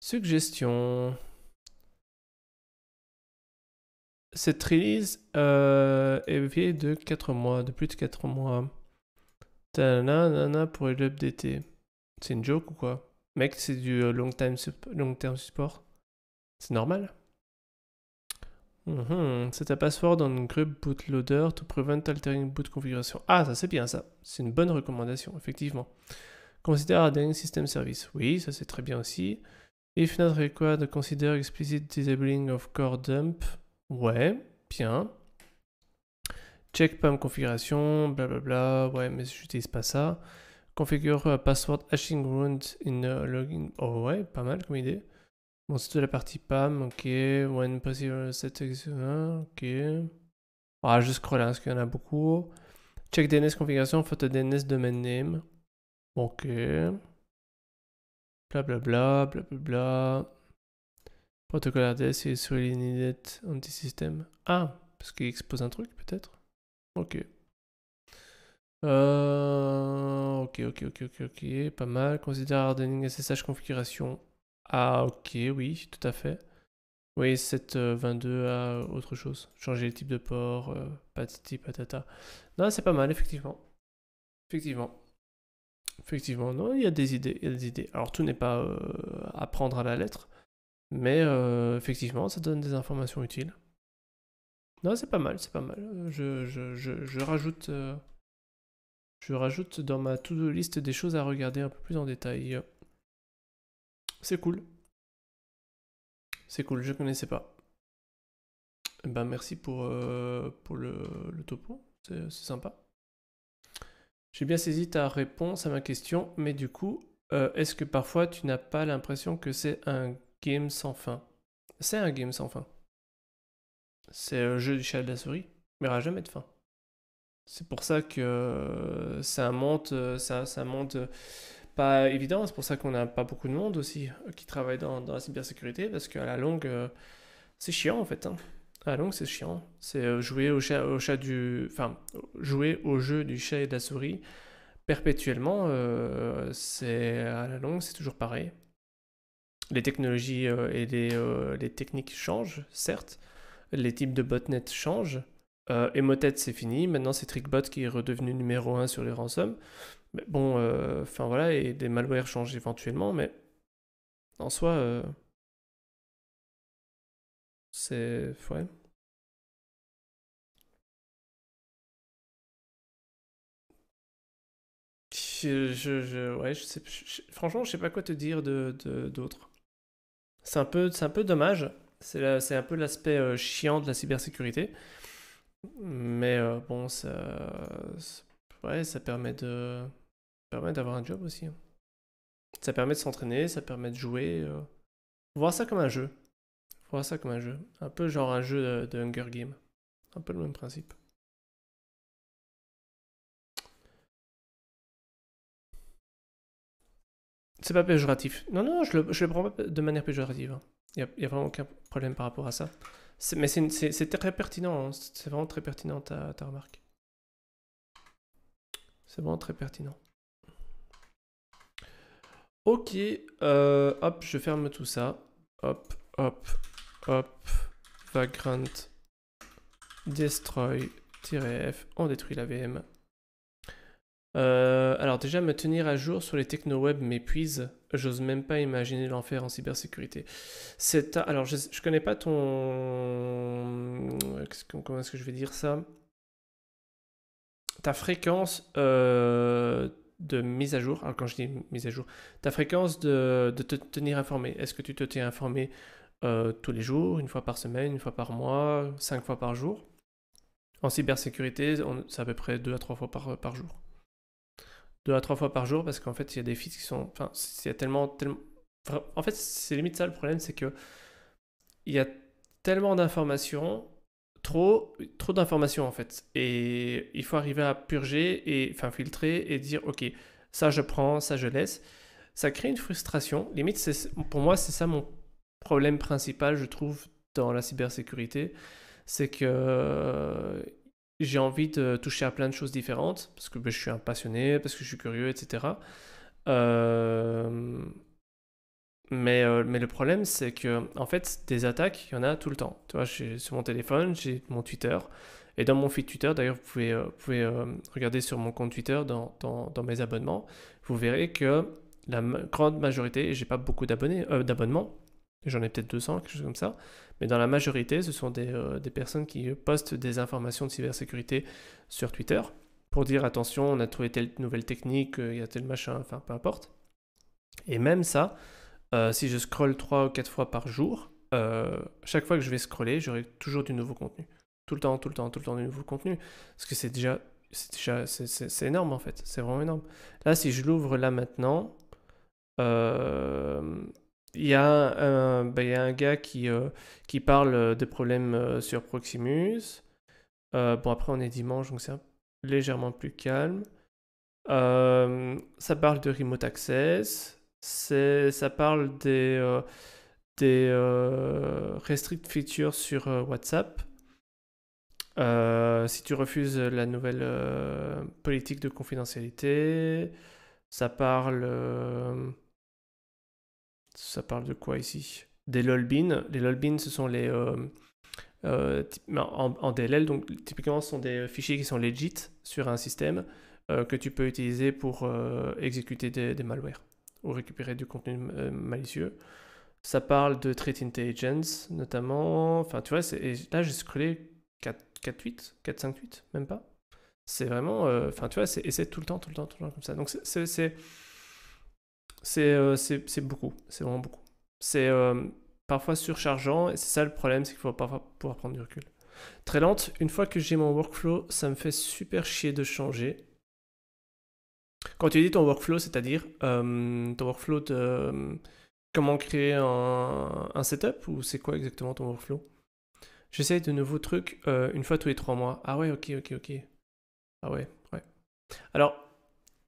Suggestion. Cette release euh, est vieille de 4 mois, de plus de 4 mois. Tana, nana pour l'update. C'est une joke ou quoi Mec, c'est du euh, long, time long term support. C'est normal Mhm, c'est un password on une group bootloader to prevent altering boot configuration. Ah, ça c'est bien ça. C'est une bonne recommandation, effectivement. Consider adding system service. Oui, ça c'est très bien aussi. If not required, consider explicit disabling of core dump. Ouais, bien. Check PAM configuration, blablabla. Ouais, mais j'utilise pas ça. Configure a password hashing round in a login. Oh ouais, pas mal comme idée. Bon, c'est toute la partie PAM, ok. When possible, set ok. On va ah, juste scroller hein, parce qu'il y en a beaucoup. Check DNS e configuration, photo DNS e domain name. Ok. Blablabla, blablabla. Protocole RDS et sur l'init anti system Ah, parce qu'il expose un truc peut-être. Ok. Euh, ok, ok, ok, ok, ok. Pas mal. Considère hardening SSH configuration. Ah, ok, oui, tout à fait. Oui, 722 euh, à autre chose. Changer le type de port, pas de type, patata. Non, c'est pas mal, effectivement. Effectivement. Effectivement, non, il y a des idées. des idées. Alors, tout n'est pas euh, à prendre à la lettre, mais euh, effectivement, ça donne des informations utiles. Non, c'est pas mal, c'est pas mal. Je, je, je, je rajoute. je rajoute dans ma to-do list des choses à regarder un peu plus en détail. C'est cool. C'est cool, je connaissais pas. Ben merci pour, euh, pour le, topo, c'est sympa. J'ai bien saisi ta réponse à ma question, mais du coup, euh, est-ce que parfois tu n'as pas l'impression que c'est un game sans fin C'est un game sans fin. C'est le jeu du chat de la souris, mais il n'y aura jamais de fin. C'est pour ça que euh, ça monte, ça, ça monte pas évident. C'est pour ça qu'on n'a pas beaucoup de monde aussi euh, qui travaille dans, la cybersécurité, parce qu'à la longue, euh, c'est chiant en fait. Hein. À la longue, c'est chiant. C'est euh, jouer au chat, au chat du. Enfin, jouer au jeu du chat et de la souris perpétuellement, c'est à la longue, c'est toujours pareil. Les technologies et les, les, techniques changent, certes. Les types de botnets changent. Emotet, c'est fini. Maintenant, c'est Trickbot qui est redevenu numéro 1 sur les ransoms. Mais bon, euh, enfin voilà, et des malwares changent éventuellement, mais en soi, euh, c'est. Ouais. Je, je, ouais, je sais, franchement, je sais pas quoi te dire de d'autre. C'est un peu, un peu dommage. C'est c'est un peu l'aspect euh, chiant de la cybersécurité. Mais bon, ça, ouais, ça permet de permet d'avoir un job aussi. Hein. Ça permet de s'entraîner, ça permet de jouer. Euh. voir ça comme un jeu. voir ça comme un jeu. Un peu genre un jeu de, Hunger Games. Un peu le même principe. C'est pas péjoratif. Non, non, je le, je prends pas de manière péjorative. Hein. Il n'y a, vraiment aucun problème par rapport à ça. Mais c'est très pertinent. Hein. C'est vraiment très pertinent ta remarque. C'est vraiment très pertinent. Ok, euh, hop, je ferme tout ça. Hop, hop, hop, vagrant, destroy-f, on détruit la VM. Euh, alors déjà, me tenir à jour sur les techno-web m'épuise. J'ose même pas imaginer l'enfer en cybersécurité. C'est alors je, je connais pas ton comment est-ce que je vais dire ça Ta fréquence euh, de mise à jour. Alors quand je dis mise à jour, ta fréquence de, te tenir informé. Est-ce que tu te tiens informé euh, tous les jours, une fois par semaine, une fois par mois, cinq fois par jour En cybersécurité, c'est à peu près deux à trois fois par, par jour. Deux à trois fois par jour parce qu'en fait, il y a des fils qui sont... Enfin, il y a tellement... En fait, c'est limite ça le problème, c'est que il y a tellement d'informations trop, trop d'informations en fait. Et il faut arriver à purger et enfin filtrer et dire ok, ça je prends, ça je laisse. Ça crée une frustration. Limite, pour moi, c'est ça mon problème principal, je trouve, dans la cybersécurité. C'est que euh, j'ai envie de toucher à plein de choses différentes parce que ben, je suis un passionné, parce que je suis curieux, etc. Euh euh, mais, le problème, c'est que, en fait, des attaques, il y en a tout le temps. Tu vois, sur mon téléphone, j'ai mon Twitter. Et dans mon feed Twitter, d'ailleurs, vous pouvez, euh, euh, regarder sur mon compte Twitter dans, mes abonnements. Vous verrez que la grande majorité, j'ai pas beaucoup d'abonnés, d'abonnements, j'en ai peut-être 200, quelque chose comme ça. Mais dans la majorité, ce sont des, personnes qui postent des informations de cybersécurité sur Twitter pour dire attention, on a trouvé telle nouvelle technique, il y a tel machin, enfin peu importe. Et même ça, euh, si je scrolle 3 ou 4 fois par jour, euh, chaque fois que je vais scroller, j'aurai toujours du nouveau contenu. Tout le temps, tout le temps, tout le temps du nouveau contenu. Parce que c'est déjà. C'est déjà. C'est énorme en fait. C'est vraiment énorme. Là, si je l'ouvre là maintenant, euh, il y, ben, y, a un gars qui, qui parle des problèmes sur Proximus. bon, après, on est dimanche, donc c'est légèrement plus calme. ça parle de remote access ça parle des, euh, euh, restrict features sur euh, WhatsApp. si tu refuses la nouvelle politique de confidentialité, ça parle. ça parle de quoi ici Des lolbins. Les lolbins, ce sont les. en, DLL, donc typiquement ce sont des fichiers qui sont legit sur un système que tu peux utiliser pour exécuter des, des malwares ou récupérer du contenu euh, malicieux. Ça parle de Threat Intelligence, notamment. Enfin, tu vois, c'est. là, j'ai scrollé 4-8, 4-5-8, même pas. C'est vraiment. Euh, enfin, tu vois, et c'est tout le temps, tout le temps, tout le temps comme ça. Donc, c'est. C'est euh, beaucoup. C'est vraiment beaucoup. C'est parfois surchargeant, et c'est ça le problème, c'est qu'il faut parfois pouvoir prendre du recul. Très lente, une fois que j'ai mon workflow, ça me fait super chier de changer. Quand tu dis ton workflow, c'est-à-dire euh, ton workflow de euh, comment créer un, setup ou c'est quoi exactement ton workflow J'essaye de nouveaux trucs euh, une fois tous les trois mois. Ah ouais, ok, ok, ok. Ah ouais, ouais. Alors,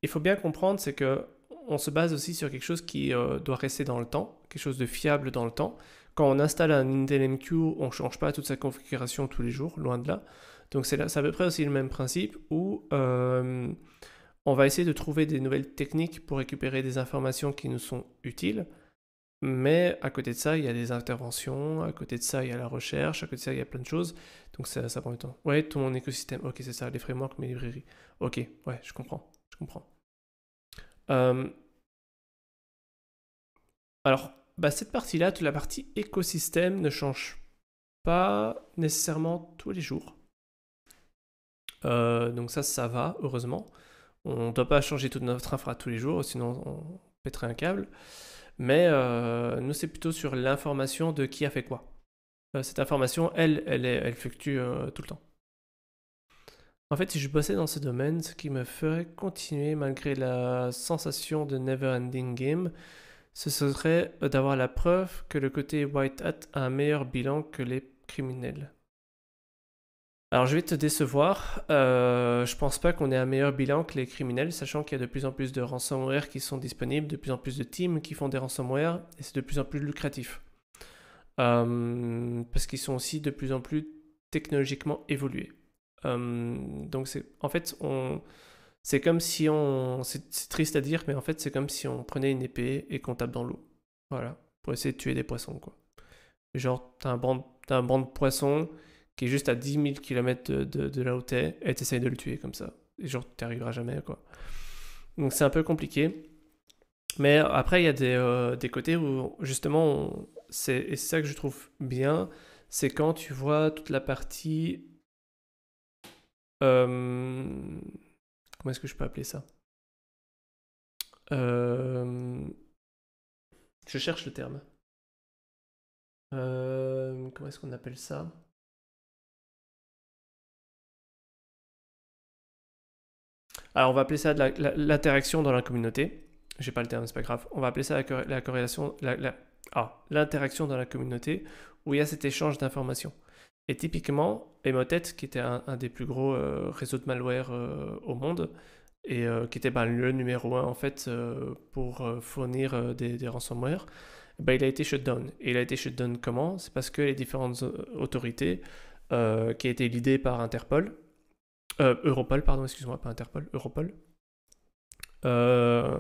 il faut bien comprendre, c'est que on se base aussi sur quelque chose qui doit rester dans le temps, quelque chose de fiable dans le temps. Quand on installe un Intel MQ, on ne change pas toute sa configuration tous les jours, loin de là. Donc c'est à peu près aussi le même principe où on va essayer de trouver des nouvelles techniques pour récupérer des informations qui nous sont utiles, mais à côté de ça, il y a des interventions, à côté de ça, il y a la recherche, à côté de ça, il y a plein de choses, donc ça, prend du temps. Ouais, tout mon écosystème, ok, c'est ça, les frameworks, mes librairies. Ok, ouais, je comprends, je comprends. Euh, alors, bah, cette partie-là, toute la partie écosystème ne change pas nécessairement tous les jours. Euh, donc ça, ça va, heureusement. On ne doit pas changer toute notre infra tous les jours, sinon on pèterait un câble. Mais euh, nous, c'est plutôt sur l'information de qui a fait quoi. Euh, cette information, elle, elle, est, fluctue euh, tout le temps. En fait, si je bossais dans ce domaine, ce qui me ferait continuer malgré la sensation de never ending game, ce serait d'avoir la preuve que le côté white hat a un meilleur bilan que les criminels. Alors je vais te décevoir, euh, je pense pas qu'on ait un meilleur bilan que les criminels, sachant qu'il y a de plus en plus de ransomware qui sont disponibles, de plus en plus de teams qui font des ransomware, et c'est de plus en plus lucratif. Euh, parce qu'ils sont aussi de plus en plus technologiquement évolués. Euh, donc c'est en fait on c'est comme si on c'est triste à dire mais en fait c'est comme si on prenait une épée et qu'on tape dans l'eau. Voilà, pour essayer de tuer des poissons quoi. Genre t'as un as un banc de poissons qui est juste à 10 000 km de, de, là où t'es, et t'essayes de le tuer comme ça. Et genre, tu arriveras jamais, quoi. Donc c'est un peu compliqué. Mais après, il y a des, euh, côtés où, justement, c'est, et c'est ça que je trouve bien, c'est quand tu vois toute la partie... Euh, comment est-ce que je peux appeler ça euh, Je cherche le terme. comment est-ce qu'on appelle ça Alors, on va appeler ça l'interaction dans la communauté. J'ai pas le terme, c'est pas grave. On va appeler ça la, corrélation, ah, l'interaction dans la communauté où il y a cet échange d'informations. Et typiquement, Emotet, qui était un, des plus gros euh, réseaux de malware euh, au monde, et euh, qui était ben, le numéro un en fait pour fournir des, ransomware, ben, il a été shut down. Et il a été shut down comment C'est parce que les différentes autorités, qui étaient été l'idée par Interpol, euh, Europol, pardon, excuse-moi, pas Interpol, Europol, euh,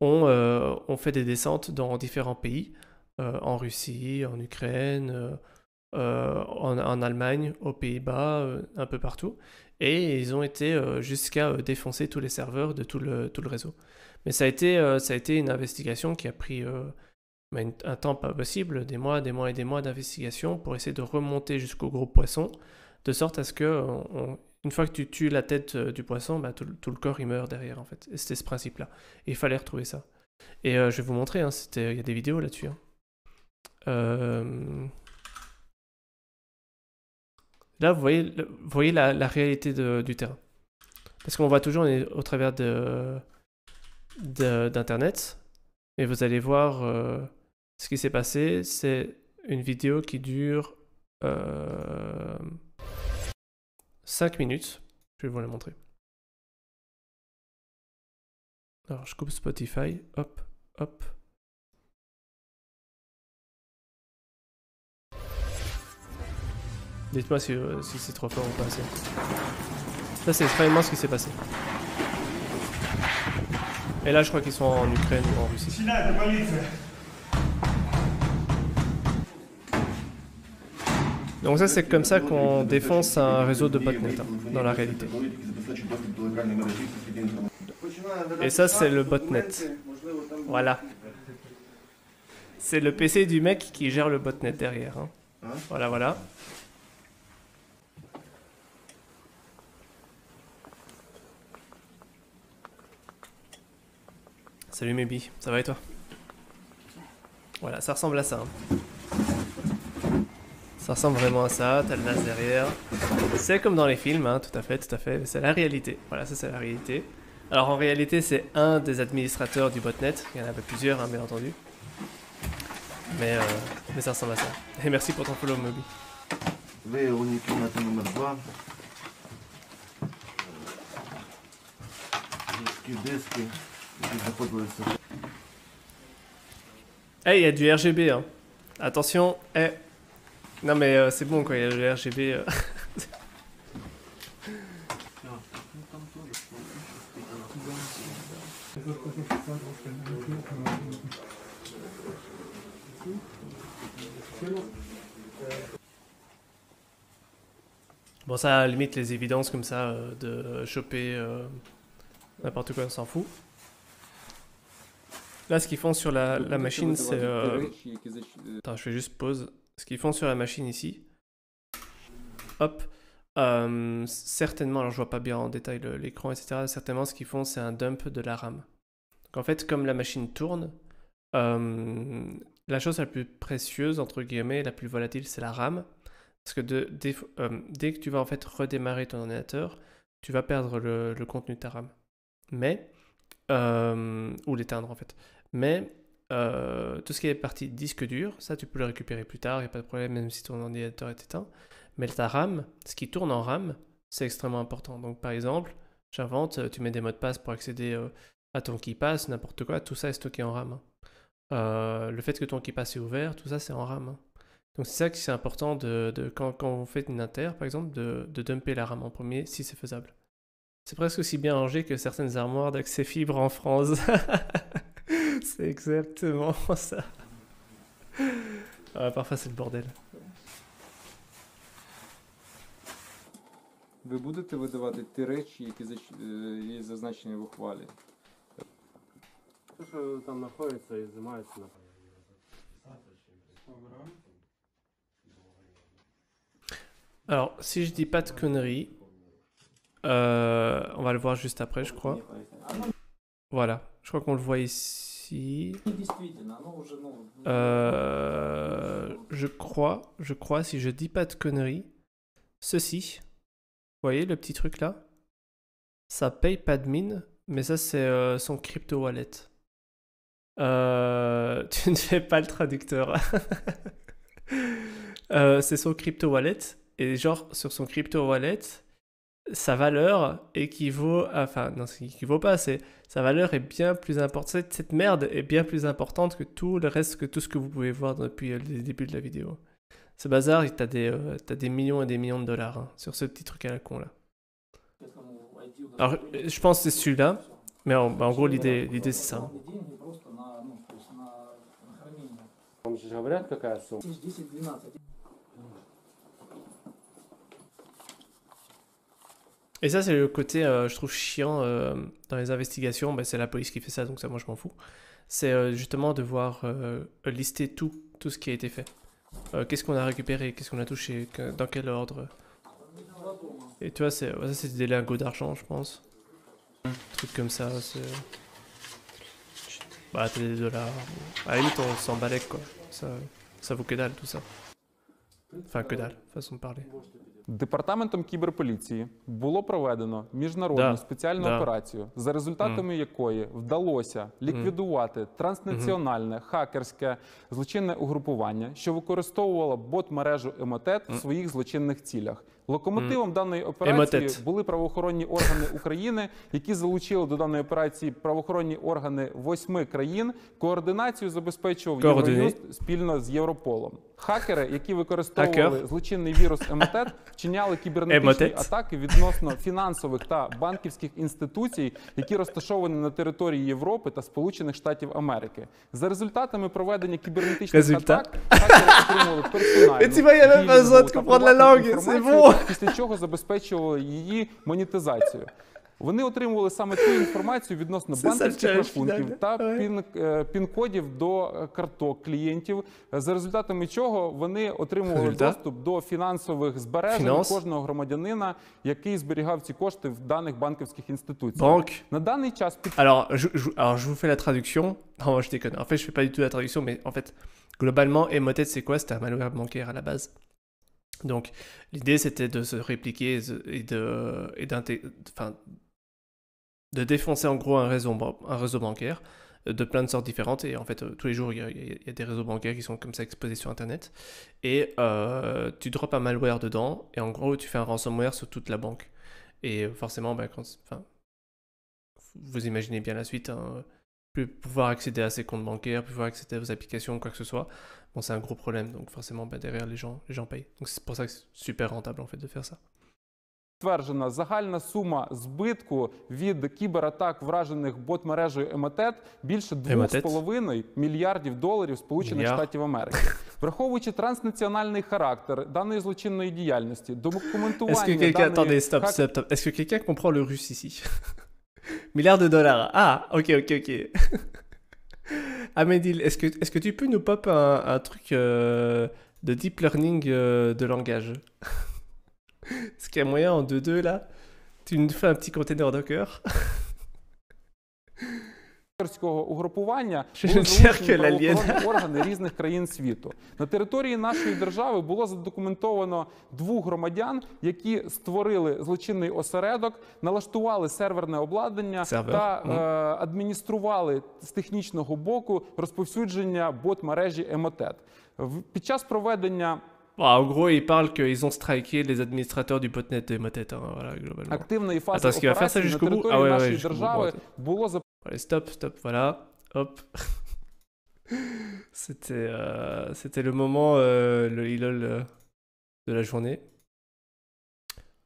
ont, euh, fait des descentes dans différents pays, en Russie, en Ukraine, en, Allemagne, aux Pays-Bas, un peu partout, et ils ont été jusqu'à défoncer tous les serveurs de tout le, réseau. Mais ça a, été, ça a été une investigation qui a pris bah, un temps pas possible, des mois, des mois et des mois d'investigation pour essayer de remonter jusqu'au gros poisson, de sorte à ce que une fois que tu tues la tête euh, du poisson, bah, tout, le corps il meurt derrière en fait. C'était ce principe-là. il fallait retrouver ça. Et euh, je vais vous montrer, hein, il y a des vidéos là-dessus. Hein. Euh, là, vous voyez, la, réalité du terrain. Parce qu'on voit toujours on est au travers de, d'Internet. Et vous allez voir ce qui s'est passé. C'est une vidéo qui dure... 5 minutes. Je vais vous les montrer. Alors, je coupe Spotify. Hop, hop. Dites-moi si, euh, c'est trop fort ou pas assez. Ça c'est extrêmement ce qui s'est passé. Et là, je crois qu'ils sont en Ukraine ou en Russie. Donc ça, c'est comme ça qu'on défonce un réseau de botnet hein, dans la réalité. Et ça, c'est le botnet. Voilà. C'est le PC du mec qui gère le botnet derrière. Hein. Voilà, voilà. Salut Maybe, ça va et toi Voilà, ça ressemble à ça. Hein. Ça ressemble vraiment à ça, t'as le NAS derrière. C'est comme dans les films, hein, tout à fait, tout à fait. C'est la réalité. Voilà, ça c'est la réalité. Alors en réalité, c'est un des administrateurs du botnet. Il y en avait plusieurs, hein, bien entendu. Mais, euh, mais ça ressemble à ça. Et merci pour ton follow, Moby. Hey, eh, il y a du RGB, hein. Attention, hey. Eh, non, mais euh, c'est bon, quoi, il y a le RGB. Euh. Bon, ça, limite, les évidences comme ça, euh, de choper n'importe quoi, on s'en fout. Là, ce qu'ils font sur la, la machine, c'est... Attends, je fais juste pause ce qu'ils font sur la machine ici, hop, euh, certainement, alors je vois pas bien en détail l'écran, etc. Certainement, ce qu'ils font, c'est un dump de la RAM. Donc en fait, comme la machine tourne, euh, la chose la plus précieuse, entre guillemets, la plus volatile, c'est la RAM. Parce que de, euh, dès, que tu vas en fait redémarrer ton ordinateur, tu vas perdre le, le contenu de ta RAM. Mais, ou l'éteindre en fait. Mais euh, tout ce qui est partie disque dur, ça tu peux le récupérer plus tard, il n'y a pas de problème même si ton ordinateur est éteint. Mais ta RAM, ce qui tourne en RAM, c'est extrêmement important. Donc par exemple, j'invente, euh, tu mets des mots de passe pour accéder euh, à ton qui passe, n'importe quoi, tout ça est stocké en RAM. Hein. le fait que ton qui passe est ouvert, tout ça c'est en RAM. Hein. Donc c'est ça qui c'est important de, quand, quand, on fait une inter, par exemple, de, de dumper la RAM en premier si c'est faisable. C'est presque aussi bien rangé que certaines armoires d'accès fibre en France. c'est exactement ça. Ah, parfois, c'est le bordel. Alors, si je dis pas de conneries, euh, on va le voir juste après, je crois. Voilà, je crois qu'on le voit ici. Euh, je crois, je crois, si je dis pas de conneries, ceci. Vous voyez le petit truc là Ça paye pas de mine, mais ça c'est euh, son crypto wallet. Euh, tu ne fais pas le traducteur. c'est son crypto wallet. Et genre sur son crypto wallet, sa valeur équivaut à... Enfin, non, ce qui vaut pas, c'est sa valeur est bien plus importante. Cette merde est bien plus importante que tout le reste, que tout ce que vous pouvez voir depuis euh, le début de la vidéo. Ce bazar, il t'a des, euh, as des millions et des millions de dollars hein, sur ce petit truc à la con là. Alors, je pense que c'est celui-là, mais en, bah, gros, l'idée c'est ça. Hein. Et ça, c'est le côté, euh, je trouve, chiant euh, dans les investigations. Ben, c'est la police qui fait ça, donc ça, moi, je m'en fous. C'est euh, justement de voir lister tout, tout ce qui a été fait. qu'est-ce qu'on a récupéré, qu'est-ce qu'on a touché, dans quel ordre. Et tu vois, c'est, ça, c'est des lingots d'argent, je pense. Un truc comme ça, c'est... Bah, t'as des dollars. À la limite, on s'en quoi. ça vaut que dalle, tout ça. Enfin, que dalle, façon de parler. Департаментом кіберполіції було проведено міжнародну да, спеціальну да. операцію, за результатами mm. якої вдалося ліквідувати mm. транснаціональне mm хакерське злочинне угрупування, що використовувало бот мережу Емотет mm. в своїх злочинних цілях. Локомотивом mm. даної операції Emetet. були правоохоронні органи України, які залучили до даної операції правоохоронні органи восьми країн. Координацію забезпечував Євроюст спільно з Європолом. Хакери, які використовували злочинний вірус Еметет, вчиняли кібернетичні Emetet. атаки відносно фінансових та банківських інституцій, які розташовані на території Європи та Сполучених Штатів Америки. За результатами проведення кібернетичних атак хакери отримували персональну, після чого забезпечували її монетизацію. Вони отримували саме ту інформацію відносно банківських рахунків та е, пін-кодів до е, карток клієнтів, за результатами чого вони отримували доступ до фінансових збережень Фінанс? кожного громадянина, який зберігав ці кошти в даних банківських інституціях. На даний час під... alors, je, je, alors, je vous fais la traduction. Non, je déconne. En fait, je fais pas du tout la traduction, mais en fait, globalement, Emotet, c'est quoi C'était un malware bancaire à la base. Donc, l'idée, c'était de se répliquer et de, défoncer en gros un réseau, un réseau bancaire euh, de plein de sortes différentes. Et en fait, euh, tous les jours, il y, a des réseaux bancaires qui sont comme ça exposés sur Internet. Et euh, tu drops un malware dedans. Et en gros, tu fais un ransomware sur toute la banque. Et forcément, bah, vous imaginez bien la suite. Hein. plus pouvoir accéder à ses comptes bancaires, pouvoir accéder à vos applications, quoi que ce soit bon, c'est un gros problème. Donc forcément, bah, derrière, les gens, les gens payent. Donc c'est pour ça que c'est super rentable en fait de faire ça. Тверджена загальна сума збитку від кібератак вражених ботмережею Емотет більше 2,5 мільярдів доларів Сполучених Штатів Америки, враховуючи транснаціональний характер даної злочинної діяльності, документування даної... Стоп, стоп, стоп. Est-ce que quelqu'un comprend le russe ici? milliard de dollars. Ah, ok, ok, ok. Amédile, est-ce que, est que tu peux nous pop un, truc euh, de deep learning euh, de langage Est-ce qu'il y a moyen en 2-2 là Tu nous fais un petit container Docker Рського угрупування були органи різних країн світу на території нашої держави було задокументовано двох громадян, які створили злочинний осередок, налаштували серверне обладнання та ну. е, адміністрували з технічного боку розповсюдження бот мережі Емотет під час проведення. Ah, en gros, ils parlent qu'ils ont striké les administrateurs du botnet de Motet, hein, voilà, globalement. Attends, est-ce faire ça jusqu'au bout Ah ouais, ouais, jusqu'au Allez, stop, stop, voilà. Hop. c'était, euh, c'était le moment, euh, le lol euh, de la journée.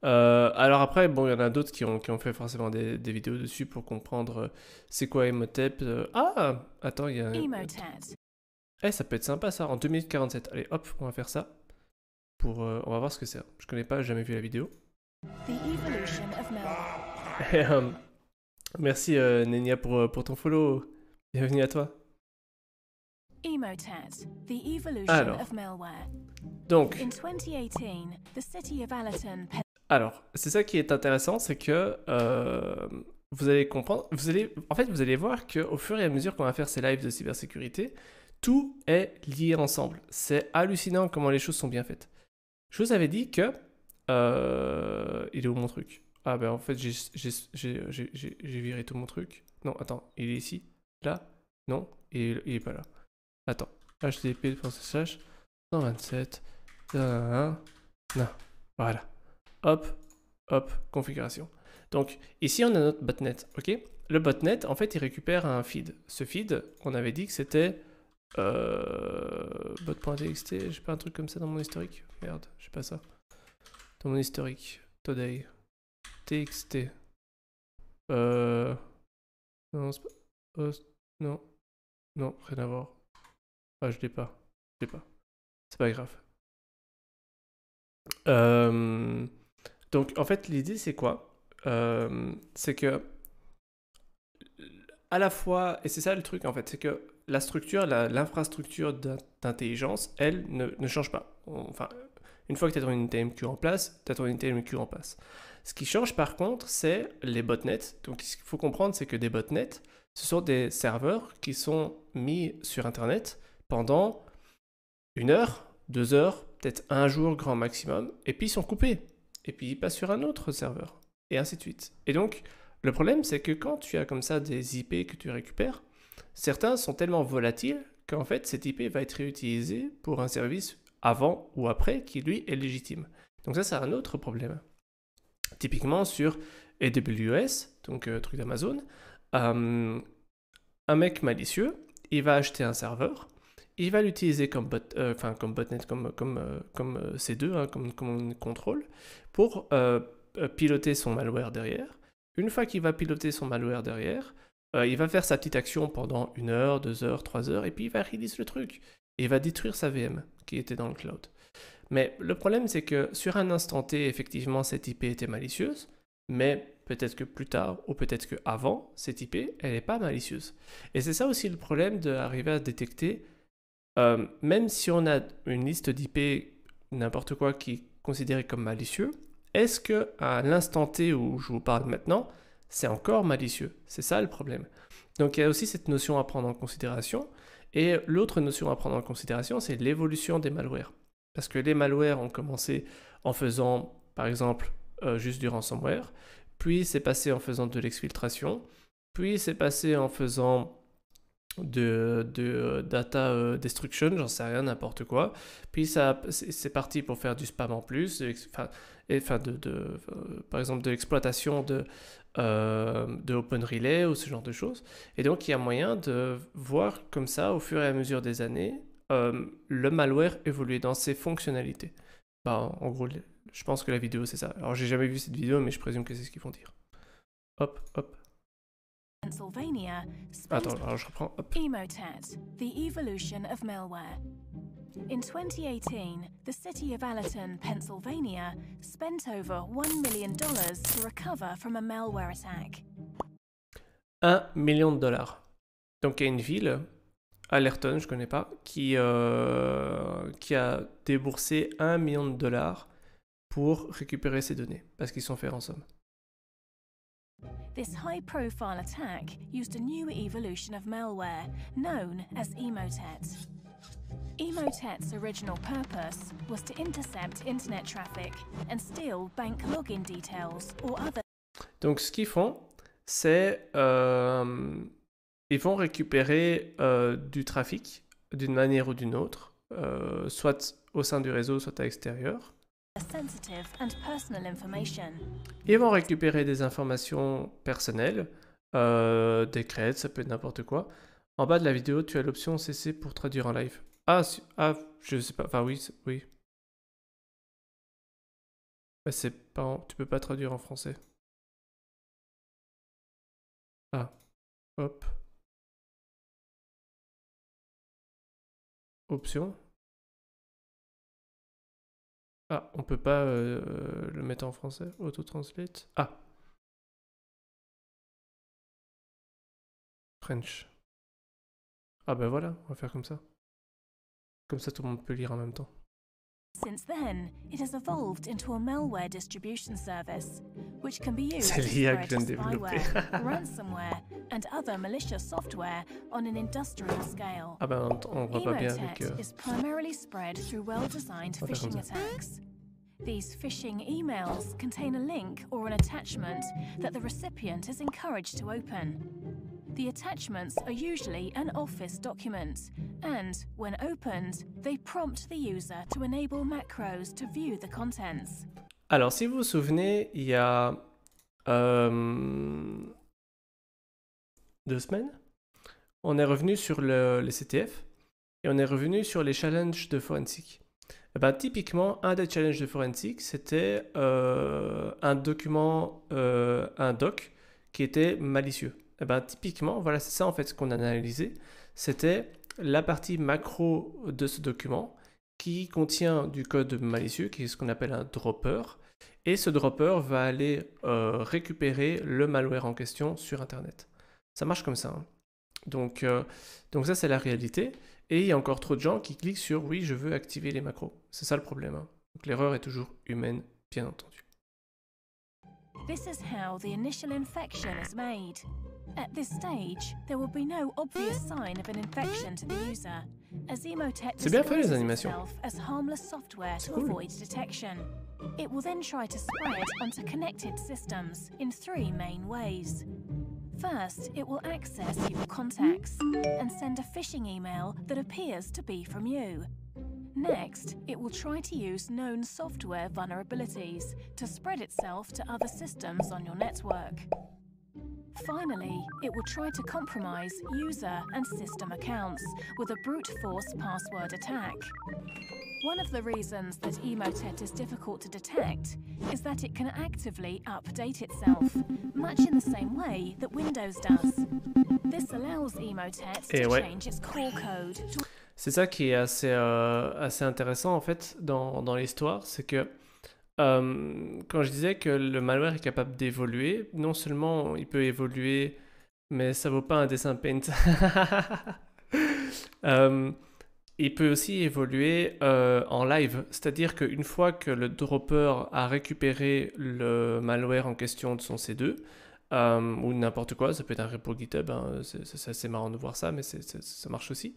alors après, bon, il y en a d'autres qui ont, qui ont fait forcément des, vidéos dessus pour comprendre c'est quoi Emotep. ah Attends, il y a... Eh, ça peut être sympa ça, en 2047. Allez, hop, on va faire ça. Pour, on va voir ce que c'est. Hein. Je connais pas, jamais vu la vidéo. Merci euh, Nenia euh, pour, ton follow. Bienvenue à toi. Alors. Donc. Alors, c'est ça qui est intéressant, c'est que euh, vous allez comprendre, vous allez, en fait, vous allez voir que au fur et à mesure qu'on va faire ces lives de cybersécurité, tout est lié ensemble. C'est hallucinant comment les choses sont bien faites. Je vous avais dit que, il est où mon truc ah ben en fait, j'ai viré tout mon truc. Non, attends, il est ici. Là Non, il, il est pas là. Attends. HTTP, 127. 1. voilà. Hop, hop, configuration. Donc ici, on a notre botnet, ok Le botnet, en fait, il récupère un feed. Ce feed, on avait dit que c'était... Euh, bot.txt, j'ai pas un truc comme ça dans mon historique Merde, j'ai pas ça. Dans mon historique, today txt. Euh, non, euh, Non. Non, rien à voir. Ah, je l'ai pas. Je l'ai pas. C'est pas grave. Euh, donc, en fait, l'idée, c'est quoi C'est que... À la fois... Et c'est ça le truc, en fait. C'est que la structure, l'infrastructure d'intelligence, elle, ne, ne change pas. Enfin, une fois que tu as ton UTMQ en place, tu as ton une en place. Ce qui change par contre, c'est les botnets. Donc ce qu'il faut comprendre, c'est que des botnets, ce sont des serveurs qui sont mis sur Internet pendant une heure, deux heures, peut-être un jour grand maximum, et puis ils sont coupés. Et puis ils passent sur un autre serveur, et ainsi de suite. Et donc, le problème, c'est que quand tu as comme ça des IP que tu récupères, certains sont tellement volatiles qu'en fait, cette IP va être réutilisée pour un service avant ou après qui lui est légitime. Donc ça c'est un autre problème. Typiquement sur AWS, donc euh, truc d'Amazon, euh, un mec malicieux, il va acheter un serveur, il va l'utiliser comme, euh, comme botnet, comme, comme, comme C2, hein, comme, contrôle, pour piloter son malware derrière. Une fois qu'il va piloter son malware derrière, il va faire sa petite action pendant une heure, deux heures, trois heures, et puis il va release le truc. Et il va détruire sa VM qui était dans le cloud. Mais le problème, c'est que sur un instant T, effectivement, cette IP était malicieuse, mais peut-être que plus tard ou peut-être que avant, cette IP, elle n'est pas malicieuse. Et c'est ça aussi le problème d'arriver à détecter, euh, même si on a une liste d'IP, n'importe quoi qui est considérée comme malicieux, est-ce que à l'instant T où je vous parle maintenant, c'est encore malicieux C'est ça le problème. Donc il y a aussi cette notion à prendre en considération. Et l'autre notion à prendre en considération, c'est l'évolution des malwares. Parce que les malwares ont commencé en faisant, par exemple, euh, juste du ransomware, puis c'est passé en faisant de l'exfiltration, puis c'est passé en faisant de, euh, data euh, destruction, j'en sais rien, n'importe quoi. Puis ça, c'est parti pour faire du spam en plus, de, par exemple de l'exploitation de, euh, de Open Relay ou ce genre de choses. Et donc, il y a moyen de voir comme ça, au fur et à mesure des années, euh, le malware évoluer dans ses fonctionnalités. Bah, en gros, je pense que la vidéo, c'est ça. Alors, j'ai jamais vu cette vidéo, mais je présume que c'est ce qu'ils vont dire. Hop, hop. Attends, alors je reprends. Hop. the evolution of malware. In 2018, the city of Allerton, Pennsylvania, spent over $1 million to recover from a malware attack. 1 million de dollars. Donc il y a une ville, Allerton, je ne connais pas, qui, euh, qui a déboursé 1 million de dollars pour récupérer ces données, parce qu'ils sont faits en somme. This high profile attack used a new evolution of malware, known as Emotet original purpose was to intercept internet traffic and steal bank login details or Donc ce qu'ils font, c'est euh, ils vont récupérer euh, du trafic d'une manière ou d'une autre, euh, soit au sein du réseau, soit à l'extérieur. Ils vont récupérer des informations personnelles, des crédits, ça peut être n'importe quoi. En bas de la vidéo, tu as l'option CC pour traduire en live. Ah, si... ah, je sais pas. Enfin, oui, oui. c'est pas. Tu peux pas traduire en français. Ah. Hop. Option. Ah, on peut pas euh, le mettre en français. Auto-translate. Ah. French. Ah ben voilà, on va faire comme ça. Comme ça, tout le monde peut lire en même temps. Since then, it has evolved into a malware distribution service, which can be used to spread spyware, ransomware, and other malicious software on an industrial scale. Ah ben, on, bien avec, euh... is primarily spread through well-designed phishing attacks. These phishing emails contain a link or an attachment that the recipient is encouraged to open. The attachments are usually an Office and, when opened, they prompt the user to macros to view the contents. Alors, si vous vous souvenez, il y a euh, deux semaines, on est revenu sur le, les CTF et on est revenu sur les challenges de forensique. Eh ben, typiquement, un des challenges de forensique, c'était euh, un document, euh, un doc qui était malicieux eh bien typiquement, voilà, c'est ça en fait ce qu'on a analysé. C'était la partie macro de ce document qui contient du code malicieux, qui est ce qu'on appelle un dropper. Et ce dropper va aller euh, récupérer le malware en question sur Internet. Ça marche comme ça. Hein. Euh, donc, ça, c'est la réalité. Et il y a encore trop de gens qui cliquent sur oui, je veux activer les macros. C'est ça le problème. Hein. Donc l'erreur est toujours humaine, bien entendu. infection At this stage, there will be no obvious sign of an infection to the user, as Emotech disguises itself as harmless software to cool. avoid detection. It will then try to spread onto connected systems in three main ways. First, it will access your contacts and send a phishing email that appears to be from you. Next, it will try to use known software vulnerabilities to spread itself to other systems on your network. Finally, it will try to compromise user and system accounts with a brute force password attack. One of the reasons that Emotet is difficult to detect is that it can actively update itself, much in the same way that Windows does. This allows Emotet Et eh, to ouais. change its core code. C'est ça qui est assez, euh, assez intéressant en fait dans, dans l'histoire, c'est que Euh, quand je disais que le malware est capable d'évoluer, non seulement il peut évoluer, mais ça vaut pas un dessin paint. Euh, il peut aussi évoluer euh, en live, c'est-à-dire qu'une fois que le dropper a récupéré le malware en question de son C2, euh, ou n'importe quoi, ça peut être un repo GitHub, hein, c'est marrant de voir ça, mais ça marche aussi.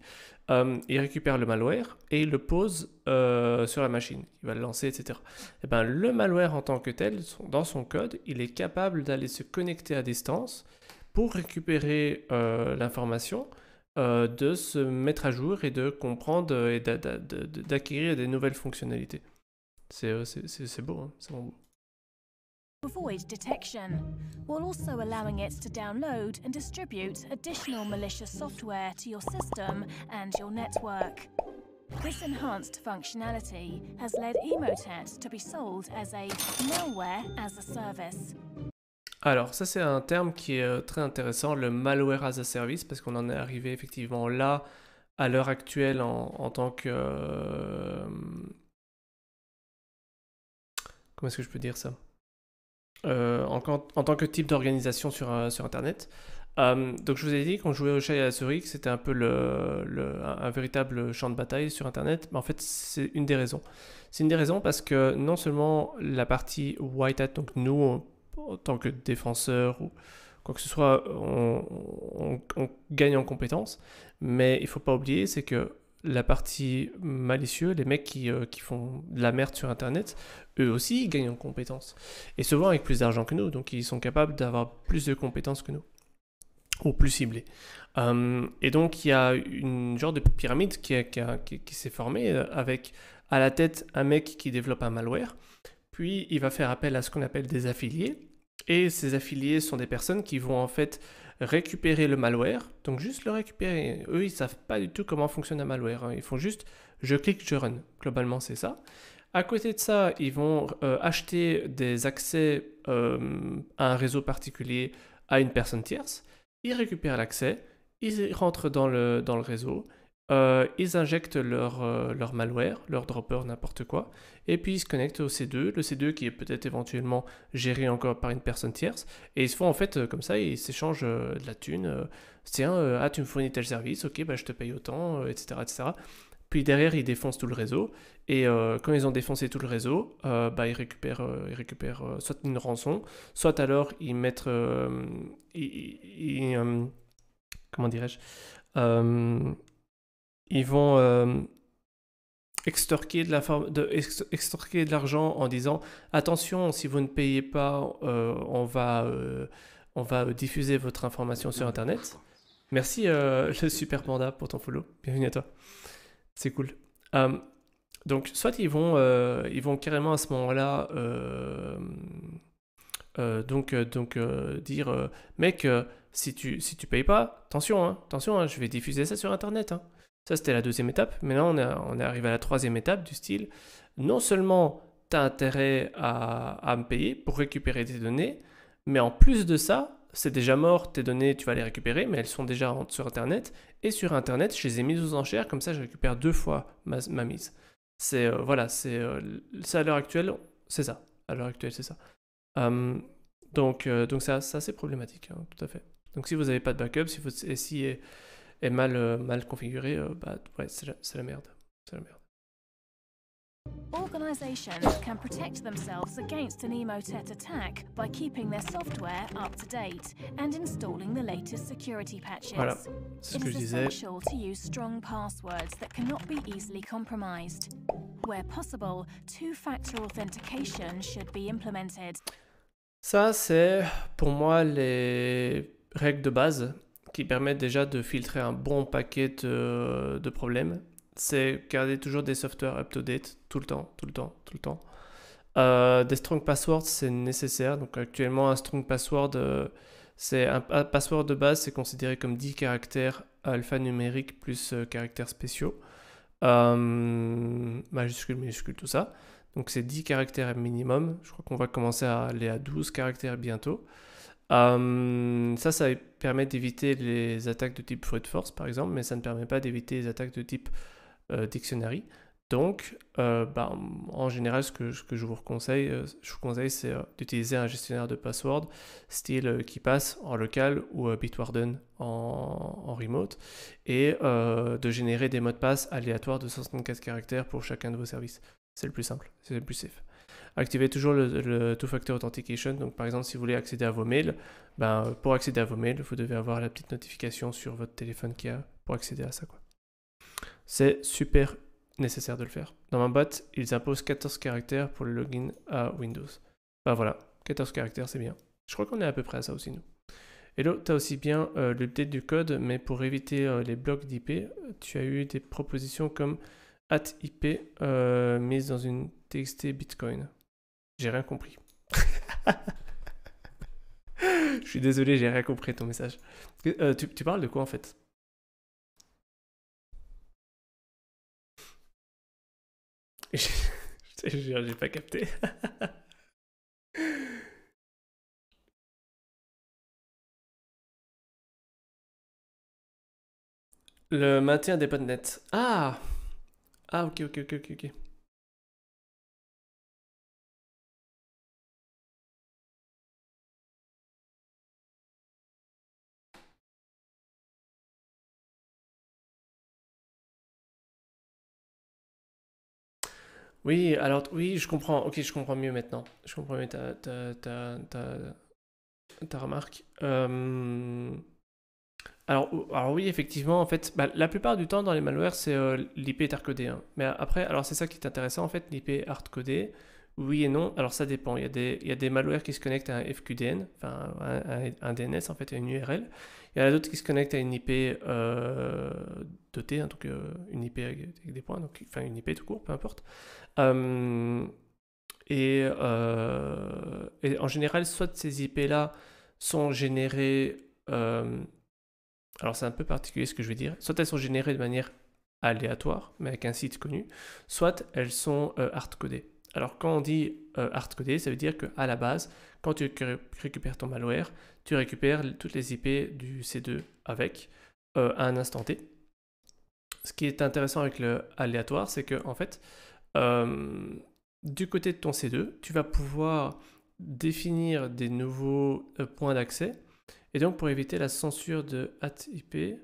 Euh, il récupère le malware et il le pose euh, sur la machine, il va le lancer, etc. Et eh ben, le malware en tant que tel, dans son code, il est capable d'aller se connecter à distance pour récupérer l'information, de se mettre à jour et de comprendre et d'acquérir des nouvelles fonctionnalités. C'est beau, hein, c'est bon beau avoid detection, while also allowing it to download and distribute additional malicious software to your system and your network. This enhanced functionality has led Emotet to be sold as a malware as a service. Alors ça c'est un terme qui est euh, très intéressant, le malware as a service, parce qu'on en est arrivé effectivement là, à l'heure actuelle, en, en, tant que... Euh, comment est-ce que je peux dire ça euh, en, tant que type d'organisation sur, euh, sur Internet. Euh, donc je vous ai dit qu'on jouait au chat et à la souris, que c'était un peu un, véritable champ de bataille sur Internet. Mais en fait, c'est une des raisons. C'est une des raisons parce que non seulement la partie white hat, donc nous, en tant que défenseurs ou quoi que ce soit, on, gagne en compétences, mais il faut pas oublier, c'est que la partie malicieuse, les mecs euh, qui, font de la merde sur Internet, eux aussi ils gagnent en compétences. Et souvent avec plus d'argent que nous, donc ils sont capables d'avoir plus de compétences que nous. Ou plus ciblés. Euh, et donc il y a une genre de pyramide qui s'est formée euh, avec à la tête un mec qui développe un malware, puis il va faire appel à ce qu'on appelle des affiliés. Et ces affiliés sont des personnes qui vont en fait récupérer le malware, donc juste le récupérer. Eux, ils savent pas du tout comment fonctionne un malware. Hein. Ils font juste je clique, je run. Globalement, c'est ça. À côté de ça, ils vont euh, acheter des accès euh, à un réseau particulier à une personne tierce. Ils récupèrent l'accès, ils rentrent dans le, dans le réseau, euh, ils injectent leur, euh, leur, malware, leur dropper, n'importe quoi, et puis ils se connectent au C2, le C2 qui est peut-être éventuellement géré encore par une personne tierce, et ils se font en fait euh, comme ça, ils s'échangent de la thune, tiens, ah tu me fournis tel service, ok, bah, je te paye autant, etc., etc. Puis derrière, ils défoncent tout le réseau, et quand ils ont défoncé tout le réseau, bah, ils récupèrent, ils récupèrent soit une rançon, soit alors ils mettent... comment dirais-je ils vont euh, extorquer de l'argent en disant attention, si vous ne payez pas, euh, on, va, euh, on va diffuser votre information sur Internet. Merci le super panda pour ton follow. Bienvenue à toi. C'est cool. donc, soit ils vont, ils vont carrément à ce moment-là donc, donc dire mec, si tu si tu payes pas, attention, hein, attention, hein, je vais diffuser ça sur Internet. Hein. Ça, c'était la deuxième étape. Mais on, on est arrivé à la troisième étape du style. Non seulement tu as intérêt à, me payer pour récupérer tes données, mais en plus de ça, c'est déjà mort, tes données, tu vas les récupérer, mais elles sont déjà sur Internet. Et sur Internet, je les ai mises aux enchères, comme ça, je récupère deux fois ma, mise. C'est euh, voilà, euh, c'est à l'heure actuelle, c'est ça. À l'heure actuelle, c'est ça. Hum, donc, euh, donc ça, c'est problématique, hein, tout à fait. Donc si vous n'avez pas de backup, si vous, essayez... si est mal, euh, mal configuré, euh, bah, ouais, c'est la, la merde. C'est la merde. Organizations can protect themselves against an emotet attack by keeping their software up to date and installing the latest security patches. Voilà, ce que je disais. is essential to use strong passwords that cannot be easily compromised. Where possible, two-factor authentication should be implemented. Ça, c'est pour moi les règles de base qui permettent déjà de filtrer un bon paquet de, problèmes, c'est garder toujours des softwares up-to-date tout le temps, tout le temps, tout le temps. Euh, des strong passwords, c'est nécessaire. Donc actuellement, un strong password, euh, c'est un, password de base, c'est considéré comme 10 caractères alphanumériques plus euh, caractères spéciaux. majuscule, minuscule, tout ça. Donc c'est 10 caractères minimum. Je crois qu'on va commencer à aller à 12 caractères bientôt. Euh, ça, ça permet d'éviter les attaques de type fruit force, par exemple, mais ça ne permet pas d'éviter les attaques de type euh, dictionary. Donc, euh, bah, en général, ce que, que, je vous conseille, euh, je vous conseille, c'est d'utiliser un gestionnaire de password, style qui passe en local ou Bitwarden en, en, remote, et de générer des mots de passe aléatoires de 164 caractères pour chacun de vos services. C'est le plus simple, c'est le plus safe activez toujours le, two-factor authentication. Donc, par exemple, si vous voulez accéder à vos mails, ben, euh, pour accéder à vos mails, vous devez avoir la petite notification sur votre téléphone qui a pour accéder à ça. C'est super nécessaire de le faire. Dans ma bot, ils imposent 14 caractères pour le login à Windows. Ben, voilà, 14 caractères, c'est bien. Je crois qu'on est à peu près à ça aussi, nous. Hello, tu as aussi bien le euh, l'update du code, mais pour éviter euh, les blocs d'IP, tu as eu des propositions comme at IP mise dans une TXT Bitcoin. J'ai rien compris. Je suis désolé, j'ai rien compris ton message. Euh, tu, parles de quoi en fait Je j'ai pas capté. Le maintien des potes nets. Ah Ah, ok, ok, ok, ok. Oui, alors oui, je comprends. Ok, je comprends mieux maintenant. Je comprends mieux ta, ta, ta, ta remarque. Euh, alors, alors, oui, effectivement, en fait, bah, la plupart du temps dans les malwares, c'est euh, l'IP est hardcodé. Hein. Mais après, alors c'est ça qui est intéressant, en fait, l'IP hardcodé, oui et non. Alors ça dépend. Il y a des, il y a des malwares qui se connectent à un FQDN, enfin un, DNS en fait, à une URL. Il y en a d'autres qui se connectent à une IP euh, dotée, hein, donc euh, une IP avec des points, donc enfin une IP tout court, peu importe. Euh, euh, et, en général, soit ces IP-là sont générées, euh, alors c'est un peu particulier ce que je veux dire, soit elles sont générées de manière aléatoire, mais avec un site connu, soit elles sont hardcodées. Alors quand on dit hardcodé, ça veut dire qu'à la base, quand tu récupères ton malware, tu récupères toutes les IP du C2 avec à un instant T. Ce qui est intéressant avec le aléatoire, c'est que en fait, euh, du côté de ton C2, tu vas pouvoir définir des nouveaux euh, points d'accès. Et donc, pour éviter la censure de IP,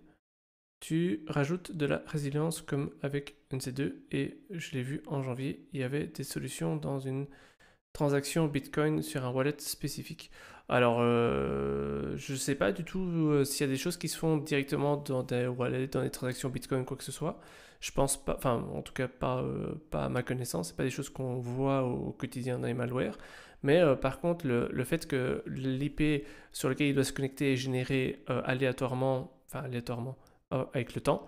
tu rajoutes de la résilience comme avec un C2. Et je l'ai vu en janvier, il y avait des solutions dans une transaction Bitcoin sur un wallet spécifique. Alors, euh, je ne sais pas du tout s'il y a des choses qui se font directement dans des wallets, dans des transactions Bitcoin, quoi que ce soit je pense pas, enfin en tout cas pas, euh, pas à ma connaissance, c'est pas des choses qu'on voit au quotidien dans les malwares. Mais euh, par contre, le, fait que l'IP sur lequel il doit se connecter est généré euh, aléatoirement, enfin aléatoirement, avec le temps,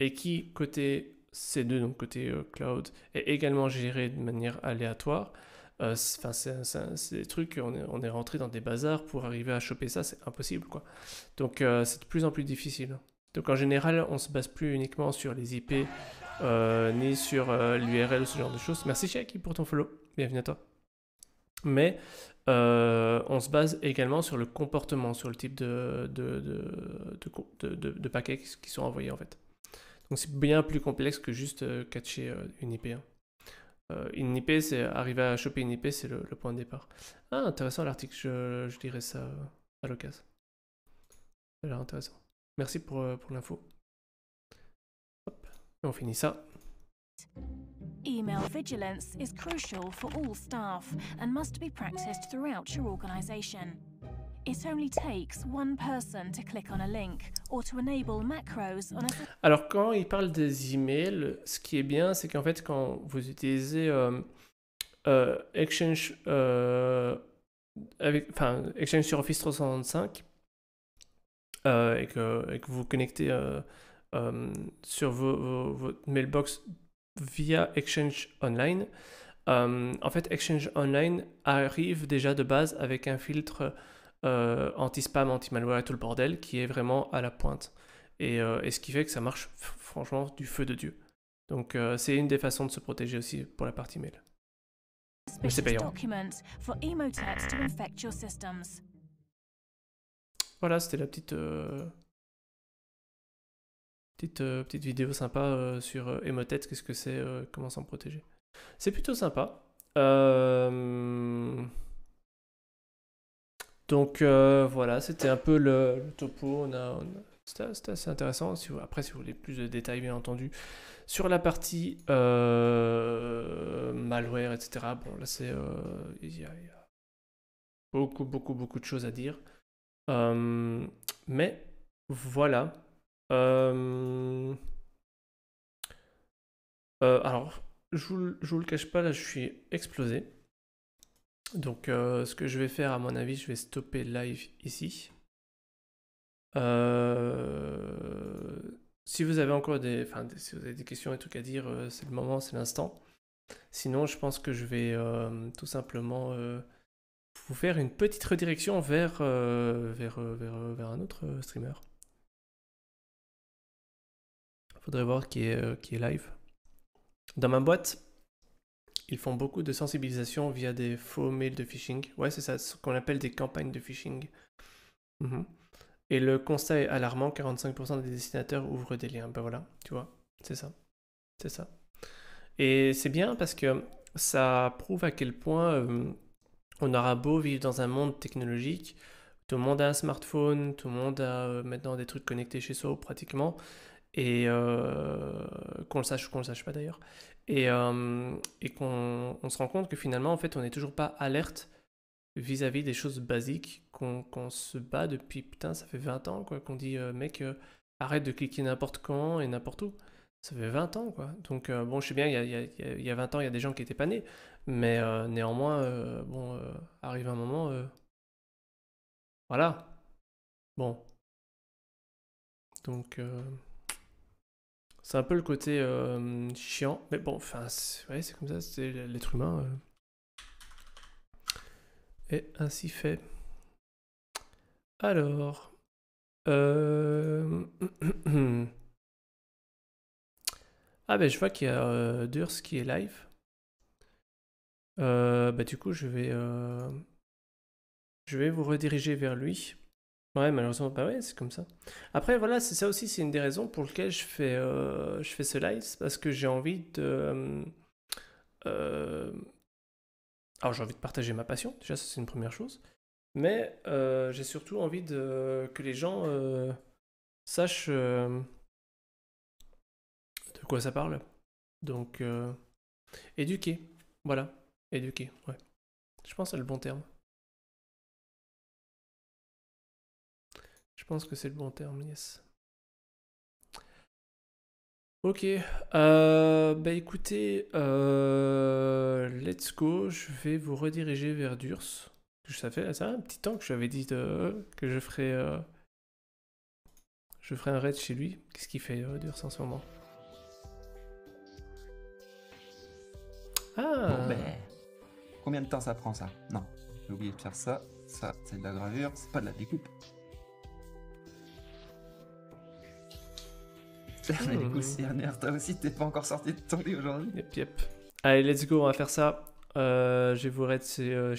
et qui côté C2, donc côté cloud, est également géré de manière aléatoire. Enfin, c'est des trucs, on est, on est rentré dans des bazars pour arriver à choper ça, c'est impossible quoi. Donc c'est de plus en plus difficile. Donc en général, on se base plus uniquement sur les IP euh, ni sur euh, l'URL ce genre de choses. Merci Shaki pour ton follow, bienvenue à toi. Mais euh, on se base également sur le comportement, sur le type de, paquets qui sont envoyés en fait. Donc c'est bien plus complexe que juste catcher une IP. Hein. une IP, c'est arriver à choper une IP, c'est le, point de départ. Ah, intéressant l'article, je, dirais ça à l'occasion. Ça intéressant. Merci pour, euh, pour l'info. on finit ça. Email vigilance is crucial for all staff and must be practiced throughout your organization. It only takes one person to click on a link or to enable macros on a... Alors quand il parle des emails, ce qui est bien, c'est qu'en fait quand vous utilisez euh, euh, Exchange euh, avec, enfin, Exchange sur Office 365, euh, et, que, vous vous connectez euh, euh, sur vos, votre mailbox via Exchange Online. en fait, Exchange Online arrive déjà de base avec un filtre anti-spam, anti-malware et tout le bordel qui est vraiment à la pointe. Et, et, ce qui fait que ça marche franchement du feu de Dieu. Donc c'est une des façons de se protéger aussi pour la partie mail. Mais c'est payant. Voilà, c'était la petite, euh, euh, petite, vidéo sympa euh, sur Emotet, qu'est-ce que c'est, comment s'en protéger. C'est plutôt sympa. Donc voilà, c'était un peu le, topo. On a, C'était assez intéressant. Si après, si vous voulez plus de détails, bien entendu. Sur la partie malware, etc., bon, là, c'est. Il y, a beaucoup, beaucoup, beaucoup de choses à dire mais voilà. Euh, alors, je vous, je vous le cache pas, là je suis explosé. Donc, euh, ce que je vais faire, à mon avis, je vais stopper live ici. Euh, si vous avez encore des, enfin, si vous avez des questions et trucs à dire, c'est le moment, c'est l'instant. Sinon, je pense que je vais tout simplement vous faire une petite redirection vers, euh, euh, euh, vers, un autre streamer. Faudrait voir qui est, live. Dans ma boîte, ils font beaucoup de sensibilisation via des faux mails de phishing. Ouais, c'est ça, ce qu'on appelle des campagnes de phishing. Mhm. Et le constat est alarmant, 45% des destinateurs ouvrent des liens. Ben voilà, tu vois, c'est ça. C'est ça. Et c'est bien parce que ça prouve à quel point on aura beau vivre dans un monde technologique, tout le monde a un smartphone, tout le monde a euh, maintenant des trucs connectés chez soi pratiquement, et euh, qu'on le sache ou qu'on le sache pas d'ailleurs, et, euh, qu'on se rend compte que finalement, en fait, on n'est toujours pas alerte vis-à-vis des choses basiques qu'on se bat depuis, putain, ça fait 20 ans, quoi, qu'on dit, mec, arrête de cliquer n'importe quand et n'importe où ça fait 20 ans, quoi. Donc, euh, bon, je sais bien, il y, y a, 20 ans, il y a des gens qui n'étaient pas nés. Mais euh, néanmoins, euh, bon, arrive un moment. voilà. Bon. Donc, c'est un peu le côté chiant. Mais bon, enfin, c'est comme ça, c'est l'être humain. Et ainsi fait. Alors. Euh. Hum, hum, hum. Ah ben je vois qu'il y a euh, Durst qui est live. Euh, bah du coup je vais euh, je vais vous rediriger vers lui. Ouais malheureusement bah ouais c'est comme ça. Après voilà c'est ça aussi c'est une des raisons pour lesquelles je fais je fais ce live parce que j'ai envie de alors j'ai envie de partager ma passion déjà ça c'est une première chose mais j'ai surtout envie de que les gens sachent quoi ça parle. Donc, euh, éduquer, voilà, éduquer, ouais. Je pense à le bon terme. Je pense que c'est le bon terme, yes. Ok, euh, bah écoutez, euh, let's go, je vais vous rediriger vers Durs. Ça fait, ça un petit temps que j'avais dit que je ferais, je ferai un raid chez lui. Qu'est-ce qu'il fait Durs en ce moment Ah. combien de temps ça prend ça Non, j'ai oublié de faire ça. Ça, c'est de la gravure, c'est pas de la découpe. coup, oh. toi aussi, t'es pas encore sorti de ton lit aujourd'hui. Yep, yep. Allez, let's go, on va faire ça. Euh, je vais vous raid chez, euh,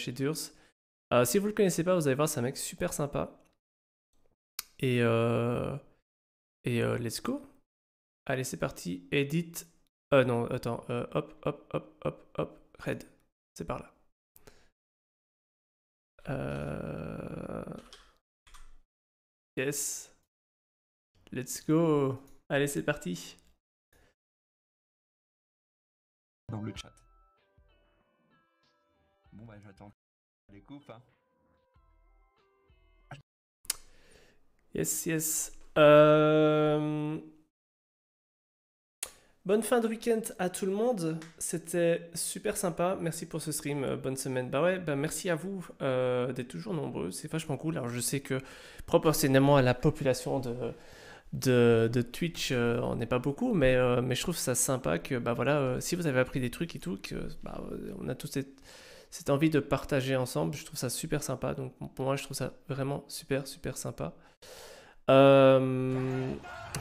euh, si vous le connaissez pas, vous allez voir, c'est un mec super sympa. Et, euh, et let's go. Allez, c'est parti. Edit euh, non, attends. Euh, hop, hop, hop, hop, hop. Red. C'est par là. Euh... Yes. Let's go. Allez, c'est parti. Dans le chat. Bon, bah, j'attends les coupes. Hein. Yes, yes. Euh... Bonne fin de week-end à tout le monde. C'était super sympa. Merci pour ce stream. Euh, bonne semaine. Bah ouais, bah merci à vous euh, d'être toujours nombreux. C'est vachement cool. Alors je sais que proportionnellement à la population de, de, Twitch, euh, on n'est pas beaucoup, mais, mais je trouve ça sympa que bah voilà, si vous avez appris des trucs et tout, que bah, on a tous cette, envie de partager ensemble. Je trouve ça super sympa. Donc pour moi, je trouve ça vraiment super super sympa.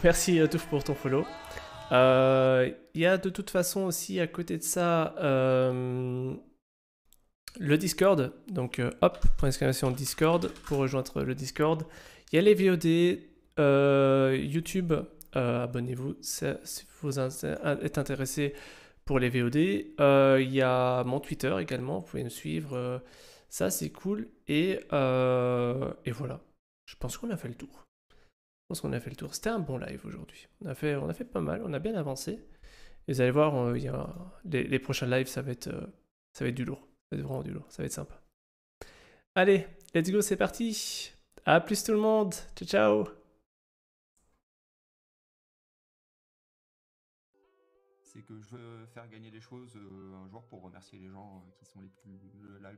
merci à tous pour ton follow. Euh, il y a de toute façon aussi à côté de ça euh, le Discord. Donc euh, hop, point d'exclamation Discord pour rejoindre le Discord. Il y a les VOD, YouTube, abonnez-vous si vous êtes intéressé pour les VOD. Il y a mon Twitter également, vous pouvez me suivre. ça, c'est cool. Et, et, voilà. Je pense qu'on a fait le tour. Je pense qu'on a fait le tour. C'était un bon live aujourd'hui. On a fait, on a fait pas mal, on a bien avancé. Et vous allez voir, les, prochains lives, ça va être, euh, ça va être du lourd. Ça va être vraiment du lourd. Ça va être sympa. Allez, let's go, c'est parti. A plus tout le monde. Ciao, ciao. C'est que je veux faire gagner des choses euh, un jour pour remercier les gens euh, qui sont les plus là